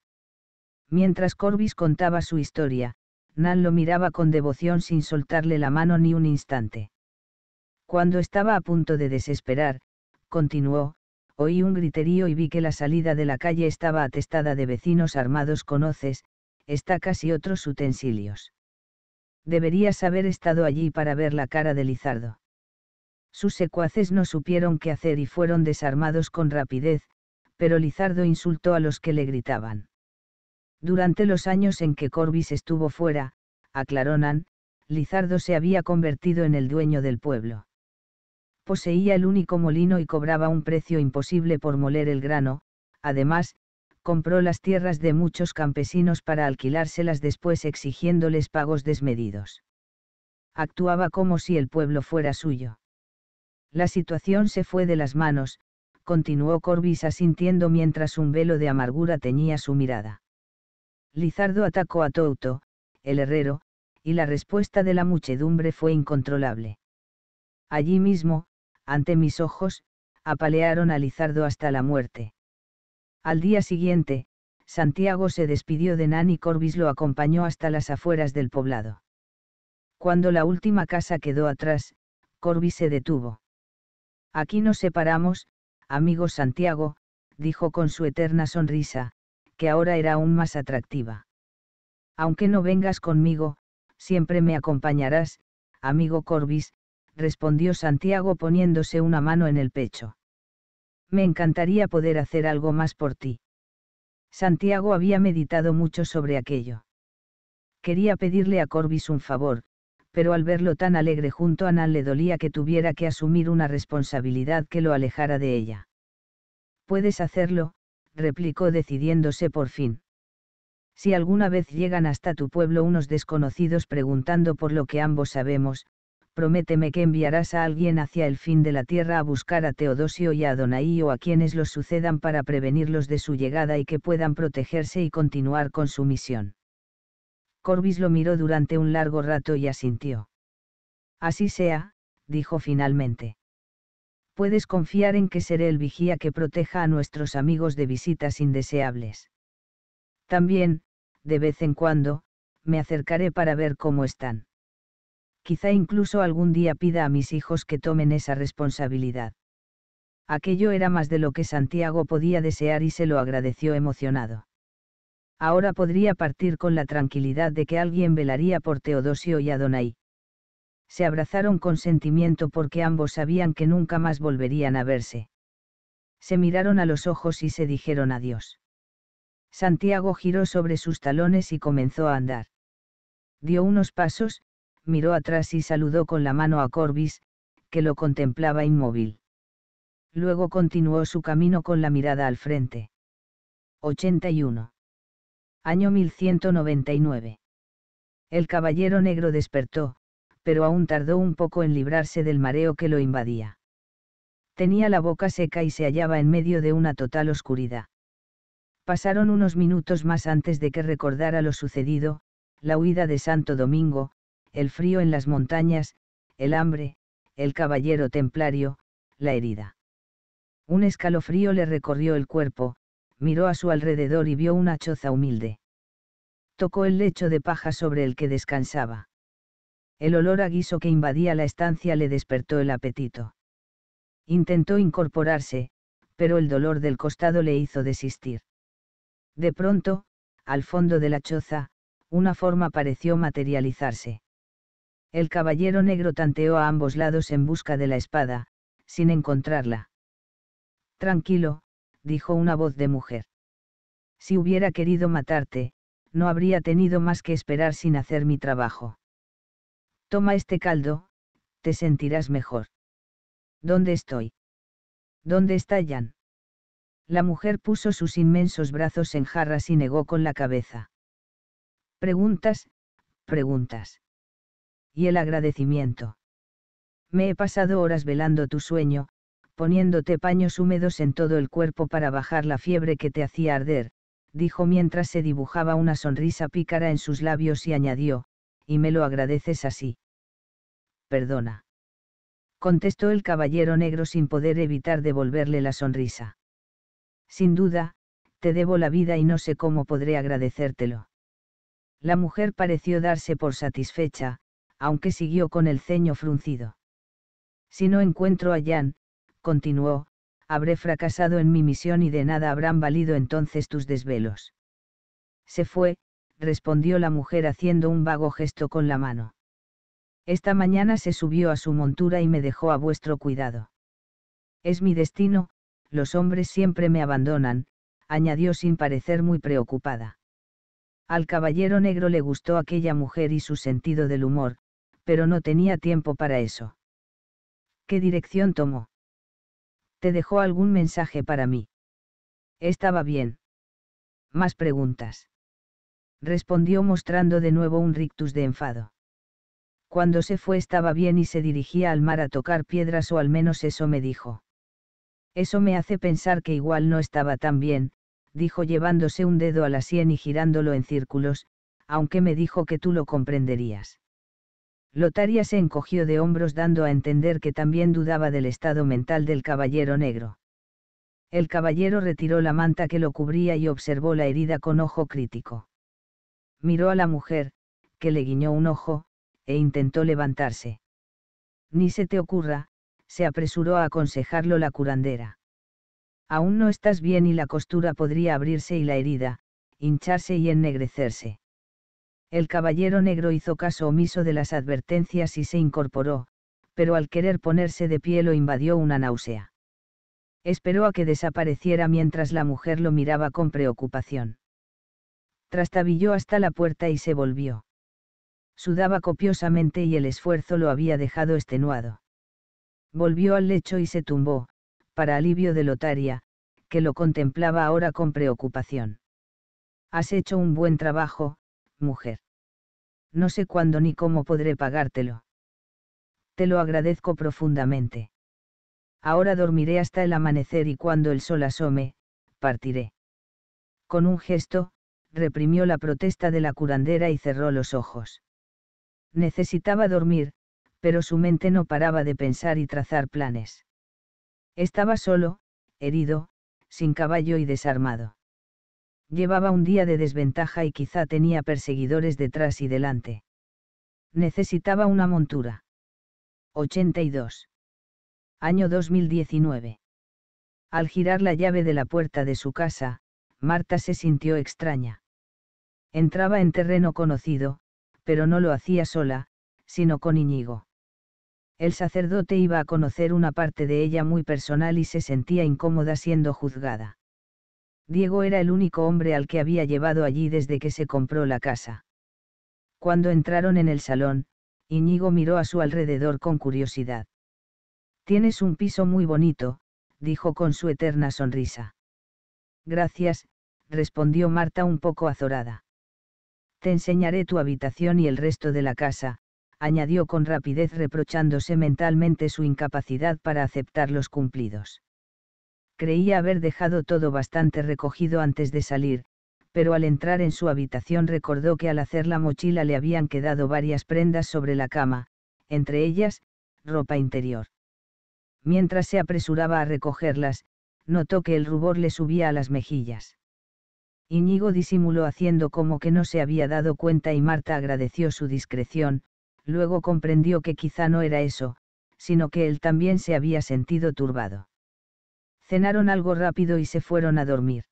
Mientras Corbis contaba su historia, Nan lo miraba con devoción sin soltarle la mano ni un instante. Cuando estaba a punto de desesperar, continuó, oí un griterío y vi que la salida de la calle estaba atestada de vecinos armados con hoces, estacas y otros utensilios. Deberías haber estado allí para ver la cara de Lizardo. Sus secuaces no supieron qué hacer y fueron desarmados con rapidez, pero Lizardo insultó a los que le gritaban. Durante los años en que Corbis estuvo fuera, aclaró Nan, Lizardo se había convertido en el dueño del pueblo. Poseía el único molino y cobraba un precio imposible por moler el grano, además, compró las tierras de muchos campesinos para alquilárselas después exigiéndoles pagos desmedidos. Actuaba como si el pueblo fuera suyo. La situación se fue de las manos, continuó Corbis asintiendo mientras un velo de amargura teñía su mirada. Lizardo atacó a Touto, el herrero, y la respuesta de la muchedumbre fue incontrolable. Allí mismo, ante mis ojos, apalearon a Lizardo hasta la muerte. Al día siguiente, Santiago se despidió de Nan y Corbis lo acompañó hasta las afueras del poblado. Cuando la última casa quedó atrás, Corbis se detuvo. Aquí nos separamos, amigo Santiago, dijo con su eterna sonrisa, que ahora era aún más atractiva. Aunque no vengas conmigo, siempre me acompañarás, amigo Corbis, respondió Santiago poniéndose una mano en el pecho. Me encantaría poder hacer algo más por ti. Santiago había meditado mucho sobre aquello. Quería pedirle a Corbis un favor, pero al verlo tan alegre junto a Nan le dolía que tuviera que asumir una responsabilidad que lo alejara de ella. Puedes hacerlo, replicó decidiéndose por fin. Si alguna vez llegan hasta tu pueblo unos desconocidos preguntando por lo que ambos sabemos, prométeme que enviarás a alguien hacia el fin de la tierra a buscar a Teodosio y a Adonai o a quienes los sucedan para prevenirlos de su llegada y que puedan protegerse y continuar con su misión. Corbis lo miró durante un largo rato y asintió. Así sea, dijo finalmente puedes confiar en que seré el vigía que proteja a nuestros amigos de visitas indeseables. También, de vez en cuando, me acercaré para ver cómo están. Quizá incluso algún día pida a mis hijos que tomen esa responsabilidad. Aquello era más de lo que Santiago podía desear y se lo agradeció emocionado. Ahora podría partir con la tranquilidad de que alguien velaría por Teodosio y Adonai se abrazaron con sentimiento porque ambos sabían que nunca más volverían a verse. Se miraron a los ojos y se dijeron adiós. Santiago giró sobre sus talones y comenzó a andar. Dio unos pasos, miró atrás y saludó con la mano a Corbis, que lo contemplaba inmóvil. Luego continuó su camino con la mirada al frente. 81. Año 1199. El caballero negro despertó, pero aún tardó un poco en librarse del mareo que lo invadía. Tenía la boca seca y se hallaba en medio de una total oscuridad. Pasaron unos minutos más antes de que recordara lo sucedido, la huida de Santo Domingo, el frío en las montañas, el hambre, el caballero templario, la herida. Un escalofrío le recorrió el cuerpo, miró a su alrededor y vio una choza humilde. Tocó el lecho de paja sobre el que descansaba. El olor a guiso que invadía la estancia le despertó el apetito. Intentó incorporarse, pero el dolor del costado le hizo desistir. De pronto, al fondo de la choza, una forma pareció materializarse. El caballero negro tanteó a ambos lados en busca de la espada, sin encontrarla. Tranquilo, dijo una voz de mujer. Si hubiera querido matarte, no habría tenido más que esperar sin hacer mi trabajo. Toma este caldo, te sentirás mejor. ¿Dónde estoy? ¿Dónde está Jan? La mujer puso sus inmensos brazos en jarras y negó con la cabeza. Preguntas, preguntas. Y el agradecimiento. Me he pasado horas velando tu sueño, poniéndote paños húmedos en todo el cuerpo para bajar la fiebre que te hacía arder, dijo mientras se dibujaba una sonrisa pícara en sus labios y añadió, y me lo agradeces así. Perdona. Contestó el caballero negro sin poder evitar devolverle la sonrisa. Sin duda, te debo la vida y no sé cómo podré agradecértelo. La mujer pareció darse por satisfecha, aunque siguió con el ceño fruncido. Si no encuentro a Jan, continuó, habré fracasado en mi misión y de nada habrán valido entonces tus desvelos. Se fue, respondió la mujer haciendo un vago gesto con la mano. Esta mañana se subió a su montura y me dejó a vuestro cuidado. Es mi destino, los hombres siempre me abandonan, añadió sin parecer muy preocupada. Al caballero negro le gustó aquella mujer y su sentido del humor, pero no tenía tiempo para eso. ¿Qué dirección tomó? ¿Te dejó algún mensaje para mí? Estaba bien. Más preguntas respondió mostrando de nuevo un rictus de enfado. Cuando se fue estaba bien y se dirigía al mar a tocar piedras o al menos eso me dijo. Eso me hace pensar que igual no estaba tan bien, dijo llevándose un dedo a la sien y girándolo en círculos, aunque me dijo que tú lo comprenderías. Lotaria se encogió de hombros dando a entender que también dudaba del estado mental del caballero negro. El caballero retiró la manta que lo cubría y observó la herida con ojo crítico miró a la mujer, que le guiñó un ojo, e intentó levantarse. Ni se te ocurra, se apresuró a aconsejarlo la curandera. Aún no estás bien y la costura podría abrirse y la herida, hincharse y ennegrecerse. El caballero negro hizo caso omiso de las advertencias y se incorporó, pero al querer ponerse de pie lo invadió una náusea. Esperó a que desapareciera mientras la mujer lo miraba con preocupación trastabilló hasta la puerta y se volvió. Sudaba copiosamente y el esfuerzo lo había dejado extenuado. Volvió al lecho y se tumbó, para alivio de Lotaria, que lo contemplaba ahora con preocupación. Has hecho un buen trabajo, mujer. No sé cuándo ni cómo podré pagártelo. Te lo agradezco profundamente. Ahora dormiré hasta el amanecer y cuando el sol asome, partiré. Con un gesto, reprimió la protesta de la curandera y cerró los ojos. Necesitaba dormir, pero su mente no paraba de pensar y trazar planes. Estaba solo, herido, sin caballo y desarmado. Llevaba un día de desventaja y quizá tenía perseguidores detrás y delante. Necesitaba una montura. 82. Año 2019. Al girar la llave de la puerta de su casa, Marta se sintió extraña. Entraba en terreno conocido, pero no lo hacía sola, sino con Iñigo. El sacerdote iba a conocer una parte de ella muy personal y se sentía incómoda siendo juzgada. Diego era el único hombre al que había llevado allí desde que se compró la casa. Cuando entraron en el salón, Iñigo miró a su alrededor con curiosidad. Tienes un piso muy bonito, dijo con su eterna sonrisa. Gracias, respondió Marta un poco azorada. Te enseñaré tu habitación y el resto de la casa, añadió con rapidez reprochándose mentalmente su incapacidad para aceptar los cumplidos. Creía haber dejado todo bastante recogido antes de salir, pero al entrar en su habitación recordó que al hacer la mochila le habían quedado varias prendas sobre la cama, entre ellas, ropa interior. Mientras se apresuraba a recogerlas, notó que el rubor le subía a las mejillas. Iñigo disimuló haciendo como que no se había dado cuenta y Marta agradeció su discreción, luego comprendió que quizá no era eso, sino que él también se había sentido turbado. Cenaron algo rápido y se fueron a dormir.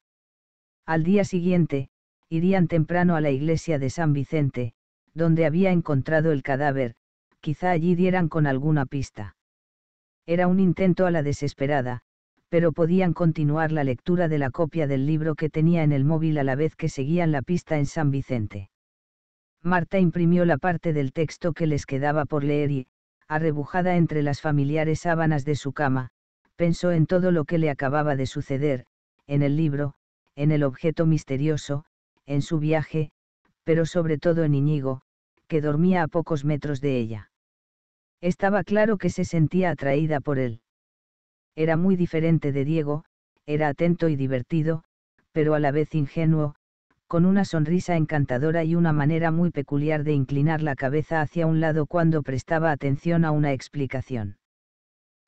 Al día siguiente, irían temprano a la iglesia de San Vicente, donde había encontrado el cadáver, quizá allí dieran con alguna pista. Era un intento a la desesperada, pero podían continuar la lectura de la copia del libro que tenía en el móvil a la vez que seguían la pista en San Vicente. Marta imprimió la parte del texto que les quedaba por leer y, arrebujada entre las familiares sábanas de su cama, pensó en todo lo que le acababa de suceder, en el libro, en el objeto misterioso, en su viaje, pero sobre todo en Iñigo, que dormía a pocos metros de ella. Estaba claro que se sentía atraída por él. Era muy diferente de Diego, era atento y divertido, pero a la vez ingenuo, con una sonrisa encantadora y una manera muy peculiar de inclinar la cabeza hacia un lado cuando prestaba atención a una explicación.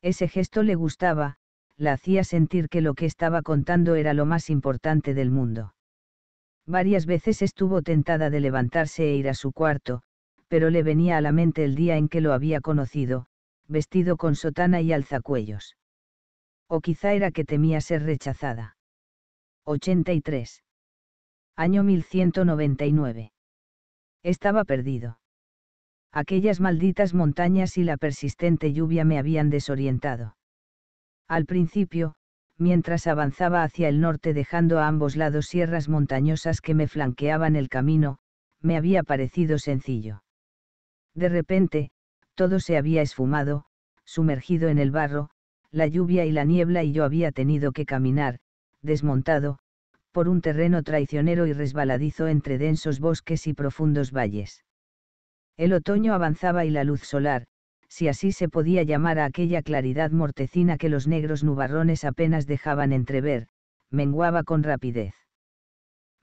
Ese gesto le gustaba, la hacía sentir que lo que estaba contando era lo más importante del mundo. Varias veces estuvo tentada de levantarse e ir a su cuarto, pero le venía a la mente el día en que lo había conocido, vestido con sotana y alzacuellos. O quizá era que temía ser rechazada. 83. Año 1199. Estaba perdido. Aquellas malditas montañas y la persistente lluvia me habían desorientado. Al principio, mientras avanzaba hacia el norte dejando a ambos lados sierras montañosas que me flanqueaban el camino, me había parecido sencillo. De repente, todo se había esfumado, sumergido en el barro, la lluvia y la niebla y yo había tenido que caminar, desmontado, por un terreno traicionero y resbaladizo entre densos bosques y profundos valles. El otoño avanzaba y la luz solar, si así se podía llamar a aquella claridad mortecina que los negros nubarrones apenas dejaban entrever, menguaba con rapidez.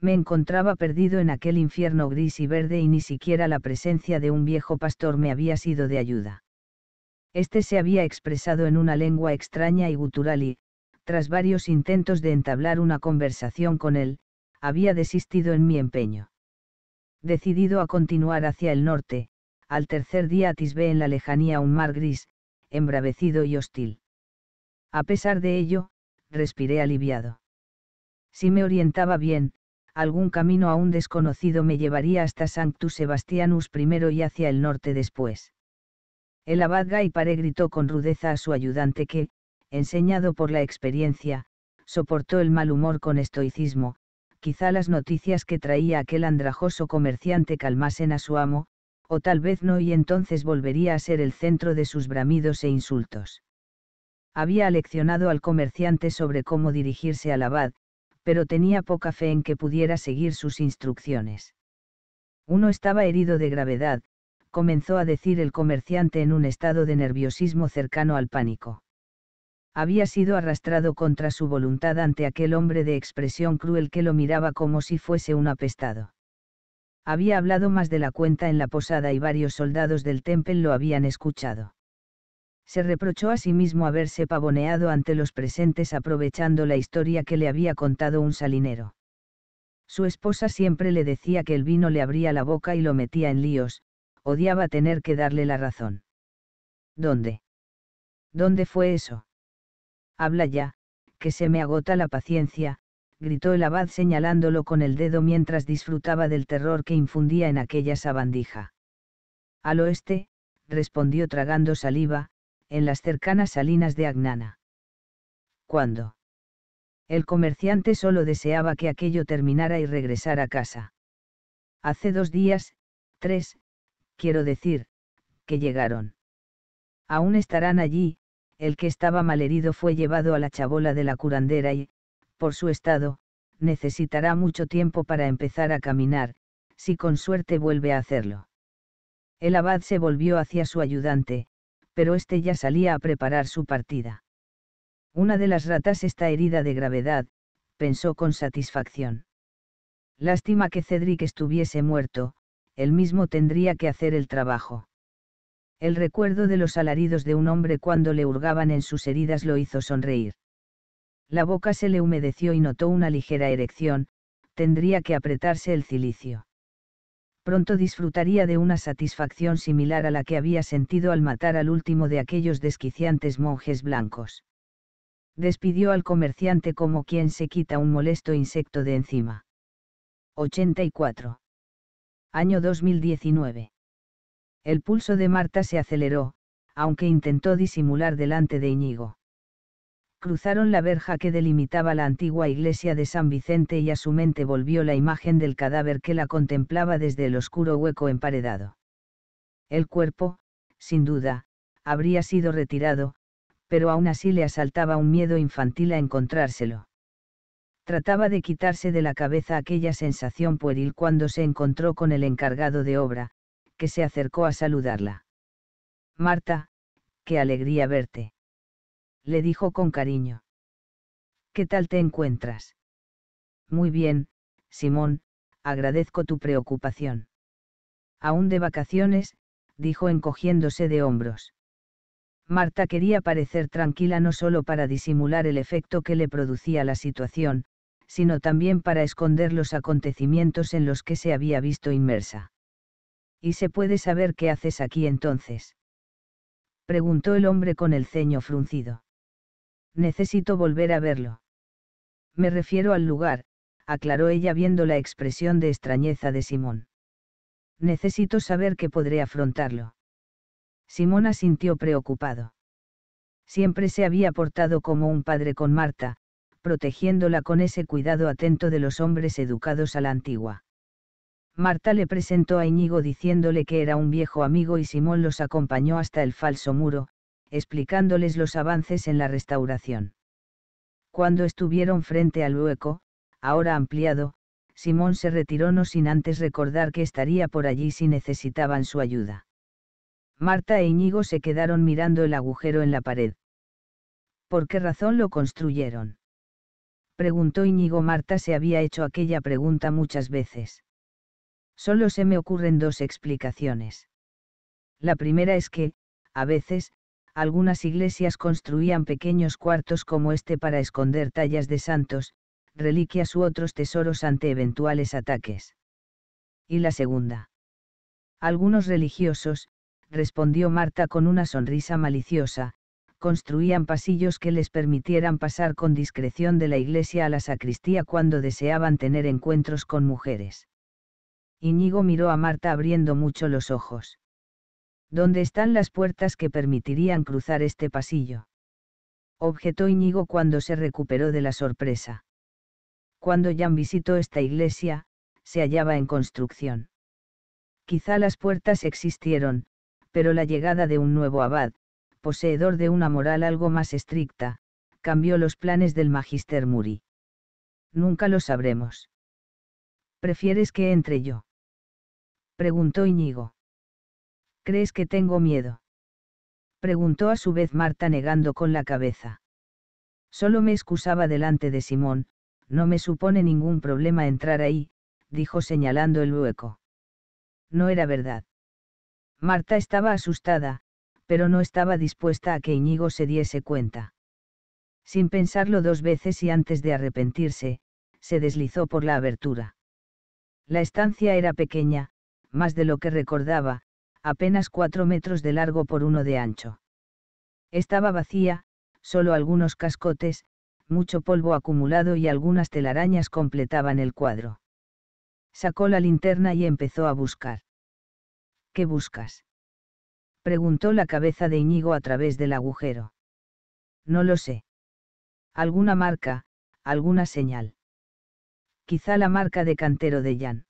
Me encontraba perdido en aquel infierno gris y verde y ni siquiera la presencia de un viejo pastor me había sido de ayuda. Este se había expresado en una lengua extraña y gutural y, tras varios intentos de entablar una conversación con él, había desistido en mi empeño. Decidido a continuar hacia el norte, al tercer día atisbé en la lejanía un mar gris, embravecido y hostil. A pesar de ello, respiré aliviado. Si me orientaba bien, algún camino aún desconocido me llevaría hasta Sanctus Sebastianus primero y hacia el norte después. El abad Gaipare gritó con rudeza a su ayudante que, enseñado por la experiencia, soportó el mal humor con estoicismo, quizá las noticias que traía aquel andrajoso comerciante calmasen a su amo, o tal vez no y entonces volvería a ser el centro de sus bramidos e insultos. Había leccionado al comerciante sobre cómo dirigirse al abad, pero tenía poca fe en que pudiera seguir sus instrucciones. Uno estaba herido de gravedad, comenzó a decir el comerciante en un estado de nerviosismo cercano al pánico. Había sido arrastrado contra su voluntad ante aquel hombre de expresión cruel que lo miraba como si fuese un apestado. Había hablado más de la cuenta en la posada y varios soldados del Temple lo habían escuchado se reprochó a sí mismo haberse pavoneado ante los presentes aprovechando la historia que le había contado un salinero. Su esposa siempre le decía que el vino le abría la boca y lo metía en líos, odiaba tener que darle la razón. ¿Dónde? ¿Dónde fue eso? Habla ya, que se me agota la paciencia, gritó el abad señalándolo con el dedo mientras disfrutaba del terror que infundía en aquella sabandija. Al oeste, respondió tragando saliva, en las cercanas salinas de Agnana. ¿Cuándo? El comerciante solo deseaba que aquello terminara y regresara a casa. Hace dos días, tres, quiero decir, que llegaron. Aún estarán allí, el que estaba malherido fue llevado a la chabola de la curandera y, por su estado, necesitará mucho tiempo para empezar a caminar, si con suerte vuelve a hacerlo. El abad se volvió hacia su ayudante, pero éste ya salía a preparar su partida. Una de las ratas está herida de gravedad, pensó con satisfacción. Lástima que Cedric estuviese muerto, él mismo tendría que hacer el trabajo. El recuerdo de los alaridos de un hombre cuando le hurgaban en sus heridas lo hizo sonreír. La boca se le humedeció y notó una ligera erección, tendría que apretarse el cilicio. Pronto disfrutaría de una satisfacción similar a la que había sentido al matar al último de aquellos desquiciantes monjes blancos. Despidió al comerciante como quien se quita un molesto insecto de encima. 84 año 2019. El pulso de Marta se aceleró, aunque intentó disimular delante de Iñigo. Cruzaron la verja que delimitaba la antigua iglesia de San Vicente y a su mente volvió la imagen del cadáver que la contemplaba desde el oscuro hueco emparedado. El cuerpo, sin duda, habría sido retirado, pero aún así le asaltaba un miedo infantil a encontrárselo. Trataba de quitarse de la cabeza aquella sensación pueril cuando se encontró con el encargado de obra, que se acercó a saludarla. Marta, qué alegría verte. Le dijo con cariño. ¿Qué tal te encuentras? Muy bien, Simón, agradezco tu preocupación. Aún de vacaciones, dijo encogiéndose de hombros. Marta quería parecer tranquila no solo para disimular el efecto que le producía la situación, sino también para esconder los acontecimientos en los que se había visto inmersa. ¿Y se puede saber qué haces aquí entonces? preguntó el hombre con el ceño fruncido. Necesito volver a verlo. Me refiero al lugar, aclaró ella viendo la expresión de extrañeza de Simón. Necesito saber que podré afrontarlo. Simón asintió preocupado. Siempre se había portado como un padre con Marta, protegiéndola con ese cuidado atento de los hombres educados a la antigua. Marta le presentó a Íñigo diciéndole que era un viejo amigo y Simón los acompañó hasta el falso muro, explicándoles los avances en la restauración. Cuando estuvieron frente al hueco, ahora ampliado, Simón se retiró no sin antes recordar que estaría por allí si necesitaban su ayuda. Marta e Íñigo se quedaron mirando el agujero en la pared. ¿Por qué razón lo construyeron? preguntó Íñigo Marta se había hecho aquella pregunta muchas veces. Solo se me ocurren dos explicaciones. La primera es que, a veces, algunas iglesias construían pequeños cuartos como este para esconder tallas de santos, reliquias u otros tesoros ante eventuales ataques. Y la segunda. Algunos religiosos, respondió Marta con una sonrisa maliciosa, construían pasillos que les permitieran pasar con discreción de la iglesia a la sacristía cuando deseaban tener encuentros con mujeres. Iñigo miró a Marta abriendo mucho los ojos. ¿Dónde están las puertas que permitirían cruzar este pasillo? objetó Iñigo cuando se recuperó de la sorpresa. Cuando Jan visitó esta iglesia, se hallaba en construcción. Quizá las puertas existieron, pero la llegada de un nuevo abad, poseedor de una moral algo más estricta, cambió los planes del magister Muri. Nunca lo sabremos. ¿Prefieres que entre yo? Preguntó Iñigo. ¿Crees que tengo miedo? Preguntó a su vez Marta negando con la cabeza. Solo me excusaba delante de Simón, no me supone ningún problema entrar ahí, dijo señalando el hueco. No era verdad. Marta estaba asustada, pero no estaba dispuesta a que Íñigo se diese cuenta. Sin pensarlo dos veces y antes de arrepentirse, se deslizó por la abertura. La estancia era pequeña, más de lo que recordaba, apenas cuatro metros de largo por uno de ancho. Estaba vacía, solo algunos cascotes, mucho polvo acumulado y algunas telarañas completaban el cuadro. Sacó la linterna y empezó a buscar. ¿Qué buscas? preguntó la cabeza de Iñigo a través del agujero. No lo sé. Alguna marca, alguna señal. Quizá la marca de cantero de Jan.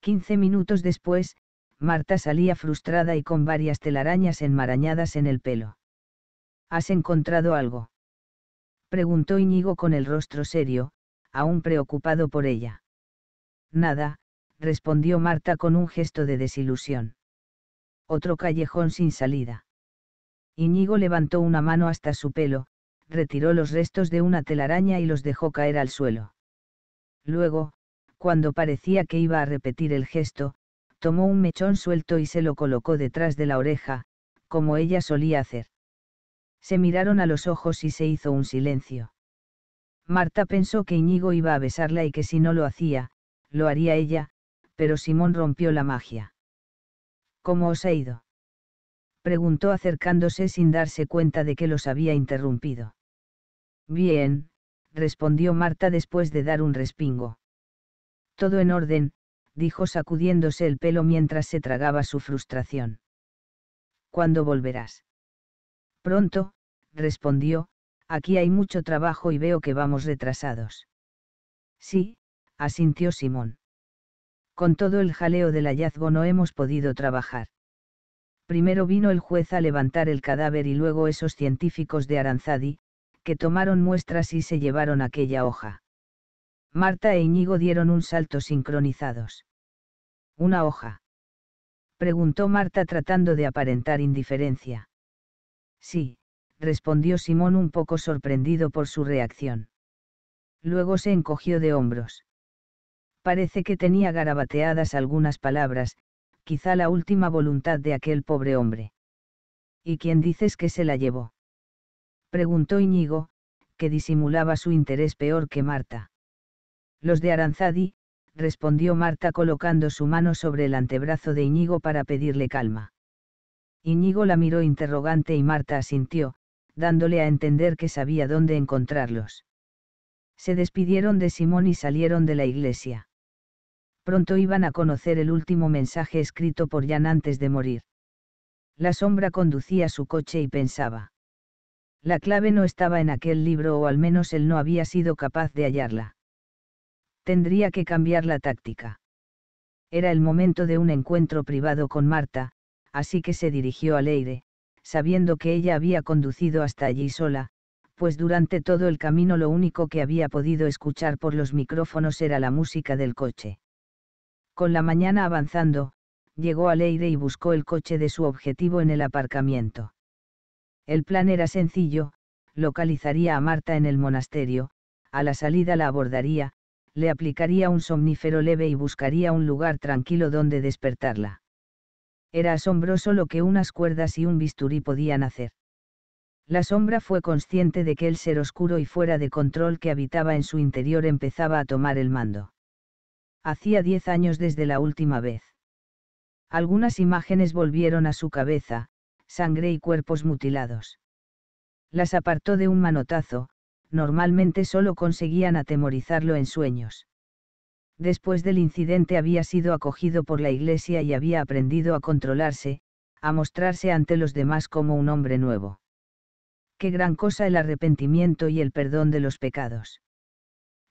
Quince minutos después, Marta salía frustrada y con varias telarañas enmarañadas en el pelo. ¿Has encontrado algo? preguntó Iñigo con el rostro serio, aún preocupado por ella. Nada, respondió Marta con un gesto de desilusión otro callejón sin salida. Iñigo levantó una mano hasta su pelo, retiró los restos de una telaraña y los dejó caer al suelo. Luego, cuando parecía que iba a repetir el gesto, tomó un mechón suelto y se lo colocó detrás de la oreja, como ella solía hacer. Se miraron a los ojos y se hizo un silencio. Marta pensó que Iñigo iba a besarla y que si no lo hacía, lo haría ella, pero Simón rompió la magia. ¿Cómo os he ido? preguntó acercándose sin darse cuenta de que los había interrumpido. Bien, respondió Marta después de dar un respingo. Todo en orden, dijo sacudiéndose el pelo mientras se tragaba su frustración. ¿Cuándo volverás? Pronto, respondió, aquí hay mucho trabajo y veo que vamos retrasados. Sí, asintió Simón con todo el jaleo del hallazgo no hemos podido trabajar. Primero vino el juez a levantar el cadáver y luego esos científicos de Aranzadi, que tomaron muestras y se llevaron aquella hoja. Marta e Iñigo dieron un salto sincronizados. ¿Una hoja? preguntó Marta tratando de aparentar indiferencia. Sí, respondió Simón un poco sorprendido por su reacción. Luego se encogió de hombros. Parece que tenía garabateadas algunas palabras, quizá la última voluntad de aquel pobre hombre. ¿Y quién dices que se la llevó? Preguntó Iñigo, que disimulaba su interés peor que Marta. Los de Aranzadi, respondió Marta colocando su mano sobre el antebrazo de Iñigo para pedirle calma. Iñigo la miró interrogante y Marta asintió, dándole a entender que sabía dónde encontrarlos. Se despidieron de Simón y salieron de la iglesia pronto iban a conocer el último mensaje escrito por Jan antes de morir. La sombra conducía su coche y pensaba. La clave no estaba en aquel libro o al menos él no había sido capaz de hallarla. Tendría que cambiar la táctica. Era el momento de un encuentro privado con Marta, así que se dirigió al aire, sabiendo que ella había conducido hasta allí sola, pues durante todo el camino lo único que había podido escuchar por los micrófonos era la música del coche. Con la mañana avanzando, llegó a aire y buscó el coche de su objetivo en el aparcamiento. El plan era sencillo, localizaría a Marta en el monasterio, a la salida la abordaría, le aplicaría un somnífero leve y buscaría un lugar tranquilo donde despertarla. Era asombroso lo que unas cuerdas y un bisturí podían hacer. La sombra fue consciente de que el ser oscuro y fuera de control que habitaba en su interior empezaba a tomar el mando hacía diez años desde la última vez. Algunas imágenes volvieron a su cabeza, sangre y cuerpos mutilados. Las apartó de un manotazo, normalmente solo conseguían atemorizarlo en sueños. Después del incidente había sido acogido por la iglesia y había aprendido a controlarse, a mostrarse ante los demás como un hombre nuevo. Qué gran cosa el arrepentimiento y el perdón de los pecados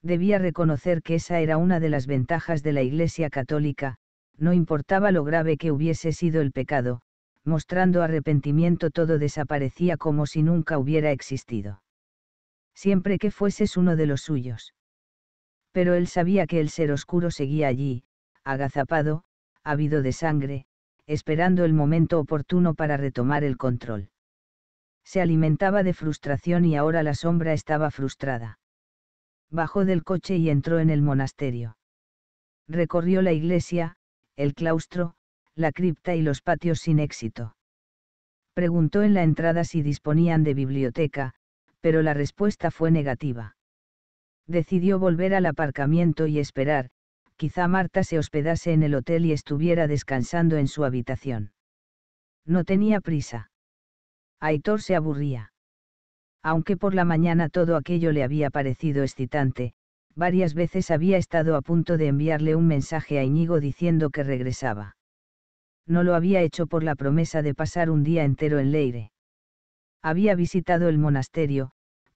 debía reconocer que esa era una de las ventajas de la Iglesia católica, no importaba lo grave que hubiese sido el pecado, mostrando arrepentimiento todo desaparecía como si nunca hubiera existido. Siempre que fueses uno de los suyos. Pero él sabía que el ser oscuro seguía allí, agazapado, ávido de sangre, esperando el momento oportuno para retomar el control. Se alimentaba de frustración y ahora la sombra estaba frustrada bajó del coche y entró en el monasterio. Recorrió la iglesia, el claustro, la cripta y los patios sin éxito. Preguntó en la entrada si disponían de biblioteca, pero la respuesta fue negativa. Decidió volver al aparcamiento y esperar, quizá Marta se hospedase en el hotel y estuviera descansando en su habitación. No tenía prisa. Aitor se aburría aunque por la mañana todo aquello le había parecido excitante, varias veces había estado a punto de enviarle un mensaje a Iñigo diciendo que regresaba. No lo había hecho por la promesa de pasar un día entero en Leire. Había visitado el monasterio,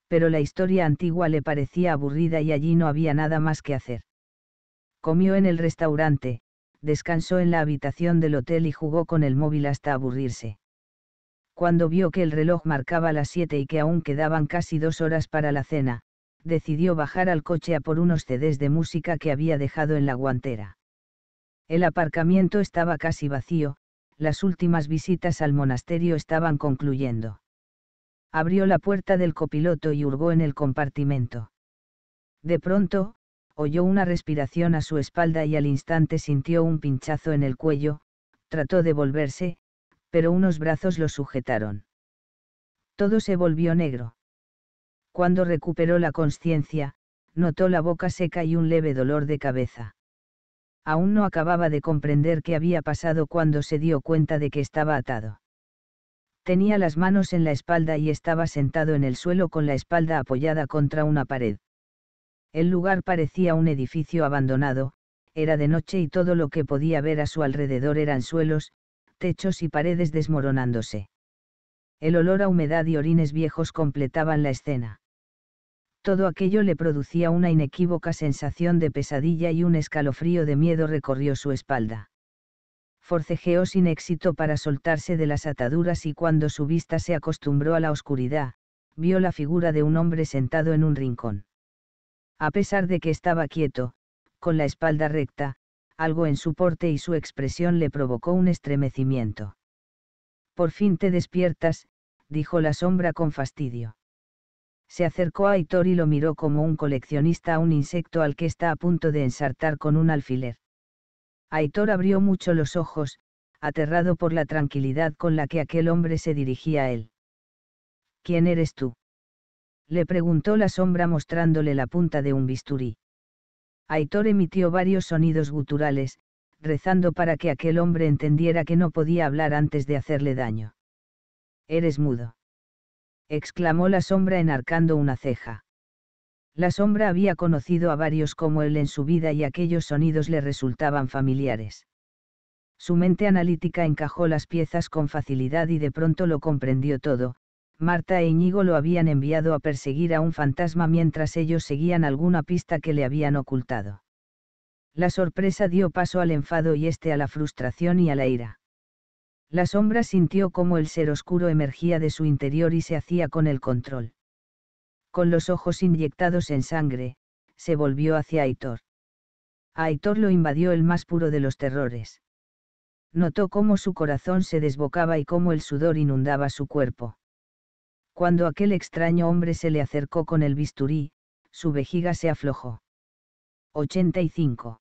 pero la historia antigua le parecía aburrida y allí no había nada más que hacer. Comió en el restaurante, descansó en la habitación del hotel y jugó con el móvil hasta aburrirse. Cuando vio que el reloj marcaba las siete y que aún quedaban casi dos horas para la cena, decidió bajar al coche a por unos CDs de música que había dejado en la guantera. El aparcamiento estaba casi vacío, las últimas visitas al monasterio estaban concluyendo. Abrió la puerta del copiloto y hurgó en el compartimento. De pronto, oyó una respiración a su espalda y al instante sintió un pinchazo en el cuello, trató de volverse, pero unos brazos lo sujetaron. Todo se volvió negro. Cuando recuperó la conciencia, notó la boca seca y un leve dolor de cabeza. Aún no acababa de comprender qué había pasado cuando se dio cuenta de que estaba atado. Tenía las manos en la espalda y estaba sentado en el suelo con la espalda apoyada contra una pared. El lugar parecía un edificio abandonado, era de noche y todo lo que podía ver a su alrededor eran suelos, techos y paredes desmoronándose. El olor a humedad y orines viejos completaban la escena. Todo aquello le producía una inequívoca sensación de pesadilla y un escalofrío de miedo recorrió su espalda. Forcejeó sin éxito para soltarse de las ataduras y cuando su vista se acostumbró a la oscuridad, vio la figura de un hombre sentado en un rincón. A pesar de que estaba quieto, con la espalda recta, algo en su porte y su expresión le provocó un estremecimiento. Por fin te despiertas, dijo la sombra con fastidio. Se acercó a Aitor y lo miró como un coleccionista a un insecto al que está a punto de ensartar con un alfiler. Aitor abrió mucho los ojos, aterrado por la tranquilidad con la que aquel hombre se dirigía a él. ¿Quién eres tú? Le preguntó la sombra mostrándole la punta de un bisturí. Aitor emitió varios sonidos guturales, rezando para que aquel hombre entendiera que no podía hablar antes de hacerle daño. Eres mudo. exclamó la sombra enarcando una ceja. La sombra había conocido a varios como él en su vida y aquellos sonidos le resultaban familiares. Su mente analítica encajó las piezas con facilidad y de pronto lo comprendió todo, Marta e Íñigo lo habían enviado a perseguir a un fantasma mientras ellos seguían alguna pista que le habían ocultado. La sorpresa dio paso al enfado y este a la frustración y a la ira. La sombra sintió cómo el ser oscuro emergía de su interior y se hacía con el control. Con los ojos inyectados en sangre, se volvió hacia Aitor. Aitor lo invadió el más puro de los terrores. Notó cómo su corazón se desbocaba y cómo el sudor inundaba su cuerpo. Cuando aquel extraño hombre se le acercó con el bisturí, su vejiga se aflojó. 85.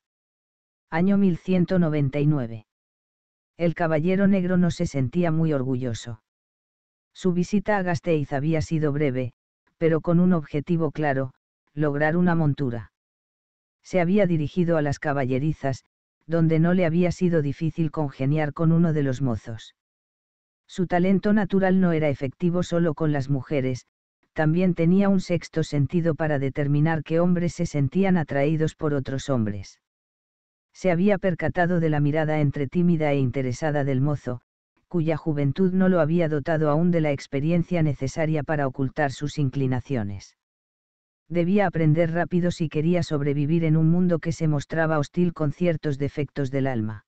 Año 1199. El caballero negro no se sentía muy orgulloso. Su visita a Gasteiz había sido breve, pero con un objetivo claro, lograr una montura. Se había dirigido a las caballerizas, donde no le había sido difícil congeniar con uno de los mozos. Su talento natural no era efectivo solo con las mujeres, también tenía un sexto sentido para determinar qué hombres se sentían atraídos por otros hombres. Se había percatado de la mirada entre tímida e interesada del mozo, cuya juventud no lo había dotado aún de la experiencia necesaria para ocultar sus inclinaciones. Debía aprender rápido si quería sobrevivir en un mundo que se mostraba hostil con ciertos defectos del alma.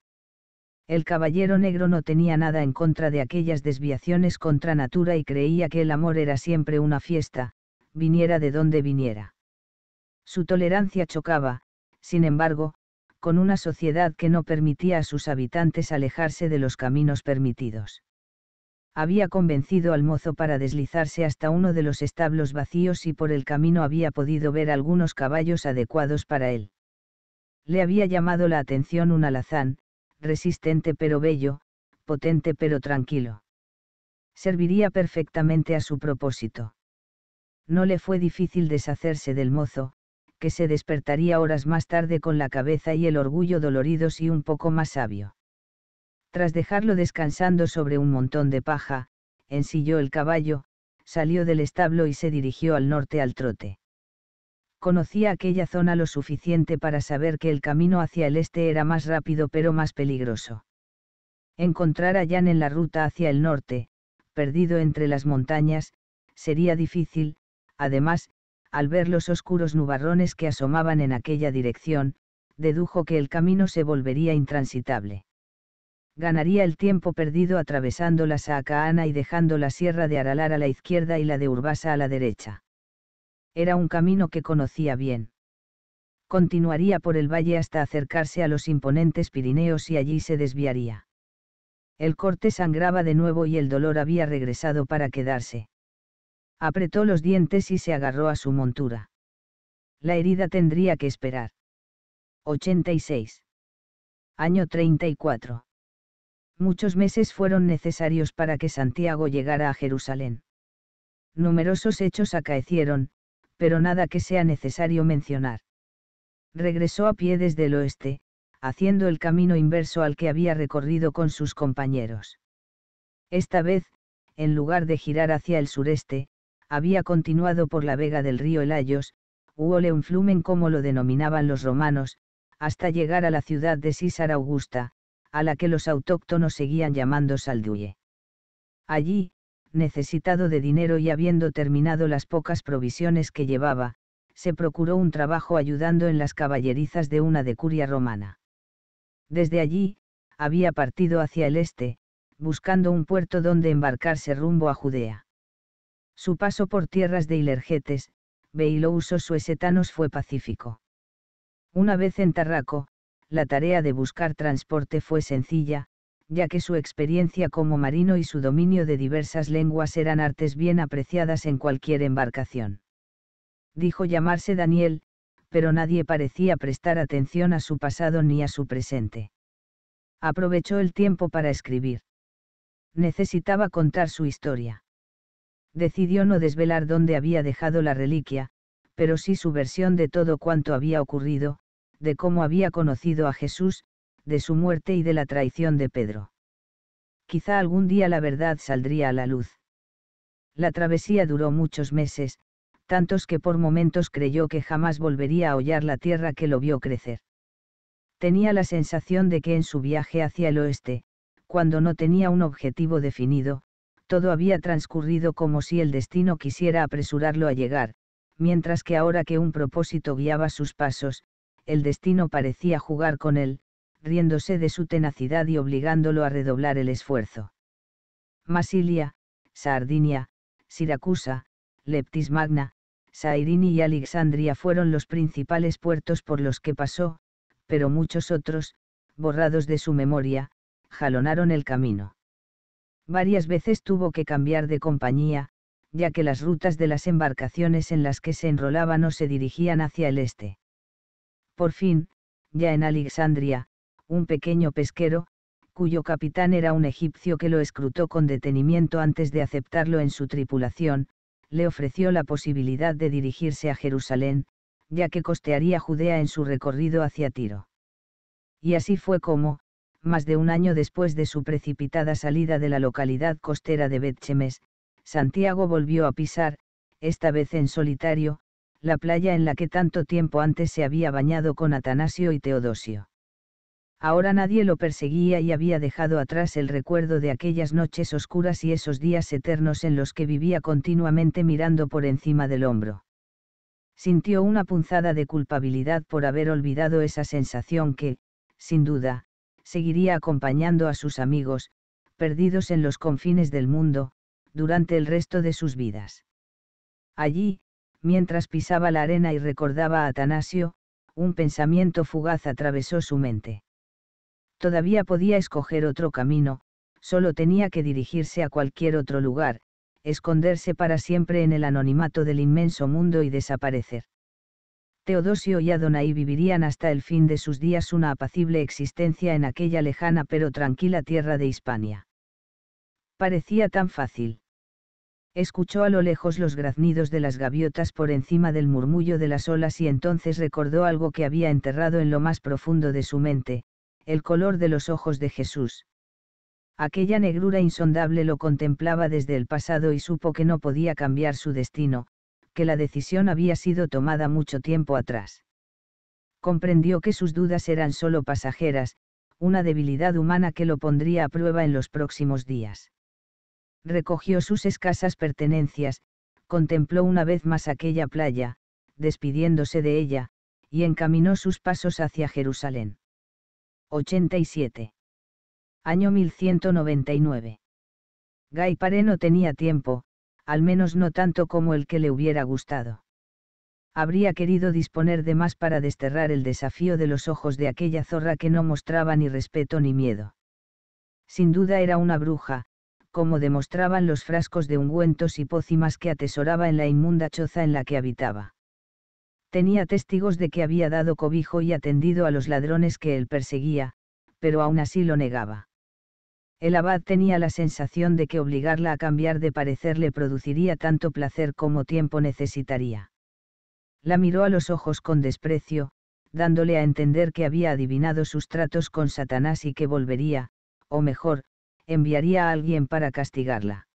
El caballero negro no tenía nada en contra de aquellas desviaciones contra natura y creía que el amor era siempre una fiesta, viniera de donde viniera. Su tolerancia chocaba, sin embargo, con una sociedad que no permitía a sus habitantes alejarse de los caminos permitidos. Había convencido al mozo para deslizarse hasta uno de los establos vacíos y por el camino había podido ver algunos caballos adecuados para él. Le había llamado la atención un alazán, resistente pero bello, potente pero tranquilo. Serviría perfectamente a su propósito. No le fue difícil deshacerse del mozo, que se despertaría horas más tarde con la cabeza y el orgullo doloridos y un poco más sabio. Tras dejarlo descansando sobre un montón de paja, ensilló el caballo, salió del establo y se dirigió al norte al trote conocía aquella zona lo suficiente para saber que el camino hacia el este era más rápido pero más peligroso. Encontrar a Jan en la ruta hacia el norte, perdido entre las montañas, sería difícil, además, al ver los oscuros nubarrones que asomaban en aquella dirección, dedujo que el camino se volvería intransitable. Ganaría el tiempo perdido atravesando la Saacaana y dejando la sierra de Aralar a la izquierda y la de Urbasa a la derecha era un camino que conocía bien. Continuaría por el valle hasta acercarse a los imponentes Pirineos y allí se desviaría. El corte sangraba de nuevo y el dolor había regresado para quedarse. Apretó los dientes y se agarró a su montura. La herida tendría que esperar. 86. Año 34. Muchos meses fueron necesarios para que Santiago llegara a Jerusalén. Numerosos hechos acaecieron, pero nada que sea necesario mencionar. Regresó a pie desde el oeste, haciendo el camino inverso al que había recorrido con sus compañeros. Esta vez, en lugar de girar hacia el sureste, había continuado por la vega del río Elayos, u un Flumen como lo denominaban los romanos, hasta llegar a la ciudad de César Augusta, a la que los autóctonos seguían llamando Salduye. Allí, necesitado de dinero y habiendo terminado las pocas provisiones que llevaba, se procuró un trabajo ayudando en las caballerizas de una decuria romana. Desde allí, había partido hacia el este, buscando un puerto donde embarcarse rumbo a Judea. Su paso por tierras de Ilergetes, Beilousos suesetanos fue pacífico. Una vez en Tarraco, la tarea de buscar transporte fue sencilla, ya que su experiencia como marino y su dominio de diversas lenguas eran artes bien apreciadas en cualquier embarcación. Dijo llamarse Daniel, pero nadie parecía prestar atención a su pasado ni a su presente. Aprovechó el tiempo para escribir. Necesitaba contar su historia. Decidió no desvelar dónde había dejado la reliquia, pero sí su versión de todo cuanto había ocurrido, de cómo había conocido a Jesús, de su muerte y de la traición de Pedro. Quizá algún día la verdad saldría a la luz. La travesía duró muchos meses, tantos que por momentos creyó que jamás volvería a hollar la tierra que lo vio crecer. Tenía la sensación de que en su viaje hacia el oeste, cuando no tenía un objetivo definido, todo había transcurrido como si el destino quisiera apresurarlo a llegar, mientras que ahora que un propósito guiaba sus pasos, el destino parecía jugar con él, riéndose de su tenacidad y obligándolo a redoblar el esfuerzo. Masilia, Sardinia, Siracusa, Leptis Magna, Sairini y Alexandria fueron los principales puertos por los que pasó, pero muchos otros, borrados de su memoria, jalonaron el camino. Varias veces tuvo que cambiar de compañía, ya que las rutas de las embarcaciones en las que se enrolaba no se dirigían hacia el este. Por fin, ya en Alexandria, un pequeño pesquero, cuyo capitán era un egipcio que lo escrutó con detenimiento antes de aceptarlo en su tripulación, le ofreció la posibilidad de dirigirse a Jerusalén, ya que costearía Judea en su recorrido hacia Tiro. Y así fue como, más de un año después de su precipitada salida de la localidad costera de Betchemes, Santiago volvió a pisar, esta vez en solitario, la playa en la que tanto tiempo antes se había bañado con Atanasio y Teodosio. Ahora nadie lo perseguía y había dejado atrás el recuerdo de aquellas noches oscuras y esos días eternos en los que vivía continuamente mirando por encima del hombro. Sintió una punzada de culpabilidad por haber olvidado esa sensación que, sin duda, seguiría acompañando a sus amigos, perdidos en los confines del mundo, durante el resto de sus vidas. Allí, mientras pisaba la arena y recordaba a Atanasio, un pensamiento fugaz atravesó su mente todavía podía escoger otro camino, solo tenía que dirigirse a cualquier otro lugar, esconderse para siempre en el anonimato del inmenso mundo y desaparecer. Teodosio y Adonai vivirían hasta el fin de sus días una apacible existencia en aquella lejana pero tranquila tierra de Hispania. Parecía tan fácil. Escuchó a lo lejos los graznidos de las gaviotas por encima del murmullo de las olas y entonces recordó algo que había enterrado en lo más profundo de su mente, el color de los ojos de Jesús. Aquella negrura insondable lo contemplaba desde el pasado y supo que no podía cambiar su destino, que la decisión había sido tomada mucho tiempo atrás. Comprendió que sus dudas eran solo pasajeras, una debilidad humana que lo pondría a prueba en los próximos días. Recogió sus escasas pertenencias, contempló una vez más aquella playa, despidiéndose de ella, y encaminó sus pasos hacia Jerusalén. 87. Año 1199. Guy Paré no tenía tiempo, al menos no tanto como el que le hubiera gustado. Habría querido disponer de más para desterrar el desafío de los ojos de aquella zorra que no mostraba ni respeto ni miedo. Sin duda era una bruja, como demostraban los frascos de ungüentos y pócimas que atesoraba en la inmunda choza en la que habitaba tenía testigos de que había dado cobijo y atendido a los ladrones que él perseguía, pero aún así lo negaba. El abad tenía la sensación de que obligarla a cambiar de parecer le produciría tanto placer como tiempo necesitaría. La miró a los ojos con desprecio, dándole a entender que había adivinado sus tratos con Satanás y que volvería, o mejor, enviaría a alguien para castigarla.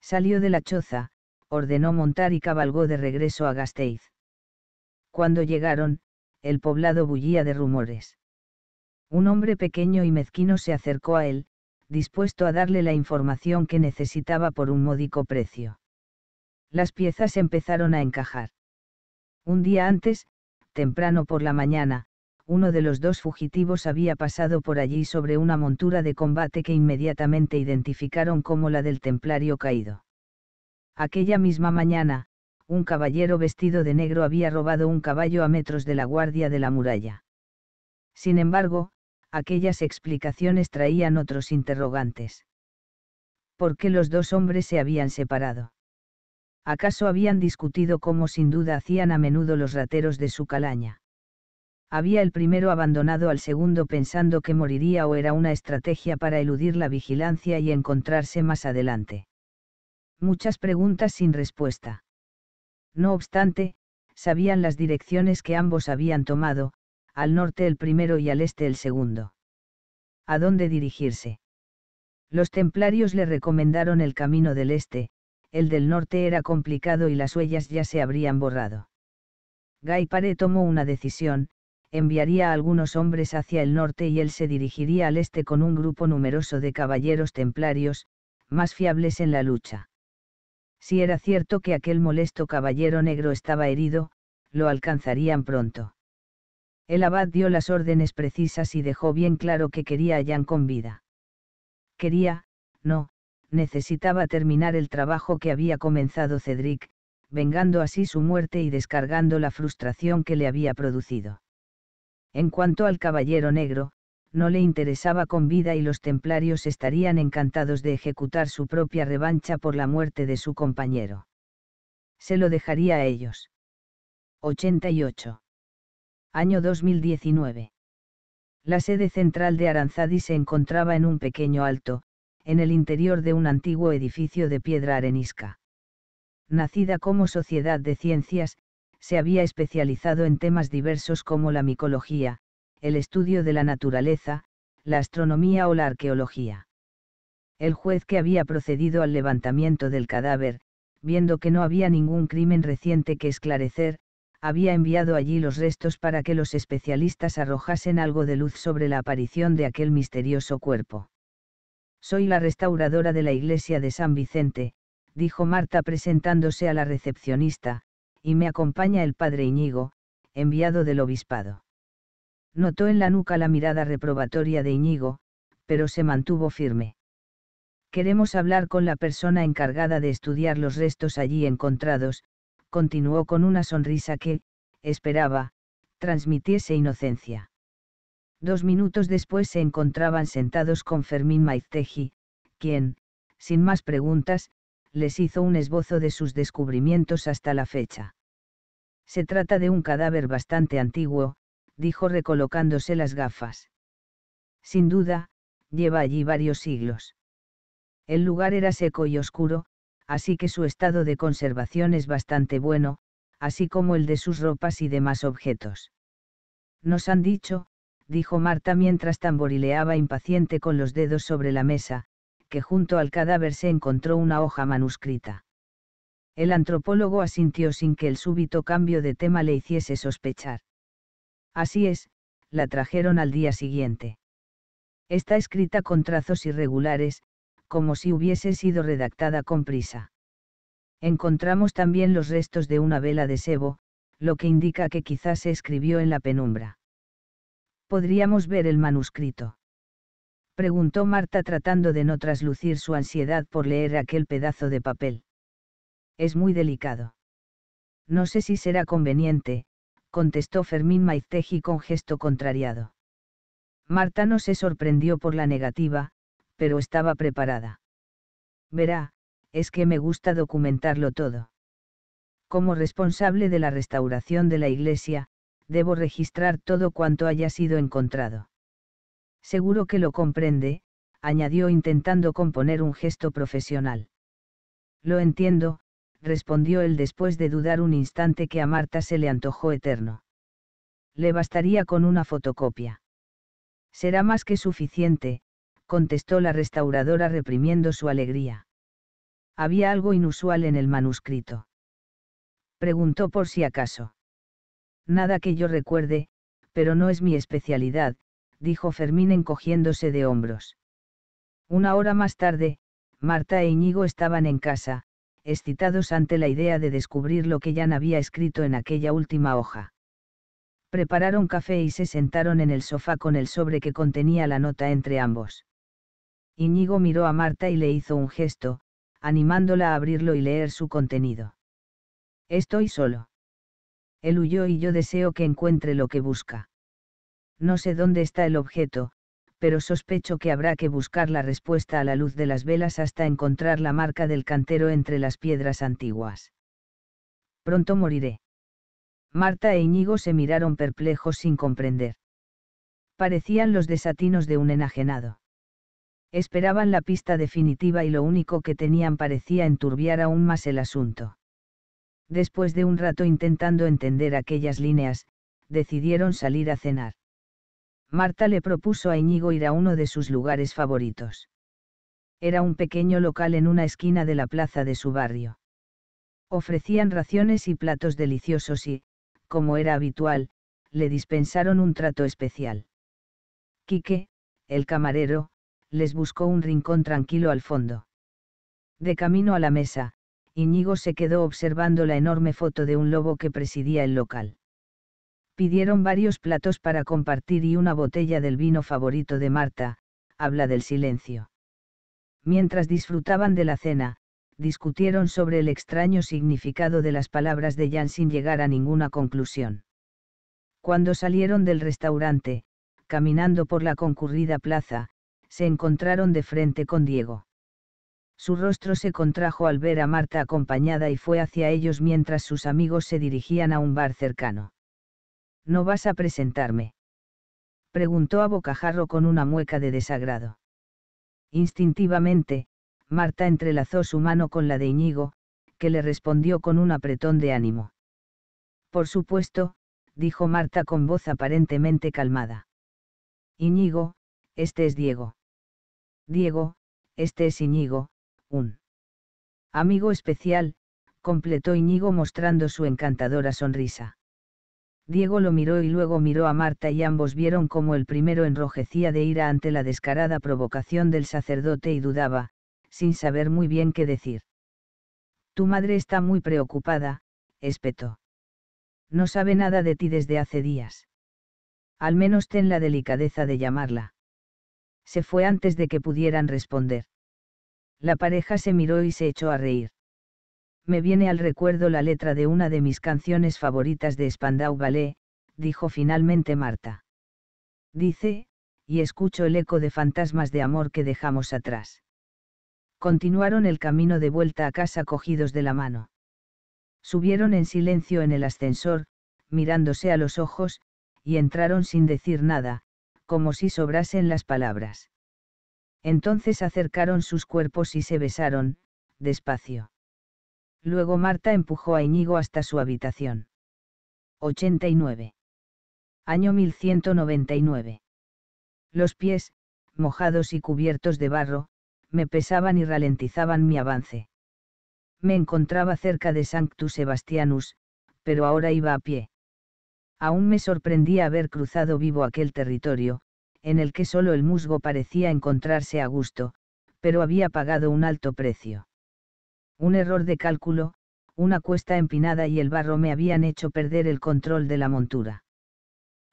Salió de la choza, ordenó montar y cabalgó de regreso a Gasteiz. Cuando llegaron, el poblado bullía de rumores. Un hombre pequeño y mezquino se acercó a él, dispuesto a darle la información que necesitaba por un módico precio. Las piezas empezaron a encajar. Un día antes, temprano por la mañana, uno de los dos fugitivos había pasado por allí sobre una montura de combate que inmediatamente identificaron como la del templario caído. Aquella misma mañana, un caballero vestido de negro había robado un caballo a metros de la guardia de la muralla. Sin embargo, aquellas explicaciones traían otros interrogantes. ¿Por qué los dos hombres se habían separado? ¿Acaso habían discutido como sin duda hacían a menudo los rateros de su calaña? Había el primero abandonado al segundo pensando que moriría o era una estrategia para eludir la vigilancia y encontrarse más adelante. Muchas preguntas sin respuesta no obstante, sabían las direcciones que ambos habían tomado, al norte el primero y al este el segundo. ¿A dónde dirigirse? Los templarios le recomendaron el camino del este, el del norte era complicado y las huellas ya se habrían borrado. Gaipare tomó una decisión, enviaría a algunos hombres hacia el norte y él se dirigiría al este con un grupo numeroso de caballeros templarios, más fiables en la lucha. Si era cierto que aquel molesto caballero negro estaba herido, lo alcanzarían pronto. El abad dio las órdenes precisas y dejó bien claro que quería a Jan con vida. Quería, no, necesitaba terminar el trabajo que había comenzado Cedric, vengando así su muerte y descargando la frustración que le había producido. En cuanto al caballero negro, no le interesaba con vida y los templarios estarían encantados de ejecutar su propia revancha por la muerte de su compañero. Se lo dejaría a ellos. 88. Año 2019. La sede central de Aranzadi se encontraba en un pequeño alto, en el interior de un antiguo edificio de piedra arenisca. Nacida como Sociedad de Ciencias, se había especializado en temas diversos como la micología, el estudio de la naturaleza, la astronomía o la arqueología. El juez que había procedido al levantamiento del cadáver, viendo que no había ningún crimen reciente que esclarecer, había enviado allí los restos para que los especialistas arrojasen algo de luz sobre la aparición de aquel misterioso cuerpo. Soy la restauradora de la iglesia de San Vicente, dijo Marta presentándose a la recepcionista, y me acompaña el padre Iñigo, enviado del obispado. Notó en la nuca la mirada reprobatoria de Iñigo, pero se mantuvo firme. Queremos hablar con la persona encargada de estudiar los restos allí encontrados, continuó con una sonrisa que, esperaba, transmitiese inocencia. Dos minutos después se encontraban sentados con Fermín Maizteji, quien, sin más preguntas, les hizo un esbozo de sus descubrimientos hasta la fecha. Se trata de un cadáver bastante antiguo, dijo recolocándose las gafas. Sin duda, lleva allí varios siglos. El lugar era seco y oscuro, así que su estado de conservación es bastante bueno, así como el de sus ropas y demás objetos. Nos han dicho, dijo Marta mientras tamborileaba impaciente con los dedos sobre la mesa, que junto al cadáver se encontró una hoja manuscrita. El antropólogo asintió sin que el súbito cambio de tema le hiciese sospechar. Así es, la trajeron al día siguiente. Está escrita con trazos irregulares, como si hubiese sido redactada con prisa. Encontramos también los restos de una vela de sebo, lo que indica que quizás se escribió en la penumbra. ¿Podríamos ver el manuscrito? Preguntó Marta tratando de no traslucir su ansiedad por leer aquel pedazo de papel. Es muy delicado. No sé si será conveniente, contestó Fermín Maizteji con gesto contrariado. Marta no se sorprendió por la negativa, pero estaba preparada. Verá, es que me gusta documentarlo todo. Como responsable de la restauración de la iglesia, debo registrar todo cuanto haya sido encontrado. Seguro que lo comprende, añadió intentando componer un gesto profesional. Lo entiendo, respondió él después de dudar un instante que a Marta se le antojó eterno. Le bastaría con una fotocopia. Será más que suficiente, contestó la restauradora reprimiendo su alegría. ¿Había algo inusual en el manuscrito? Preguntó por si acaso. Nada que yo recuerde, pero no es mi especialidad, dijo Fermín encogiéndose de hombros. Una hora más tarde, Marta e Íñigo estaban en casa, excitados ante la idea de descubrir lo que Jan había escrito en aquella última hoja. Prepararon café y se sentaron en el sofá con el sobre que contenía la nota entre ambos. Iñigo miró a Marta y le hizo un gesto, animándola a abrirlo y leer su contenido. Estoy solo. Él huyó y yo deseo que encuentre lo que busca. No sé dónde está el objeto, pero sospecho que habrá que buscar la respuesta a la luz de las velas hasta encontrar la marca del cantero entre las piedras antiguas. Pronto moriré. Marta e Íñigo se miraron perplejos sin comprender. Parecían los desatinos de un enajenado. Esperaban la pista definitiva y lo único que tenían parecía enturbiar aún más el asunto. Después de un rato intentando entender aquellas líneas, decidieron salir a cenar. Marta le propuso a Iñigo ir a uno de sus lugares favoritos. Era un pequeño local en una esquina de la plaza de su barrio. Ofrecían raciones y platos deliciosos y, como era habitual, le dispensaron un trato especial. Quique, el camarero, les buscó un rincón tranquilo al fondo. De camino a la mesa, Iñigo se quedó observando la enorme foto de un lobo que presidía el local pidieron varios platos para compartir y una botella del vino favorito de Marta, habla del silencio. Mientras disfrutaban de la cena, discutieron sobre el extraño significado de las palabras de Jan sin llegar a ninguna conclusión. Cuando salieron del restaurante, caminando por la concurrida plaza, se encontraron de frente con Diego. Su rostro se contrajo al ver a Marta acompañada y fue hacia ellos mientras sus amigos se dirigían a un bar cercano. ¿No vas a presentarme? Preguntó a bocajarro con una mueca de desagrado. Instintivamente, Marta entrelazó su mano con la de Iñigo, que le respondió con un apretón de ánimo. Por supuesto, dijo Marta con voz aparentemente calmada. Iñigo, este es Diego. Diego, este es Iñigo, un amigo especial, completó Iñigo mostrando su encantadora sonrisa. Diego lo miró y luego miró a Marta y ambos vieron cómo el primero enrojecía de ira ante la descarada provocación del sacerdote y dudaba, sin saber muy bien qué decir. Tu madre está muy preocupada, espetó. No sabe nada de ti desde hace días. Al menos ten la delicadeza de llamarla. Se fue antes de que pudieran responder. La pareja se miró y se echó a reír me viene al recuerdo la letra de una de mis canciones favoritas de Spandau Ballet, dijo finalmente Marta. Dice, y escucho el eco de fantasmas de amor que dejamos atrás. Continuaron el camino de vuelta a casa cogidos de la mano. Subieron en silencio en el ascensor, mirándose a los ojos, y entraron sin decir nada, como si sobrasen las palabras. Entonces acercaron sus cuerpos y se besaron, despacio. Luego Marta empujó a Iñigo hasta su habitación. 89. Año 1199. Los pies, mojados y cubiertos de barro, me pesaban y ralentizaban mi avance. Me encontraba cerca de Sanctus Sebastianus, pero ahora iba a pie. Aún me sorprendía haber cruzado vivo aquel territorio, en el que solo el musgo parecía encontrarse a gusto, pero había pagado un alto precio un error de cálculo, una cuesta empinada y el barro me habían hecho perder el control de la montura.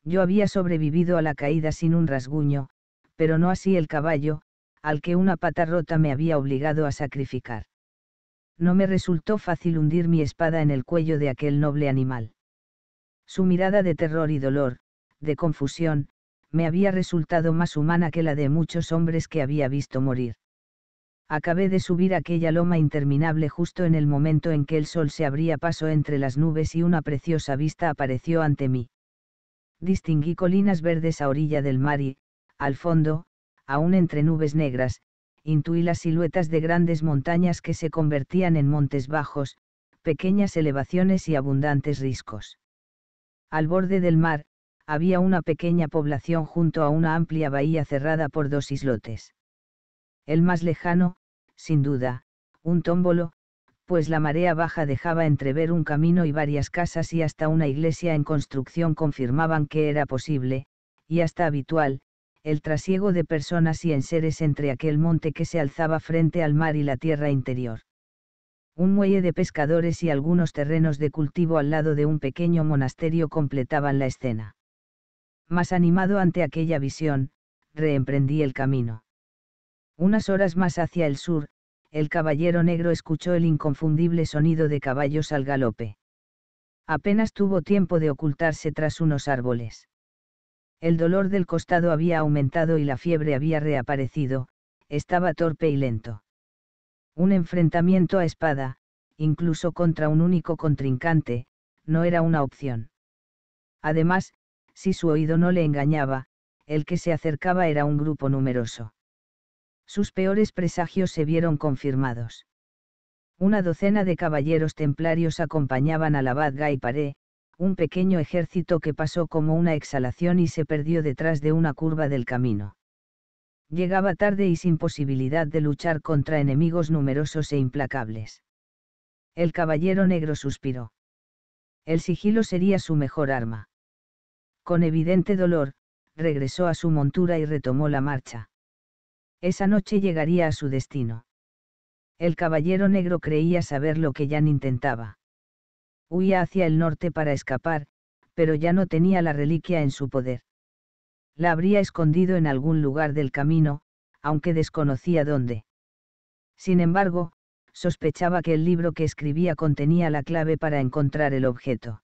Yo había sobrevivido a la caída sin un rasguño, pero no así el caballo, al que una pata rota me había obligado a sacrificar. No me resultó fácil hundir mi espada en el cuello de aquel noble animal. Su mirada de terror y dolor, de confusión, me había resultado más humana que la de muchos hombres que había visto morir acabé de subir aquella loma interminable justo en el momento en que el sol se abría paso entre las nubes y una preciosa vista apareció ante mí. Distinguí colinas verdes a orilla del mar y, al fondo, aún entre nubes negras, intuí las siluetas de grandes montañas que se convertían en montes bajos, pequeñas elevaciones y abundantes riscos. Al borde del mar, había una pequeña población junto a una amplia bahía cerrada por dos islotes. El más lejano, sin duda, un tómbolo, pues la marea baja dejaba entrever un camino y varias casas y hasta una iglesia en construcción confirmaban que era posible, y hasta habitual, el trasiego de personas y enseres entre aquel monte que se alzaba frente al mar y la tierra interior. Un muelle de pescadores y algunos terrenos de cultivo al lado de un pequeño monasterio completaban la escena. Más animado ante aquella visión, reemprendí el camino. Unas horas más hacia el sur, el caballero negro escuchó el inconfundible sonido de caballos al galope. Apenas tuvo tiempo de ocultarse tras unos árboles. El dolor del costado había aumentado y la fiebre había reaparecido, estaba torpe y lento. Un enfrentamiento a espada, incluso contra un único contrincante, no era una opción. Además, si su oído no le engañaba, el que se acercaba era un grupo numeroso sus peores presagios se vieron confirmados. Una docena de caballeros templarios acompañaban al abad Paré, un pequeño ejército que pasó como una exhalación y se perdió detrás de una curva del camino. Llegaba tarde y sin posibilidad de luchar contra enemigos numerosos e implacables. El caballero negro suspiró. El sigilo sería su mejor arma. Con evidente dolor, regresó a su montura y retomó la marcha. Esa noche llegaría a su destino. El caballero negro creía saber lo que Jan intentaba. Huía hacia el norte para escapar, pero ya no tenía la reliquia en su poder. La habría escondido en algún lugar del camino, aunque desconocía dónde. Sin embargo, sospechaba que el libro que escribía contenía la clave para encontrar el objeto.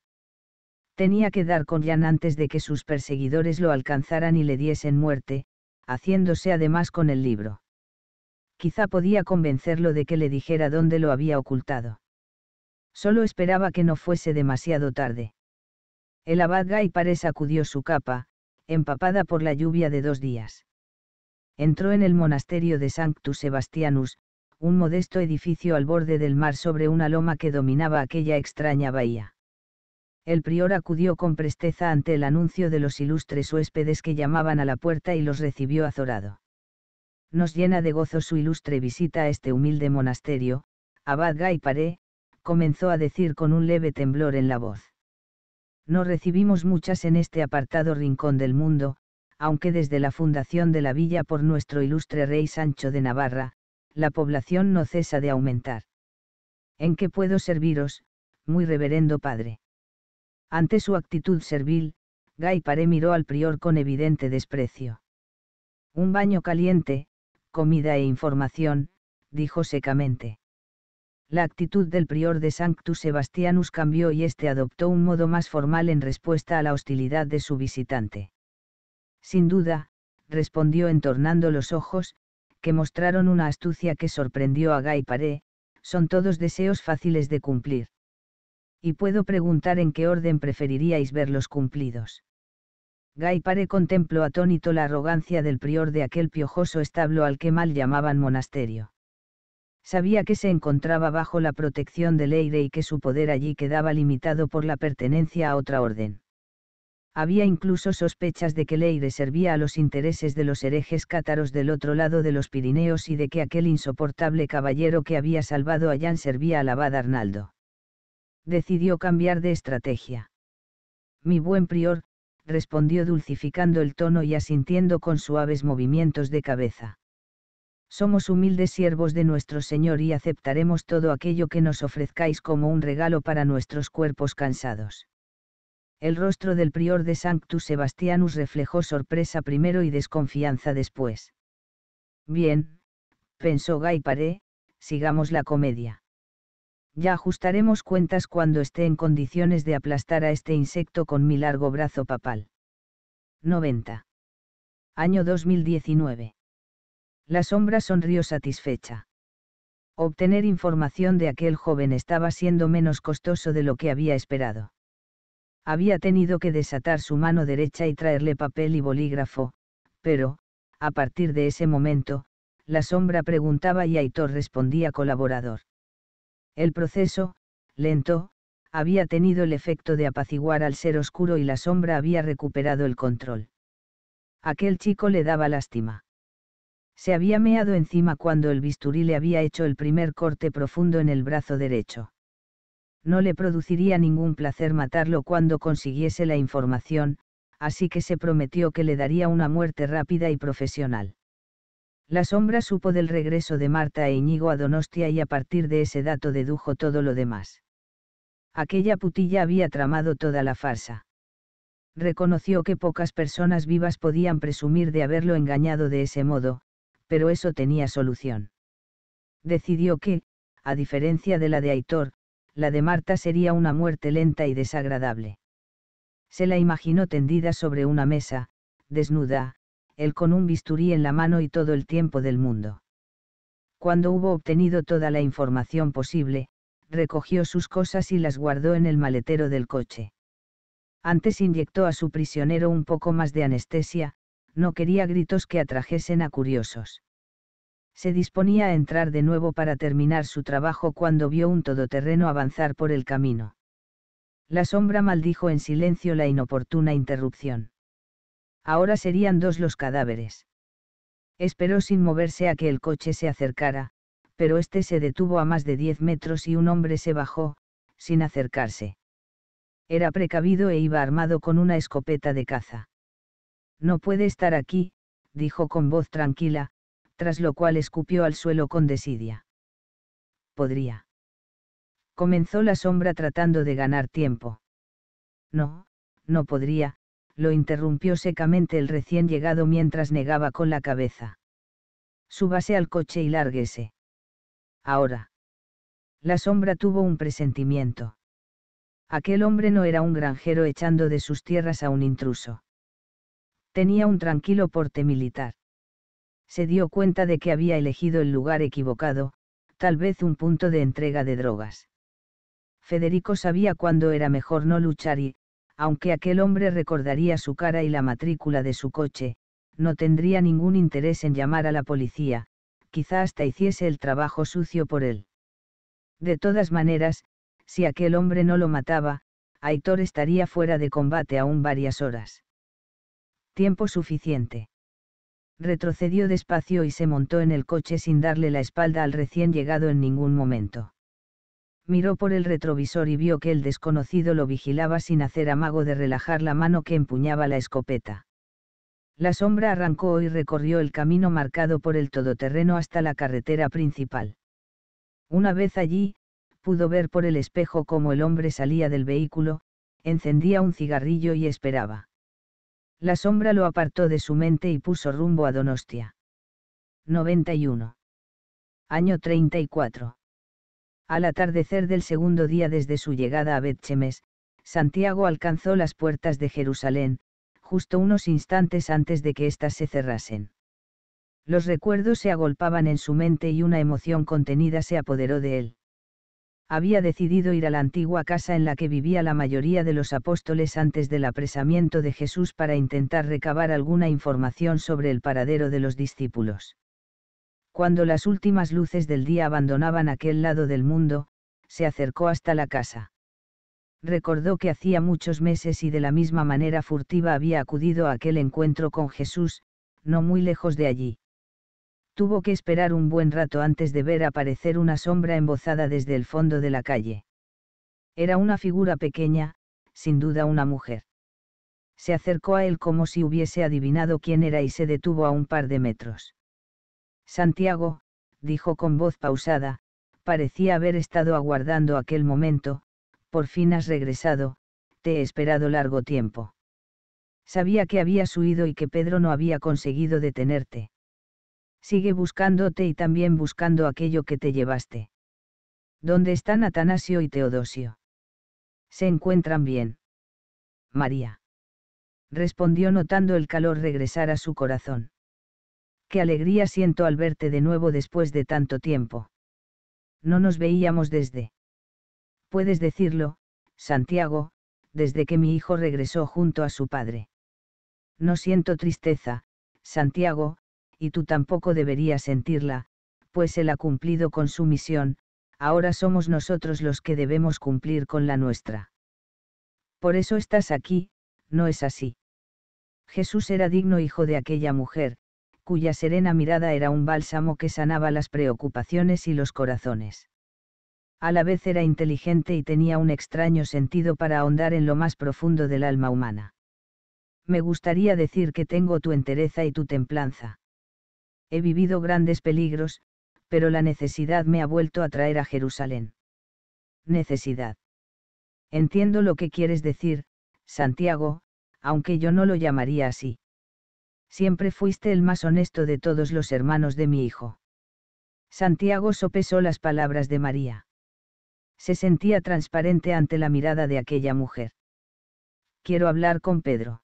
Tenía que dar con Jan antes de que sus perseguidores lo alcanzaran y le diesen muerte, haciéndose además con el libro. Quizá podía convencerlo de que le dijera dónde lo había ocultado. Solo esperaba que no fuese demasiado tarde. El abad Gaipare sacudió su capa, empapada por la lluvia de dos días. Entró en el monasterio de Sanctus Sebastianus, un modesto edificio al borde del mar sobre una loma que dominaba aquella extraña bahía el prior acudió con presteza ante el anuncio de los ilustres huéspedes que llamaban a la puerta y los recibió azorado. Nos llena de gozo su ilustre visita a este humilde monasterio, Abad Gaiparé, comenzó a decir con un leve temblor en la voz. No recibimos muchas en este apartado rincón del mundo, aunque desde la fundación de la villa por nuestro ilustre rey Sancho de Navarra, la población no cesa de aumentar. ¿En qué puedo serviros, muy reverendo padre? Ante su actitud servil, Guy Paré miró al prior con evidente desprecio. Un baño caliente, comida e información, dijo secamente. La actitud del prior de Sanctus Sebastianus cambió y éste adoptó un modo más formal en respuesta a la hostilidad de su visitante. Sin duda, respondió entornando los ojos, que mostraron una astucia que sorprendió a Guy Paré, son todos deseos fáciles de cumplir y puedo preguntar en qué orden preferiríais verlos cumplidos. Gaipare contempló atónito la arrogancia del prior de aquel piojoso establo al que mal llamaban monasterio. Sabía que se encontraba bajo la protección de Leire y que su poder allí quedaba limitado por la pertenencia a otra orden. Había incluso sospechas de que Leire servía a los intereses de los herejes cátaros del otro lado de los Pirineos y de que aquel insoportable caballero que había salvado a Jan servía a abad Arnaldo decidió cambiar de estrategia. Mi buen prior, respondió dulcificando el tono y asintiendo con suaves movimientos de cabeza. Somos humildes siervos de nuestro Señor y aceptaremos todo aquello que nos ofrezcáis como un regalo para nuestros cuerpos cansados. El rostro del prior de Sanctus Sebastianus reflejó sorpresa primero y desconfianza después. Bien, pensó Guy Paré, sigamos la comedia. Ya ajustaremos cuentas cuando esté en condiciones de aplastar a este insecto con mi largo brazo papal. 90. Año 2019. La sombra sonrió satisfecha. Obtener información de aquel joven estaba siendo menos costoso de lo que había esperado. Había tenido que desatar su mano derecha y traerle papel y bolígrafo, pero, a partir de ese momento, la sombra preguntaba y Aitor respondía colaborador. El proceso, lento, había tenido el efecto de apaciguar al ser oscuro y la sombra había recuperado el control. Aquel chico le daba lástima. Se había meado encima cuando el bisturí le había hecho el primer corte profundo en el brazo derecho. No le produciría ningún placer matarlo cuando consiguiese la información, así que se prometió que le daría una muerte rápida y profesional. La sombra supo del regreso de Marta e Iñigo a Donostia y a partir de ese dato dedujo todo lo demás. Aquella putilla había tramado toda la farsa. Reconoció que pocas personas vivas podían presumir de haberlo engañado de ese modo, pero eso tenía solución. Decidió que, a diferencia de la de Aitor, la de Marta sería una muerte lenta y desagradable. Se la imaginó tendida sobre una mesa, desnuda, él con un bisturí en la mano y todo el tiempo del mundo. Cuando hubo obtenido toda la información posible, recogió sus cosas y las guardó en el maletero del coche. Antes inyectó a su prisionero un poco más de anestesia, no quería gritos que atrajesen a curiosos. Se disponía a entrar de nuevo para terminar su trabajo cuando vio un todoterreno avanzar por el camino. La sombra maldijo en silencio la inoportuna interrupción. Ahora serían dos los cadáveres. Esperó sin moverse a que el coche se acercara, pero este se detuvo a más de diez metros y un hombre se bajó, sin acercarse. Era precavido e iba armado con una escopeta de caza. No puede estar aquí, dijo con voz tranquila, tras lo cual escupió al suelo con desidia. Podría. Comenzó la sombra tratando de ganar tiempo. No, no podría, lo interrumpió secamente el recién llegado mientras negaba con la cabeza. Súbase al coche y lárguese. Ahora. La sombra tuvo un presentimiento. Aquel hombre no era un granjero echando de sus tierras a un intruso. Tenía un tranquilo porte militar. Se dio cuenta de que había elegido el lugar equivocado, tal vez un punto de entrega de drogas. Federico sabía cuándo era mejor no luchar y, aunque aquel hombre recordaría su cara y la matrícula de su coche, no tendría ningún interés en llamar a la policía, quizá hasta hiciese el trabajo sucio por él. De todas maneras, si aquel hombre no lo mataba, Aitor estaría fuera de combate aún varias horas. Tiempo suficiente. Retrocedió despacio y se montó en el coche sin darle la espalda al recién llegado en ningún momento miró por el retrovisor y vio que el desconocido lo vigilaba sin hacer amago de relajar la mano que empuñaba la escopeta. La sombra arrancó y recorrió el camino marcado por el todoterreno hasta la carretera principal. Una vez allí, pudo ver por el espejo cómo el hombre salía del vehículo, encendía un cigarrillo y esperaba. La sombra lo apartó de su mente y puso rumbo a Donostia. 91. Año 34. Al atardecer del segundo día desde su llegada a Betchemes, Santiago alcanzó las puertas de Jerusalén, justo unos instantes antes de que éstas se cerrasen. Los recuerdos se agolpaban en su mente y una emoción contenida se apoderó de él. Había decidido ir a la antigua casa en la que vivía la mayoría de los apóstoles antes del apresamiento de Jesús para intentar recabar alguna información sobre el paradero de los discípulos. Cuando las últimas luces del día abandonaban aquel lado del mundo, se acercó hasta la casa. Recordó que hacía muchos meses y de la misma manera furtiva había acudido a aquel encuentro con Jesús, no muy lejos de allí. Tuvo que esperar un buen rato antes de ver aparecer una sombra embozada desde el fondo de la calle. Era una figura pequeña, sin duda una mujer. Se acercó a él como si hubiese adivinado quién era y se detuvo a un par de metros. Santiago, dijo con voz pausada, parecía haber estado aguardando aquel momento, por fin has regresado, te he esperado largo tiempo. Sabía que habías huido y que Pedro no había conseguido detenerte. Sigue buscándote y también buscando aquello que te llevaste. ¿Dónde están Atanasio y Teodosio? Se encuentran bien. María. Respondió notando el calor regresar a su corazón qué alegría siento al verte de nuevo después de tanto tiempo. No nos veíamos desde. Puedes decirlo, Santiago, desde que mi hijo regresó junto a su padre. No siento tristeza, Santiago, y tú tampoco deberías sentirla, pues él ha cumplido con su misión, ahora somos nosotros los que debemos cumplir con la nuestra. Por eso estás aquí, no es así. Jesús era digno hijo de aquella mujer, cuya serena mirada era un bálsamo que sanaba las preocupaciones y los corazones. A la vez era inteligente y tenía un extraño sentido para ahondar en lo más profundo del alma humana. Me gustaría decir que tengo tu entereza y tu templanza. He vivido grandes peligros, pero la necesidad me ha vuelto a traer a Jerusalén. Necesidad. Entiendo lo que quieres decir, Santiago, aunque yo no lo llamaría así. Siempre fuiste el más honesto de todos los hermanos de mi hijo. Santiago sopesó las palabras de María. Se sentía transparente ante la mirada de aquella mujer. Quiero hablar con Pedro.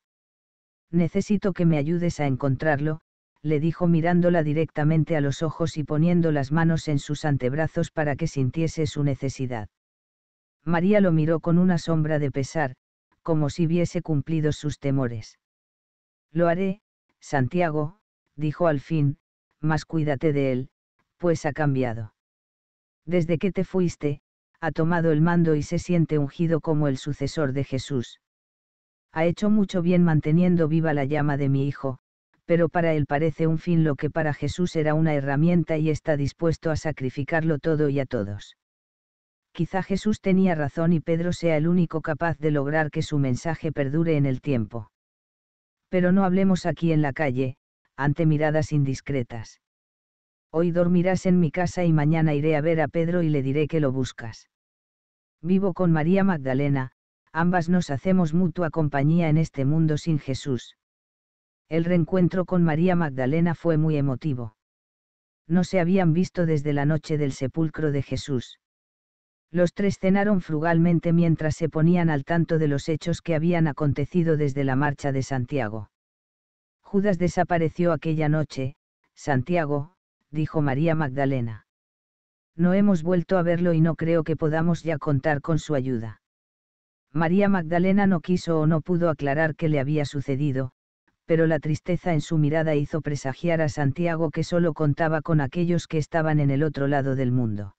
Necesito que me ayudes a encontrarlo, le dijo mirándola directamente a los ojos y poniendo las manos en sus antebrazos para que sintiese su necesidad. María lo miró con una sombra de pesar, como si viese cumplidos sus temores. Lo haré, Santiago, dijo al fin, más cuídate de él, pues ha cambiado. Desde que te fuiste, ha tomado el mando y se siente ungido como el sucesor de Jesús. Ha hecho mucho bien manteniendo viva la llama de mi hijo, pero para él parece un fin lo que para Jesús era una herramienta y está dispuesto a sacrificarlo todo y a todos. Quizá Jesús tenía razón y Pedro sea el único capaz de lograr que su mensaje perdure en el tiempo pero no hablemos aquí en la calle, ante miradas indiscretas. Hoy dormirás en mi casa y mañana iré a ver a Pedro y le diré que lo buscas. Vivo con María Magdalena, ambas nos hacemos mutua compañía en este mundo sin Jesús. El reencuentro con María Magdalena fue muy emotivo. No se habían visto desde la noche del sepulcro de Jesús. Los tres cenaron frugalmente mientras se ponían al tanto de los hechos que habían acontecido desde la marcha de Santiago. Judas desapareció aquella noche, Santiago, dijo María Magdalena. No hemos vuelto a verlo y no creo que podamos ya contar con su ayuda. María Magdalena no quiso o no pudo aclarar qué le había sucedido, pero la tristeza en su mirada hizo presagiar a Santiago que solo contaba con aquellos que estaban en el otro lado del mundo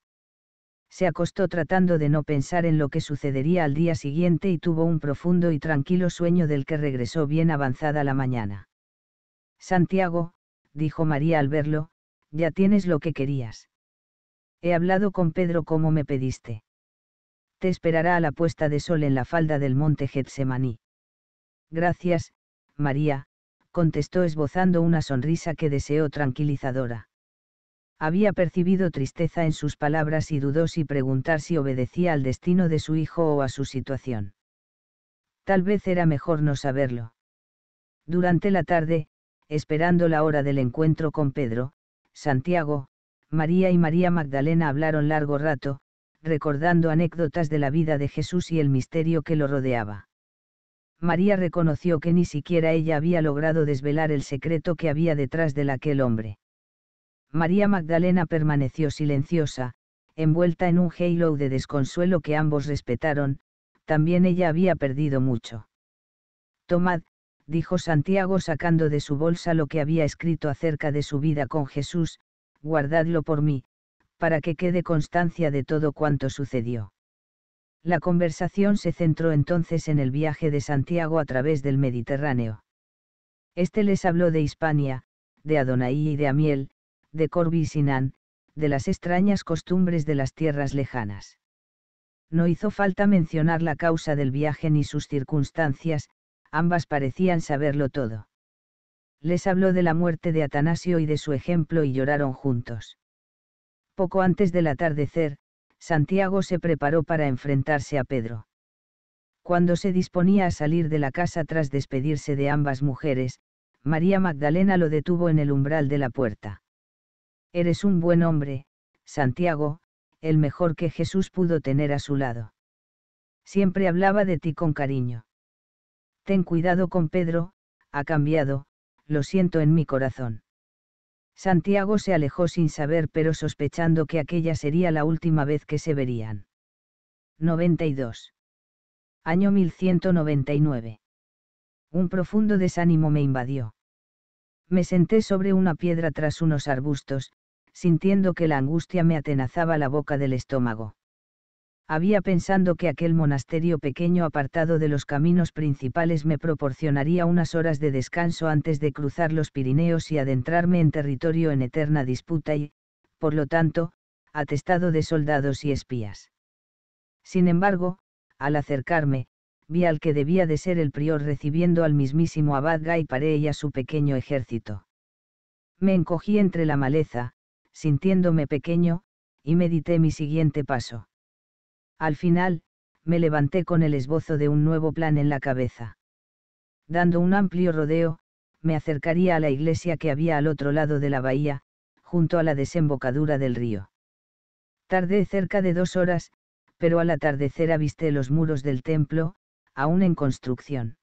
se acostó tratando de no pensar en lo que sucedería al día siguiente y tuvo un profundo y tranquilo sueño del que regresó bien avanzada la mañana. Santiago, dijo María al verlo, ya tienes lo que querías. He hablado con Pedro como me pediste. Te esperará a la puesta de sol en la falda del monte Getsemaní. Gracias, María, contestó esbozando una sonrisa que deseó tranquilizadora. Había percibido tristeza en sus palabras y dudó si preguntar si obedecía al destino de su hijo o a su situación. Tal vez era mejor no saberlo. Durante la tarde, esperando la hora del encuentro con Pedro, Santiago, María y María Magdalena hablaron largo rato, recordando anécdotas de la vida de Jesús y el misterio que lo rodeaba. María reconoció que ni siquiera ella había logrado desvelar el secreto que había detrás de aquel hombre. María Magdalena permaneció silenciosa, envuelta en un halo de desconsuelo que ambos respetaron, también ella había perdido mucho. Tomad, dijo Santiago sacando de su bolsa lo que había escrito acerca de su vida con Jesús, guardadlo por mí, para que quede constancia de todo cuanto sucedió. La conversación se centró entonces en el viaje de Santiago a través del Mediterráneo. Este les habló de Hispania, de Adonai y de Amiel, de Corby Sinan, de las extrañas costumbres de las tierras lejanas. No hizo falta mencionar la causa del viaje ni sus circunstancias, ambas parecían saberlo todo. Les habló de la muerte de Atanasio y de su ejemplo y lloraron juntos. Poco antes del atardecer, Santiago se preparó para enfrentarse a Pedro. Cuando se disponía a salir de la casa tras despedirse de ambas mujeres, María Magdalena lo detuvo en el umbral de la puerta. Eres un buen hombre, Santiago, el mejor que Jesús pudo tener a su lado. Siempre hablaba de ti con cariño. Ten cuidado con Pedro, ha cambiado, lo siento en mi corazón. Santiago se alejó sin saber pero sospechando que aquella sería la última vez que se verían. 92. Año 1199. Un profundo desánimo me invadió. Me senté sobre una piedra tras unos arbustos, sintiendo que la angustia me atenazaba la boca del estómago. Había pensando que aquel monasterio pequeño apartado de los caminos principales me proporcionaría unas horas de descanso antes de cruzar los Pirineos y adentrarme en territorio en eterna disputa y, por lo tanto, atestado de soldados y espías. Sin embargo, al acercarme, vi al que debía de ser el prior recibiendo al mismísimo abad Guy Paré y a su pequeño ejército. Me encogí entre la maleza, sintiéndome pequeño, y medité mi siguiente paso. Al final, me levanté con el esbozo de un nuevo plan en la cabeza. Dando un amplio rodeo, me acercaría a la iglesia que había al otro lado de la bahía, junto a la desembocadura del río. Tardé cerca de dos horas, pero al atardecer avisté los muros del templo, aún en construcción.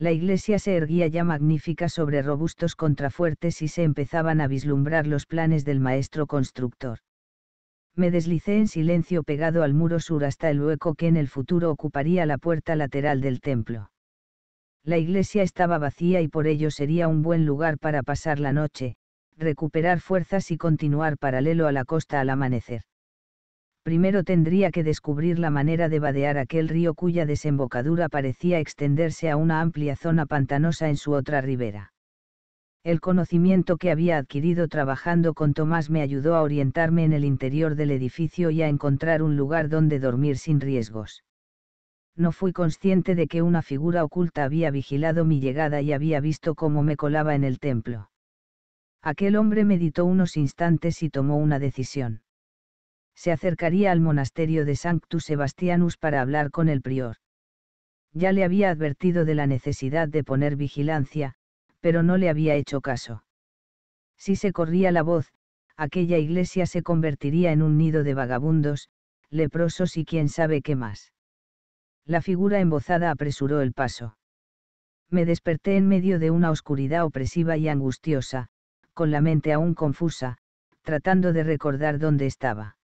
La iglesia se erguía ya magnífica sobre robustos contrafuertes y se empezaban a vislumbrar los planes del maestro constructor. Me deslicé en silencio pegado al muro sur hasta el hueco que en el futuro ocuparía la puerta lateral del templo. La iglesia estaba vacía y por ello sería un buen lugar para pasar la noche, recuperar fuerzas y continuar paralelo a la costa al amanecer primero tendría que descubrir la manera de vadear aquel río cuya desembocadura parecía extenderse a una amplia zona pantanosa en su otra ribera. El conocimiento que había adquirido trabajando con Tomás me ayudó a orientarme en el interior del edificio y a encontrar un lugar donde dormir sin riesgos. No fui consciente de que una figura oculta había vigilado mi llegada y había visto cómo me colaba en el templo. Aquel hombre meditó unos instantes y tomó una decisión se acercaría al monasterio de Sanctus Sebastianus para hablar con el prior. Ya le había advertido de la necesidad de poner vigilancia, pero no le había hecho caso. Si se corría la voz, aquella iglesia se convertiría en un nido de vagabundos, leprosos y quién sabe qué más. La figura embozada apresuró el paso. Me desperté en medio de una oscuridad opresiva y angustiosa, con la mente aún confusa, tratando de recordar dónde estaba.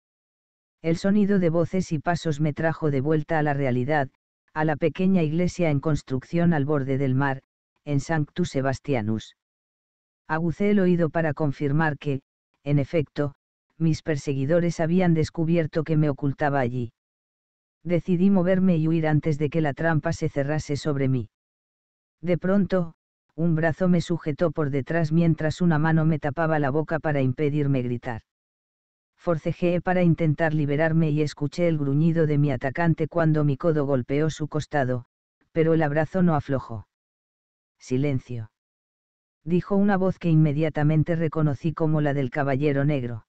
El sonido de voces y pasos me trajo de vuelta a la realidad, a la pequeña iglesia en construcción al borde del mar, en Sanctus Sebastianus. Agucé el oído para confirmar que, en efecto, mis perseguidores habían descubierto que me ocultaba allí. Decidí moverme y huir antes de que la trampa se cerrase sobre mí. De pronto, un brazo me sujetó por detrás mientras una mano me tapaba la boca para impedirme gritar forcejeé para intentar liberarme y escuché el gruñido de mi atacante cuando mi codo golpeó su costado, pero el abrazo no aflojó. Silencio. Dijo una voz que inmediatamente reconocí como la del caballero negro.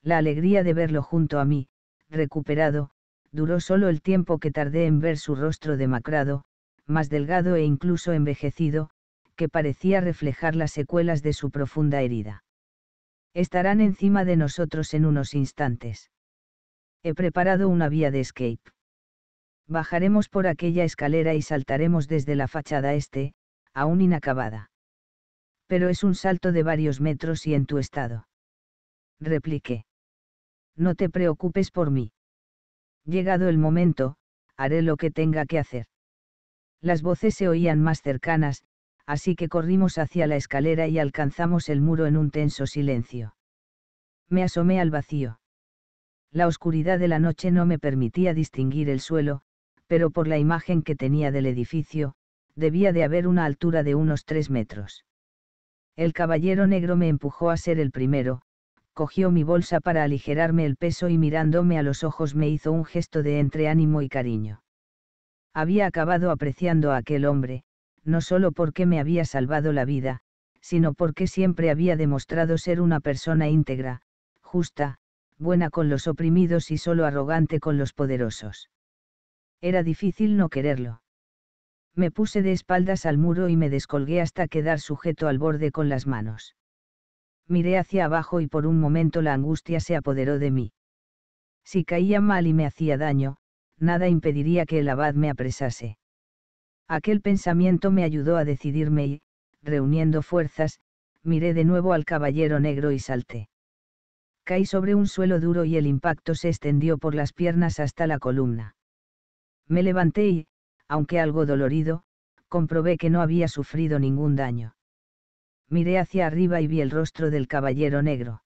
La alegría de verlo junto a mí, recuperado, duró solo el tiempo que tardé en ver su rostro demacrado, más delgado e incluso envejecido, que parecía reflejar las secuelas de su profunda herida estarán encima de nosotros en unos instantes. He preparado una vía de escape. Bajaremos por aquella escalera y saltaremos desde la fachada este, aún inacabada. Pero es un salto de varios metros y en tu estado. Repliqué. No te preocupes por mí. Llegado el momento, haré lo que tenga que hacer. Las voces se oían más cercanas, así que corrimos hacia la escalera y alcanzamos el muro en un tenso silencio. Me asomé al vacío. La oscuridad de la noche no me permitía distinguir el suelo, pero por la imagen que tenía del edificio, debía de haber una altura de unos tres metros. El caballero negro me empujó a ser el primero, cogió mi bolsa para aligerarme el peso y mirándome a los ojos me hizo un gesto de entre ánimo y cariño. Había acabado apreciando a aquel hombre, no solo porque me había salvado la vida, sino porque siempre había demostrado ser una persona íntegra, justa, buena con los oprimidos y solo arrogante con los poderosos. Era difícil no quererlo. Me puse de espaldas al muro y me descolgué hasta quedar sujeto al borde con las manos. Miré hacia abajo y por un momento la angustia se apoderó de mí. Si caía mal y me hacía daño, nada impediría que el abad me apresase. Aquel pensamiento me ayudó a decidirme y, reuniendo fuerzas, miré de nuevo al caballero negro y salté. Caí sobre un suelo duro y el impacto se extendió por las piernas hasta la columna. Me levanté y, aunque algo dolorido, comprobé que no había sufrido ningún daño. Miré hacia arriba y vi el rostro del caballero negro.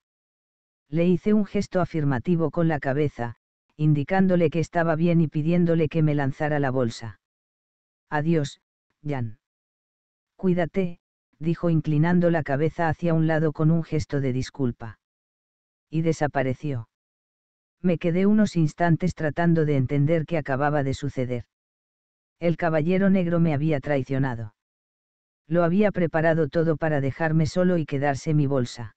Le hice un gesto afirmativo con la cabeza, indicándole que estaba bien y pidiéndole que me lanzara la bolsa. Adiós, Jan. Cuídate, dijo inclinando la cabeza hacia un lado con un gesto de disculpa. Y desapareció. Me quedé unos instantes tratando de entender qué acababa de suceder. El caballero negro me había traicionado. Lo había preparado todo para dejarme solo y quedarse mi bolsa.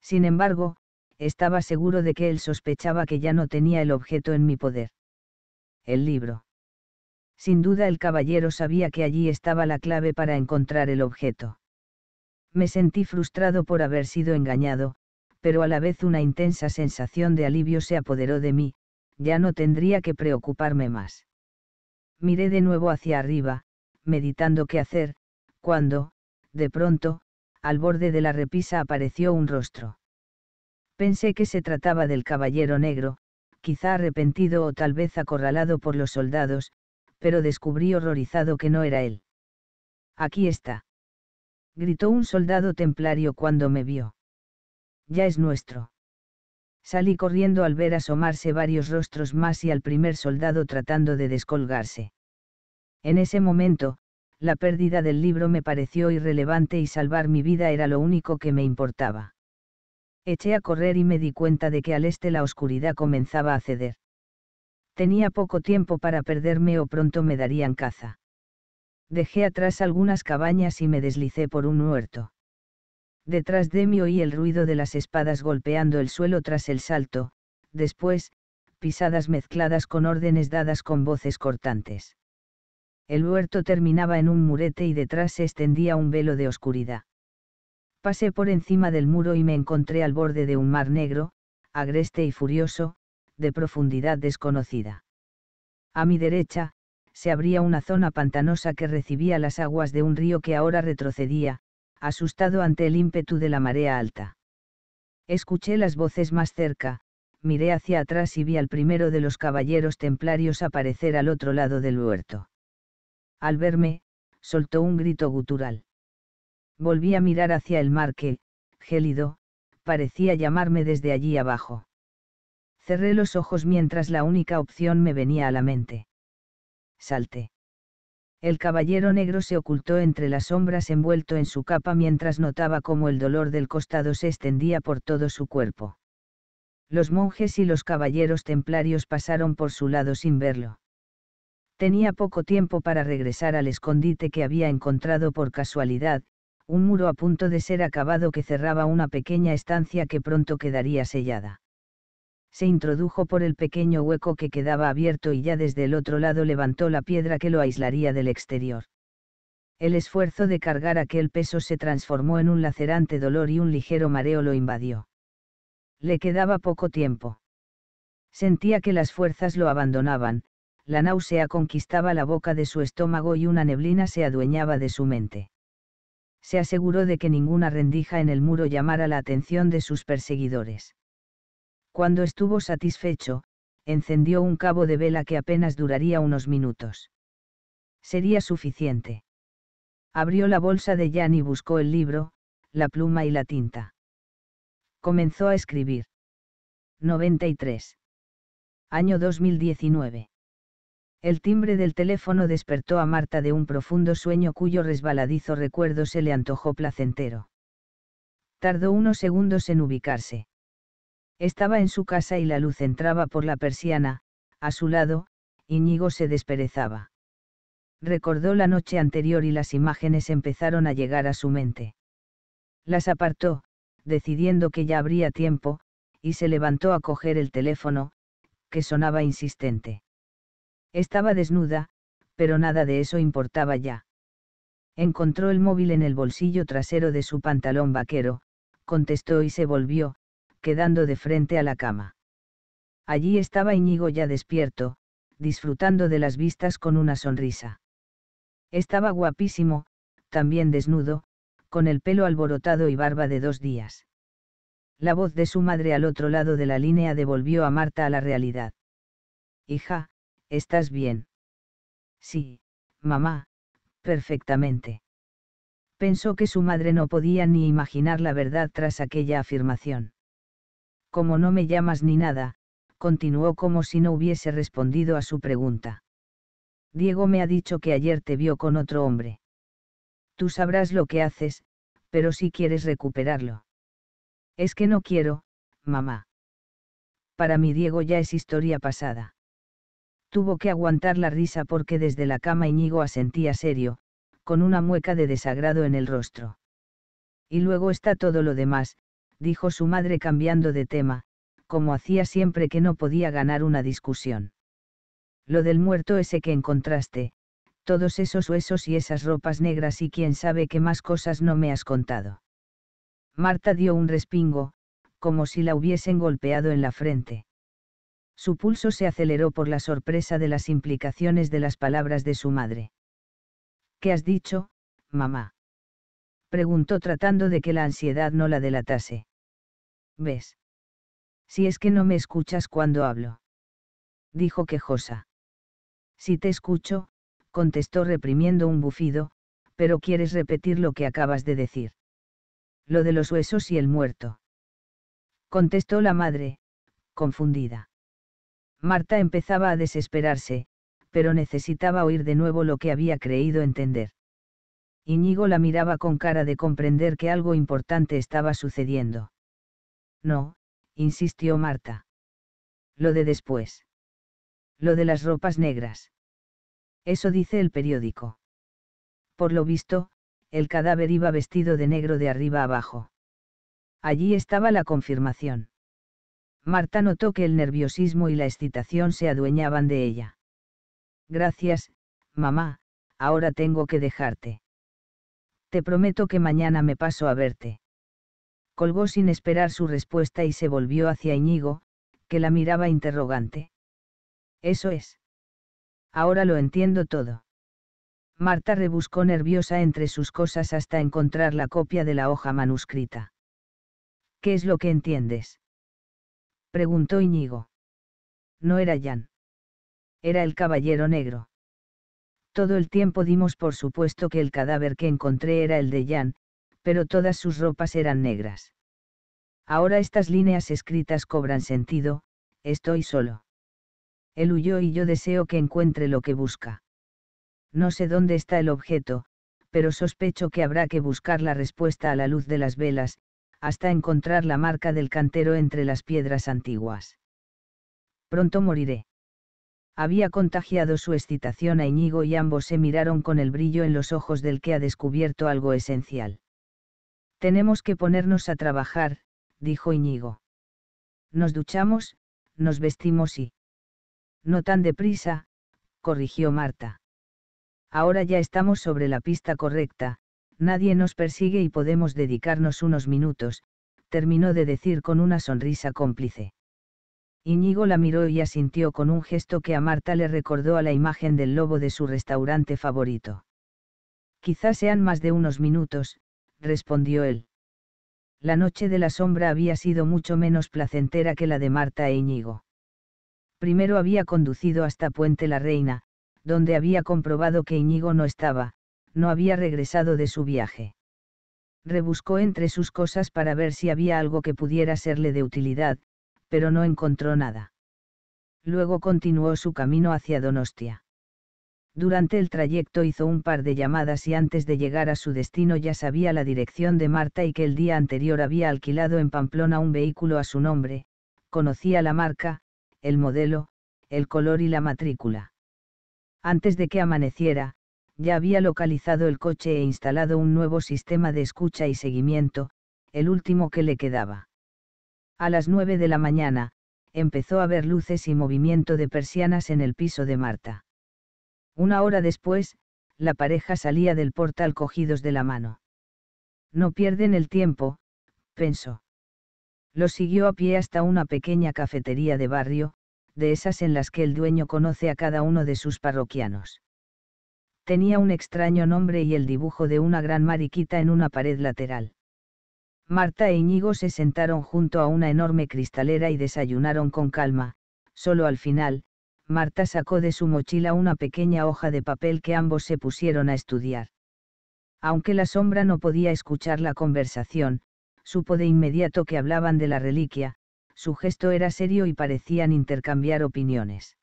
Sin embargo, estaba seguro de que él sospechaba que ya no tenía el objeto en mi poder. El libro. Sin duda el caballero sabía que allí estaba la clave para encontrar el objeto. Me sentí frustrado por haber sido engañado, pero a la vez una intensa sensación de alivio se apoderó de mí, ya no tendría que preocuparme más. Miré de nuevo hacia arriba, meditando qué hacer, cuando, de pronto, al borde de la repisa apareció un rostro. Pensé que se trataba del caballero negro, quizá arrepentido o tal vez acorralado por los soldados, pero descubrí horrorizado que no era él. Aquí está. Gritó un soldado templario cuando me vio. Ya es nuestro. Salí corriendo al ver asomarse varios rostros más y al primer soldado tratando de descolgarse. En ese momento, la pérdida del libro me pareció irrelevante y salvar mi vida era lo único que me importaba. Eché a correr y me di cuenta de que al este la oscuridad comenzaba a ceder. Tenía poco tiempo para perderme o pronto me darían caza. Dejé atrás algunas cabañas y me deslicé por un huerto. Detrás de mí oí el ruido de las espadas golpeando el suelo tras el salto, después, pisadas mezcladas con órdenes dadas con voces cortantes. El huerto terminaba en un murete y detrás se extendía un velo de oscuridad. Pasé por encima del muro y me encontré al borde de un mar negro, agreste y furioso, de profundidad desconocida. A mi derecha, se abría una zona pantanosa que recibía las aguas de un río que ahora retrocedía, asustado ante el ímpetu de la marea alta. Escuché las voces más cerca, miré hacia atrás y vi al primero de los caballeros templarios aparecer al otro lado del huerto. Al verme, soltó un grito gutural. Volví a mirar hacia el mar que, gélido, parecía llamarme desde allí abajo. Cerré los ojos mientras la única opción me venía a la mente. Salté. El caballero negro se ocultó entre las sombras envuelto en su capa mientras notaba cómo el dolor del costado se extendía por todo su cuerpo. Los monjes y los caballeros templarios pasaron por su lado sin verlo. Tenía poco tiempo para regresar al escondite que había encontrado por casualidad, un muro a punto de ser acabado que cerraba una pequeña estancia que pronto quedaría sellada se introdujo por el pequeño hueco que quedaba abierto y ya desde el otro lado levantó la piedra que lo aislaría del exterior. El esfuerzo de cargar aquel peso se transformó en un lacerante dolor y un ligero mareo lo invadió. Le quedaba poco tiempo. Sentía que las fuerzas lo abandonaban, la náusea conquistaba la boca de su estómago y una neblina se adueñaba de su mente. Se aseguró de que ninguna rendija en el muro llamara la atención de sus perseguidores cuando estuvo satisfecho, encendió un cabo de vela que apenas duraría unos minutos. Sería suficiente. Abrió la bolsa de Jan y buscó el libro, la pluma y la tinta. Comenzó a escribir. 93. Año 2019. El timbre del teléfono despertó a Marta de un profundo sueño cuyo resbaladizo recuerdo se le antojó placentero. Tardó unos segundos en ubicarse. Estaba en su casa y la luz entraba por la persiana, a su lado, Íñigo se desperezaba. Recordó la noche anterior y las imágenes empezaron a llegar a su mente. Las apartó, decidiendo que ya habría tiempo, y se levantó a coger el teléfono, que sonaba insistente. Estaba desnuda, pero nada de eso importaba ya. Encontró el móvil en el bolsillo trasero de su pantalón vaquero, contestó y se volvió, quedando de frente a la cama. Allí estaba Íñigo ya despierto, disfrutando de las vistas con una sonrisa. Estaba guapísimo, también desnudo, con el pelo alborotado y barba de dos días. La voz de su madre al otro lado de la línea devolvió a Marta a la realidad. Hija, ¿estás bien? Sí, mamá, perfectamente. Pensó que su madre no podía ni imaginar la verdad tras aquella afirmación como no me llamas ni nada, continuó como si no hubiese respondido a su pregunta. Diego me ha dicho que ayer te vio con otro hombre. Tú sabrás lo que haces, pero si quieres recuperarlo. Es que no quiero, mamá. Para mí Diego ya es historia pasada. Tuvo que aguantar la risa porque desde la cama Iñigo asentía serio, con una mueca de desagrado en el rostro. Y luego está todo lo demás, dijo su madre cambiando de tema, como hacía siempre que no podía ganar una discusión. Lo del muerto ese que encontraste, todos esos huesos y esas ropas negras y quién sabe qué más cosas no me has contado. Marta dio un respingo, como si la hubiesen golpeado en la frente. Su pulso se aceleró por la sorpresa de las implicaciones de las palabras de su madre. ¿Qué has dicho, mamá? preguntó tratando de que la ansiedad no la delatase. ¿Ves? Si es que no me escuchas cuando hablo. Dijo quejosa. Si te escucho, contestó reprimiendo un bufido, pero quieres repetir lo que acabas de decir. Lo de los huesos y el muerto. Contestó la madre, confundida. Marta empezaba a desesperarse, pero necesitaba oír de nuevo lo que había creído entender. Iñigo la miraba con cara de comprender que algo importante estaba sucediendo. No, insistió Marta. Lo de después. Lo de las ropas negras. Eso dice el periódico. Por lo visto, el cadáver iba vestido de negro de arriba abajo. Allí estaba la confirmación. Marta notó que el nerviosismo y la excitación se adueñaban de ella. Gracias, mamá, ahora tengo que dejarte. Te prometo que mañana me paso a verte. Colgó sin esperar su respuesta y se volvió hacia Iñigo, que la miraba interrogante. Eso es. Ahora lo entiendo todo. Marta rebuscó nerviosa entre sus cosas hasta encontrar la copia de la hoja manuscrita. ¿Qué es lo que entiendes? preguntó Iñigo. — No era Jan. Era el caballero negro. Todo el tiempo dimos por supuesto que el cadáver que encontré era el de Jan, pero todas sus ropas eran negras. Ahora estas líneas escritas cobran sentido, estoy solo. Él huyó y yo deseo que encuentre lo que busca. No sé dónde está el objeto, pero sospecho que habrá que buscar la respuesta a la luz de las velas, hasta encontrar la marca del cantero entre las piedras antiguas. Pronto moriré. Había contagiado su excitación a Iñigo y ambos se miraron con el brillo en los ojos del que ha descubierto algo esencial. Tenemos que ponernos a trabajar, dijo Iñigo. Nos duchamos, nos vestimos y... No tan deprisa, corrigió Marta. Ahora ya estamos sobre la pista correcta, nadie nos persigue y podemos dedicarnos unos minutos, terminó de decir con una sonrisa cómplice. Iñigo la miró y asintió con un gesto que a Marta le recordó a la imagen del lobo de su restaurante favorito. Quizás sean más de unos minutos, respondió él. La noche de la sombra había sido mucho menos placentera que la de Marta e Íñigo. Primero había conducido hasta Puente la Reina, donde había comprobado que Íñigo no estaba, no había regresado de su viaje. Rebuscó entre sus cosas para ver si había algo que pudiera serle de utilidad, pero no encontró nada. Luego continuó su camino hacia Donostia. Durante el trayecto hizo un par de llamadas y antes de llegar a su destino ya sabía la dirección de Marta y que el día anterior había alquilado en Pamplona un vehículo a su nombre, conocía la marca, el modelo, el color y la matrícula. Antes de que amaneciera, ya había localizado el coche e instalado un nuevo sistema de escucha y seguimiento, el último que le quedaba. A las nueve de la mañana, empezó a ver luces y movimiento de persianas en el piso de Marta una hora después, la pareja salía del portal cogidos de la mano. No pierden el tiempo, pensó. Lo siguió a pie hasta una pequeña cafetería de barrio, de esas en las que el dueño conoce a cada uno de sus parroquianos. Tenía un extraño nombre y el dibujo de una gran mariquita en una pared lateral. Marta e Íñigo se sentaron junto a una enorme cristalera y desayunaron con calma, solo al final, Marta sacó de su mochila una pequeña hoja de papel que ambos se pusieron a estudiar. Aunque la sombra no podía escuchar la conversación, supo de inmediato que hablaban de la reliquia, su gesto era serio y parecían intercambiar opiniones.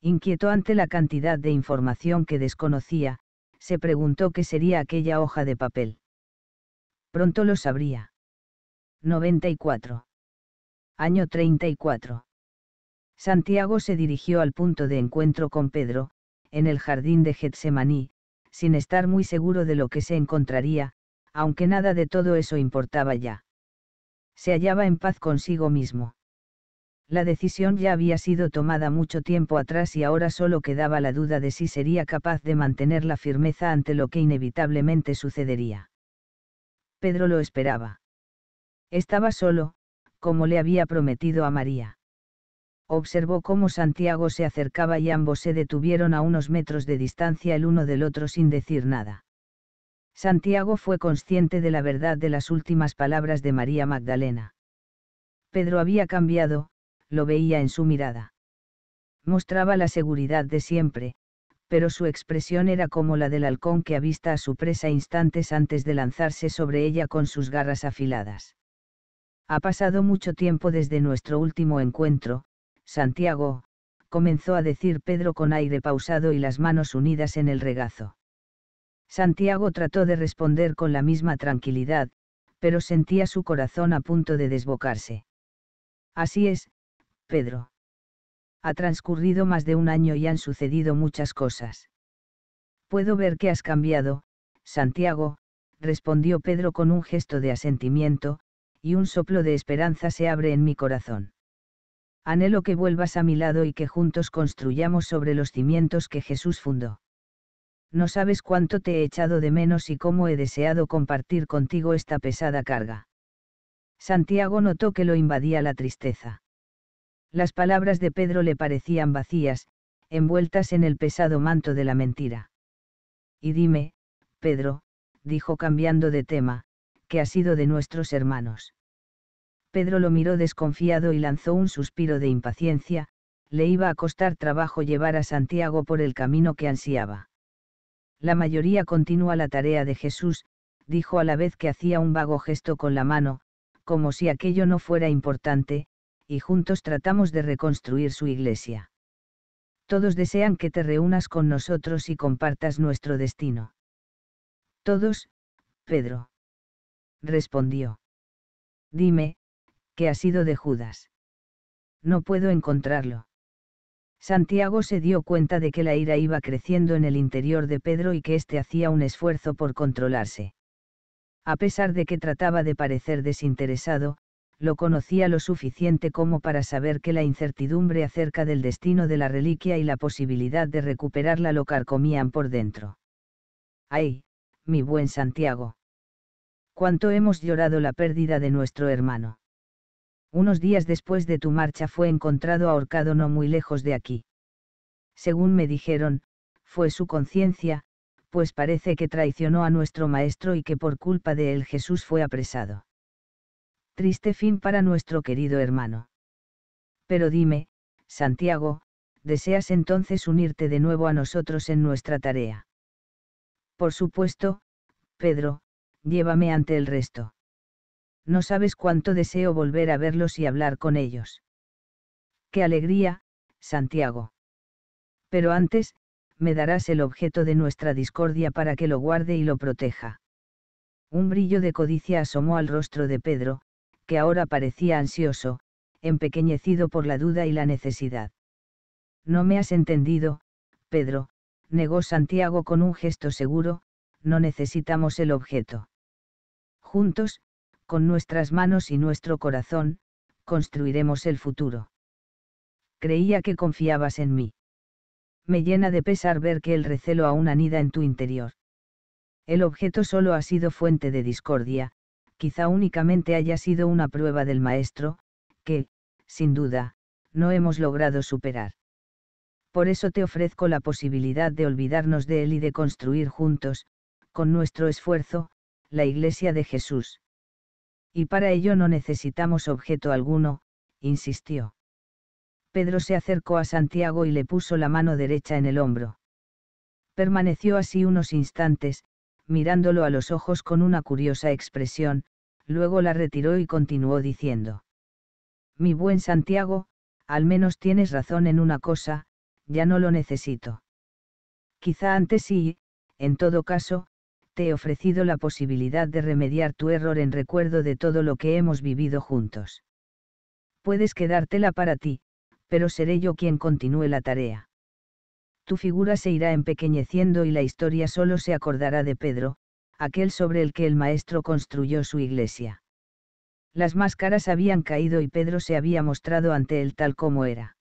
Inquieto ante la cantidad de información que desconocía, se preguntó qué sería aquella hoja de papel. Pronto lo sabría. 94. Año 34. Santiago se dirigió al punto de encuentro con Pedro, en el jardín de Getsemaní, sin estar muy seguro de lo que se encontraría, aunque nada de todo eso importaba ya. Se hallaba en paz consigo mismo. La decisión ya había sido tomada mucho tiempo atrás y ahora solo quedaba la duda de si sería capaz de mantener la firmeza ante lo que inevitablemente sucedería. Pedro lo esperaba. Estaba solo, como le había prometido a María observó cómo Santiago se acercaba y ambos se detuvieron a unos metros de distancia el uno del otro sin decir nada. Santiago fue consciente de la verdad de las últimas palabras de María Magdalena. Pedro había cambiado, lo veía en su mirada. Mostraba la seguridad de siempre, pero su expresión era como la del halcón que avista a su presa instantes antes de lanzarse sobre ella con sus garras afiladas. Ha pasado mucho tiempo desde nuestro último encuentro, Santiago, comenzó a decir Pedro con aire pausado y las manos unidas en el regazo. Santiago trató de responder con la misma tranquilidad, pero sentía su corazón a punto de desbocarse. Así es, Pedro. Ha transcurrido más de un año y han sucedido muchas cosas. Puedo ver que has cambiado, Santiago, respondió Pedro con un gesto de asentimiento, y un soplo de esperanza se abre en mi corazón anhelo que vuelvas a mi lado y que juntos construyamos sobre los cimientos que Jesús fundó. No sabes cuánto te he echado de menos y cómo he deseado compartir contigo esta pesada carga. Santiago notó que lo invadía la tristeza. Las palabras de Pedro le parecían vacías, envueltas en el pesado manto de la mentira. Y dime, Pedro, dijo cambiando de tema, ¿qué ha sido de nuestros hermanos? Pedro lo miró desconfiado y lanzó un suspiro de impaciencia, le iba a costar trabajo llevar a Santiago por el camino que ansiaba. La mayoría continúa la tarea de Jesús, dijo a la vez que hacía un vago gesto con la mano, como si aquello no fuera importante, y juntos tratamos de reconstruir su iglesia. Todos desean que te reúnas con nosotros y compartas nuestro destino. Todos, Pedro. Respondió. Dime, que ha sido de Judas. No puedo encontrarlo. Santiago se dio cuenta de que la ira iba creciendo en el interior de Pedro y que éste hacía un esfuerzo por controlarse. A pesar de que trataba de parecer desinteresado, lo conocía lo suficiente como para saber que la incertidumbre acerca del destino de la reliquia y la posibilidad de recuperarla lo carcomían por dentro. ¡Ay, mi buen Santiago! ¿Cuánto hemos llorado la pérdida de nuestro hermano? Unos días después de tu marcha fue encontrado ahorcado no muy lejos de aquí. Según me dijeron, fue su conciencia, pues parece que traicionó a nuestro maestro y que por culpa de él Jesús fue apresado. Triste fin para nuestro querido hermano. Pero dime, Santiago, ¿deseas entonces unirte de nuevo a nosotros en nuestra tarea? Por supuesto, Pedro, llévame ante el resto no sabes cuánto deseo volver a verlos y hablar con ellos. ¡Qué alegría, Santiago! Pero antes, me darás el objeto de nuestra discordia para que lo guarde y lo proteja. Un brillo de codicia asomó al rostro de Pedro, que ahora parecía ansioso, empequeñecido por la duda y la necesidad. No me has entendido, Pedro, negó Santiago con un gesto seguro, no necesitamos el objeto. Juntos, con nuestras manos y nuestro corazón, construiremos el futuro. Creía que confiabas en mí. Me llena de pesar ver que el recelo aún anida en tu interior. El objeto solo ha sido fuente de discordia, quizá únicamente haya sido una prueba del maestro, que, sin duda, no hemos logrado superar. Por eso te ofrezco la posibilidad de olvidarnos de él y de construir juntos, con nuestro esfuerzo, la Iglesia de Jesús. Y para ello no necesitamos objeto alguno, insistió. Pedro se acercó a Santiago y le puso la mano derecha en el hombro. Permaneció así unos instantes, mirándolo a los ojos con una curiosa expresión, luego la retiró y continuó diciendo. Mi buen Santiago, al menos tienes razón en una cosa, ya no lo necesito. Quizá antes sí, en todo caso, te he ofrecido la posibilidad de remediar tu error en recuerdo de todo lo que hemos vivido juntos. Puedes quedártela para ti, pero seré yo quien continúe la tarea. Tu figura se irá empequeñeciendo y la historia solo se acordará de Pedro, aquel sobre el que el maestro construyó su iglesia. Las máscaras habían caído y Pedro se había mostrado ante él tal como era.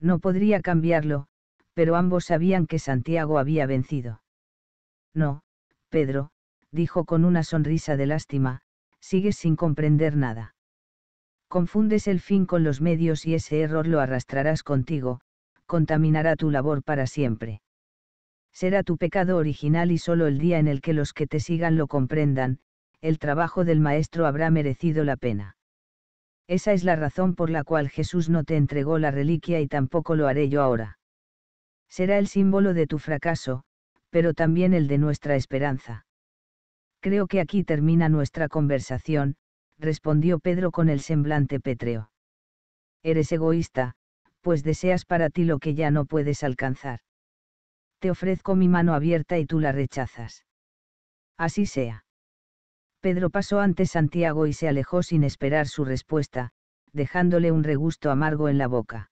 No podría cambiarlo, pero ambos sabían que Santiago había vencido. No, Pedro, dijo con una sonrisa de lástima, sigues sin comprender nada. Confundes el fin con los medios y ese error lo arrastrarás contigo, contaminará tu labor para siempre. Será tu pecado original y solo el día en el que los que te sigan lo comprendan, el trabajo del Maestro habrá merecido la pena. Esa es la razón por la cual Jesús no te entregó la reliquia y tampoco lo haré yo ahora. Será el símbolo de tu fracaso, pero también el de nuestra esperanza. Creo que aquí termina nuestra conversación, respondió Pedro con el semblante pétreo. Eres egoísta, pues deseas para ti lo que ya no puedes alcanzar. Te ofrezco mi mano abierta y tú la rechazas. Así sea. Pedro pasó ante Santiago y se alejó sin esperar su respuesta, dejándole un regusto amargo en la boca.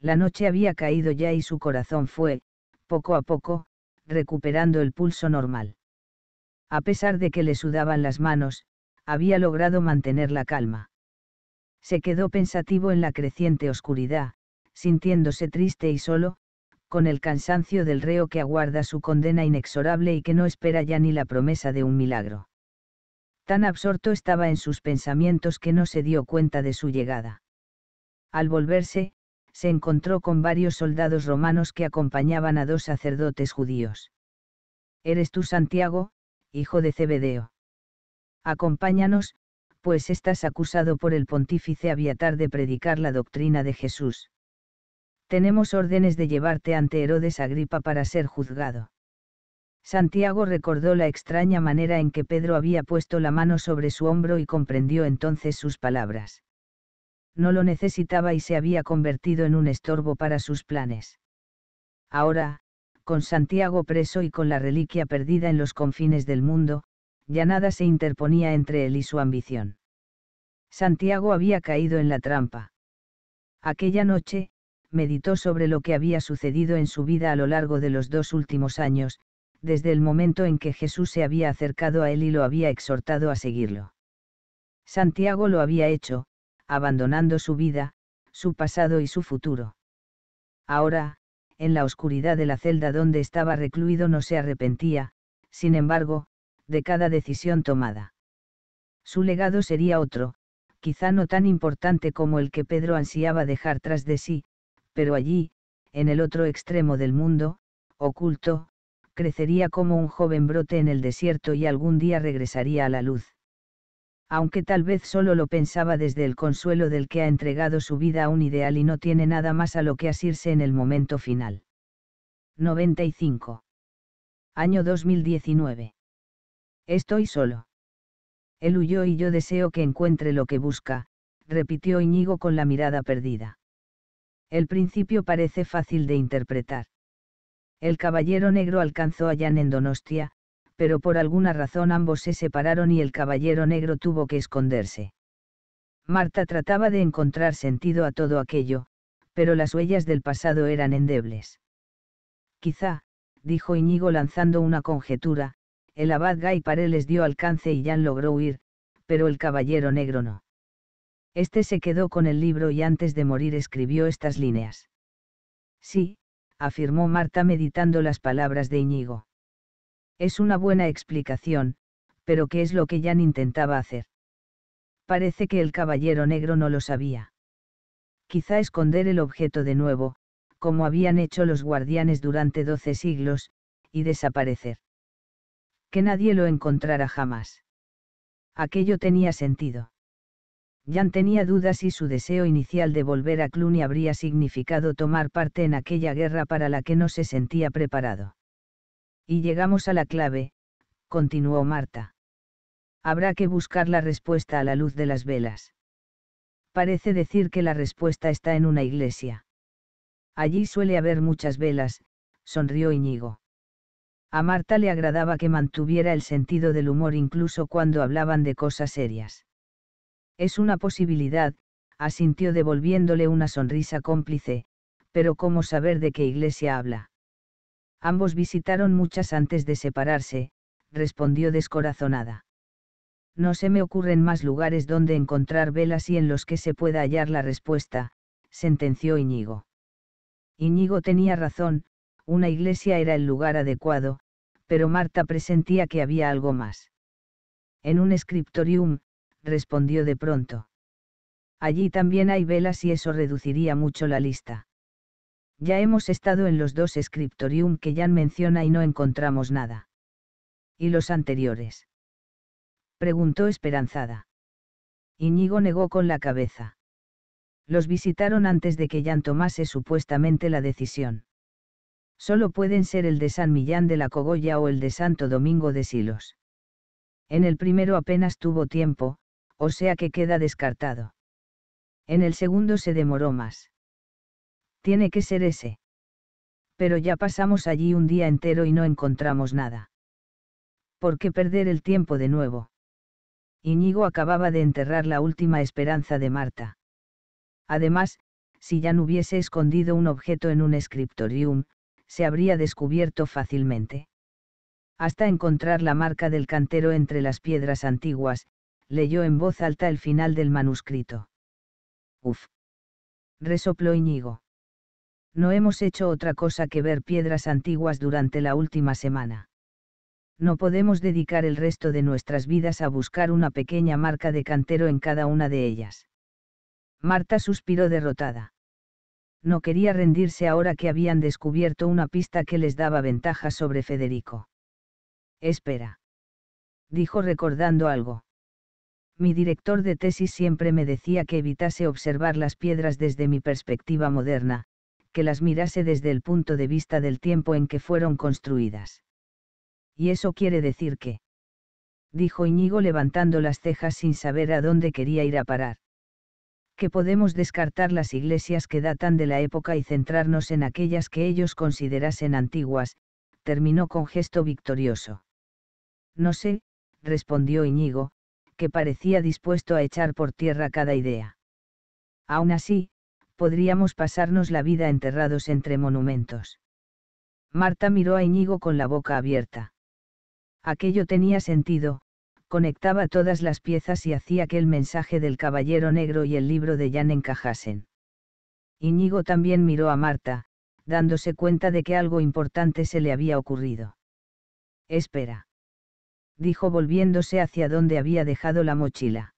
La noche había caído ya y su corazón fue, poco a poco, recuperando el pulso normal. A pesar de que le sudaban las manos, había logrado mantener la calma. Se quedó pensativo en la creciente oscuridad, sintiéndose triste y solo, con el cansancio del reo que aguarda su condena inexorable y que no espera ya ni la promesa de un milagro. Tan absorto estaba en sus pensamientos que no se dio cuenta de su llegada. Al volverse, se encontró con varios soldados romanos que acompañaban a dos sacerdotes judíos. Eres tú Santiago, hijo de Cebedeo. Acompáñanos, pues estás acusado por el pontífice aviatar de predicar la doctrina de Jesús. Tenemos órdenes de llevarte ante Herodes Agripa para ser juzgado. Santiago recordó la extraña manera en que Pedro había puesto la mano sobre su hombro y comprendió entonces sus palabras no lo necesitaba y se había convertido en un estorbo para sus planes. Ahora, con Santiago preso y con la reliquia perdida en los confines del mundo, ya nada se interponía entre él y su ambición. Santiago había caído en la trampa. Aquella noche, meditó sobre lo que había sucedido en su vida a lo largo de los dos últimos años, desde el momento en que Jesús se había acercado a él y lo había exhortado a seguirlo. Santiago lo había hecho, abandonando su vida, su pasado y su futuro. Ahora, en la oscuridad de la celda donde estaba recluido no se arrepentía, sin embargo, de cada decisión tomada. Su legado sería otro, quizá no tan importante como el que Pedro ansiaba dejar tras de sí, pero allí, en el otro extremo del mundo, oculto, crecería como un joven brote en el desierto y algún día regresaría a la luz aunque tal vez solo lo pensaba desde el consuelo del que ha entregado su vida a un ideal y no tiene nada más a lo que asirse en el momento final. 95. Año 2019. Estoy solo. Él huyó y yo deseo que encuentre lo que busca, repitió Iñigo con la mirada perdida. El principio parece fácil de interpretar. El caballero negro alcanzó a Jan en Donostia, pero por alguna razón ambos se separaron y el caballero negro tuvo que esconderse. Marta trataba de encontrar sentido a todo aquello, pero las huellas del pasado eran endebles. Quizá, dijo Iñigo lanzando una conjetura, el abad Guy Paré les dio alcance y Jan logró huir, pero el caballero negro no. Este se quedó con el libro y antes de morir escribió estas líneas. Sí, afirmó Marta meditando las palabras de Iñigo. Es una buena explicación, pero ¿qué es lo que Jan intentaba hacer? Parece que el caballero negro no lo sabía. Quizá esconder el objeto de nuevo, como habían hecho los guardianes durante doce siglos, y desaparecer. Que nadie lo encontrara jamás. Aquello tenía sentido. Jan tenía dudas si su deseo inicial de volver a Cluny habría significado tomar parte en aquella guerra para la que no se sentía preparado. Y llegamos a la clave, continuó Marta. Habrá que buscar la respuesta a la luz de las velas. Parece decir que la respuesta está en una iglesia. Allí suele haber muchas velas, sonrió Iñigo. A Marta le agradaba que mantuviera el sentido del humor incluso cuando hablaban de cosas serias. Es una posibilidad, asintió devolviéndole una sonrisa cómplice, pero ¿cómo saber de qué iglesia habla? Ambos visitaron muchas antes de separarse, respondió descorazonada. No se me ocurren más lugares donde encontrar velas y en los que se pueda hallar la respuesta, sentenció Iñigo. Iñigo tenía razón, una iglesia era el lugar adecuado, pero Marta presentía que había algo más. En un scriptorium, respondió de pronto. Allí también hay velas y eso reduciría mucho la lista. Ya hemos estado en los dos scriptorium que Jan menciona y no encontramos nada. ¿Y los anteriores? Preguntó esperanzada. Iñigo negó con la cabeza. Los visitaron antes de que Jan tomase supuestamente la decisión. Solo pueden ser el de San Millán de la Cogolla o el de Santo Domingo de Silos. En el primero apenas tuvo tiempo, o sea que queda descartado. En el segundo se demoró más. Tiene que ser ese. Pero ya pasamos allí un día entero y no encontramos nada. ¿Por qué perder el tiempo de nuevo? Iñigo acababa de enterrar la última esperanza de Marta. Además, si ya no hubiese escondido un objeto en un escriptorium, se habría descubierto fácilmente. Hasta encontrar la marca del cantero entre las piedras antiguas, leyó en voz alta el final del manuscrito. Uf. Resopló Iñigo. No hemos hecho otra cosa que ver piedras antiguas durante la última semana. No podemos dedicar el resto de nuestras vidas a buscar una pequeña marca de cantero en cada una de ellas. Marta suspiró derrotada. No quería rendirse ahora que habían descubierto una pista que les daba ventaja sobre Federico. Espera. Dijo recordando algo. Mi director de tesis siempre me decía que evitase observar las piedras desde mi perspectiva moderna, que las mirase desde el punto de vista del tiempo en que fueron construidas. Y eso quiere decir que, dijo Iñigo levantando las cejas sin saber a dónde quería ir a parar. Que podemos descartar las iglesias que datan de la época y centrarnos en aquellas que ellos considerasen antiguas, terminó con gesto victorioso. No sé, respondió Iñigo, que parecía dispuesto a echar por tierra cada idea. Aún así, podríamos pasarnos la vida enterrados entre monumentos. Marta miró a Iñigo con la boca abierta. Aquello tenía sentido, conectaba todas las piezas y hacía que el mensaje del Caballero Negro y el libro de Jan encajasen. Iñigo también miró a Marta, dándose cuenta de que algo importante se le había ocurrido. Espera. Dijo volviéndose hacia donde había dejado la mochila.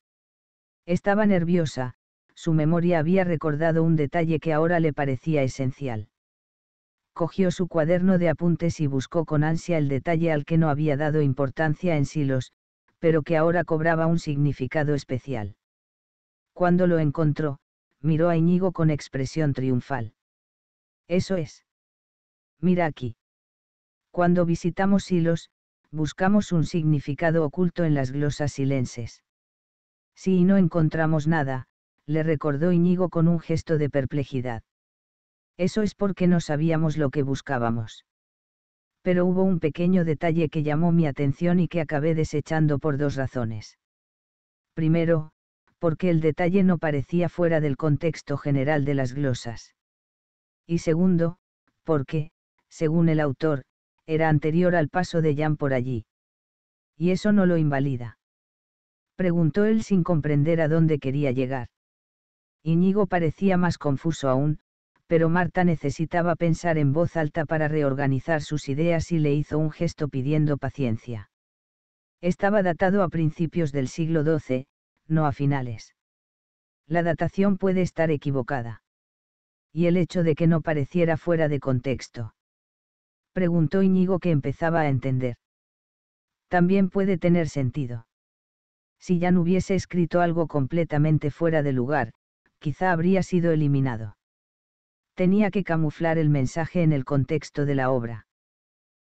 Estaba nerviosa, su memoria había recordado un detalle que ahora le parecía esencial. Cogió su cuaderno de apuntes y buscó con ansia el detalle al que no había dado importancia en Silos, pero que ahora cobraba un significado especial. Cuando lo encontró, miró a Íñigo con expresión triunfal. Eso es. Mira aquí. Cuando visitamos Silos, buscamos un significado oculto en las glosas silenses. Si no encontramos nada, le recordó Iñigo con un gesto de perplejidad. Eso es porque no sabíamos lo que buscábamos. Pero hubo un pequeño detalle que llamó mi atención y que acabé desechando por dos razones. Primero, porque el detalle no parecía fuera del contexto general de las glosas. Y segundo, porque, según el autor, era anterior al paso de Jan por allí. ¿Y eso no lo invalida? Preguntó él sin comprender a dónde quería llegar. Iñigo parecía más confuso aún, pero Marta necesitaba pensar en voz alta para reorganizar sus ideas y le hizo un gesto pidiendo paciencia. Estaba datado a principios del siglo XII, no a finales. La datación puede estar equivocada. ¿Y el hecho de que no pareciera fuera de contexto? Preguntó Iñigo que empezaba a entender. También puede tener sentido. Si Jan hubiese escrito algo completamente fuera de lugar, quizá habría sido eliminado. Tenía que camuflar el mensaje en el contexto de la obra.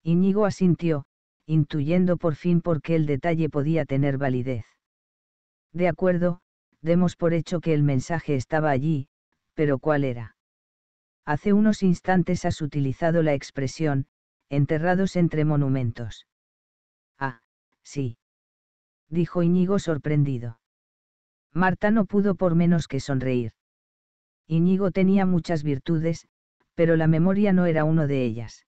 Íñigo asintió, intuyendo por fin por qué el detalle podía tener validez. De acuerdo, demos por hecho que el mensaje estaba allí, pero ¿cuál era? Hace unos instantes has utilizado la expresión, enterrados entre monumentos. Ah, sí. Dijo Íñigo sorprendido. Marta no pudo por menos que sonreír. Iñigo tenía muchas virtudes, pero la memoria no era uno de ellas.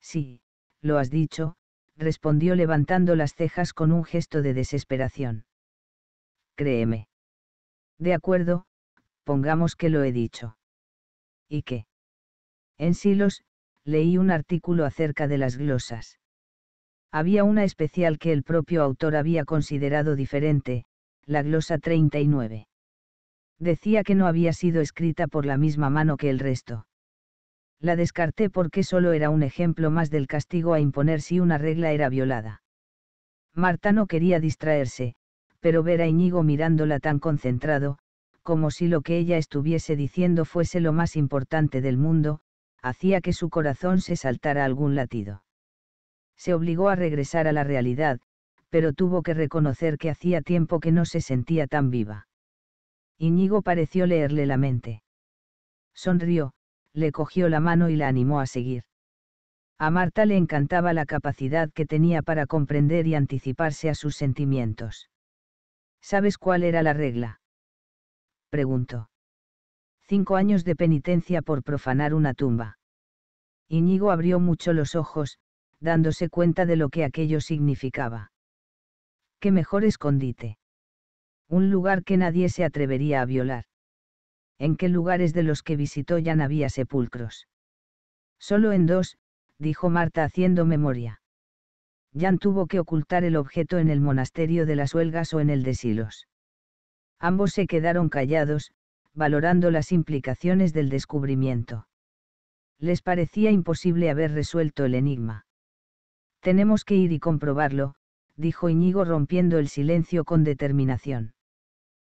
Sí, lo has dicho, respondió levantando las cejas con un gesto de desesperación. Créeme. De acuerdo, pongamos que lo he dicho. ¿Y qué? En Silos, leí un artículo acerca de las glosas. Había una especial que el propio autor había considerado diferente, la glosa 39. Decía que no había sido escrita por la misma mano que el resto. La descarté porque solo era un ejemplo más del castigo a imponer si una regla era violada. Marta no quería distraerse, pero ver a Íñigo mirándola tan concentrado, como si lo que ella estuviese diciendo fuese lo más importante del mundo, hacía que su corazón se saltara algún latido. Se obligó a regresar a la realidad, pero tuvo que reconocer que hacía tiempo que no se sentía tan viva. Iñigo pareció leerle la mente. Sonrió, le cogió la mano y la animó a seguir. A Marta le encantaba la capacidad que tenía para comprender y anticiparse a sus sentimientos. ¿Sabes cuál era la regla? Preguntó. Cinco años de penitencia por profanar una tumba. Iñigo abrió mucho los ojos, dándose cuenta de lo que aquello significaba qué mejor escondite. Un lugar que nadie se atrevería a violar. ¿En qué lugares de los que visitó Jan había sepulcros? Solo en dos, dijo Marta haciendo memoria. Jan tuvo que ocultar el objeto en el monasterio de las huelgas o en el de Silos. Ambos se quedaron callados, valorando las implicaciones del descubrimiento. Les parecía imposible haber resuelto el enigma. Tenemos que ir y comprobarlo, dijo Iñigo rompiendo el silencio con determinación.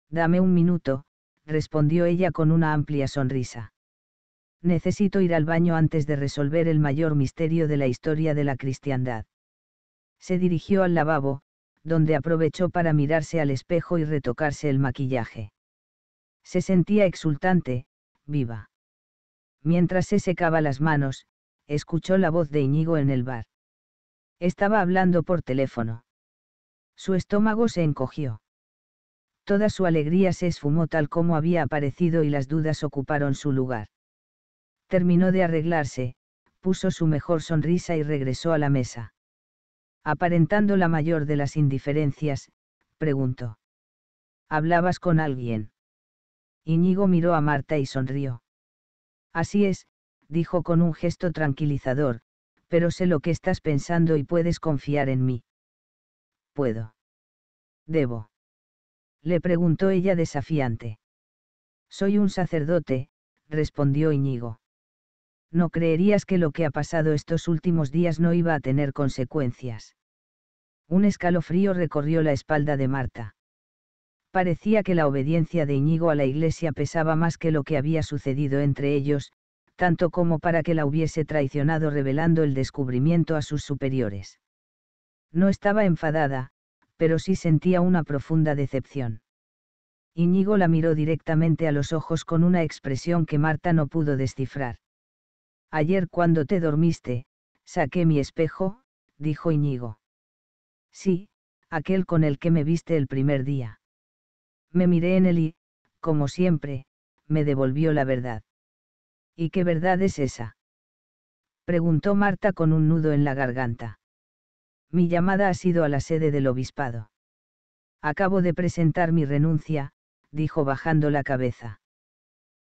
Dame un minuto, respondió ella con una amplia sonrisa. Necesito ir al baño antes de resolver el mayor misterio de la historia de la cristiandad. Se dirigió al lavabo, donde aprovechó para mirarse al espejo y retocarse el maquillaje. Se sentía exultante, viva. Mientras se secaba las manos, escuchó la voz de Iñigo en el bar. Estaba hablando por teléfono. Su estómago se encogió. Toda su alegría se esfumó tal como había aparecido y las dudas ocuparon su lugar. Terminó de arreglarse, puso su mejor sonrisa y regresó a la mesa. Aparentando la mayor de las indiferencias, preguntó. ¿Hablabas con alguien? Iñigo miró a Marta y sonrió. Así es, dijo con un gesto tranquilizador, pero sé lo que estás pensando y puedes confiar en mí puedo. ¿Debo? Le preguntó ella desafiante. Soy un sacerdote, respondió Iñigo. No creerías que lo que ha pasado estos últimos días no iba a tener consecuencias. Un escalofrío recorrió la espalda de Marta. Parecía que la obediencia de Iñigo a la iglesia pesaba más que lo que había sucedido entre ellos, tanto como para que la hubiese traicionado revelando el descubrimiento a sus superiores. No estaba enfadada, pero sí sentía una profunda decepción. Iñigo la miró directamente a los ojos con una expresión que Marta no pudo descifrar. Ayer cuando te dormiste, saqué mi espejo, dijo Iñigo. Sí, aquel con el que me viste el primer día. Me miré en él y, como siempre, me devolvió la verdad. ¿Y qué verdad es esa? preguntó Marta con un nudo en la garganta mi llamada ha sido a la sede del obispado. Acabo de presentar mi renuncia, dijo bajando la cabeza.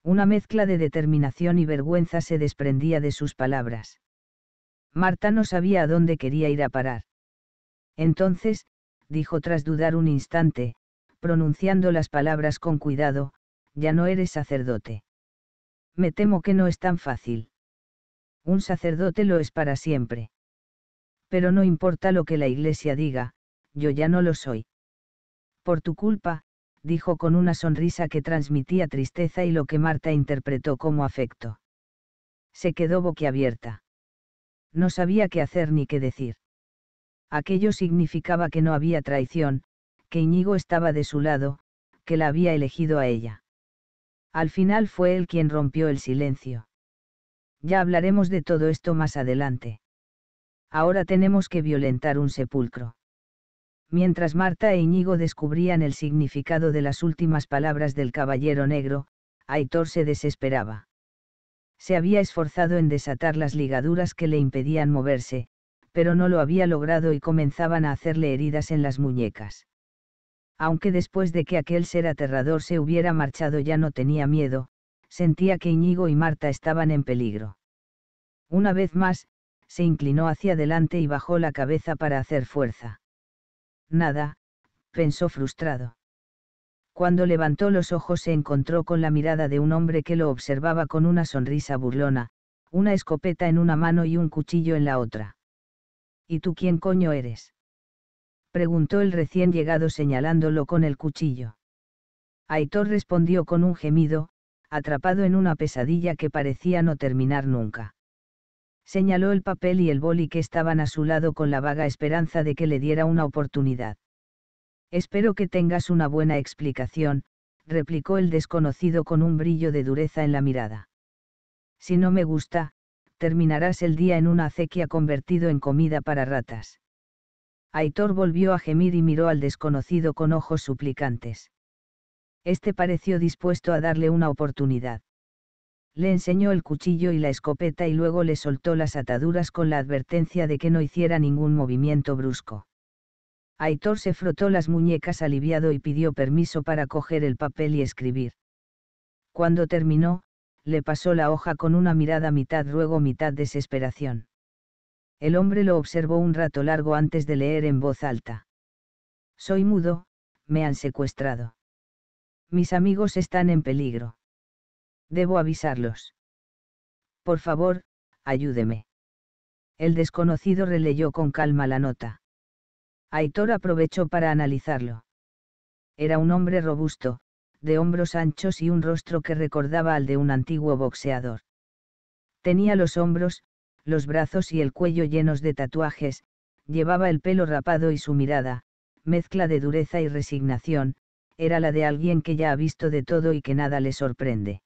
Una mezcla de determinación y vergüenza se desprendía de sus palabras. Marta no sabía a dónde quería ir a parar. Entonces, dijo tras dudar un instante, pronunciando las palabras con cuidado, ya no eres sacerdote. Me temo que no es tan fácil. Un sacerdote lo es para siempre pero no importa lo que la Iglesia diga, yo ya no lo soy. Por tu culpa, dijo con una sonrisa que transmitía tristeza y lo que Marta interpretó como afecto. Se quedó boquiabierta. No sabía qué hacer ni qué decir. Aquello significaba que no había traición, que Íñigo estaba de su lado, que la había elegido a ella. Al final fue él quien rompió el silencio. Ya hablaremos de todo esto más adelante ahora tenemos que violentar un sepulcro. Mientras Marta e Íñigo descubrían el significado de las últimas palabras del caballero negro, Aitor se desesperaba. Se había esforzado en desatar las ligaduras que le impedían moverse, pero no lo había logrado y comenzaban a hacerle heridas en las muñecas. Aunque después de que aquel ser aterrador se hubiera marchado ya no tenía miedo, sentía que Íñigo y Marta estaban en peligro. Una vez más, se inclinó hacia adelante y bajó la cabeza para hacer fuerza. Nada, pensó frustrado. Cuando levantó los ojos se encontró con la mirada de un hombre que lo observaba con una sonrisa burlona, una escopeta en una mano y un cuchillo en la otra. ¿Y tú quién coño eres? preguntó el recién llegado señalándolo con el cuchillo. Aitor respondió con un gemido, atrapado en una pesadilla que parecía no terminar nunca. Señaló el papel y el boli que estaban a su lado con la vaga esperanza de que le diera una oportunidad. Espero que tengas una buena explicación, replicó el desconocido con un brillo de dureza en la mirada. Si no me gusta, terminarás el día en una acequia convertido en comida para ratas. Aitor volvió a gemir y miró al desconocido con ojos suplicantes. Este pareció dispuesto a darle una oportunidad le enseñó el cuchillo y la escopeta y luego le soltó las ataduras con la advertencia de que no hiciera ningún movimiento brusco. Aitor se frotó las muñecas aliviado y pidió permiso para coger el papel y escribir. Cuando terminó, le pasó la hoja con una mirada mitad ruego mitad desesperación. El hombre lo observó un rato largo antes de leer en voz alta. Soy mudo, me han secuestrado. Mis amigos están en peligro. Debo avisarlos. Por favor, ayúdeme. El desconocido releyó con calma la nota. Aitor aprovechó para analizarlo. Era un hombre robusto, de hombros anchos y un rostro que recordaba al de un antiguo boxeador. Tenía los hombros, los brazos y el cuello llenos de tatuajes, llevaba el pelo rapado y su mirada, mezcla de dureza y resignación, era la de alguien que ya ha visto de todo y que nada le sorprende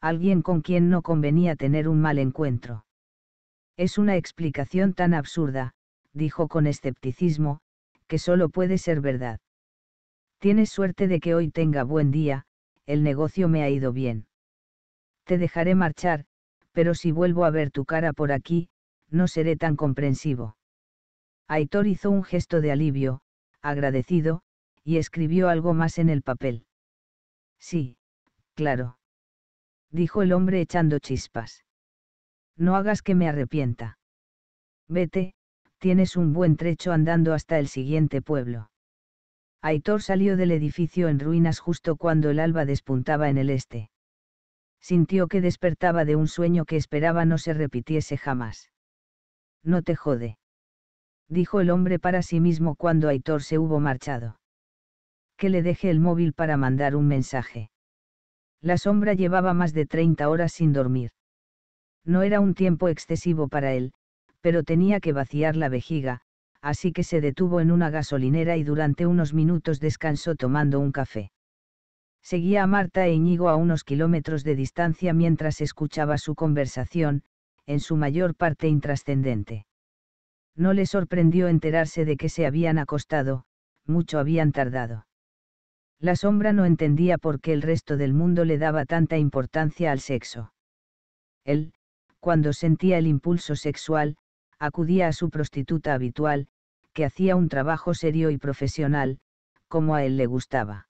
alguien con quien no convenía tener un mal encuentro. Es una explicación tan absurda, dijo con escepticismo, que solo puede ser verdad. Tienes suerte de que hoy tenga buen día, el negocio me ha ido bien. Te dejaré marchar, pero si vuelvo a ver tu cara por aquí, no seré tan comprensivo. Aitor hizo un gesto de alivio, agradecido, y escribió algo más en el papel. Sí, claro dijo el hombre echando chispas. No hagas que me arrepienta. Vete, tienes un buen trecho andando hasta el siguiente pueblo. Aitor salió del edificio en ruinas justo cuando el alba despuntaba en el este. Sintió que despertaba de un sueño que esperaba no se repitiese jamás. No te jode. Dijo el hombre para sí mismo cuando Aitor se hubo marchado. Que le deje el móvil para mandar un mensaje. La sombra llevaba más de 30 horas sin dormir. No era un tiempo excesivo para él, pero tenía que vaciar la vejiga, así que se detuvo en una gasolinera y durante unos minutos descansó tomando un café. Seguía a Marta e Iñigo a unos kilómetros de distancia mientras escuchaba su conversación, en su mayor parte intrascendente. No le sorprendió enterarse de que se habían acostado, mucho habían tardado. La sombra no entendía por qué el resto del mundo le daba tanta importancia al sexo. Él, cuando sentía el impulso sexual, acudía a su prostituta habitual, que hacía un trabajo serio y profesional, como a él le gustaba.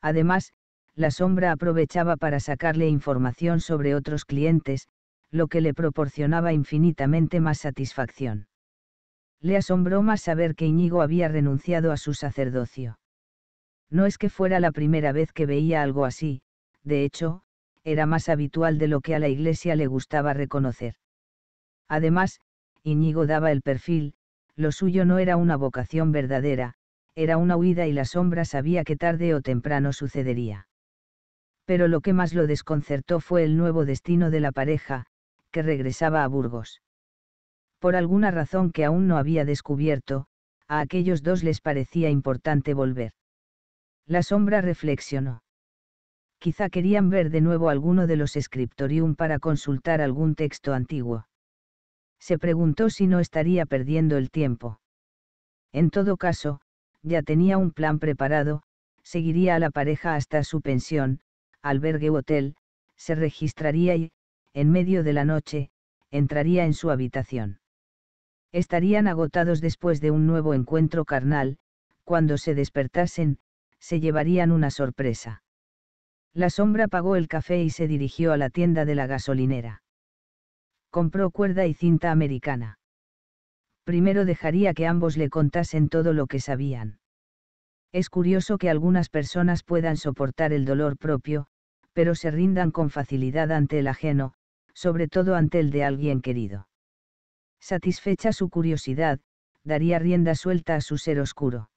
Además, la sombra aprovechaba para sacarle información sobre otros clientes, lo que le proporcionaba infinitamente más satisfacción. Le asombró más saber que Íñigo había renunciado a su sacerdocio. No es que fuera la primera vez que veía algo así, de hecho, era más habitual de lo que a la iglesia le gustaba reconocer. Además, Iñigo daba el perfil, lo suyo no era una vocación verdadera, era una huida y la sombra sabía que tarde o temprano sucedería. Pero lo que más lo desconcertó fue el nuevo destino de la pareja, que regresaba a Burgos. Por alguna razón que aún no había descubierto, a aquellos dos les parecía importante volver. La sombra reflexionó. Quizá querían ver de nuevo alguno de los scriptorium para consultar algún texto antiguo. Se preguntó si no estaría perdiendo el tiempo. En todo caso, ya tenía un plan preparado, seguiría a la pareja hasta su pensión, albergue hotel, se registraría y, en medio de la noche, entraría en su habitación. Estarían agotados después de un nuevo encuentro carnal, cuando se despertasen, se llevarían una sorpresa. La sombra pagó el café y se dirigió a la tienda de la gasolinera. Compró cuerda y cinta americana. Primero dejaría que ambos le contasen todo lo que sabían. Es curioso que algunas personas puedan soportar el dolor propio, pero se rindan con facilidad ante el ajeno, sobre todo ante el de alguien querido. Satisfecha su curiosidad, daría rienda suelta a su ser oscuro.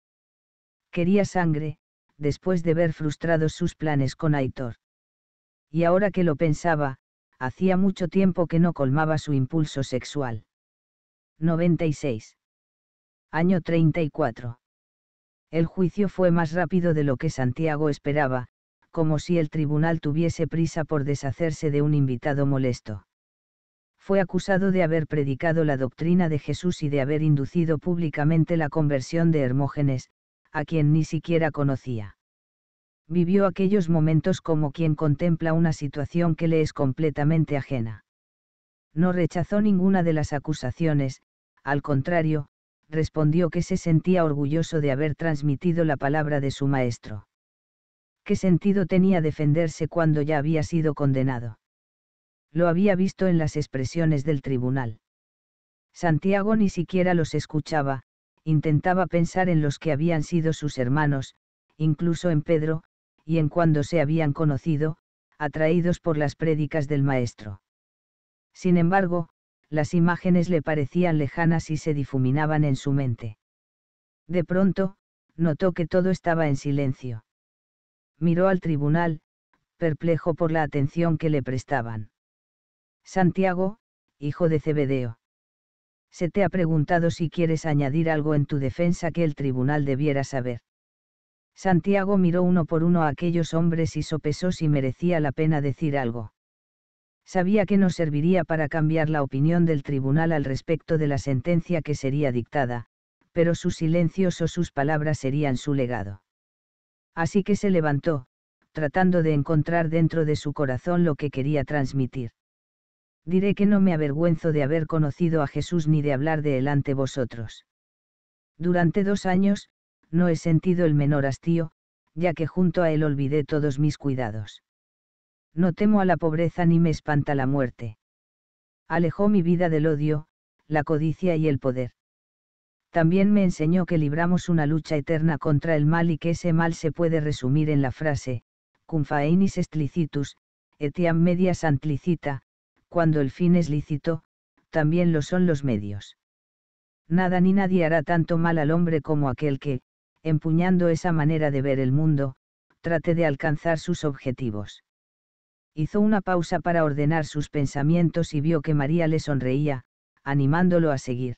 Quería sangre, después de ver frustrados sus planes con Aitor. Y ahora que lo pensaba, hacía mucho tiempo que no colmaba su impulso sexual. 96. Año 34. El juicio fue más rápido de lo que Santiago esperaba, como si el tribunal tuviese prisa por deshacerse de un invitado molesto. Fue acusado de haber predicado la doctrina de Jesús y de haber inducido públicamente la conversión de Hermógenes, a quien ni siquiera conocía. Vivió aquellos momentos como quien contempla una situación que le es completamente ajena. No rechazó ninguna de las acusaciones, al contrario, respondió que se sentía orgulloso de haber transmitido la palabra de su maestro. ¿Qué sentido tenía defenderse cuando ya había sido condenado? Lo había visto en las expresiones del tribunal. Santiago ni siquiera los escuchaba, intentaba pensar en los que habían sido sus hermanos, incluso en Pedro, y en cuando se habían conocido, atraídos por las prédicas del Maestro. Sin embargo, las imágenes le parecían lejanas y se difuminaban en su mente. De pronto, notó que todo estaba en silencio. Miró al tribunal, perplejo por la atención que le prestaban. Santiago, hijo de Cebedeo se te ha preguntado si quieres añadir algo en tu defensa que el tribunal debiera saber. Santiago miró uno por uno a aquellos hombres y sopesó si merecía la pena decir algo. Sabía que no serviría para cambiar la opinión del tribunal al respecto de la sentencia que sería dictada, pero sus silencios o sus palabras serían su legado. Así que se levantó, tratando de encontrar dentro de su corazón lo que quería transmitir diré que no me avergüenzo de haber conocido a Jesús ni de hablar de él ante vosotros. Durante dos años, no he sentido el menor hastío, ya que junto a él olvidé todos mis cuidados. No temo a la pobreza ni me espanta la muerte. Alejó mi vida del odio, la codicia y el poder. También me enseñó que libramos una lucha eterna contra el mal y que ese mal se puede resumir en la frase, cum faenis estlicitus etiam media antlicita, cuando el fin es lícito, también lo son los medios. Nada ni nadie hará tanto mal al hombre como aquel que, empuñando esa manera de ver el mundo, trate de alcanzar sus objetivos. Hizo una pausa para ordenar sus pensamientos y vio que María le sonreía, animándolo a seguir.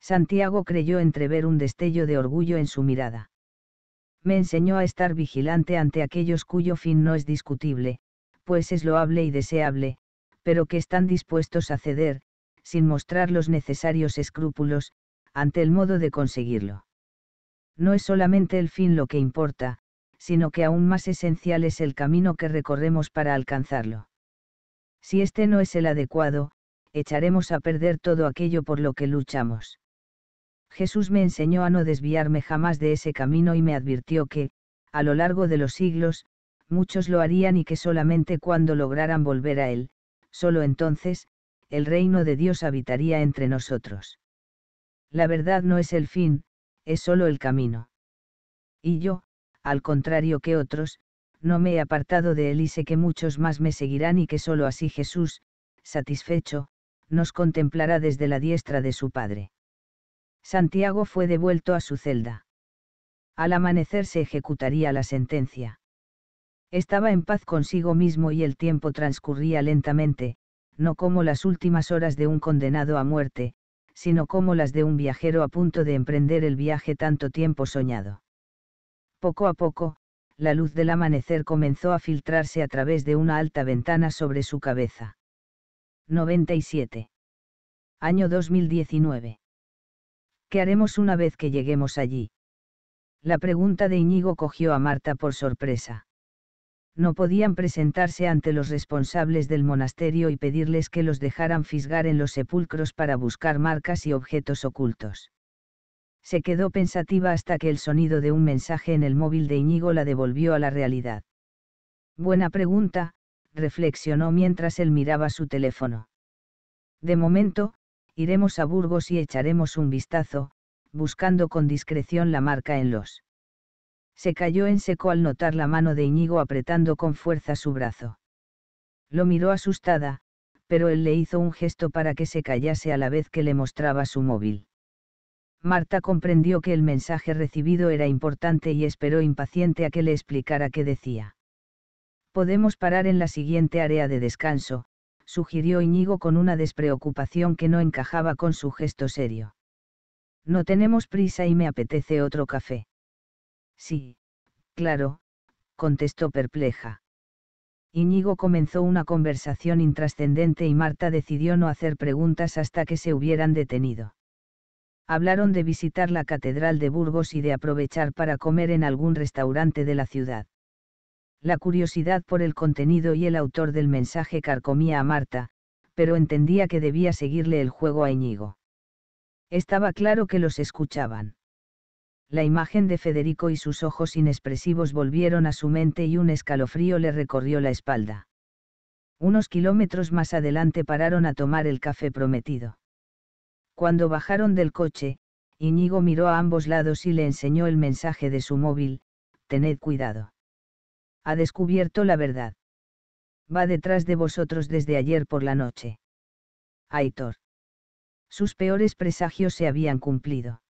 Santiago creyó entrever un destello de orgullo en su mirada. Me enseñó a estar vigilante ante aquellos cuyo fin no es discutible, pues es loable y deseable, pero que están dispuestos a ceder, sin mostrar los necesarios escrúpulos, ante el modo de conseguirlo. No es solamente el fin lo que importa, sino que aún más esencial es el camino que recorremos para alcanzarlo. Si este no es el adecuado, echaremos a perder todo aquello por lo que luchamos. Jesús me enseñó a no desviarme jamás de ese camino y me advirtió que, a lo largo de los siglos, muchos lo harían y que solamente cuando lograran volver a él, Solo entonces, el reino de Dios habitaría entre nosotros. La verdad no es el fin, es solo el camino. Y yo, al contrario que otros, no me he apartado de él y sé que muchos más me seguirán y que sólo así Jesús, satisfecho, nos contemplará desde la diestra de su Padre. Santiago fue devuelto a su celda. Al amanecer se ejecutaría la sentencia. Estaba en paz consigo mismo y el tiempo transcurría lentamente, no como las últimas horas de un condenado a muerte, sino como las de un viajero a punto de emprender el viaje tanto tiempo soñado. Poco a poco, la luz del amanecer comenzó a filtrarse a través de una alta ventana sobre su cabeza. 97. Año 2019. ¿Qué haremos una vez que lleguemos allí? La pregunta de Íñigo cogió a Marta por sorpresa no podían presentarse ante los responsables del monasterio y pedirles que los dejaran fisgar en los sepulcros para buscar marcas y objetos ocultos. Se quedó pensativa hasta que el sonido de un mensaje en el móvil de Iñigo la devolvió a la realidad. Buena pregunta, reflexionó mientras él miraba su teléfono. De momento, iremos a Burgos y echaremos un vistazo, buscando con discreción la marca en los se cayó en seco al notar la mano de Iñigo apretando con fuerza su brazo. Lo miró asustada, pero él le hizo un gesto para que se callase a la vez que le mostraba su móvil. Marta comprendió que el mensaje recibido era importante y esperó impaciente a que le explicara qué decía. Podemos parar en la siguiente área de descanso, sugirió Iñigo con una despreocupación que no encajaba con su gesto serio. No tenemos prisa y me apetece otro café. Sí, claro, contestó perpleja. Íñigo comenzó una conversación intrascendente y Marta decidió no hacer preguntas hasta que se hubieran detenido. Hablaron de visitar la Catedral de Burgos y de aprovechar para comer en algún restaurante de la ciudad. La curiosidad por el contenido y el autor del mensaje carcomía a Marta, pero entendía que debía seguirle el juego a Íñigo. Estaba claro que los escuchaban la imagen de Federico y sus ojos inexpresivos volvieron a su mente y un escalofrío le recorrió la espalda. Unos kilómetros más adelante pararon a tomar el café prometido. Cuando bajaron del coche, Iñigo miró a ambos lados y le enseñó el mensaje de su móvil, tened cuidado. Ha descubierto la verdad. Va detrás de vosotros desde ayer por la noche. Aitor. Sus peores presagios se habían cumplido.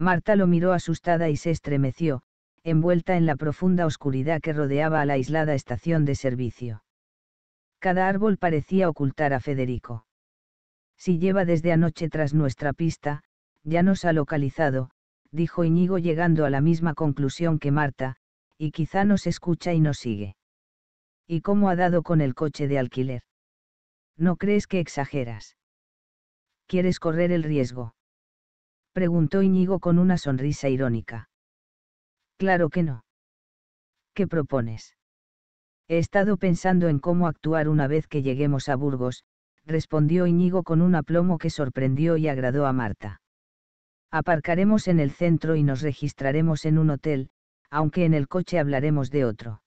Marta lo miró asustada y se estremeció, envuelta en la profunda oscuridad que rodeaba a la aislada estación de servicio. Cada árbol parecía ocultar a Federico. Si lleva desde anoche tras nuestra pista, ya nos ha localizado, dijo Iñigo llegando a la misma conclusión que Marta, y quizá nos escucha y nos sigue. ¿Y cómo ha dado con el coche de alquiler? ¿No crees que exageras? ¿Quieres correr el riesgo? preguntó Íñigo con una sonrisa irónica. Claro que no. ¿Qué propones? He estado pensando en cómo actuar una vez que lleguemos a Burgos, respondió Íñigo con un aplomo que sorprendió y agradó a Marta. Aparcaremos en el centro y nos registraremos en un hotel, aunque en el coche hablaremos de otro.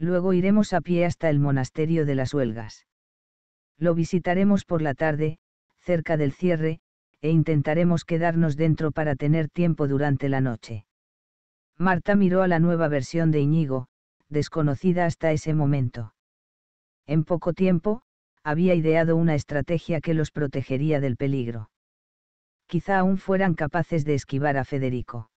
Luego iremos a pie hasta el monasterio de las Huelgas. Lo visitaremos por la tarde, cerca del cierre, e intentaremos quedarnos dentro para tener tiempo durante la noche. Marta miró a la nueva versión de Iñigo, desconocida hasta ese momento. En poco tiempo, había ideado una estrategia que los protegería del peligro. Quizá aún fueran capaces de esquivar a Federico.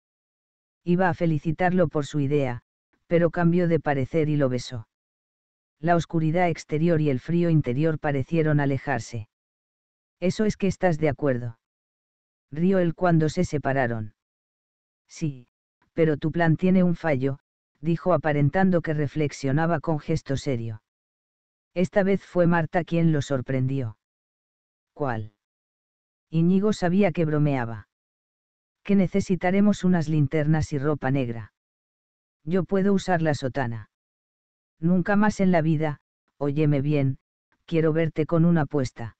Iba a felicitarlo por su idea, pero cambió de parecer y lo besó. La oscuridad exterior y el frío interior parecieron alejarse. Eso es que estás de acuerdo rió él cuando se separaron. Sí, pero tu plan tiene un fallo, dijo aparentando que reflexionaba con gesto serio. Esta vez fue Marta quien lo sorprendió. ¿Cuál? Iñigo sabía que bromeaba. Que necesitaremos unas linternas y ropa negra. Yo puedo usar la sotana. Nunca más en la vida, óyeme bien, quiero verte con una apuesta.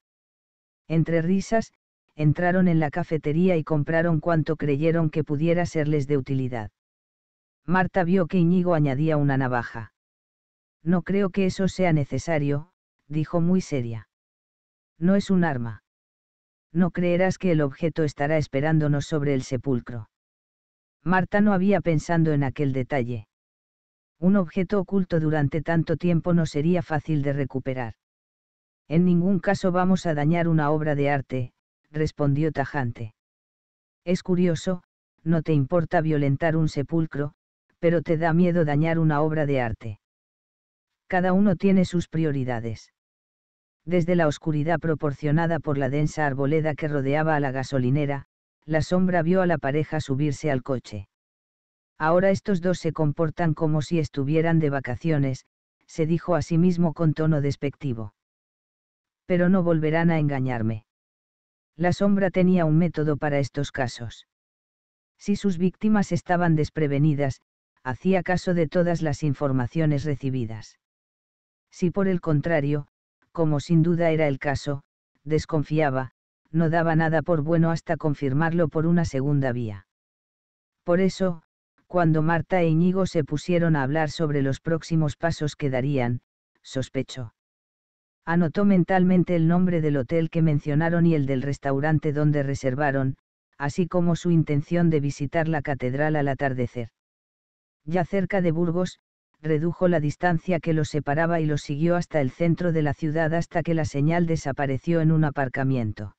Entre risas, entraron en la cafetería y compraron cuanto creyeron que pudiera serles de utilidad. Marta vio que Iñigo añadía una navaja. No creo que eso sea necesario, dijo muy seria. No es un arma. No creerás que el objeto estará esperándonos sobre el sepulcro. Marta no había pensado en aquel detalle. Un objeto oculto durante tanto tiempo no sería fácil de recuperar. En ningún caso vamos a dañar una obra de arte, respondió tajante. Es curioso, no te importa violentar un sepulcro, pero te da miedo dañar una obra de arte. Cada uno tiene sus prioridades. Desde la oscuridad proporcionada por la densa arboleda que rodeaba a la gasolinera, la sombra vio a la pareja subirse al coche. Ahora estos dos se comportan como si estuvieran de vacaciones, se dijo a sí mismo con tono despectivo. Pero no volverán a engañarme la sombra tenía un método para estos casos. Si sus víctimas estaban desprevenidas, hacía caso de todas las informaciones recibidas. Si por el contrario, como sin duda era el caso, desconfiaba, no daba nada por bueno hasta confirmarlo por una segunda vía. Por eso, cuando Marta e Íñigo se pusieron a hablar sobre los próximos pasos que darían, sospechó. Anotó mentalmente el nombre del hotel que mencionaron y el del restaurante donde reservaron, así como su intención de visitar la catedral al atardecer. Ya cerca de Burgos, redujo la distancia que los separaba y los siguió hasta el centro de la ciudad hasta que la señal desapareció en un aparcamiento.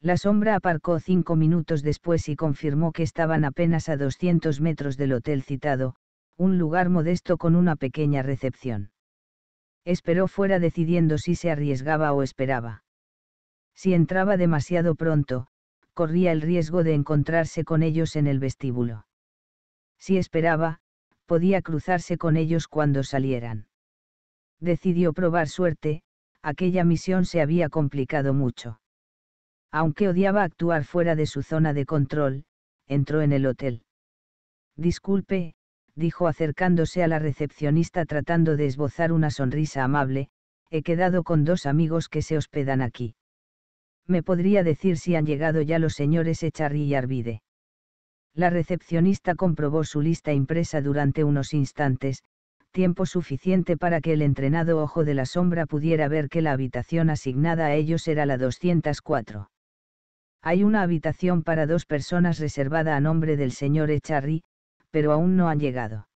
La sombra aparcó cinco minutos después y confirmó que estaban apenas a 200 metros del hotel citado, un lugar modesto con una pequeña recepción esperó fuera decidiendo si se arriesgaba o esperaba. Si entraba demasiado pronto, corría el riesgo de encontrarse con ellos en el vestíbulo. Si esperaba, podía cruzarse con ellos cuando salieran. Decidió probar suerte, aquella misión se había complicado mucho. Aunque odiaba actuar fuera de su zona de control, entró en el hotel. Disculpe, dijo acercándose a la recepcionista tratando de esbozar una sonrisa amable, he quedado con dos amigos que se hospedan aquí. Me podría decir si han llegado ya los señores Echarri y Arvide. La recepcionista comprobó su lista impresa durante unos instantes, tiempo suficiente para que el entrenado ojo de la sombra pudiera ver que la habitación asignada a ellos era la 204. Hay una habitación para dos personas reservada a nombre del señor Echarri, pero aún no han llegado.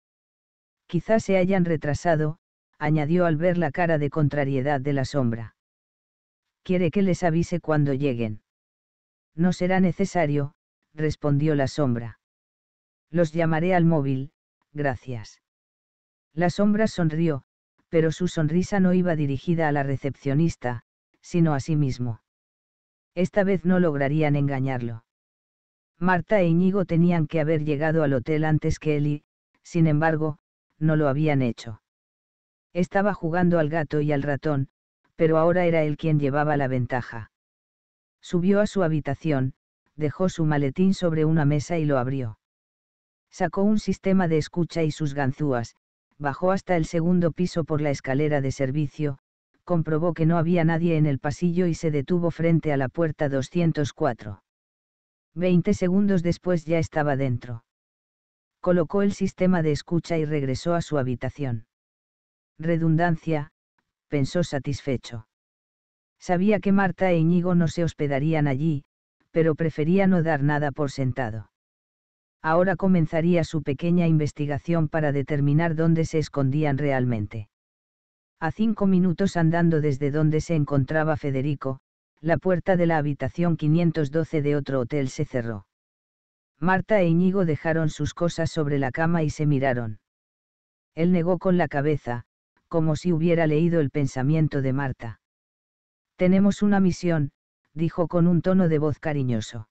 Quizás se hayan retrasado, añadió al ver la cara de contrariedad de la sombra. Quiere que les avise cuando lleguen. No será necesario, respondió la sombra. Los llamaré al móvil, gracias. La sombra sonrió, pero su sonrisa no iba dirigida a la recepcionista, sino a sí mismo. Esta vez no lograrían engañarlo. Marta e Íñigo tenían que haber llegado al hotel antes que él y, sin embargo, no lo habían hecho. Estaba jugando al gato y al ratón, pero ahora era él quien llevaba la ventaja. Subió a su habitación, dejó su maletín sobre una mesa y lo abrió. Sacó un sistema de escucha y sus ganzúas, bajó hasta el segundo piso por la escalera de servicio, comprobó que no había nadie en el pasillo y se detuvo frente a la puerta 204. Veinte segundos después ya estaba dentro. Colocó el sistema de escucha y regresó a su habitación. Redundancia, pensó satisfecho. Sabía que Marta e Íñigo no se hospedarían allí, pero prefería no dar nada por sentado. Ahora comenzaría su pequeña investigación para determinar dónde se escondían realmente. A cinco minutos andando desde donde se encontraba Federico, la puerta de la habitación 512 de otro hotel se cerró. Marta e Íñigo dejaron sus cosas sobre la cama y se miraron. Él negó con la cabeza, como si hubiera leído el pensamiento de Marta. Tenemos una misión, dijo con un tono de voz cariñoso.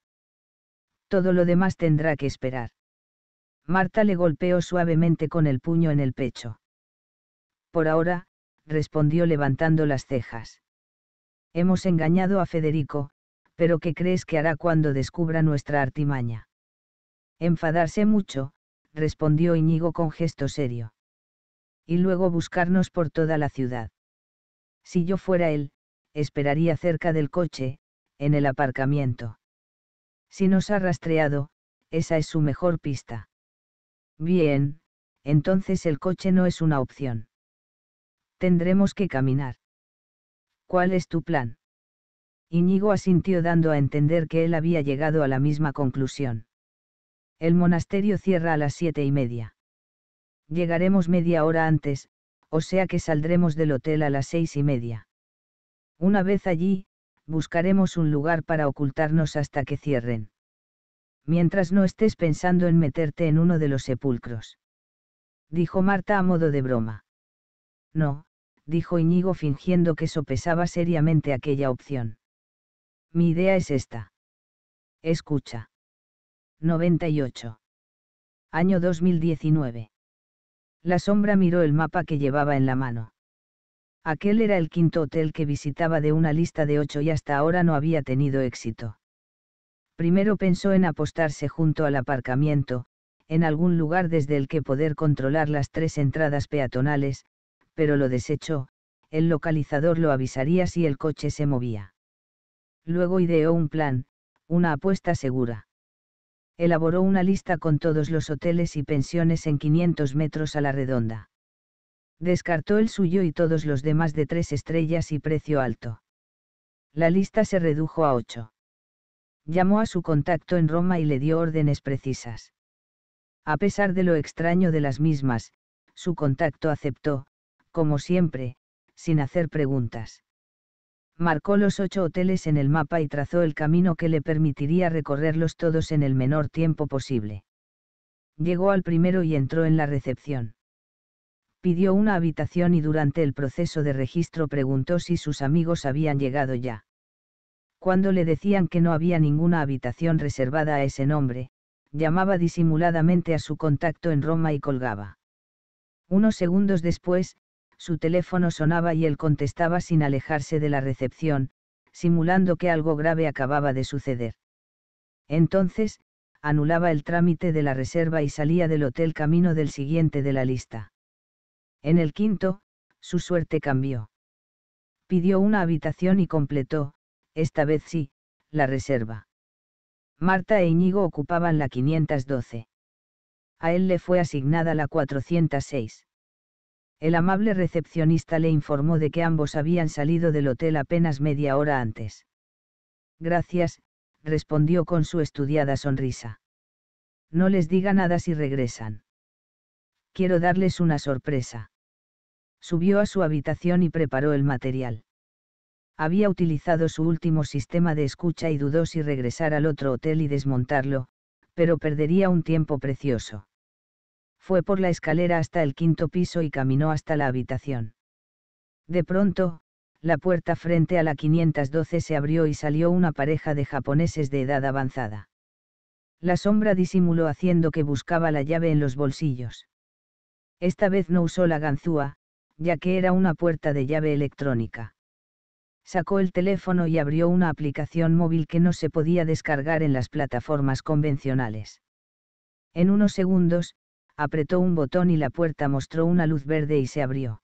Todo lo demás tendrá que esperar. Marta le golpeó suavemente con el puño en el pecho. Por ahora, respondió levantando las cejas. Hemos engañado a Federico, pero ¿qué crees que hará cuando descubra nuestra artimaña? Enfadarse mucho, respondió Íñigo con gesto serio. Y luego buscarnos por toda la ciudad. Si yo fuera él, esperaría cerca del coche, en el aparcamiento. Si nos ha rastreado, esa es su mejor pista. Bien, entonces el coche no es una opción. Tendremos que caminar. ¿Cuál es tu plan? Iñigo asintió dando a entender que él había llegado a la misma conclusión. El monasterio cierra a las siete y media. Llegaremos media hora antes, o sea que saldremos del hotel a las seis y media. Una vez allí, buscaremos un lugar para ocultarnos hasta que cierren. Mientras no estés pensando en meterte en uno de los sepulcros. Dijo Marta a modo de broma. No, dijo Iñigo fingiendo que sopesaba seriamente aquella opción. Mi idea es esta. Escucha. 98. Año 2019. La sombra miró el mapa que llevaba en la mano. Aquel era el quinto hotel que visitaba de una lista de ocho y hasta ahora no había tenido éxito. Primero pensó en apostarse junto al aparcamiento, en algún lugar desde el que poder controlar las tres entradas peatonales, pero lo desechó, el localizador lo avisaría si el coche se movía. Luego ideó un plan, una apuesta segura. Elaboró una lista con todos los hoteles y pensiones en 500 metros a la redonda. Descartó el suyo y todos los demás de tres estrellas y precio alto. La lista se redujo a ocho. Llamó a su contacto en Roma y le dio órdenes precisas. A pesar de lo extraño de las mismas, su contacto aceptó, como siempre, sin hacer preguntas. Marcó los ocho hoteles en el mapa y trazó el camino que le permitiría recorrerlos todos en el menor tiempo posible. Llegó al primero y entró en la recepción. Pidió una habitación y durante el proceso de registro preguntó si sus amigos habían llegado ya. Cuando le decían que no había ninguna habitación reservada a ese nombre, llamaba disimuladamente a su contacto en Roma y colgaba. Unos segundos después, su teléfono sonaba y él contestaba sin alejarse de la recepción, simulando que algo grave acababa de suceder. Entonces, anulaba el trámite de la reserva y salía del hotel camino del siguiente de la lista. En el quinto, su suerte cambió. Pidió una habitación y completó, esta vez sí, la reserva. Marta e Íñigo ocupaban la 512. A él le fue asignada la 406. El amable recepcionista le informó de que ambos habían salido del hotel apenas media hora antes. Gracias, respondió con su estudiada sonrisa. No les diga nada si regresan. Quiero darles una sorpresa. Subió a su habitación y preparó el material. Había utilizado su último sistema de escucha y dudó si regresar al otro hotel y desmontarlo, pero perdería un tiempo precioso fue por la escalera hasta el quinto piso y caminó hasta la habitación. De pronto, la puerta frente a la 512 se abrió y salió una pareja de japoneses de edad avanzada. La sombra disimuló haciendo que buscaba la llave en los bolsillos. Esta vez no usó la ganzúa, ya que era una puerta de llave electrónica. Sacó el teléfono y abrió una aplicación móvil que no se podía descargar en las plataformas convencionales. En unos segundos, apretó un botón y la puerta mostró una luz verde y se abrió.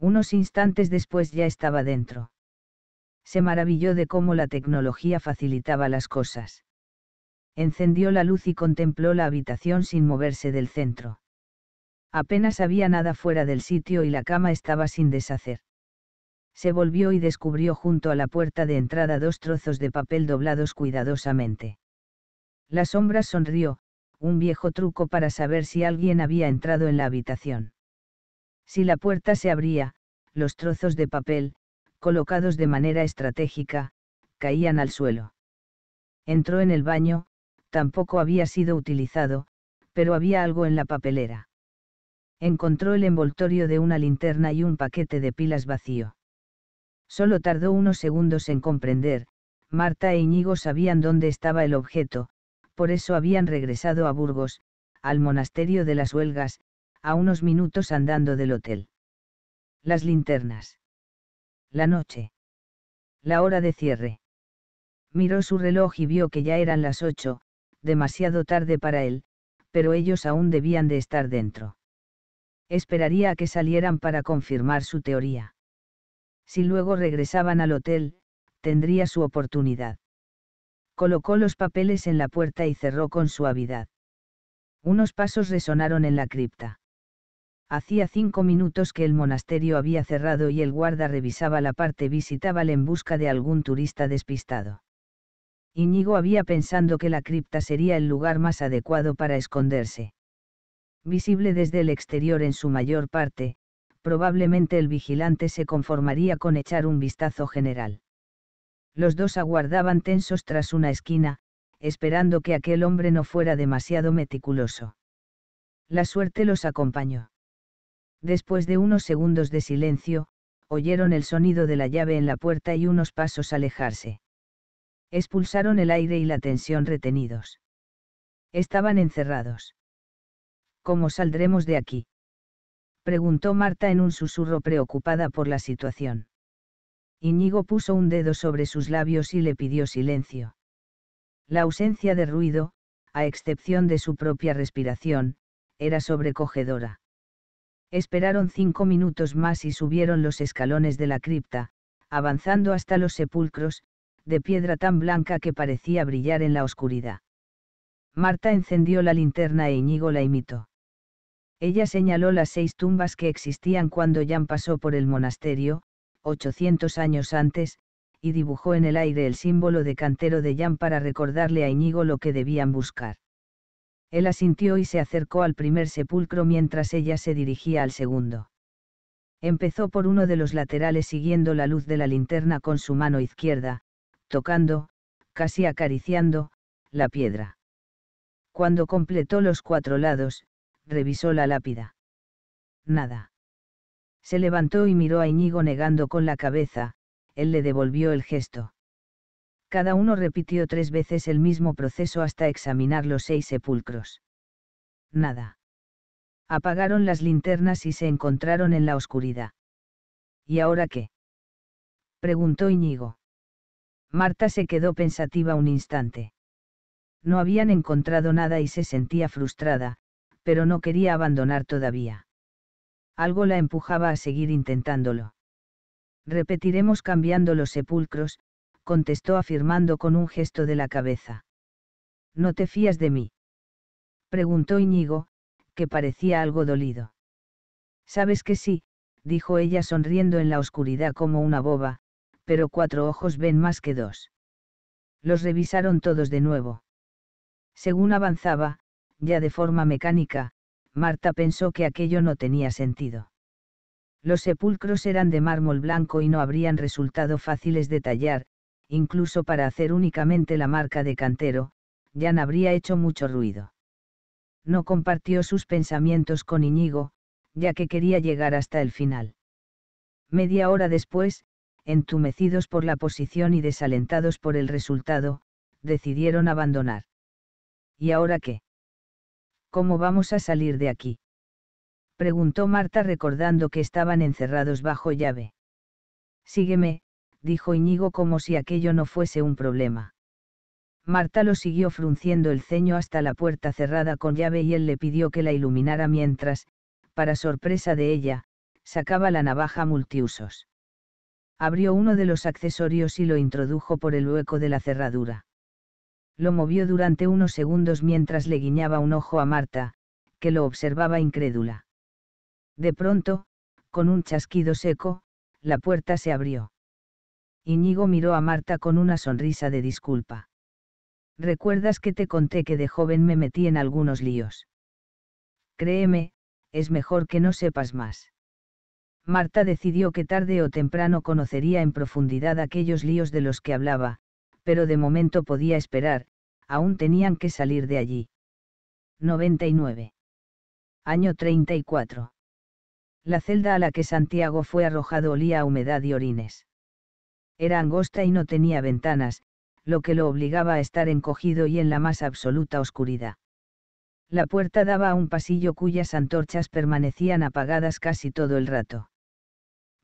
Unos instantes después ya estaba dentro. Se maravilló de cómo la tecnología facilitaba las cosas. Encendió la luz y contempló la habitación sin moverse del centro. Apenas había nada fuera del sitio y la cama estaba sin deshacer. Se volvió y descubrió junto a la puerta de entrada dos trozos de papel doblados cuidadosamente. La sombra sonrió, un viejo truco para saber si alguien había entrado en la habitación. Si la puerta se abría, los trozos de papel, colocados de manera estratégica, caían al suelo. Entró en el baño, tampoco había sido utilizado, pero había algo en la papelera. Encontró el envoltorio de una linterna y un paquete de pilas vacío. Solo tardó unos segundos en comprender, Marta e Íñigo sabían dónde estaba el objeto, por eso habían regresado a Burgos, al monasterio de las Huelgas, a unos minutos andando del hotel. Las linternas. La noche. La hora de cierre. Miró su reloj y vio que ya eran las ocho, demasiado tarde para él, pero ellos aún debían de estar dentro. Esperaría a que salieran para confirmar su teoría. Si luego regresaban al hotel, tendría su oportunidad colocó los papeles en la puerta y cerró con suavidad. Unos pasos resonaron en la cripta. Hacía cinco minutos que el monasterio había cerrado y el guarda revisaba la parte visitable en busca de algún turista despistado. Iñigo había pensado que la cripta sería el lugar más adecuado para esconderse. Visible desde el exterior en su mayor parte, probablemente el vigilante se conformaría con echar un vistazo general. Los dos aguardaban tensos tras una esquina, esperando que aquel hombre no fuera demasiado meticuloso. La suerte los acompañó. Después de unos segundos de silencio, oyeron el sonido de la llave en la puerta y unos pasos alejarse. Expulsaron el aire y la tensión retenidos. Estaban encerrados. ¿Cómo saldremos de aquí? preguntó Marta en un susurro preocupada por la situación. Iñigo puso un dedo sobre sus labios y le pidió silencio. La ausencia de ruido, a excepción de su propia respiración, era sobrecogedora. Esperaron cinco minutos más y subieron los escalones de la cripta, avanzando hasta los sepulcros, de piedra tan blanca que parecía brillar en la oscuridad. Marta encendió la linterna e Iñigo la imitó. Ella señaló las seis tumbas que existían cuando Jan pasó por el monasterio, 800 años antes, y dibujó en el aire el símbolo de cantero de Jan para recordarle a Iñigo lo que debían buscar. Él asintió y se acercó al primer sepulcro mientras ella se dirigía al segundo. Empezó por uno de los laterales siguiendo la luz de la linterna con su mano izquierda, tocando, casi acariciando, la piedra. Cuando completó los cuatro lados, revisó la lápida. Nada. Se levantó y miró a Iñigo negando con la cabeza, él le devolvió el gesto. Cada uno repitió tres veces el mismo proceso hasta examinar los seis sepulcros. Nada. Apagaron las linternas y se encontraron en la oscuridad. ¿Y ahora qué? preguntó Iñigo. Marta se quedó pensativa un instante. No habían encontrado nada y se sentía frustrada, pero no quería abandonar todavía algo la empujaba a seguir intentándolo. Repetiremos cambiando los sepulcros, contestó afirmando con un gesto de la cabeza. ¿No te fías de mí? preguntó Iñigo, que parecía algo dolido. Sabes que sí, dijo ella sonriendo en la oscuridad como una boba, pero cuatro ojos ven más que dos. Los revisaron todos de nuevo. Según avanzaba, ya de forma mecánica, Marta pensó que aquello no tenía sentido. Los sepulcros eran de mármol blanco y no habrían resultado fáciles de tallar, incluso para hacer únicamente la marca de cantero, ya no habría hecho mucho ruido. No compartió sus pensamientos con Iñigo, ya que quería llegar hasta el final. Media hora después, entumecidos por la posición y desalentados por el resultado, decidieron abandonar. ¿Y ahora qué? ¿Cómo vamos a salir de aquí? preguntó Marta recordando que estaban encerrados bajo llave. Sígueme, dijo Íñigo como si aquello no fuese un problema. Marta lo siguió frunciendo el ceño hasta la puerta cerrada con llave y él le pidió que la iluminara mientras, para sorpresa de ella, sacaba la navaja multiusos. Abrió uno de los accesorios y lo introdujo por el hueco de la cerradura lo movió durante unos segundos mientras le guiñaba un ojo a Marta, que lo observaba incrédula. De pronto, con un chasquido seco, la puerta se abrió. Iñigo miró a Marta con una sonrisa de disculpa. ¿Recuerdas que te conté que de joven me metí en algunos líos? Créeme, es mejor que no sepas más. Marta decidió que tarde o temprano conocería en profundidad aquellos líos de los que hablaba, pero de momento podía esperar, aún tenían que salir de allí. 99. Año 34. La celda a la que Santiago fue arrojado olía a humedad y orines. Era angosta y no tenía ventanas, lo que lo obligaba a estar encogido y en la más absoluta oscuridad. La puerta daba a un pasillo cuyas antorchas permanecían apagadas casi todo el rato.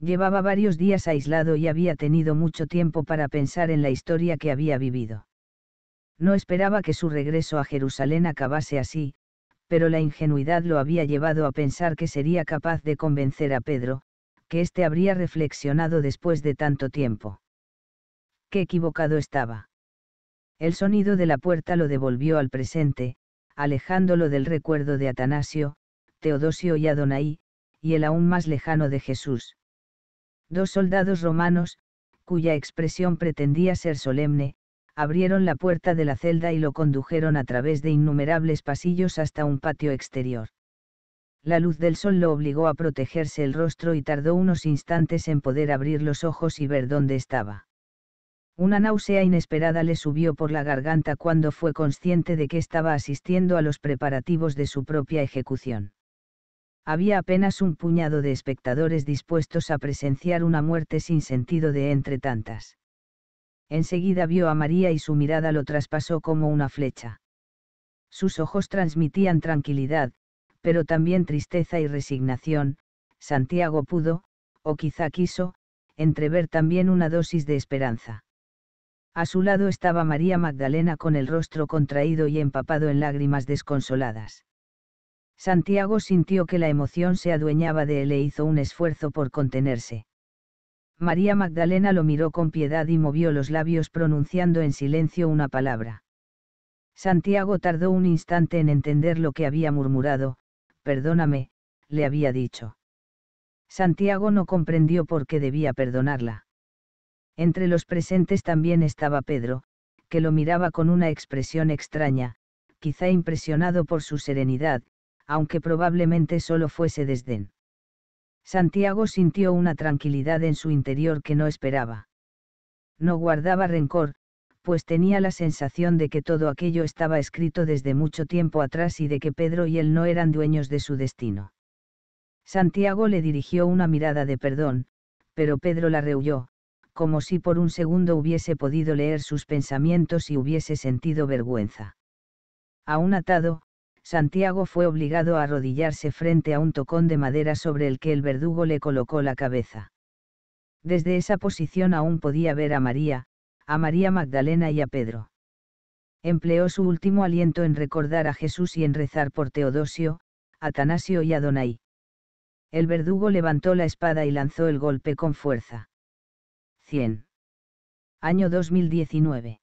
Llevaba varios días aislado y había tenido mucho tiempo para pensar en la historia que había vivido. No esperaba que su regreso a Jerusalén acabase así, pero la ingenuidad lo había llevado a pensar que sería capaz de convencer a Pedro, que éste habría reflexionado después de tanto tiempo. Qué equivocado estaba. El sonido de la puerta lo devolvió al presente, alejándolo del recuerdo de Atanasio, Teodosio y Adonai, y el aún más lejano de Jesús. Dos soldados romanos, cuya expresión pretendía ser solemne, abrieron la puerta de la celda y lo condujeron a través de innumerables pasillos hasta un patio exterior. La luz del sol lo obligó a protegerse el rostro y tardó unos instantes en poder abrir los ojos y ver dónde estaba. Una náusea inesperada le subió por la garganta cuando fue consciente de que estaba asistiendo a los preparativos de su propia ejecución había apenas un puñado de espectadores dispuestos a presenciar una muerte sin sentido de entre tantas. Enseguida vio a María y su mirada lo traspasó como una flecha. Sus ojos transmitían tranquilidad, pero también tristeza y resignación, Santiago pudo, o quizá quiso, entrever también una dosis de esperanza. A su lado estaba María Magdalena con el rostro contraído y empapado en lágrimas desconsoladas. Santiago sintió que la emoción se adueñaba de él e hizo un esfuerzo por contenerse. María Magdalena lo miró con piedad y movió los labios pronunciando en silencio una palabra. Santiago tardó un instante en entender lo que había murmurado, perdóname, le había dicho. Santiago no comprendió por qué debía perdonarla. Entre los presentes también estaba Pedro, que lo miraba con una expresión extraña, quizá impresionado por su serenidad, aunque probablemente solo fuese desdén. Santiago sintió una tranquilidad en su interior que no esperaba. No guardaba rencor, pues tenía la sensación de que todo aquello estaba escrito desde mucho tiempo atrás y de que Pedro y él no eran dueños de su destino. Santiago le dirigió una mirada de perdón, pero Pedro la rehuyó, como si por un segundo hubiese podido leer sus pensamientos y hubiese sentido vergüenza. Aún atado, Santiago fue obligado a arrodillarse frente a un tocón de madera sobre el que el verdugo le colocó la cabeza. Desde esa posición aún podía ver a María, a María Magdalena y a Pedro. Empleó su último aliento en recordar a Jesús y en rezar por Teodosio, Atanasio y Adonai. El verdugo levantó la espada y lanzó el golpe con fuerza. 100. Año 2019.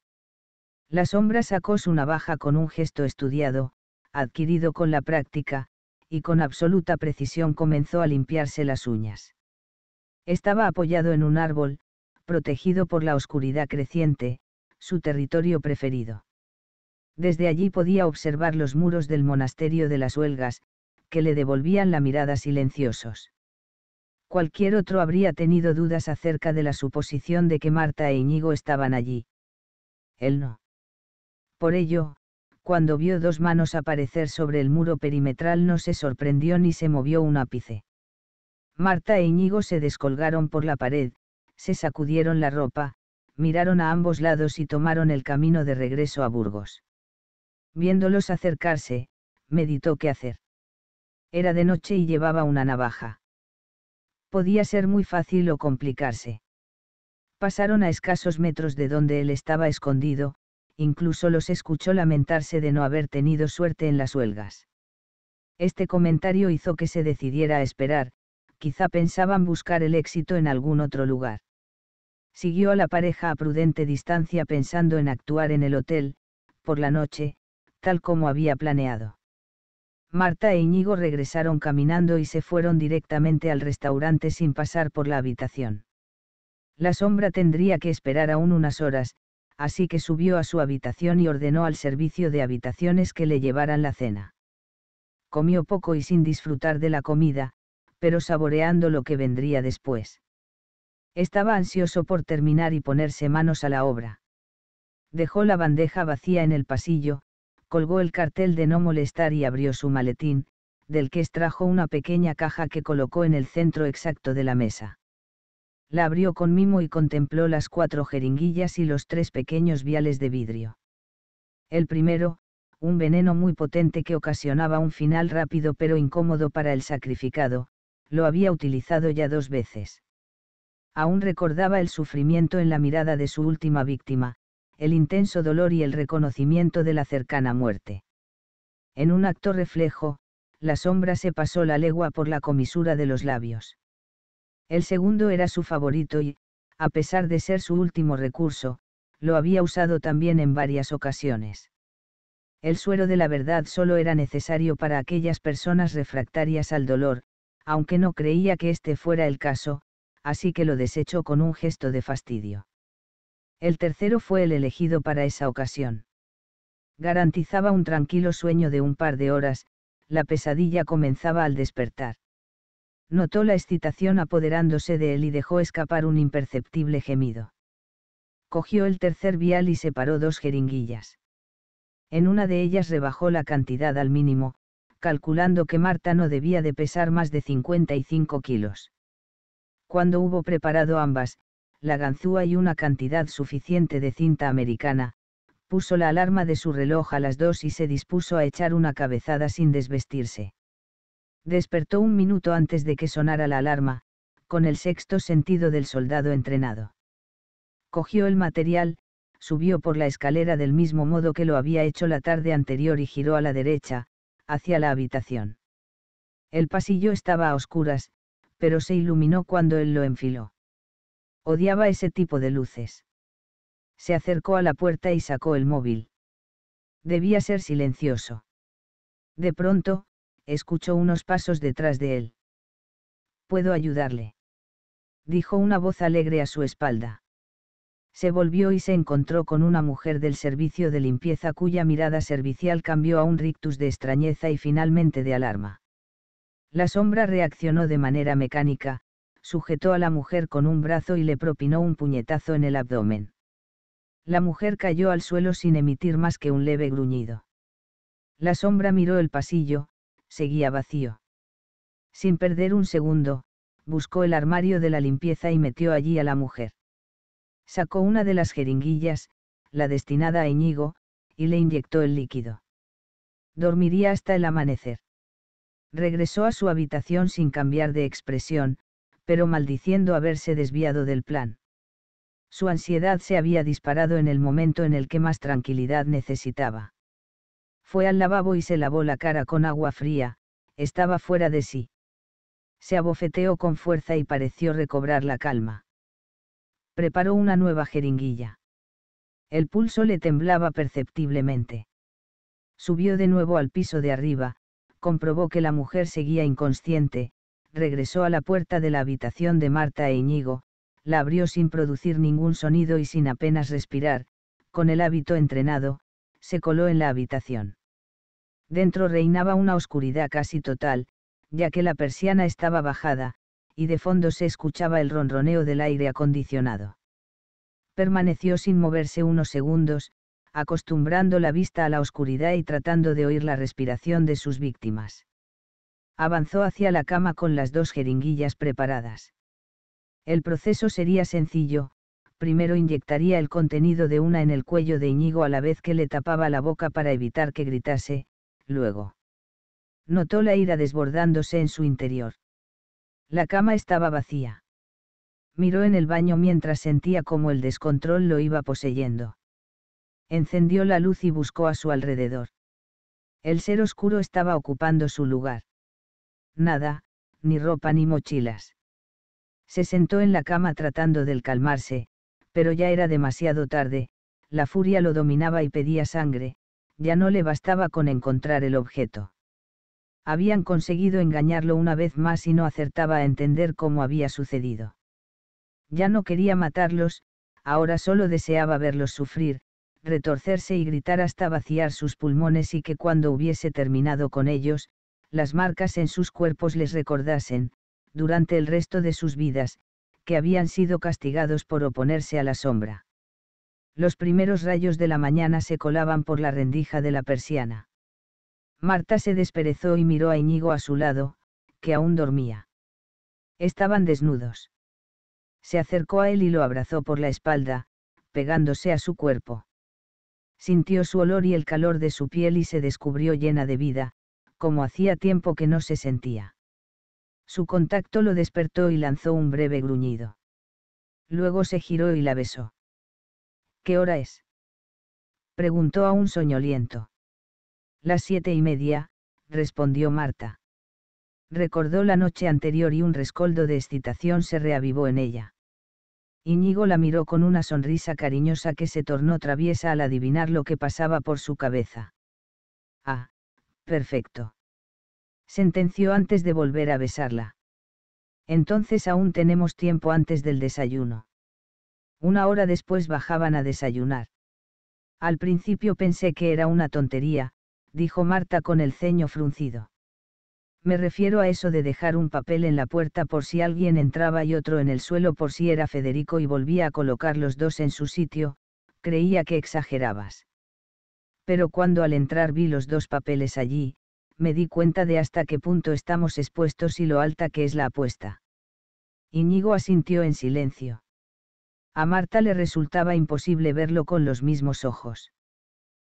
La sombra sacó su navaja con un gesto estudiado, adquirido con la práctica, y con absoluta precisión comenzó a limpiarse las uñas. Estaba apoyado en un árbol, protegido por la oscuridad creciente, su territorio preferido. Desde allí podía observar los muros del monasterio de las huelgas, que le devolvían la mirada silenciosos. Cualquier otro habría tenido dudas acerca de la suposición de que Marta e Íñigo estaban allí. Él no. Por ello, cuando vio dos manos aparecer sobre el muro perimetral no se sorprendió ni se movió un ápice. Marta e Íñigo se descolgaron por la pared, se sacudieron la ropa, miraron a ambos lados y tomaron el camino de regreso a Burgos. Viéndolos acercarse, meditó qué hacer. Era de noche y llevaba una navaja. Podía ser muy fácil o complicarse. Pasaron a escasos metros de donde él estaba escondido, incluso los escuchó lamentarse de no haber tenido suerte en las huelgas. Este comentario hizo que se decidiera a esperar, quizá pensaban buscar el éxito en algún otro lugar. Siguió a la pareja a prudente distancia pensando en actuar en el hotel, por la noche, tal como había planeado. Marta e Iñigo regresaron caminando y se fueron directamente al restaurante sin pasar por la habitación. La sombra tendría que esperar aún unas horas, así que subió a su habitación y ordenó al servicio de habitaciones que le llevaran la cena. Comió poco y sin disfrutar de la comida, pero saboreando lo que vendría después. Estaba ansioso por terminar y ponerse manos a la obra. Dejó la bandeja vacía en el pasillo, colgó el cartel de no molestar y abrió su maletín, del que extrajo una pequeña caja que colocó en el centro exacto de la mesa la abrió con mimo y contempló las cuatro jeringuillas y los tres pequeños viales de vidrio. El primero, un veneno muy potente que ocasionaba un final rápido pero incómodo para el sacrificado, lo había utilizado ya dos veces. Aún recordaba el sufrimiento en la mirada de su última víctima, el intenso dolor y el reconocimiento de la cercana muerte. En un acto reflejo, la sombra se pasó la legua por la comisura de los labios. El segundo era su favorito y, a pesar de ser su último recurso, lo había usado también en varias ocasiones. El suero de la verdad solo era necesario para aquellas personas refractarias al dolor, aunque no creía que este fuera el caso, así que lo desechó con un gesto de fastidio. El tercero fue el elegido para esa ocasión. Garantizaba un tranquilo sueño de un par de horas, la pesadilla comenzaba al despertar. Notó la excitación apoderándose de él y dejó escapar un imperceptible gemido. Cogió el tercer vial y separó dos jeringuillas. En una de ellas rebajó la cantidad al mínimo, calculando que Marta no debía de pesar más de 55 kilos. Cuando hubo preparado ambas, la ganzúa y una cantidad suficiente de cinta americana, puso la alarma de su reloj a las dos y se dispuso a echar una cabezada sin desvestirse despertó un minuto antes de que sonara la alarma, con el sexto sentido del soldado entrenado. Cogió el material, subió por la escalera del mismo modo que lo había hecho la tarde anterior y giró a la derecha, hacia la habitación. El pasillo estaba a oscuras, pero se iluminó cuando él lo enfiló. Odiaba ese tipo de luces. Se acercó a la puerta y sacó el móvil. Debía ser silencioso. De pronto, escuchó unos pasos detrás de él. ¿Puedo ayudarle? dijo una voz alegre a su espalda. Se volvió y se encontró con una mujer del servicio de limpieza cuya mirada servicial cambió a un rictus de extrañeza y finalmente de alarma. La sombra reaccionó de manera mecánica, sujetó a la mujer con un brazo y le propinó un puñetazo en el abdomen. La mujer cayó al suelo sin emitir más que un leve gruñido. La sombra miró el pasillo, seguía vacío. Sin perder un segundo, buscó el armario de la limpieza y metió allí a la mujer. Sacó una de las jeringuillas, la destinada a Iñigo, y le inyectó el líquido. Dormiría hasta el amanecer. Regresó a su habitación sin cambiar de expresión, pero maldiciendo haberse desviado del plan. Su ansiedad se había disparado en el momento en el que más tranquilidad necesitaba. Fue al lavabo y se lavó la cara con agua fría, estaba fuera de sí. Se abofeteó con fuerza y pareció recobrar la calma. Preparó una nueva jeringuilla. El pulso le temblaba perceptiblemente. Subió de nuevo al piso de arriba, comprobó que la mujer seguía inconsciente, regresó a la puerta de la habitación de Marta e Iñigo, la abrió sin producir ningún sonido y sin apenas respirar, con el hábito entrenado, se coló en la habitación. Dentro reinaba una oscuridad casi total, ya que la persiana estaba bajada, y de fondo se escuchaba el ronroneo del aire acondicionado. Permaneció sin moverse unos segundos, acostumbrando la vista a la oscuridad y tratando de oír la respiración de sus víctimas. Avanzó hacia la cama con las dos jeringuillas preparadas. El proceso sería sencillo, primero inyectaría el contenido de una en el cuello de Iñigo a la vez que le tapaba la boca para evitar que gritase, luego. Notó la ira desbordándose en su interior. La cama estaba vacía. Miró en el baño mientras sentía cómo el descontrol lo iba poseyendo. Encendió la luz y buscó a su alrededor. El ser oscuro estaba ocupando su lugar. Nada, ni ropa ni mochilas. Se sentó en la cama tratando de calmarse, pero ya era demasiado tarde, la furia lo dominaba y pedía sangre, ya no le bastaba con encontrar el objeto. Habían conseguido engañarlo una vez más y no acertaba a entender cómo había sucedido. Ya no quería matarlos, ahora solo deseaba verlos sufrir, retorcerse y gritar hasta vaciar sus pulmones y que cuando hubiese terminado con ellos, las marcas en sus cuerpos les recordasen, durante el resto de sus vidas, que habían sido castigados por oponerse a la sombra. Los primeros rayos de la mañana se colaban por la rendija de la persiana. Marta se desperezó y miró a Iñigo a su lado, que aún dormía. Estaban desnudos. Se acercó a él y lo abrazó por la espalda, pegándose a su cuerpo. Sintió su olor y el calor de su piel y se descubrió llena de vida, como hacía tiempo que no se sentía. Su contacto lo despertó y lanzó un breve gruñido. Luego se giró y la besó. ¿Qué hora es? Preguntó a un soñoliento. Las siete y media, respondió Marta. Recordó la noche anterior y un rescoldo de excitación se reavivó en ella. Iñigo la miró con una sonrisa cariñosa que se tornó traviesa al adivinar lo que pasaba por su cabeza. Ah, perfecto. Sentenció antes de volver a besarla. Entonces aún tenemos tiempo antes del desayuno. Una hora después bajaban a desayunar. Al principio pensé que era una tontería, dijo Marta con el ceño fruncido. Me refiero a eso de dejar un papel en la puerta por si alguien entraba y otro en el suelo por si era Federico y volvía a colocar los dos en su sitio, creía que exagerabas. Pero cuando al entrar vi los dos papeles allí, me di cuenta de hasta qué punto estamos expuestos y lo alta que es la apuesta. Iñigo asintió en silencio. A Marta le resultaba imposible verlo con los mismos ojos.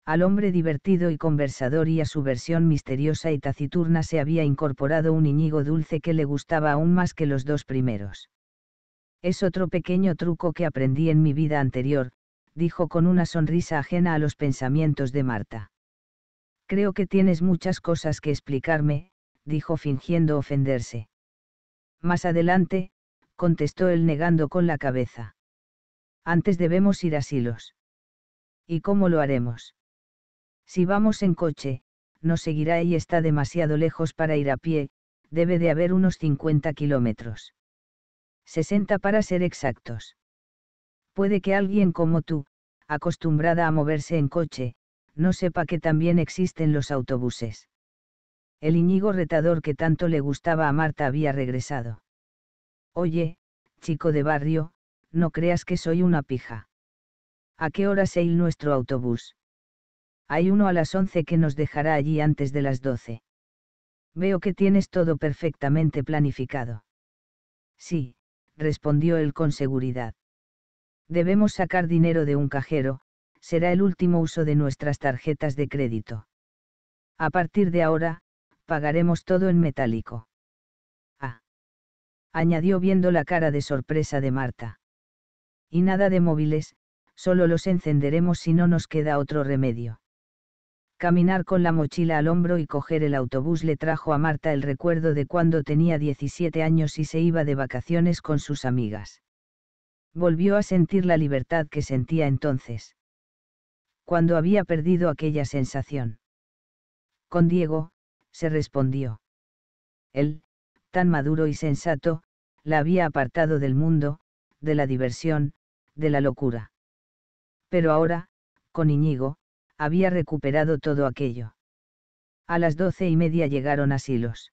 Al hombre divertido y conversador y a su versión misteriosa y taciturna se había incorporado un Iñigo dulce que le gustaba aún más que los dos primeros. Es otro pequeño truco que aprendí en mi vida anterior, dijo con una sonrisa ajena a los pensamientos de Marta. Creo que tienes muchas cosas que explicarme, dijo fingiendo ofenderse. Más adelante, contestó él negando con la cabeza. Antes debemos ir a Silos. ¿Y cómo lo haremos? Si vamos en coche, nos seguirá y está demasiado lejos para ir a pie, debe de haber unos 50 kilómetros. 60 para ser exactos. Puede que alguien como tú, acostumbrada a moverse en coche, no sepa que también existen los autobuses. El Iñigo retador que tanto le gustaba a Marta había regresado. Oye, chico de barrio, no creas que soy una pija. ¿A qué hora se nuestro autobús? Hay uno a las once que nos dejará allí antes de las doce. Veo que tienes todo perfectamente planificado. Sí, respondió él con seguridad. Debemos sacar dinero de un cajero, será el último uso de nuestras tarjetas de crédito. A partir de ahora, pagaremos todo en metálico. Ah. Añadió viendo la cara de sorpresa de Marta y nada de móviles, solo los encenderemos si no nos queda otro remedio. Caminar con la mochila al hombro y coger el autobús le trajo a Marta el recuerdo de cuando tenía 17 años y se iba de vacaciones con sus amigas. Volvió a sentir la libertad que sentía entonces. Cuando había perdido aquella sensación. Con Diego, se respondió. Él, tan maduro y sensato, la había apartado del mundo, de la diversión, de la locura. Pero ahora, con Iñigo, había recuperado todo aquello. A las doce y media llegaron a Silos.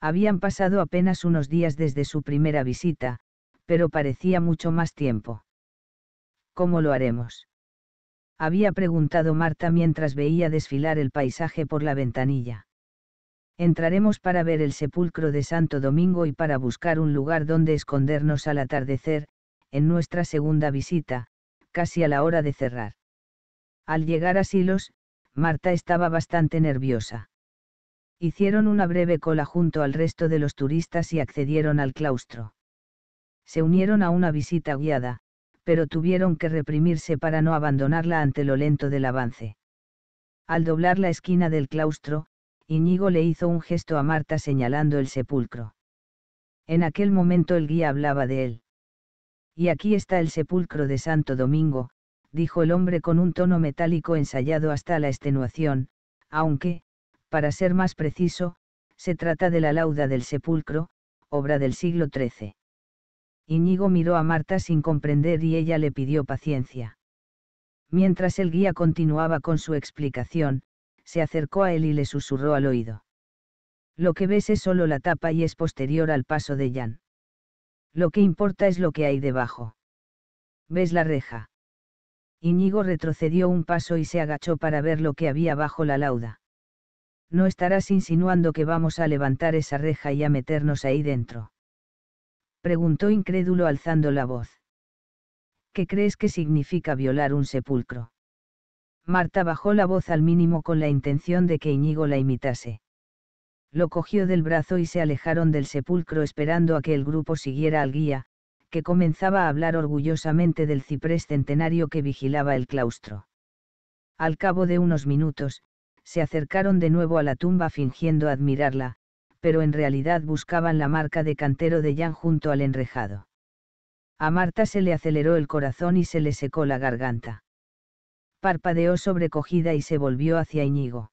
Habían pasado apenas unos días desde su primera visita, pero parecía mucho más tiempo. ¿Cómo lo haremos? Había preguntado Marta mientras veía desfilar el paisaje por la ventanilla. Entraremos para ver el sepulcro de Santo Domingo y para buscar un lugar donde escondernos al atardecer, en nuestra segunda visita, casi a la hora de cerrar. Al llegar a Silos, Marta estaba bastante nerviosa. Hicieron una breve cola junto al resto de los turistas y accedieron al claustro. Se unieron a una visita guiada, pero tuvieron que reprimirse para no abandonarla ante lo lento del avance. Al doblar la esquina del claustro, Iñigo le hizo un gesto a Marta señalando el sepulcro. En aquel momento el guía hablaba de él. Y aquí está el sepulcro de Santo Domingo, dijo el hombre con un tono metálico ensayado hasta la extenuación, aunque, para ser más preciso, se trata de la lauda del sepulcro, obra del siglo XIII. Iñigo miró a Marta sin comprender y ella le pidió paciencia. Mientras el guía continuaba con su explicación, se acercó a él y le susurró al oído. Lo que ves es solo la tapa y es posterior al paso de Jan. Lo que importa es lo que hay debajo. ¿Ves la reja? Iñigo retrocedió un paso y se agachó para ver lo que había bajo la lauda. No estarás insinuando que vamos a levantar esa reja y a meternos ahí dentro. Preguntó incrédulo alzando la voz. ¿Qué crees que significa violar un sepulcro? Marta bajó la voz al mínimo con la intención de que Iñigo la imitase. Lo cogió del brazo y se alejaron del sepulcro esperando a que el grupo siguiera al guía, que comenzaba a hablar orgullosamente del ciprés centenario que vigilaba el claustro. Al cabo de unos minutos, se acercaron de nuevo a la tumba fingiendo admirarla, pero en realidad buscaban la marca de cantero de Jan junto al enrejado. A Marta se le aceleró el corazón y se le secó la garganta. Parpadeó sobrecogida y se volvió hacia Iñigo.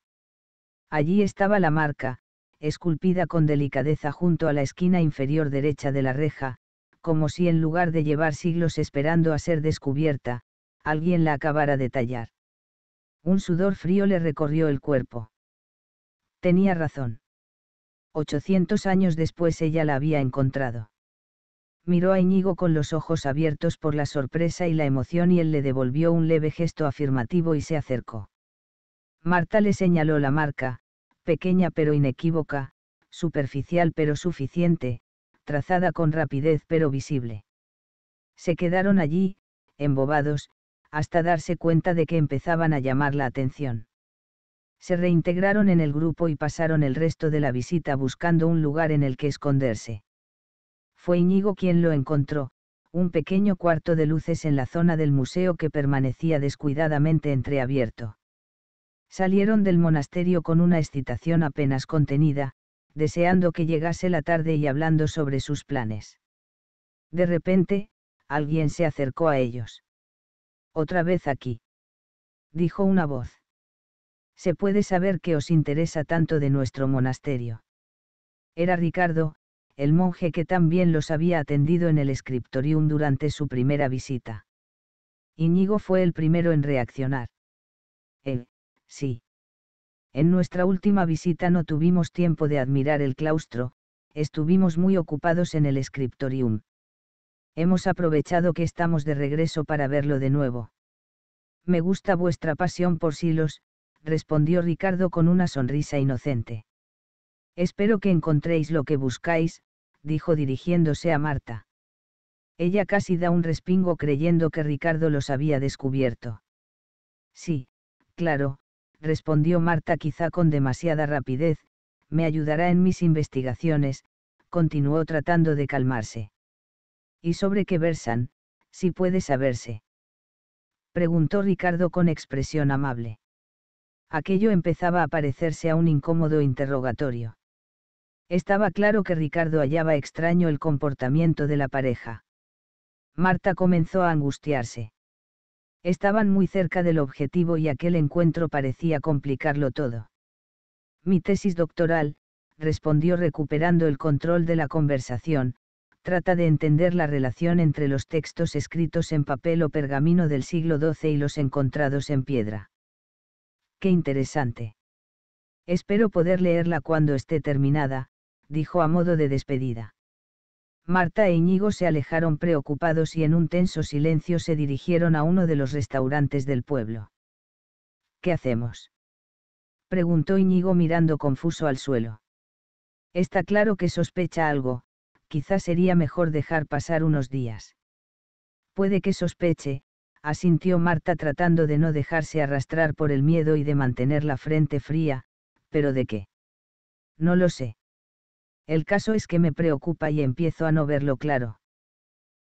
Allí estaba la marca, esculpida con delicadeza junto a la esquina inferior derecha de la reja, como si en lugar de llevar siglos esperando a ser descubierta, alguien la acabara de tallar. Un sudor frío le recorrió el cuerpo. Tenía razón. 800 años después ella la había encontrado. Miró a Íñigo con los ojos abiertos por la sorpresa y la emoción y él le devolvió un leve gesto afirmativo y se acercó. Marta le señaló la marca, pequeña pero inequívoca, superficial pero suficiente, trazada con rapidez pero visible. Se quedaron allí, embobados, hasta darse cuenta de que empezaban a llamar la atención. Se reintegraron en el grupo y pasaron el resto de la visita buscando un lugar en el que esconderse. Fue Íñigo quien lo encontró, un pequeño cuarto de luces en la zona del museo que permanecía descuidadamente entreabierto salieron del monasterio con una excitación apenas contenida, deseando que llegase la tarde y hablando sobre sus planes. De repente, alguien se acercó a ellos. Otra vez aquí. Dijo una voz. Se puede saber qué os interesa tanto de nuestro monasterio. Era Ricardo, el monje que también los había atendido en el escriptorium durante su primera visita. Íñigo fue el primero en reaccionar sí. En nuestra última visita no tuvimos tiempo de admirar el claustro, estuvimos muy ocupados en el scriptorium. Hemos aprovechado que estamos de regreso para verlo de nuevo. Me gusta vuestra pasión por Silos, respondió Ricardo con una sonrisa inocente. Espero que encontréis lo que buscáis, dijo dirigiéndose a Marta. Ella casi da un respingo creyendo que Ricardo los había descubierto. Sí, claro, respondió Marta quizá con demasiada rapidez, me ayudará en mis investigaciones, continuó tratando de calmarse. ¿Y sobre qué versan, si puede saberse? preguntó Ricardo con expresión amable. Aquello empezaba a parecerse a un incómodo interrogatorio. Estaba claro que Ricardo hallaba extraño el comportamiento de la pareja. Marta comenzó a angustiarse. Estaban muy cerca del objetivo y aquel encuentro parecía complicarlo todo. Mi tesis doctoral, respondió recuperando el control de la conversación, trata de entender la relación entre los textos escritos en papel o pergamino del siglo XII y los encontrados en piedra. Qué interesante. Espero poder leerla cuando esté terminada, dijo a modo de despedida. Marta e Íñigo se alejaron preocupados y en un tenso silencio se dirigieron a uno de los restaurantes del pueblo. ¿Qué hacemos? preguntó Íñigo mirando confuso al suelo. Está claro que sospecha algo, quizás sería mejor dejar pasar unos días. Puede que sospeche, asintió Marta tratando de no dejarse arrastrar por el miedo y de mantener la frente fría, pero ¿de qué? No lo sé. El caso es que me preocupa y empiezo a no verlo claro.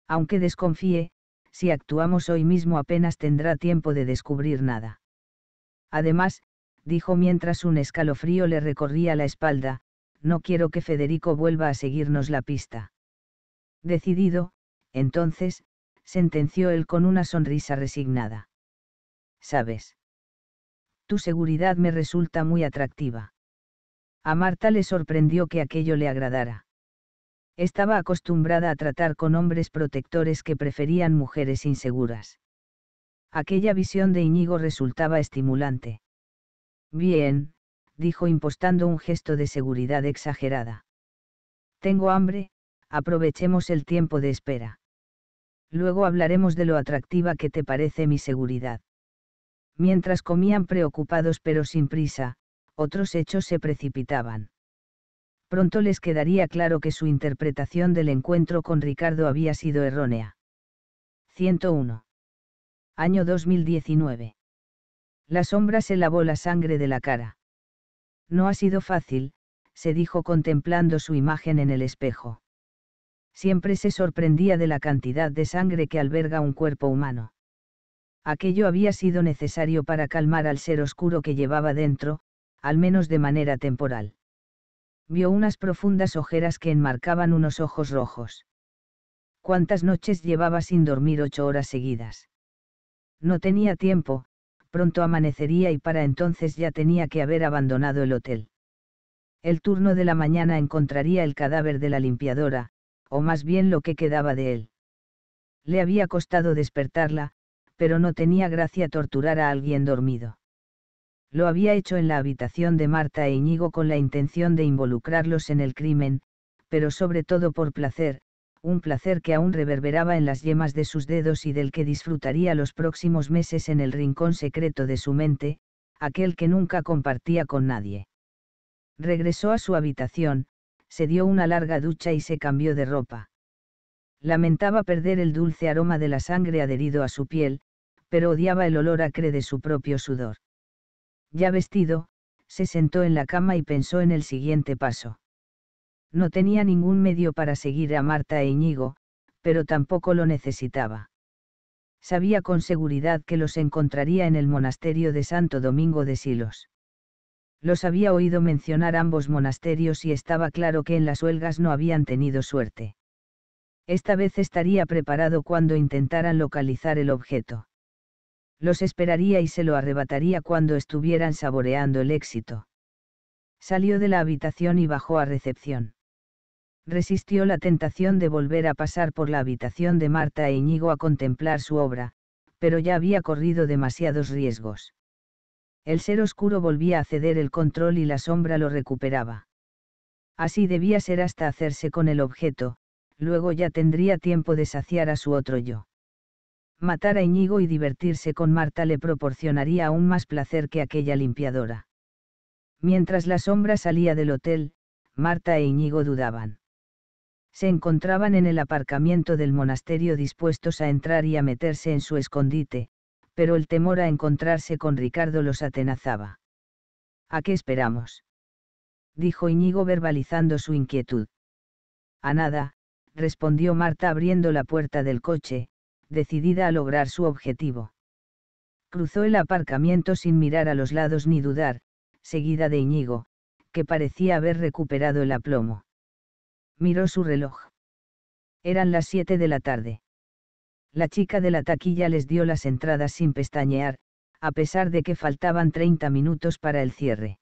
Aunque desconfíe, si actuamos hoy mismo apenas tendrá tiempo de descubrir nada. Además, dijo mientras un escalofrío le recorría la espalda, no quiero que Federico vuelva a seguirnos la pista. Decidido, entonces, sentenció él con una sonrisa resignada. Sabes. Tu seguridad me resulta muy atractiva. A Marta le sorprendió que aquello le agradara. Estaba acostumbrada a tratar con hombres protectores que preferían mujeres inseguras. Aquella visión de Íñigo resultaba estimulante. Bien, dijo impostando un gesto de seguridad exagerada. Tengo hambre, aprovechemos el tiempo de espera. Luego hablaremos de lo atractiva que te parece mi seguridad. Mientras comían preocupados pero sin prisa, otros hechos se precipitaban. Pronto les quedaría claro que su interpretación del encuentro con Ricardo había sido errónea. 101. Año 2019. La sombra se lavó la sangre de la cara. No ha sido fácil, se dijo contemplando su imagen en el espejo. Siempre se sorprendía de la cantidad de sangre que alberga un cuerpo humano. Aquello había sido necesario para calmar al ser oscuro que llevaba dentro, al menos de manera temporal. Vio unas profundas ojeras que enmarcaban unos ojos rojos. ¿Cuántas noches llevaba sin dormir ocho horas seguidas? No tenía tiempo, pronto amanecería y para entonces ya tenía que haber abandonado el hotel. El turno de la mañana encontraría el cadáver de la limpiadora, o más bien lo que quedaba de él. Le había costado despertarla, pero no tenía gracia torturar a alguien dormido. Lo había hecho en la habitación de Marta e Íñigo con la intención de involucrarlos en el crimen, pero sobre todo por placer, un placer que aún reverberaba en las yemas de sus dedos y del que disfrutaría los próximos meses en el rincón secreto de su mente, aquel que nunca compartía con nadie. Regresó a su habitación, se dio una larga ducha y se cambió de ropa. Lamentaba perder el dulce aroma de la sangre adherido a su piel, pero odiaba el olor acre de su propio sudor. Ya vestido, se sentó en la cama y pensó en el siguiente paso. No tenía ningún medio para seguir a Marta e Íñigo, pero tampoco lo necesitaba. Sabía con seguridad que los encontraría en el monasterio de Santo Domingo de Silos. Los había oído mencionar ambos monasterios y estaba claro que en las huelgas no habían tenido suerte. Esta vez estaría preparado cuando intentaran localizar el objeto los esperaría y se lo arrebataría cuando estuvieran saboreando el éxito. Salió de la habitación y bajó a recepción. Resistió la tentación de volver a pasar por la habitación de Marta e Íñigo a contemplar su obra, pero ya había corrido demasiados riesgos. El ser oscuro volvía a ceder el control y la sombra lo recuperaba. Así debía ser hasta hacerse con el objeto, luego ya tendría tiempo de saciar a su otro yo matar a Iñigo y divertirse con Marta le proporcionaría aún más placer que aquella limpiadora. Mientras la sombra salía del hotel, Marta e Iñigo dudaban. Se encontraban en el aparcamiento del monasterio dispuestos a entrar y a meterse en su escondite, pero el temor a encontrarse con Ricardo los atenazaba. ¿A qué esperamos? dijo Iñigo verbalizando su inquietud. A nada, respondió Marta abriendo la puerta del coche, decidida a lograr su objetivo. Cruzó el aparcamiento sin mirar a los lados ni dudar, seguida de Iñigo, que parecía haber recuperado el aplomo. Miró su reloj. Eran las siete de la tarde. La chica de la taquilla les dio las entradas sin pestañear, a pesar de que faltaban 30 minutos para el cierre.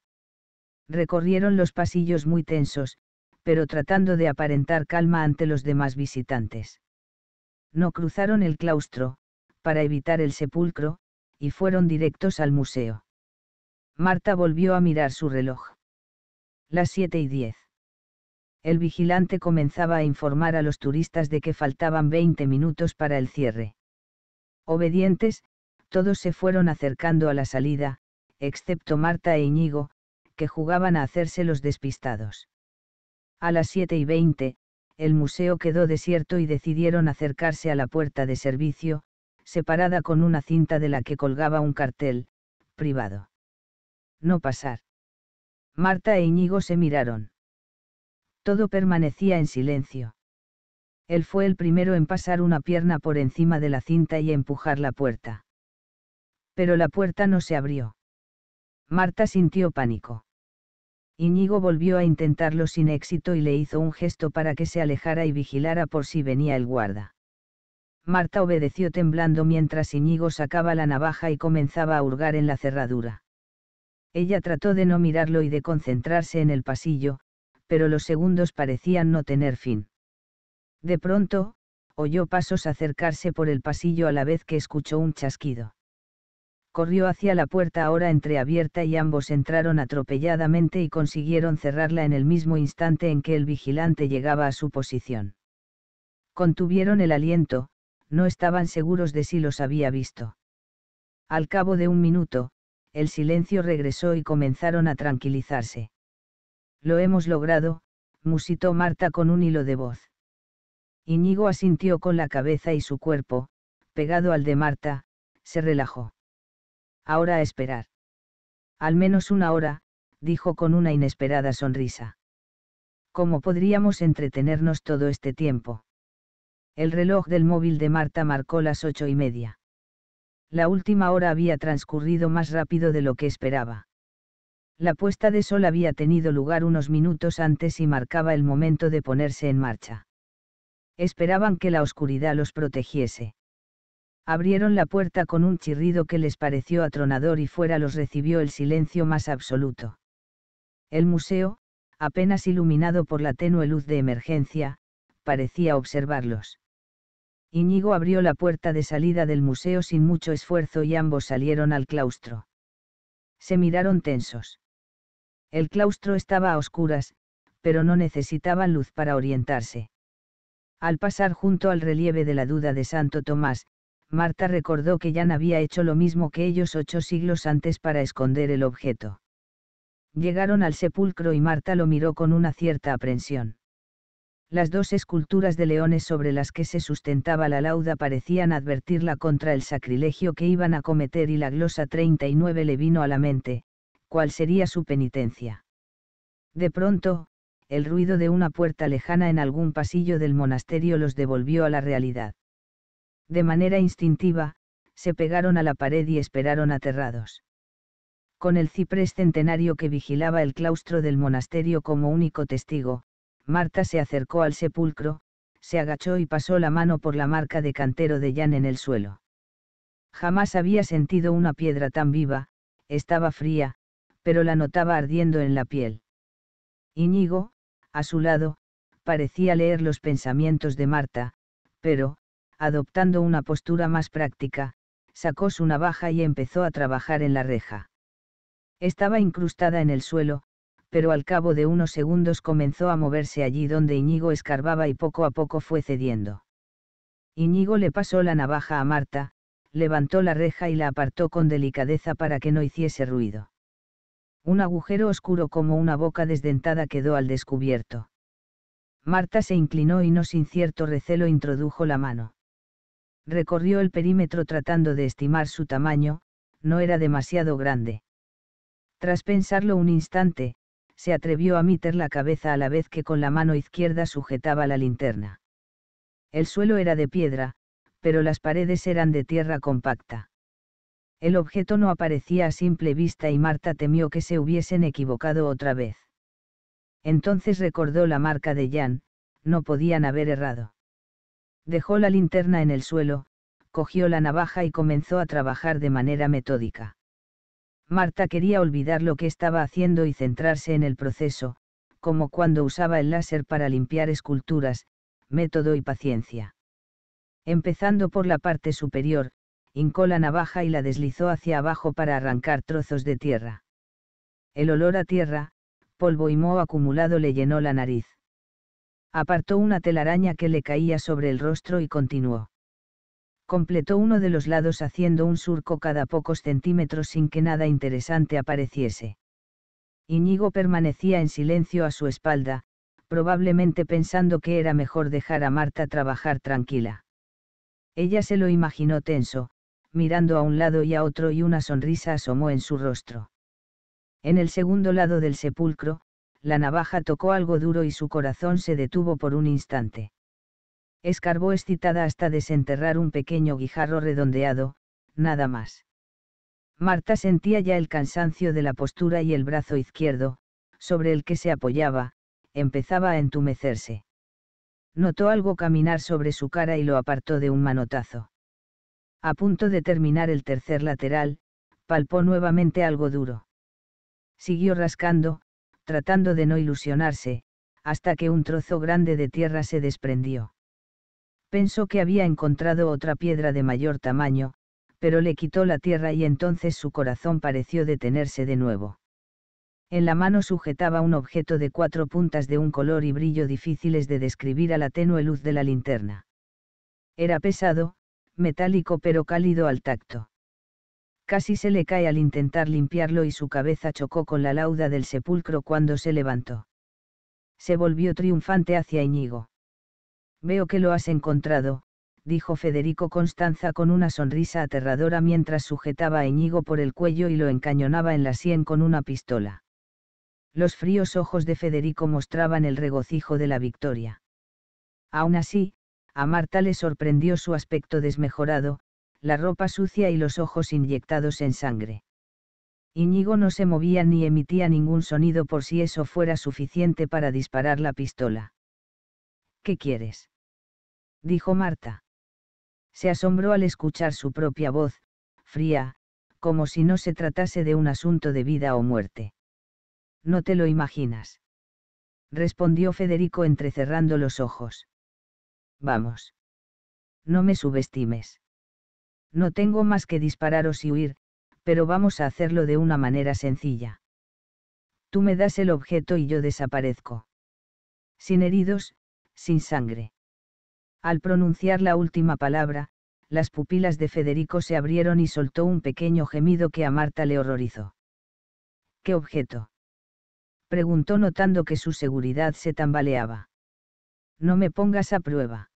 Recorrieron los pasillos muy tensos, pero tratando de aparentar calma ante los demás visitantes no cruzaron el claustro, para evitar el sepulcro, y fueron directos al museo. Marta volvió a mirar su reloj. Las siete y diez. El vigilante comenzaba a informar a los turistas de que faltaban 20 minutos para el cierre. Obedientes, todos se fueron acercando a la salida, excepto Marta e Iñigo, que jugaban a hacerse los despistados. A las siete y veinte, el museo quedó desierto y decidieron acercarse a la puerta de servicio, separada con una cinta de la que colgaba un cartel, privado. No pasar. Marta e Íñigo se miraron. Todo permanecía en silencio. Él fue el primero en pasar una pierna por encima de la cinta y empujar la puerta. Pero la puerta no se abrió. Marta sintió pánico. Iñigo volvió a intentarlo sin éxito y le hizo un gesto para que se alejara y vigilara por si venía el guarda. Marta obedeció temblando mientras Iñigo sacaba la navaja y comenzaba a hurgar en la cerradura. Ella trató de no mirarlo y de concentrarse en el pasillo, pero los segundos parecían no tener fin. De pronto, oyó pasos acercarse por el pasillo a la vez que escuchó un chasquido corrió hacia la puerta ahora entreabierta y ambos entraron atropelladamente y consiguieron cerrarla en el mismo instante en que el vigilante llegaba a su posición. Contuvieron el aliento, no estaban seguros de si los había visto. Al cabo de un minuto, el silencio regresó y comenzaron a tranquilizarse. Lo hemos logrado, musitó Marta con un hilo de voz. Iñigo asintió con la cabeza y su cuerpo, pegado al de Marta, se relajó. Ahora a esperar. Al menos una hora, dijo con una inesperada sonrisa. ¿Cómo podríamos entretenernos todo este tiempo? El reloj del móvil de Marta marcó las ocho y media. La última hora había transcurrido más rápido de lo que esperaba. La puesta de sol había tenido lugar unos minutos antes y marcaba el momento de ponerse en marcha. Esperaban que la oscuridad los protegiese abrieron la puerta con un chirrido que les pareció atronador y fuera los recibió el silencio más absoluto. El museo, apenas iluminado por la tenue luz de emergencia, parecía observarlos. Iñigo abrió la puerta de salida del museo sin mucho esfuerzo y ambos salieron al claustro. Se miraron tensos. El claustro estaba a oscuras, pero no necesitaban luz para orientarse. Al pasar junto al relieve de la duda de Santo Tomás, Marta recordó que Jan había hecho lo mismo que ellos ocho siglos antes para esconder el objeto. Llegaron al sepulcro y Marta lo miró con una cierta aprensión. Las dos esculturas de leones sobre las que se sustentaba la lauda parecían advertirla contra el sacrilegio que iban a cometer y la glosa 39 le vino a la mente, cuál sería su penitencia. De pronto, el ruido de una puerta lejana en algún pasillo del monasterio los devolvió a la realidad de manera instintiva, se pegaron a la pared y esperaron aterrados. Con el ciprés centenario que vigilaba el claustro del monasterio como único testigo, Marta se acercó al sepulcro, se agachó y pasó la mano por la marca de cantero de Jan en el suelo. Jamás había sentido una piedra tan viva, estaba fría, pero la notaba ardiendo en la piel. Iñigo, a su lado, parecía leer los pensamientos de Marta, pero, adoptando una postura más práctica, sacó su navaja y empezó a trabajar en la reja. Estaba incrustada en el suelo, pero al cabo de unos segundos comenzó a moverse allí donde Iñigo escarbaba y poco a poco fue cediendo. Iñigo le pasó la navaja a Marta, levantó la reja y la apartó con delicadeza para que no hiciese ruido. Un agujero oscuro como una boca desdentada quedó al descubierto. Marta se inclinó y no sin cierto recelo introdujo la mano. Recorrió el perímetro tratando de estimar su tamaño, no era demasiado grande. Tras pensarlo un instante, se atrevió a meter la cabeza a la vez que con la mano izquierda sujetaba la linterna. El suelo era de piedra, pero las paredes eran de tierra compacta. El objeto no aparecía a simple vista y Marta temió que se hubiesen equivocado otra vez. Entonces recordó la marca de Jan, no podían haber errado. Dejó la linterna en el suelo, cogió la navaja y comenzó a trabajar de manera metódica. Marta quería olvidar lo que estaba haciendo y centrarse en el proceso, como cuando usaba el láser para limpiar esculturas, método y paciencia. Empezando por la parte superior, hincó la navaja y la deslizó hacia abajo para arrancar trozos de tierra. El olor a tierra, polvo y moho acumulado le llenó la nariz apartó una telaraña que le caía sobre el rostro y continuó. Completó uno de los lados haciendo un surco cada pocos centímetros sin que nada interesante apareciese. Iñigo permanecía en silencio a su espalda, probablemente pensando que era mejor dejar a Marta trabajar tranquila. Ella se lo imaginó tenso, mirando a un lado y a otro y una sonrisa asomó en su rostro. En el segundo lado del sepulcro, la navaja tocó algo duro y su corazón se detuvo por un instante. Escarbó excitada hasta desenterrar un pequeño guijarro redondeado, nada más. Marta sentía ya el cansancio de la postura y el brazo izquierdo, sobre el que se apoyaba, empezaba a entumecerse. Notó algo caminar sobre su cara y lo apartó de un manotazo. A punto de terminar el tercer lateral, palpó nuevamente algo duro. Siguió rascando, tratando de no ilusionarse, hasta que un trozo grande de tierra se desprendió. Pensó que había encontrado otra piedra de mayor tamaño, pero le quitó la tierra y entonces su corazón pareció detenerse de nuevo. En la mano sujetaba un objeto de cuatro puntas de un color y brillo difíciles de describir a la tenue luz de la linterna. Era pesado, metálico pero cálido al tacto. Casi se le cae al intentar limpiarlo y su cabeza chocó con la lauda del sepulcro cuando se levantó. Se volvió triunfante hacia Iñigo. Veo que lo has encontrado, dijo Federico Constanza con una sonrisa aterradora mientras sujetaba a Iñigo por el cuello y lo encañonaba en la sien con una pistola. Los fríos ojos de Federico mostraban el regocijo de la victoria. Aún así, a Marta le sorprendió su aspecto desmejorado, la ropa sucia y los ojos inyectados en sangre. Iñigo no se movía ni emitía ningún sonido por si eso fuera suficiente para disparar la pistola. ¿Qué quieres? dijo Marta. Se asombró al escuchar su propia voz, fría, como si no se tratase de un asunto de vida o muerte. No te lo imaginas. Respondió Federico entrecerrando los ojos. Vamos. No me subestimes. No tengo más que dispararos y huir, pero vamos a hacerlo de una manera sencilla. Tú me das el objeto y yo desaparezco. Sin heridos, sin sangre. Al pronunciar la última palabra, las pupilas de Federico se abrieron y soltó un pequeño gemido que a Marta le horrorizó. ¿Qué objeto? preguntó notando que su seguridad se tambaleaba. No me pongas a prueba.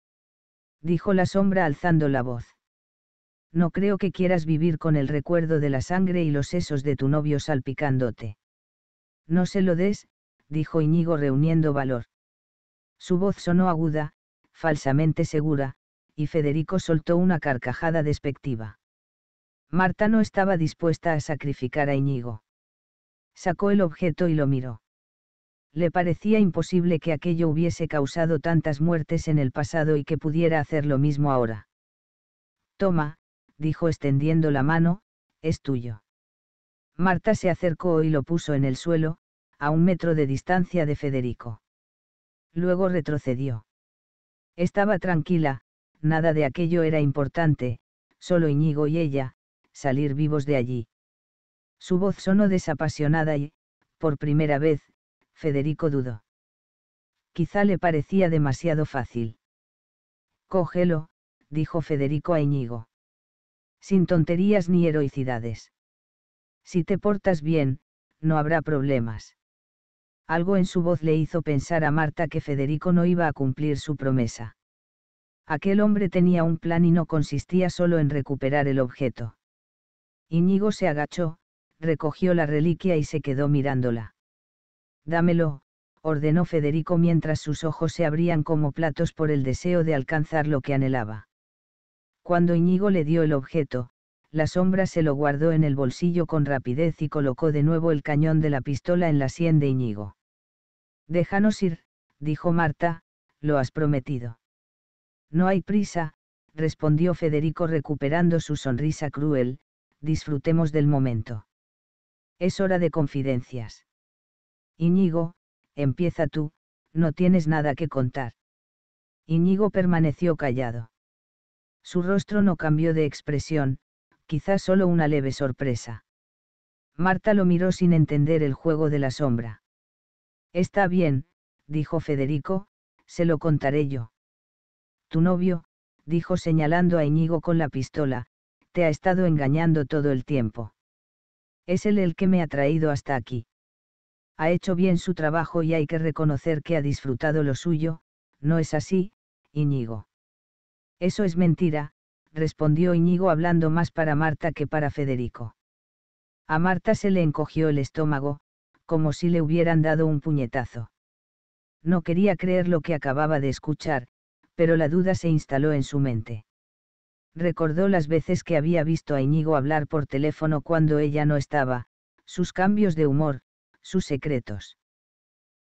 dijo la sombra alzando la voz no creo que quieras vivir con el recuerdo de la sangre y los sesos de tu novio salpicándote. No se lo des, dijo Iñigo reuniendo valor. Su voz sonó aguda, falsamente segura, y Federico soltó una carcajada despectiva. Marta no estaba dispuesta a sacrificar a Iñigo. Sacó el objeto y lo miró. Le parecía imposible que aquello hubiese causado tantas muertes en el pasado y que pudiera hacer lo mismo ahora. Toma, dijo extendiendo la mano, es tuyo. Marta se acercó y lo puso en el suelo, a un metro de distancia de Federico. Luego retrocedió. Estaba tranquila, nada de aquello era importante, solo Iñigo y ella, salir vivos de allí. Su voz sonó desapasionada y, por primera vez, Federico dudó. Quizá le parecía demasiado fácil. Cógelo, dijo Federico a Iñigo sin tonterías ni heroicidades. Si te portas bien, no habrá problemas. Algo en su voz le hizo pensar a Marta que Federico no iba a cumplir su promesa. Aquel hombre tenía un plan y no consistía solo en recuperar el objeto. Íñigo se agachó, recogió la reliquia y se quedó mirándola. Dámelo, ordenó Federico mientras sus ojos se abrían como platos por el deseo de alcanzar lo que anhelaba. Cuando Íñigo le dio el objeto, la sombra se lo guardó en el bolsillo con rapidez y colocó de nuevo el cañón de la pistola en la sien de Íñigo. Déjanos ir, dijo Marta, lo has prometido. No hay prisa, respondió Federico recuperando su sonrisa cruel, disfrutemos del momento. Es hora de confidencias. —Iñigo, empieza tú, no tienes nada que contar. Íñigo permaneció callado. Su rostro no cambió de expresión, quizás solo una leve sorpresa. Marta lo miró sin entender el juego de la sombra. Está bien, dijo Federico, se lo contaré yo. Tu novio, dijo señalando a Iñigo con la pistola, te ha estado engañando todo el tiempo. Es él el que me ha traído hasta aquí. Ha hecho bien su trabajo y hay que reconocer que ha disfrutado lo suyo, ¿no es así, Iñigo?» Eso es mentira, respondió Iñigo hablando más para Marta que para Federico. A Marta se le encogió el estómago, como si le hubieran dado un puñetazo. No quería creer lo que acababa de escuchar, pero la duda se instaló en su mente. Recordó las veces que había visto a Iñigo hablar por teléfono cuando ella no estaba, sus cambios de humor, sus secretos.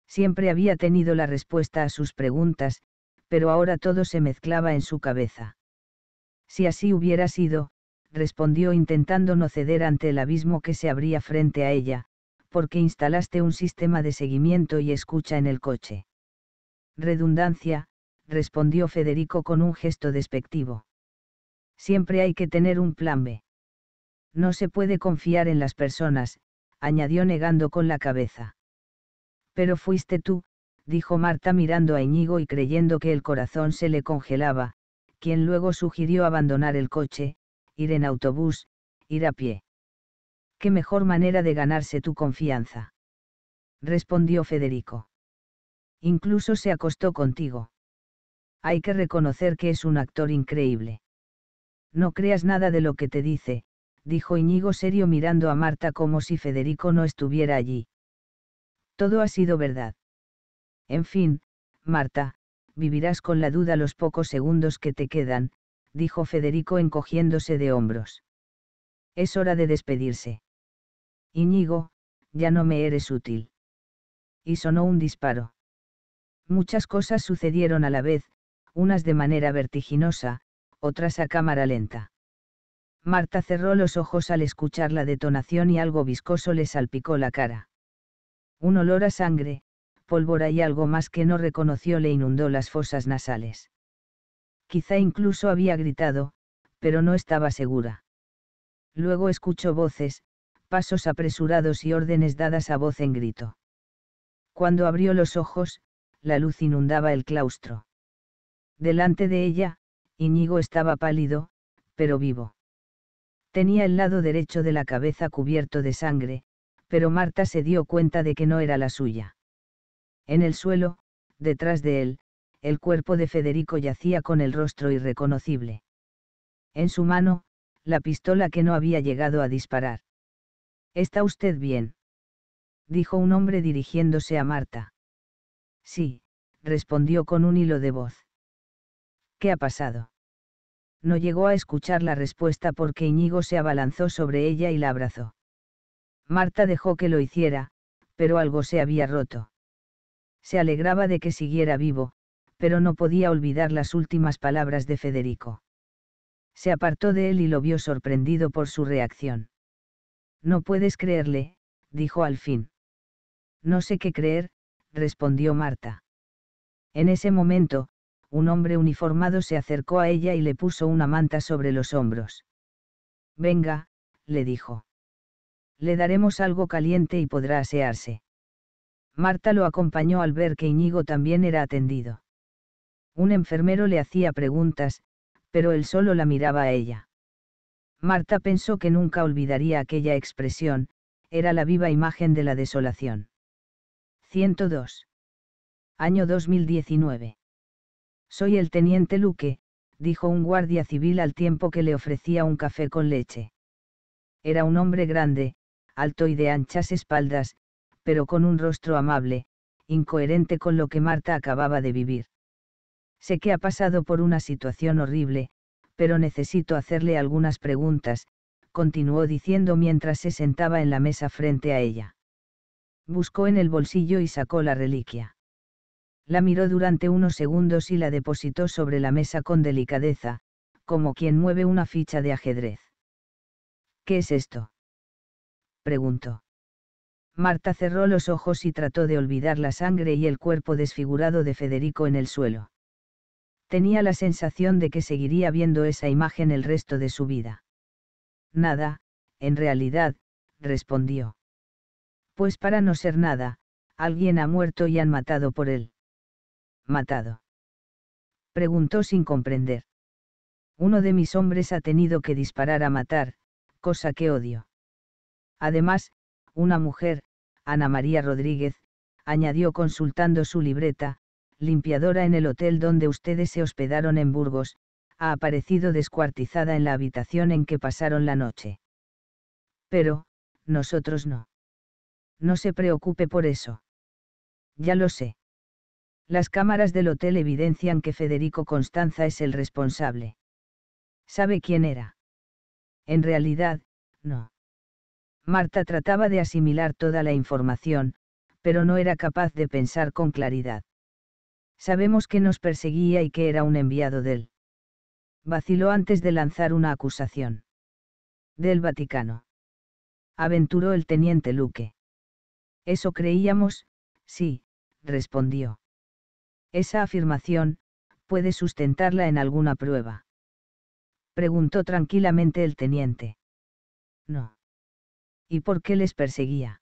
Siempre había tenido la respuesta a sus preguntas, pero ahora todo se mezclaba en su cabeza. Si así hubiera sido, respondió intentando no ceder ante el abismo que se abría frente a ella, porque instalaste un sistema de seguimiento y escucha en el coche. Redundancia, respondió Federico con un gesto despectivo. Siempre hay que tener un plan B. No se puede confiar en las personas, añadió negando con la cabeza. Pero fuiste tú, dijo Marta mirando a Iñigo y creyendo que el corazón se le congelaba, quien luego sugirió abandonar el coche, ir en autobús, ir a pie. ¿Qué mejor manera de ganarse tu confianza? respondió Federico. Incluso se acostó contigo. Hay que reconocer que es un actor increíble. No creas nada de lo que te dice, dijo Iñigo serio mirando a Marta como si Federico no estuviera allí. Todo ha sido verdad. En fin, Marta, vivirás con la duda los pocos segundos que te quedan, dijo Federico encogiéndose de hombros. Es hora de despedirse. Iñigo, ya no me eres útil. Y sonó un disparo. Muchas cosas sucedieron a la vez, unas de manera vertiginosa, otras a cámara lenta. Marta cerró los ojos al escuchar la detonación y algo viscoso le salpicó la cara. Un olor a sangre, pólvora y algo más que no reconoció le inundó las fosas nasales. Quizá incluso había gritado, pero no estaba segura. Luego escuchó voces, pasos apresurados y órdenes dadas a voz en grito. Cuando abrió los ojos, la luz inundaba el claustro. Delante de ella, Iñigo estaba pálido, pero vivo. Tenía el lado derecho de la cabeza cubierto de sangre, pero Marta se dio cuenta de que no era la suya. En el suelo, detrás de él, el cuerpo de Federico yacía con el rostro irreconocible. En su mano, la pistola que no había llegado a disparar. ¿Está usted bien? dijo un hombre dirigiéndose a Marta. Sí, respondió con un hilo de voz. ¿Qué ha pasado? No llegó a escuchar la respuesta porque Iñigo se abalanzó sobre ella y la abrazó. Marta dejó que lo hiciera, pero algo se había roto se alegraba de que siguiera vivo, pero no podía olvidar las últimas palabras de Federico. Se apartó de él y lo vio sorprendido por su reacción. No puedes creerle, dijo al fin. No sé qué creer, respondió Marta. En ese momento, un hombre uniformado se acercó a ella y le puso una manta sobre los hombros. Venga, le dijo. Le daremos algo caliente y podrá asearse. Marta lo acompañó al ver que Iñigo también era atendido. Un enfermero le hacía preguntas, pero él solo la miraba a ella. Marta pensó que nunca olvidaría aquella expresión, era la viva imagen de la desolación. 102. Año 2019. Soy el teniente Luque, dijo un guardia civil al tiempo que le ofrecía un café con leche. Era un hombre grande, alto y de anchas espaldas, pero con un rostro amable, incoherente con lo que Marta acababa de vivir. Sé que ha pasado por una situación horrible, pero necesito hacerle algunas preguntas, continuó diciendo mientras se sentaba en la mesa frente a ella. Buscó en el bolsillo y sacó la reliquia. La miró durante unos segundos y la depositó sobre la mesa con delicadeza, como quien mueve una ficha de ajedrez. ¿Qué es esto? preguntó. Marta cerró los ojos y trató de olvidar la sangre y el cuerpo desfigurado de Federico en el suelo. Tenía la sensación de que seguiría viendo esa imagen el resto de su vida. Nada, en realidad, respondió. Pues para no ser nada, alguien ha muerto y han matado por él. ¿Matado? Preguntó sin comprender. Uno de mis hombres ha tenido que disparar a matar, cosa que odio. Además, una mujer, Ana María Rodríguez, añadió consultando su libreta, limpiadora en el hotel donde ustedes se hospedaron en Burgos, ha aparecido descuartizada en la habitación en que pasaron la noche. Pero, nosotros no. No se preocupe por eso. Ya lo sé. Las cámaras del hotel evidencian que Federico Constanza es el responsable. ¿Sabe quién era? En realidad, no. Marta trataba de asimilar toda la información, pero no era capaz de pensar con claridad. Sabemos que nos perseguía y que era un enviado él. Vaciló antes de lanzar una acusación. Del Vaticano. Aventuró el teniente Luque. Eso creíamos, sí, respondió. Esa afirmación, puede sustentarla en alguna prueba. Preguntó tranquilamente el teniente. No. ¿Y por qué les perseguía?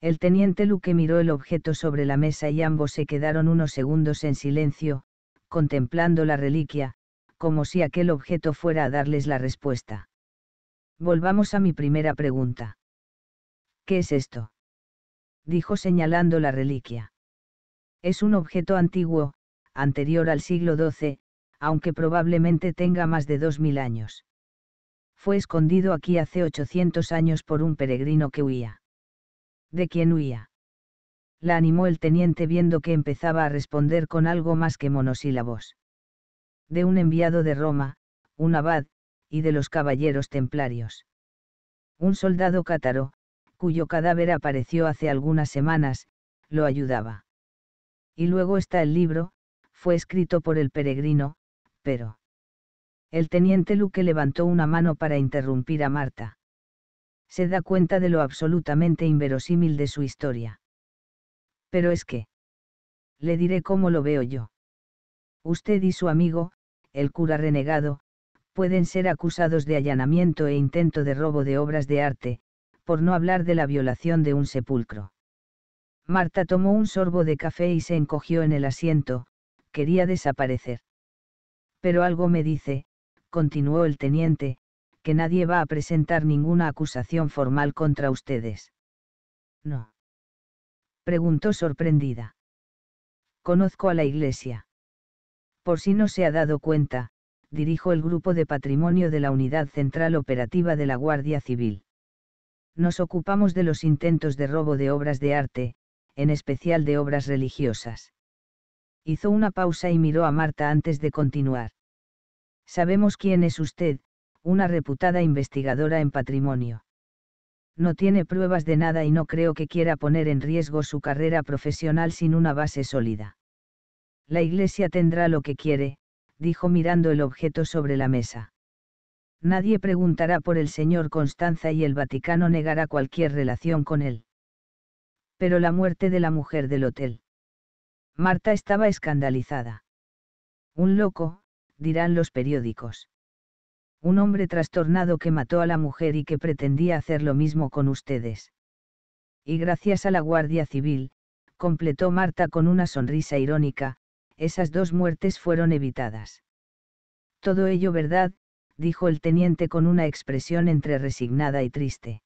El teniente Luque miró el objeto sobre la mesa y ambos se quedaron unos segundos en silencio, contemplando la reliquia, como si aquel objeto fuera a darles la respuesta. Volvamos a mi primera pregunta. ¿Qué es esto? dijo señalando la reliquia. Es un objeto antiguo, anterior al siglo XII, aunque probablemente tenga más de dos 2.000 años fue escondido aquí hace 800 años por un peregrino que huía. ¿De quién huía? La animó el teniente viendo que empezaba a responder con algo más que monosílabos. De un enviado de Roma, un abad, y de los caballeros templarios. Un soldado cátaro, cuyo cadáver apareció hace algunas semanas, lo ayudaba. Y luego está el libro, fue escrito por el peregrino, pero... El teniente Luque levantó una mano para interrumpir a Marta. Se da cuenta de lo absolutamente inverosímil de su historia. Pero es que... Le diré cómo lo veo yo. Usted y su amigo, el cura renegado, pueden ser acusados de allanamiento e intento de robo de obras de arte, por no hablar de la violación de un sepulcro. Marta tomó un sorbo de café y se encogió en el asiento, quería desaparecer. Pero algo me dice, continuó el teniente, que nadie va a presentar ninguna acusación formal contra ustedes. No. Preguntó sorprendida. Conozco a la iglesia. Por si no se ha dado cuenta, dirijo el grupo de patrimonio de la Unidad Central Operativa de la Guardia Civil. Nos ocupamos de los intentos de robo de obras de arte, en especial de obras religiosas. Hizo una pausa y miró a Marta antes de continuar. Sabemos quién es usted, una reputada investigadora en patrimonio. No tiene pruebas de nada y no creo que quiera poner en riesgo su carrera profesional sin una base sólida. La Iglesia tendrá lo que quiere, dijo mirando el objeto sobre la mesa. Nadie preguntará por el señor Constanza y el Vaticano negará cualquier relación con él. Pero la muerte de la mujer del hotel. Marta estaba escandalizada. Un loco, dirán los periódicos. Un hombre trastornado que mató a la mujer y que pretendía hacer lo mismo con ustedes. Y gracias a la Guardia Civil, completó Marta con una sonrisa irónica, esas dos muertes fueron evitadas. Todo ello verdad, dijo el teniente con una expresión entre resignada y triste.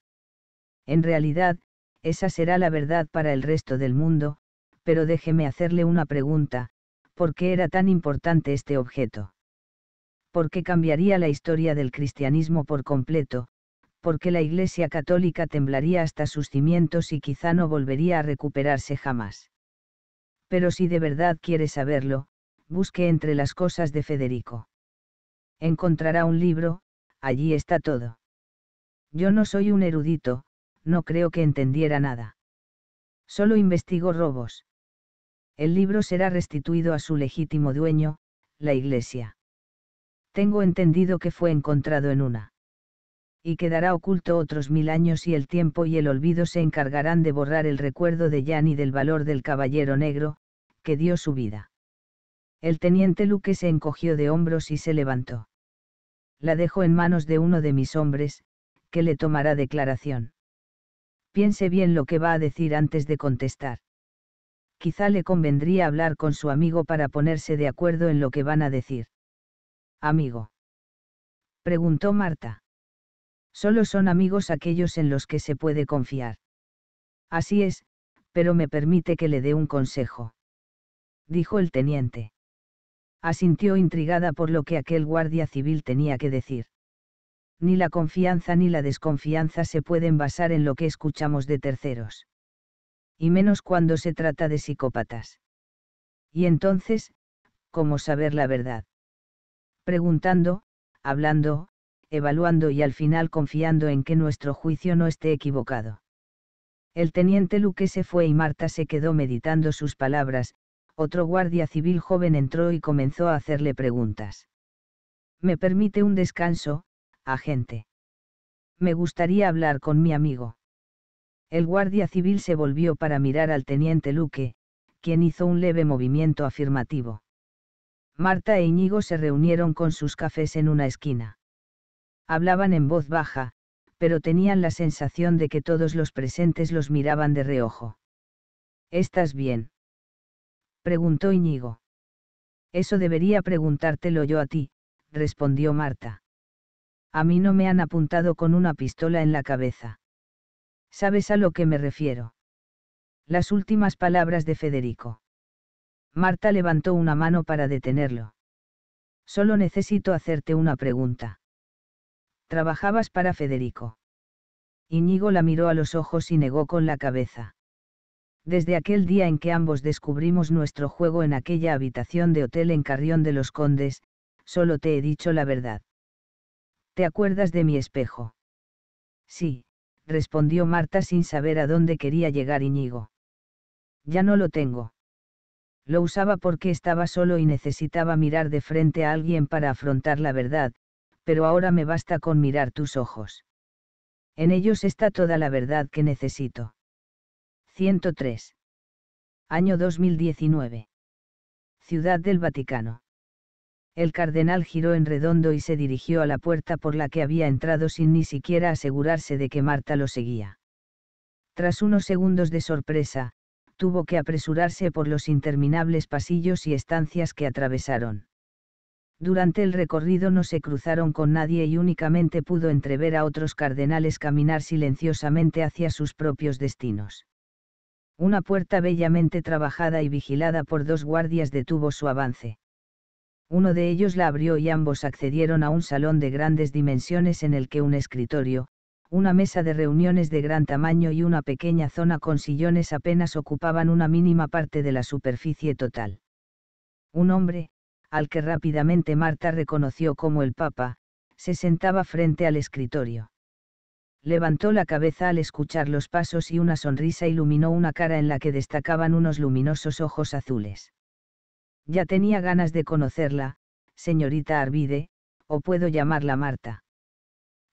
En realidad, esa será la verdad para el resto del mundo, pero déjeme hacerle una pregunta, ¿por qué era tan importante este objeto? porque cambiaría la historia del cristianismo por completo, porque la Iglesia católica temblaría hasta sus cimientos y quizá no volvería a recuperarse jamás. Pero si de verdad quiere saberlo, busque entre las cosas de Federico. Encontrará un libro, allí está todo. Yo no soy un erudito, no creo que entendiera nada. Solo investigo robos. El libro será restituido a su legítimo dueño, la Iglesia tengo entendido que fue encontrado en una. Y quedará oculto otros mil años y el tiempo y el olvido se encargarán de borrar el recuerdo de Jan y del valor del caballero negro, que dio su vida. El teniente Luque se encogió de hombros y se levantó. La dejo en manos de uno de mis hombres, que le tomará declaración. Piense bien lo que va a decir antes de contestar. Quizá le convendría hablar con su amigo para ponerse de acuerdo en lo que van a decir. Amigo. Preguntó Marta. Solo son amigos aquellos en los que se puede confiar. Así es, pero me permite que le dé un consejo. Dijo el teniente. Asintió intrigada por lo que aquel guardia civil tenía que decir. Ni la confianza ni la desconfianza se pueden basar en lo que escuchamos de terceros. Y menos cuando se trata de psicópatas. Y entonces, ¿cómo saber la verdad? preguntando, hablando, evaluando y al final confiando en que nuestro juicio no esté equivocado. El teniente Luque se fue y Marta se quedó meditando sus palabras, otro guardia civil joven entró y comenzó a hacerle preguntas. ¿Me permite un descanso, agente? Me gustaría hablar con mi amigo. El guardia civil se volvió para mirar al teniente Luque, quien hizo un leve movimiento afirmativo. Marta e Íñigo se reunieron con sus cafés en una esquina. Hablaban en voz baja, pero tenían la sensación de que todos los presentes los miraban de reojo. ¿Estás bien? preguntó Íñigo. Eso debería preguntártelo yo a ti, respondió Marta. A mí no me han apuntado con una pistola en la cabeza. ¿Sabes a lo que me refiero? Las últimas palabras de Federico. Marta levantó una mano para detenerlo. Solo necesito hacerte una pregunta. Trabajabas para Federico. Iñigo la miró a los ojos y negó con la cabeza. Desde aquel día en que ambos descubrimos nuestro juego en aquella habitación de hotel en Carrión de los Condes, solo te he dicho la verdad. ¿Te acuerdas de mi espejo? Sí, respondió Marta sin saber a dónde quería llegar Iñigo. Ya no lo tengo. Lo usaba porque estaba solo y necesitaba mirar de frente a alguien para afrontar la verdad, pero ahora me basta con mirar tus ojos. En ellos está toda la verdad que necesito. 103. Año 2019. Ciudad del Vaticano. El cardenal giró en redondo y se dirigió a la puerta por la que había entrado sin ni siquiera asegurarse de que Marta lo seguía. Tras unos segundos de sorpresa, tuvo que apresurarse por los interminables pasillos y estancias que atravesaron. Durante el recorrido no se cruzaron con nadie y únicamente pudo entrever a otros cardenales caminar silenciosamente hacia sus propios destinos. Una puerta bellamente trabajada y vigilada por dos guardias detuvo su avance. Uno de ellos la abrió y ambos accedieron a un salón de grandes dimensiones en el que un escritorio, una mesa de reuniones de gran tamaño y una pequeña zona con sillones apenas ocupaban una mínima parte de la superficie total. Un hombre, al que rápidamente Marta reconoció como el Papa, se sentaba frente al escritorio. Levantó la cabeza al escuchar los pasos y una sonrisa iluminó una cara en la que destacaban unos luminosos ojos azules. Ya tenía ganas de conocerla, señorita Arvide, o puedo llamarla Marta.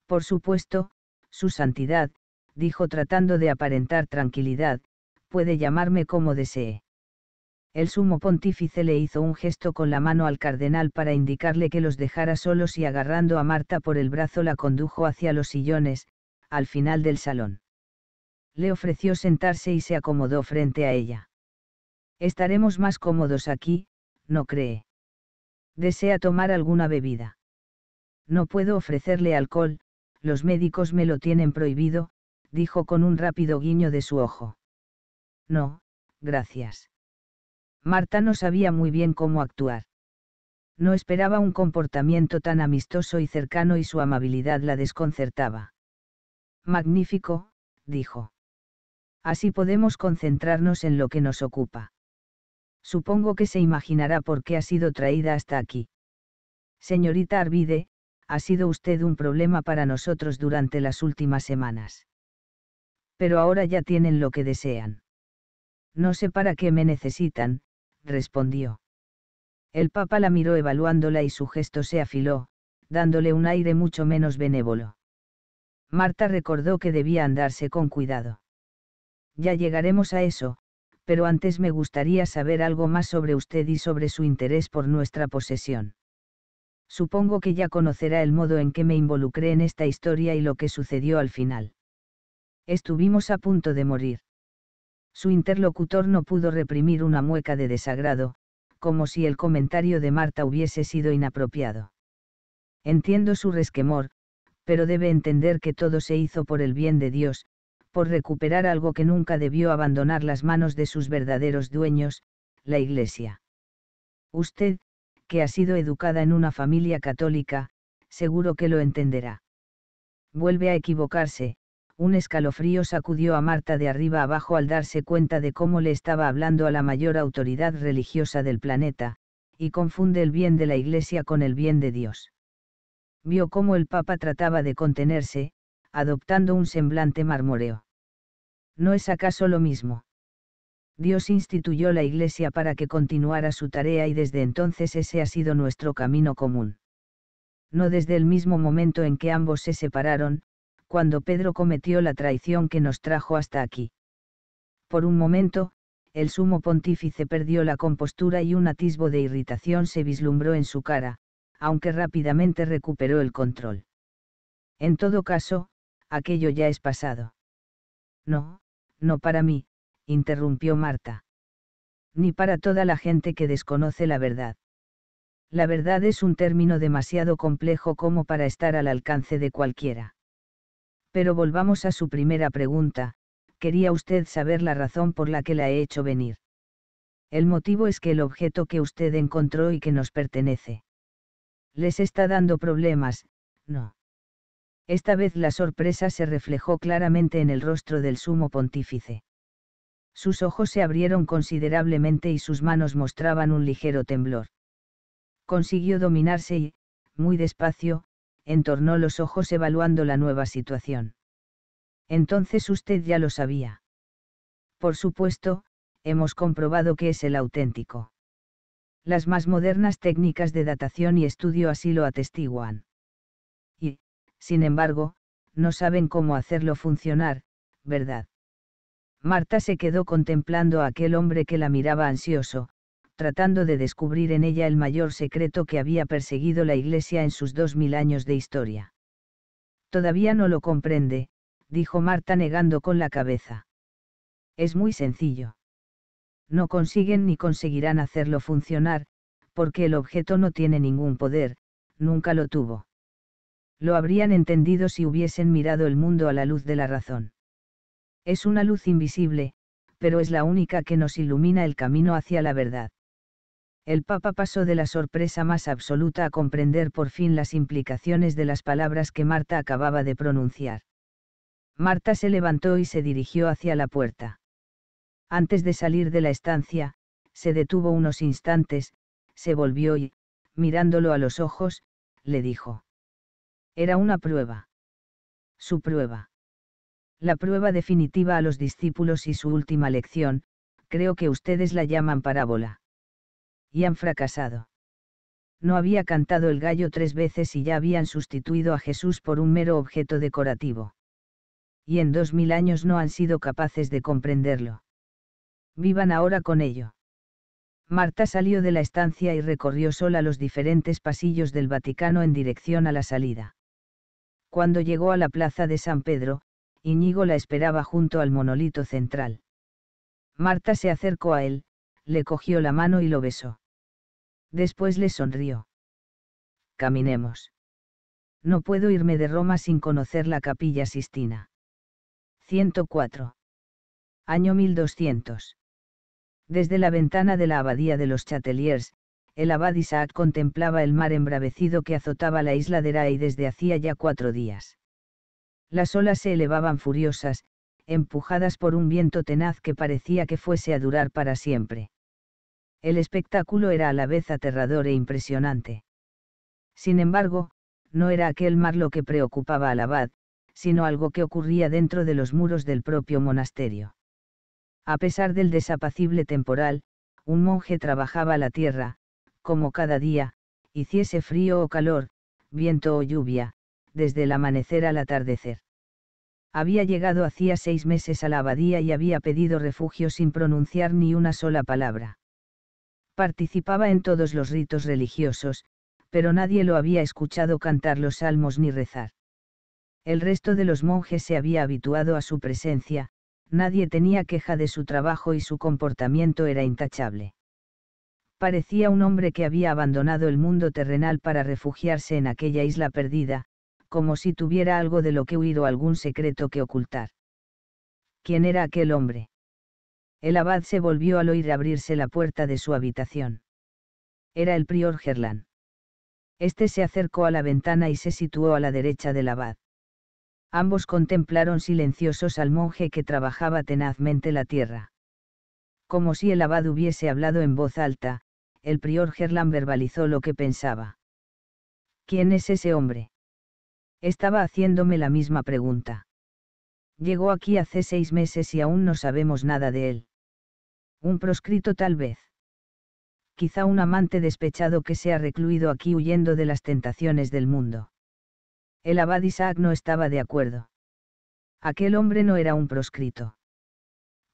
Por supuesto, su Santidad, dijo tratando de aparentar tranquilidad, puede llamarme como desee. El sumo pontífice le hizo un gesto con la mano al cardenal para indicarle que los dejara solos y agarrando a Marta por el brazo la condujo hacia los sillones, al final del salón. Le ofreció sentarse y se acomodó frente a ella. Estaremos más cómodos aquí, ¿no cree? Desea tomar alguna bebida. No puedo ofrecerle alcohol, los médicos me lo tienen prohibido, dijo con un rápido guiño de su ojo. No, gracias. Marta no sabía muy bien cómo actuar. No esperaba un comportamiento tan amistoso y cercano y su amabilidad la desconcertaba. Magnífico, dijo. Así podemos concentrarnos en lo que nos ocupa. Supongo que se imaginará por qué ha sido traída hasta aquí. Señorita Arvide, ha sido usted un problema para nosotros durante las últimas semanas. Pero ahora ya tienen lo que desean. No sé para qué me necesitan, respondió. El Papa la miró evaluándola y su gesto se afiló, dándole un aire mucho menos benévolo. Marta recordó que debía andarse con cuidado. Ya llegaremos a eso, pero antes me gustaría saber algo más sobre usted y sobre su interés por nuestra posesión. Supongo que ya conocerá el modo en que me involucré en esta historia y lo que sucedió al final. Estuvimos a punto de morir. Su interlocutor no pudo reprimir una mueca de desagrado, como si el comentario de Marta hubiese sido inapropiado. Entiendo su resquemor, pero debe entender que todo se hizo por el bien de Dios, por recuperar algo que nunca debió abandonar las manos de sus verdaderos dueños, la Iglesia. Usted, que ha sido educada en una familia católica, seguro que lo entenderá. Vuelve a equivocarse, un escalofrío sacudió a Marta de arriba abajo al darse cuenta de cómo le estaba hablando a la mayor autoridad religiosa del planeta, y confunde el bien de la Iglesia con el bien de Dios. Vio cómo el Papa trataba de contenerse, adoptando un semblante marmoreo. ¿No es acaso lo mismo? Dios instituyó la Iglesia para que continuara su tarea y desde entonces ese ha sido nuestro camino común. No desde el mismo momento en que ambos se separaron, cuando Pedro cometió la traición que nos trajo hasta aquí. Por un momento, el sumo pontífice perdió la compostura y un atisbo de irritación se vislumbró en su cara, aunque rápidamente recuperó el control. En todo caso, aquello ya es pasado. No, no para mí, interrumpió Marta. Ni para toda la gente que desconoce la verdad. La verdad es un término demasiado complejo como para estar al alcance de cualquiera. Pero volvamos a su primera pregunta, quería usted saber la razón por la que la he hecho venir. El motivo es que el objeto que usted encontró y que nos pertenece. Les está dando problemas, no. Esta vez la sorpresa se reflejó claramente en el rostro del sumo pontífice. Sus ojos se abrieron considerablemente y sus manos mostraban un ligero temblor. Consiguió dominarse y, muy despacio, entornó los ojos evaluando la nueva situación. Entonces usted ya lo sabía. Por supuesto, hemos comprobado que es el auténtico. Las más modernas técnicas de datación y estudio así lo atestiguan. Y, sin embargo, no saben cómo hacerlo funcionar, ¿verdad? Marta se quedó contemplando a aquel hombre que la miraba ansioso, tratando de descubrir en ella el mayor secreto que había perseguido la Iglesia en sus dos mil años de historia. Todavía no lo comprende, dijo Marta negando con la cabeza. Es muy sencillo. No consiguen ni conseguirán hacerlo funcionar, porque el objeto no tiene ningún poder, nunca lo tuvo. Lo habrían entendido si hubiesen mirado el mundo a la luz de la razón. Es una luz invisible, pero es la única que nos ilumina el camino hacia la verdad. El Papa pasó de la sorpresa más absoluta a comprender por fin las implicaciones de las palabras que Marta acababa de pronunciar. Marta se levantó y se dirigió hacia la puerta. Antes de salir de la estancia, se detuvo unos instantes, se volvió y, mirándolo a los ojos, le dijo. Era una prueba. Su prueba la prueba definitiva a los discípulos y su última lección, creo que ustedes la llaman parábola. Y han fracasado. No había cantado el gallo tres veces y ya habían sustituido a Jesús por un mero objeto decorativo. Y en dos mil años no han sido capaces de comprenderlo. Vivan ahora con ello. Marta salió de la estancia y recorrió sola los diferentes pasillos del Vaticano en dirección a la salida. Cuando llegó a la plaza de San Pedro, Iñigo la esperaba junto al monolito central. Marta se acercó a él, le cogió la mano y lo besó. Después le sonrió. Caminemos. No puedo irme de Roma sin conocer la capilla Sistina. 104. Año 1200. Desde la ventana de la abadía de los Chateliers, el abad Isaac contemplaba el mar embravecido que azotaba la isla de Rai desde hacía ya cuatro días. Las olas se elevaban furiosas, empujadas por un viento tenaz que parecía que fuese a durar para siempre. El espectáculo era a la vez aterrador e impresionante. Sin embargo, no era aquel mar lo que preocupaba al abad, sino algo que ocurría dentro de los muros del propio monasterio. A pesar del desapacible temporal, un monje trabajaba la tierra, como cada día, hiciese frío o calor, viento o lluvia, desde el amanecer al atardecer. Había llegado hacía seis meses a la abadía y había pedido refugio sin pronunciar ni una sola palabra. Participaba en todos los ritos religiosos, pero nadie lo había escuchado cantar los salmos ni rezar. El resto de los monjes se había habituado a su presencia, nadie tenía queja de su trabajo y su comportamiento era intachable. Parecía un hombre que había abandonado el mundo terrenal para refugiarse en aquella isla perdida, como si tuviera algo de lo que huir o algún secreto que ocultar. ¿Quién era aquel hombre? El abad se volvió al oír abrirse la puerta de su habitación. Era el prior Gerlán. Este se acercó a la ventana y se situó a la derecha del abad. Ambos contemplaron silenciosos al monje que trabajaba tenazmente la tierra. Como si el abad hubiese hablado en voz alta, el prior Gerlán verbalizó lo que pensaba. ¿Quién es ese hombre? estaba haciéndome la misma pregunta. Llegó aquí hace seis meses y aún no sabemos nada de él. Un proscrito tal vez. Quizá un amante despechado que se ha recluido aquí huyendo de las tentaciones del mundo. El abad Isaac no estaba de acuerdo. Aquel hombre no era un proscrito.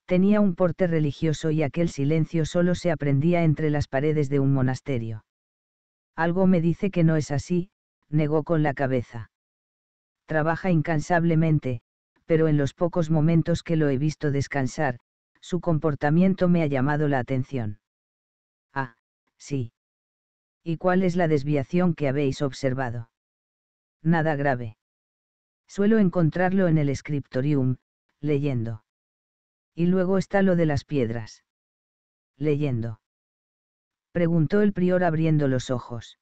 Tenía un porte religioso y aquel silencio solo se aprendía entre las paredes de un monasterio. Algo me dice que no es así, negó con la cabeza. Trabaja incansablemente, pero en los pocos momentos que lo he visto descansar, su comportamiento me ha llamado la atención. Ah, sí. ¿Y cuál es la desviación que habéis observado? Nada grave. Suelo encontrarlo en el scriptorium, leyendo. Y luego está lo de las piedras. Leyendo. Preguntó el prior abriendo los ojos.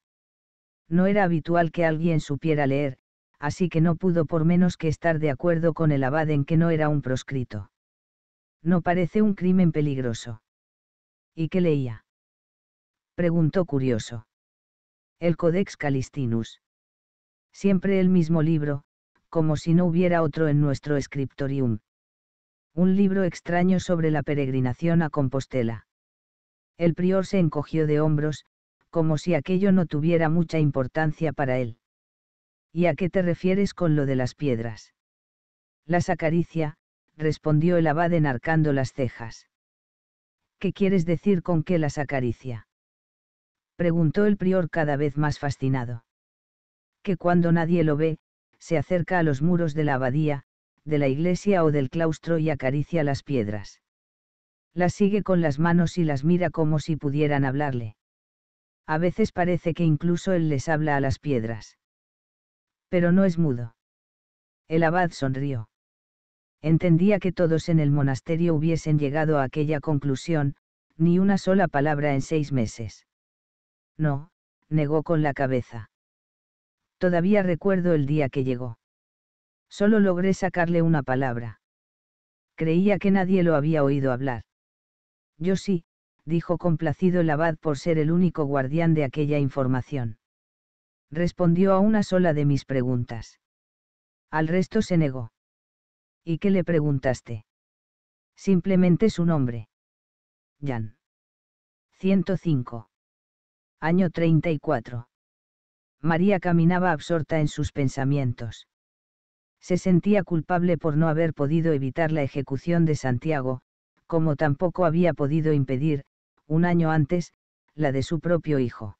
No era habitual que alguien supiera leer, así que no pudo por menos que estar de acuerdo con el abad en que no era un proscrito. No parece un crimen peligroso. ¿Y qué leía? Preguntó curioso. El Codex Calistinus. Siempre el mismo libro, como si no hubiera otro en nuestro scriptorium. Un libro extraño sobre la peregrinación a Compostela. El prior se encogió de hombros, como si aquello no tuviera mucha importancia para él. ¿Y a qué te refieres con lo de las piedras? Las acaricia, respondió el abad enarcando las cejas. ¿Qué quieres decir con que las acaricia? preguntó el prior cada vez más fascinado. Que cuando nadie lo ve, se acerca a los muros de la abadía, de la iglesia o del claustro y acaricia las piedras. Las sigue con las manos y las mira como si pudieran hablarle. A veces parece que incluso él les habla a las piedras. Pero no es mudo. El abad sonrió. Entendía que todos en el monasterio hubiesen llegado a aquella conclusión, ni una sola palabra en seis meses. No, negó con la cabeza. Todavía recuerdo el día que llegó. Solo logré sacarle una palabra. Creía que nadie lo había oído hablar. Yo sí, dijo complacido el abad por ser el único guardián de aquella información. Respondió a una sola de mis preguntas. Al resto se negó. ¿Y qué le preguntaste? Simplemente su nombre. Jan. 105. Año 34. María caminaba absorta en sus pensamientos. Se sentía culpable por no haber podido evitar la ejecución de Santiago, como tampoco había podido impedir, un año antes, la de su propio hijo.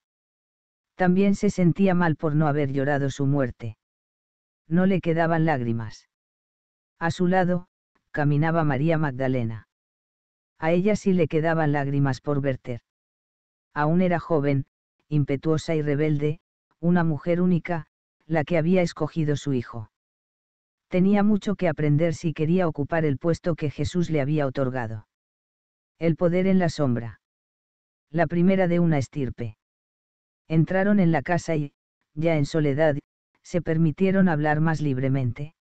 También se sentía mal por no haber llorado su muerte. No le quedaban lágrimas. A su lado, caminaba María Magdalena. A ella sí le quedaban lágrimas por verter. Aún era joven, impetuosa y rebelde, una mujer única, la que había escogido su hijo. Tenía mucho que aprender si quería ocupar el puesto que Jesús le había otorgado. El poder en la sombra. La primera de una estirpe. Entraron en la casa y, ya en soledad, se permitieron hablar más libremente.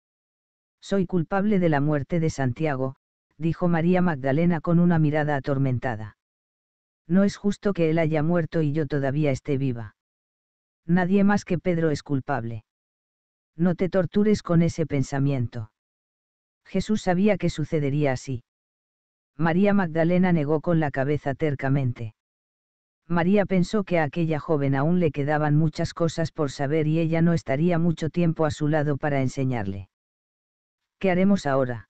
Soy culpable de la muerte de Santiago, dijo María Magdalena con una mirada atormentada. No es justo que él haya muerto y yo todavía esté viva. Nadie más que Pedro es culpable. No te tortures con ese pensamiento. Jesús sabía que sucedería así. María Magdalena negó con la cabeza tercamente. María pensó que a aquella joven aún le quedaban muchas cosas por saber y ella no estaría mucho tiempo a su lado para enseñarle. ¿Qué haremos ahora?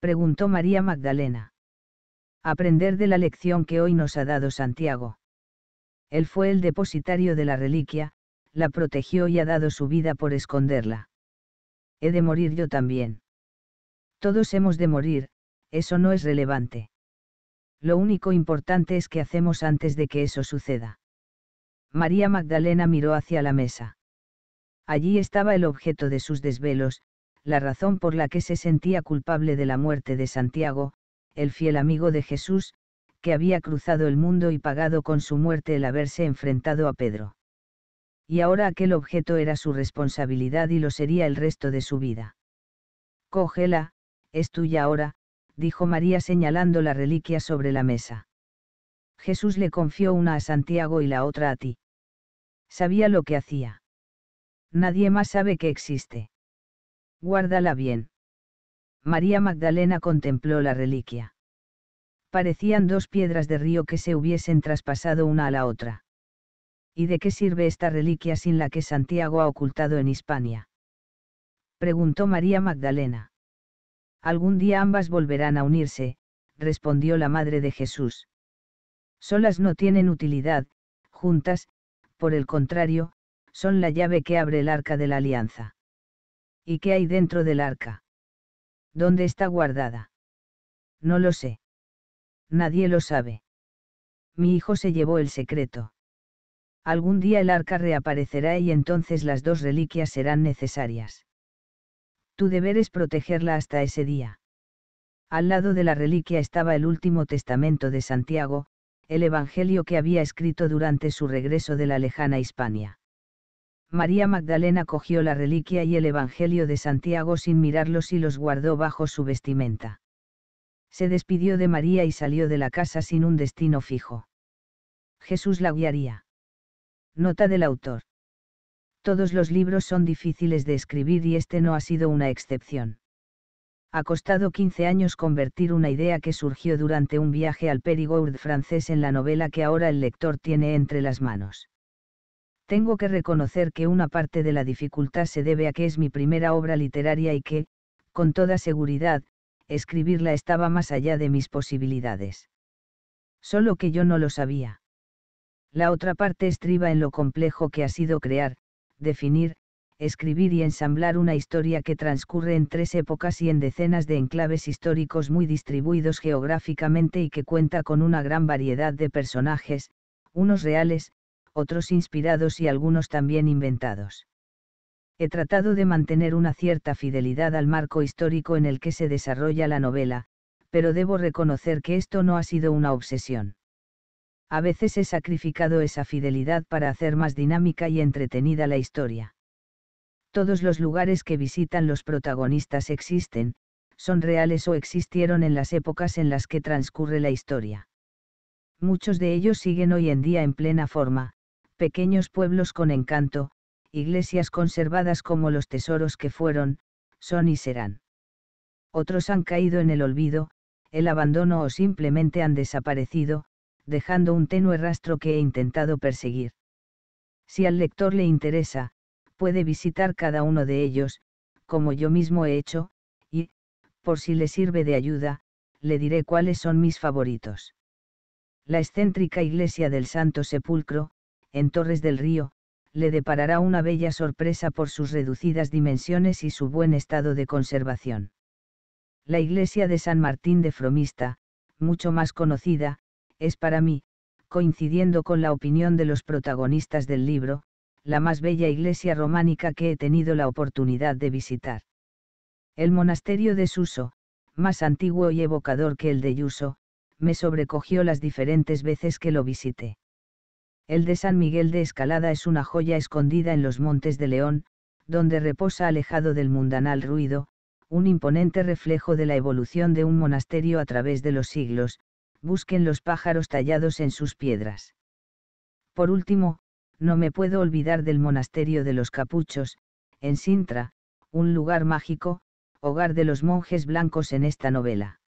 preguntó María Magdalena. Aprender de la lección que hoy nos ha dado Santiago. Él fue el depositario de la reliquia, la protegió y ha dado su vida por esconderla. He de morir yo también. Todos hemos de morir, eso no es relevante. Lo único importante es que hacemos antes de que eso suceda. María Magdalena miró hacia la mesa. Allí estaba el objeto de sus desvelos, la razón por la que se sentía culpable de la muerte de Santiago, el fiel amigo de Jesús, que había cruzado el mundo y pagado con su muerte el haberse enfrentado a Pedro. Y ahora aquel objeto era su responsabilidad y lo sería el resto de su vida. Cógela, es tuya ahora, dijo María señalando la reliquia sobre la mesa. Jesús le confió una a Santiago y la otra a ti. Sabía lo que hacía. Nadie más sabe que existe. Guárdala bien. María Magdalena contempló la reliquia. Parecían dos piedras de río que se hubiesen traspasado una a la otra. ¿Y de qué sirve esta reliquia sin la que Santiago ha ocultado en Hispania? Preguntó María Magdalena. Algún día ambas volverán a unirse, respondió la Madre de Jesús. Solas no tienen utilidad, juntas, por el contrario, son la llave que abre el arca de la alianza. ¿Y qué hay dentro del arca? ¿Dónde está guardada? No lo sé. Nadie lo sabe. Mi hijo se llevó el secreto. Algún día el arca reaparecerá y entonces las dos reliquias serán necesarias. Tu deber es protegerla hasta ese día. Al lado de la reliquia estaba el último testamento de Santiago, el Evangelio que había escrito durante su regreso de la lejana Hispania. María Magdalena cogió la reliquia y el Evangelio de Santiago sin mirarlos y los guardó bajo su vestimenta. Se despidió de María y salió de la casa sin un destino fijo. Jesús la guiaría. Nota del autor todos los libros son difíciles de escribir y este no ha sido una excepción. Ha costado 15 años convertir una idea que surgió durante un viaje al Perigord francés en la novela que ahora el lector tiene entre las manos. Tengo que reconocer que una parte de la dificultad se debe a que es mi primera obra literaria y que, con toda seguridad, escribirla estaba más allá de mis posibilidades. Solo que yo no lo sabía. La otra parte estriba en lo complejo que ha sido crear, definir, escribir y ensamblar una historia que transcurre en tres épocas y en decenas de enclaves históricos muy distribuidos geográficamente y que cuenta con una gran variedad de personajes, unos reales, otros inspirados y algunos también inventados. He tratado de mantener una cierta fidelidad al marco histórico en el que se desarrolla la novela, pero debo reconocer que esto no ha sido una obsesión a veces he sacrificado esa fidelidad para hacer más dinámica y entretenida la historia. Todos los lugares que visitan los protagonistas existen, son reales o existieron en las épocas en las que transcurre la historia. Muchos de ellos siguen hoy en día en plena forma, pequeños pueblos con encanto, iglesias conservadas como los tesoros que fueron, son y serán. Otros han caído en el olvido, el abandono o simplemente han desaparecido, dejando un tenue rastro que he intentado perseguir. Si al lector le interesa, puede visitar cada uno de ellos, como yo mismo he hecho, y, por si le sirve de ayuda, le diré cuáles son mis favoritos. La excéntrica iglesia del Santo Sepulcro, en Torres del Río, le deparará una bella sorpresa por sus reducidas dimensiones y su buen estado de conservación. La iglesia de San Martín de Fromista, mucho más conocida, es para mí, coincidiendo con la opinión de los protagonistas del libro, la más bella iglesia románica que he tenido la oportunidad de visitar. El monasterio de Suso, más antiguo y evocador que el de Yuso, me sobrecogió las diferentes veces que lo visité. El de San Miguel de Escalada es una joya escondida en los montes de León, donde reposa alejado del mundanal ruido, un imponente reflejo de la evolución de un monasterio a través de los siglos, busquen los pájaros tallados en sus piedras. Por último, no me puedo olvidar del monasterio de los capuchos, en Sintra, un lugar mágico, hogar de los monjes blancos en esta novela.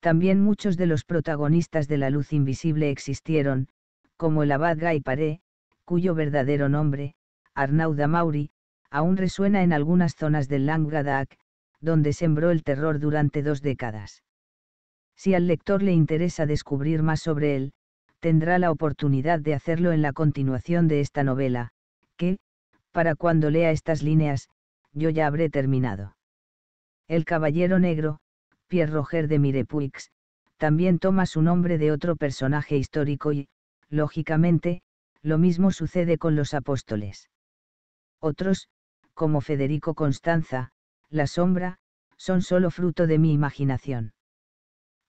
También muchos de los protagonistas de la luz invisible existieron, como el abad Guy Paré, cuyo verdadero nombre, Arnauda Mauri, aún resuena en algunas zonas del Languedoc, donde sembró el terror durante dos décadas. Si al lector le interesa descubrir más sobre él, tendrá la oportunidad de hacerlo en la continuación de esta novela, que, para cuando lea estas líneas, yo ya habré terminado. El Caballero Negro, Pierre Roger de Mirepuix, también toma su nombre de otro personaje histórico y, lógicamente, lo mismo sucede con los apóstoles. Otros, como Federico Constanza, La Sombra, son solo fruto de mi imaginación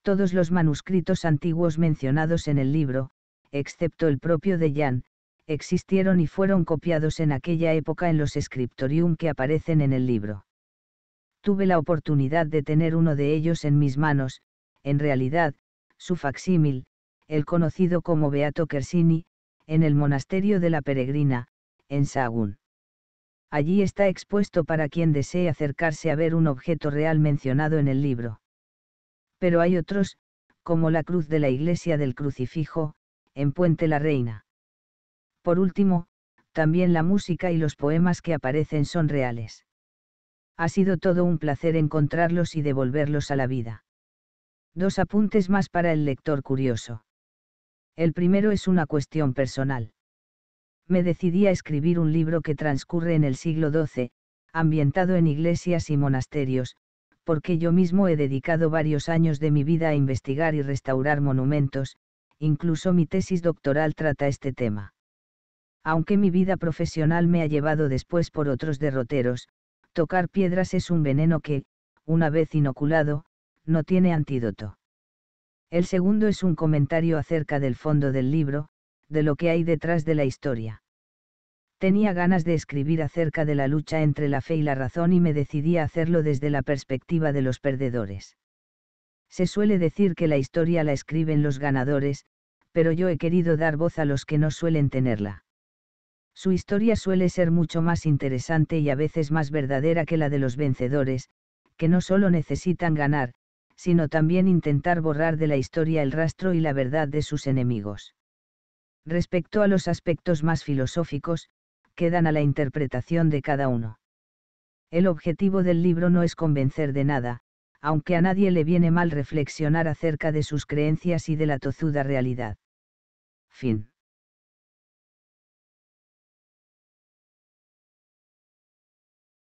todos los manuscritos antiguos mencionados en el libro, excepto el propio de Jan, existieron y fueron copiados en aquella época en los scriptorium que aparecen en el libro. Tuve la oportunidad de tener uno de ellos en mis manos, en realidad, su facsímil, el conocido como Beato Kersini, en el monasterio de la Peregrina, en Sahagún. Allí está expuesto para quien desee acercarse a ver un objeto real mencionado en el libro pero hay otros, como la cruz de la iglesia del crucifijo, en Puente la Reina. Por último, también la música y los poemas que aparecen son reales. Ha sido todo un placer encontrarlos y devolverlos a la vida. Dos apuntes más para el lector curioso. El primero es una cuestión personal. Me decidí a escribir un libro que transcurre en el siglo XII, ambientado en iglesias y monasterios, porque yo mismo he dedicado varios años de mi vida a investigar y restaurar monumentos, incluso mi tesis doctoral trata este tema. Aunque mi vida profesional me ha llevado después por otros derroteros, tocar piedras es un veneno que, una vez inoculado, no tiene antídoto. El segundo es un comentario acerca del fondo del libro, de lo que hay detrás de la historia tenía ganas de escribir acerca de la lucha entre la fe y la razón y me decidí a hacerlo desde la perspectiva de los perdedores. Se suele decir que la historia la escriben los ganadores, pero yo he querido dar voz a los que no suelen tenerla. Su historia suele ser mucho más interesante y a veces más verdadera que la de los vencedores, que no solo necesitan ganar, sino también intentar borrar de la historia el rastro y la verdad de sus enemigos. Respecto a los aspectos más filosóficos, quedan a la interpretación de cada uno. El objetivo del libro no es convencer de nada, aunque a nadie le viene mal reflexionar acerca de sus creencias y de la tozuda realidad. Fin.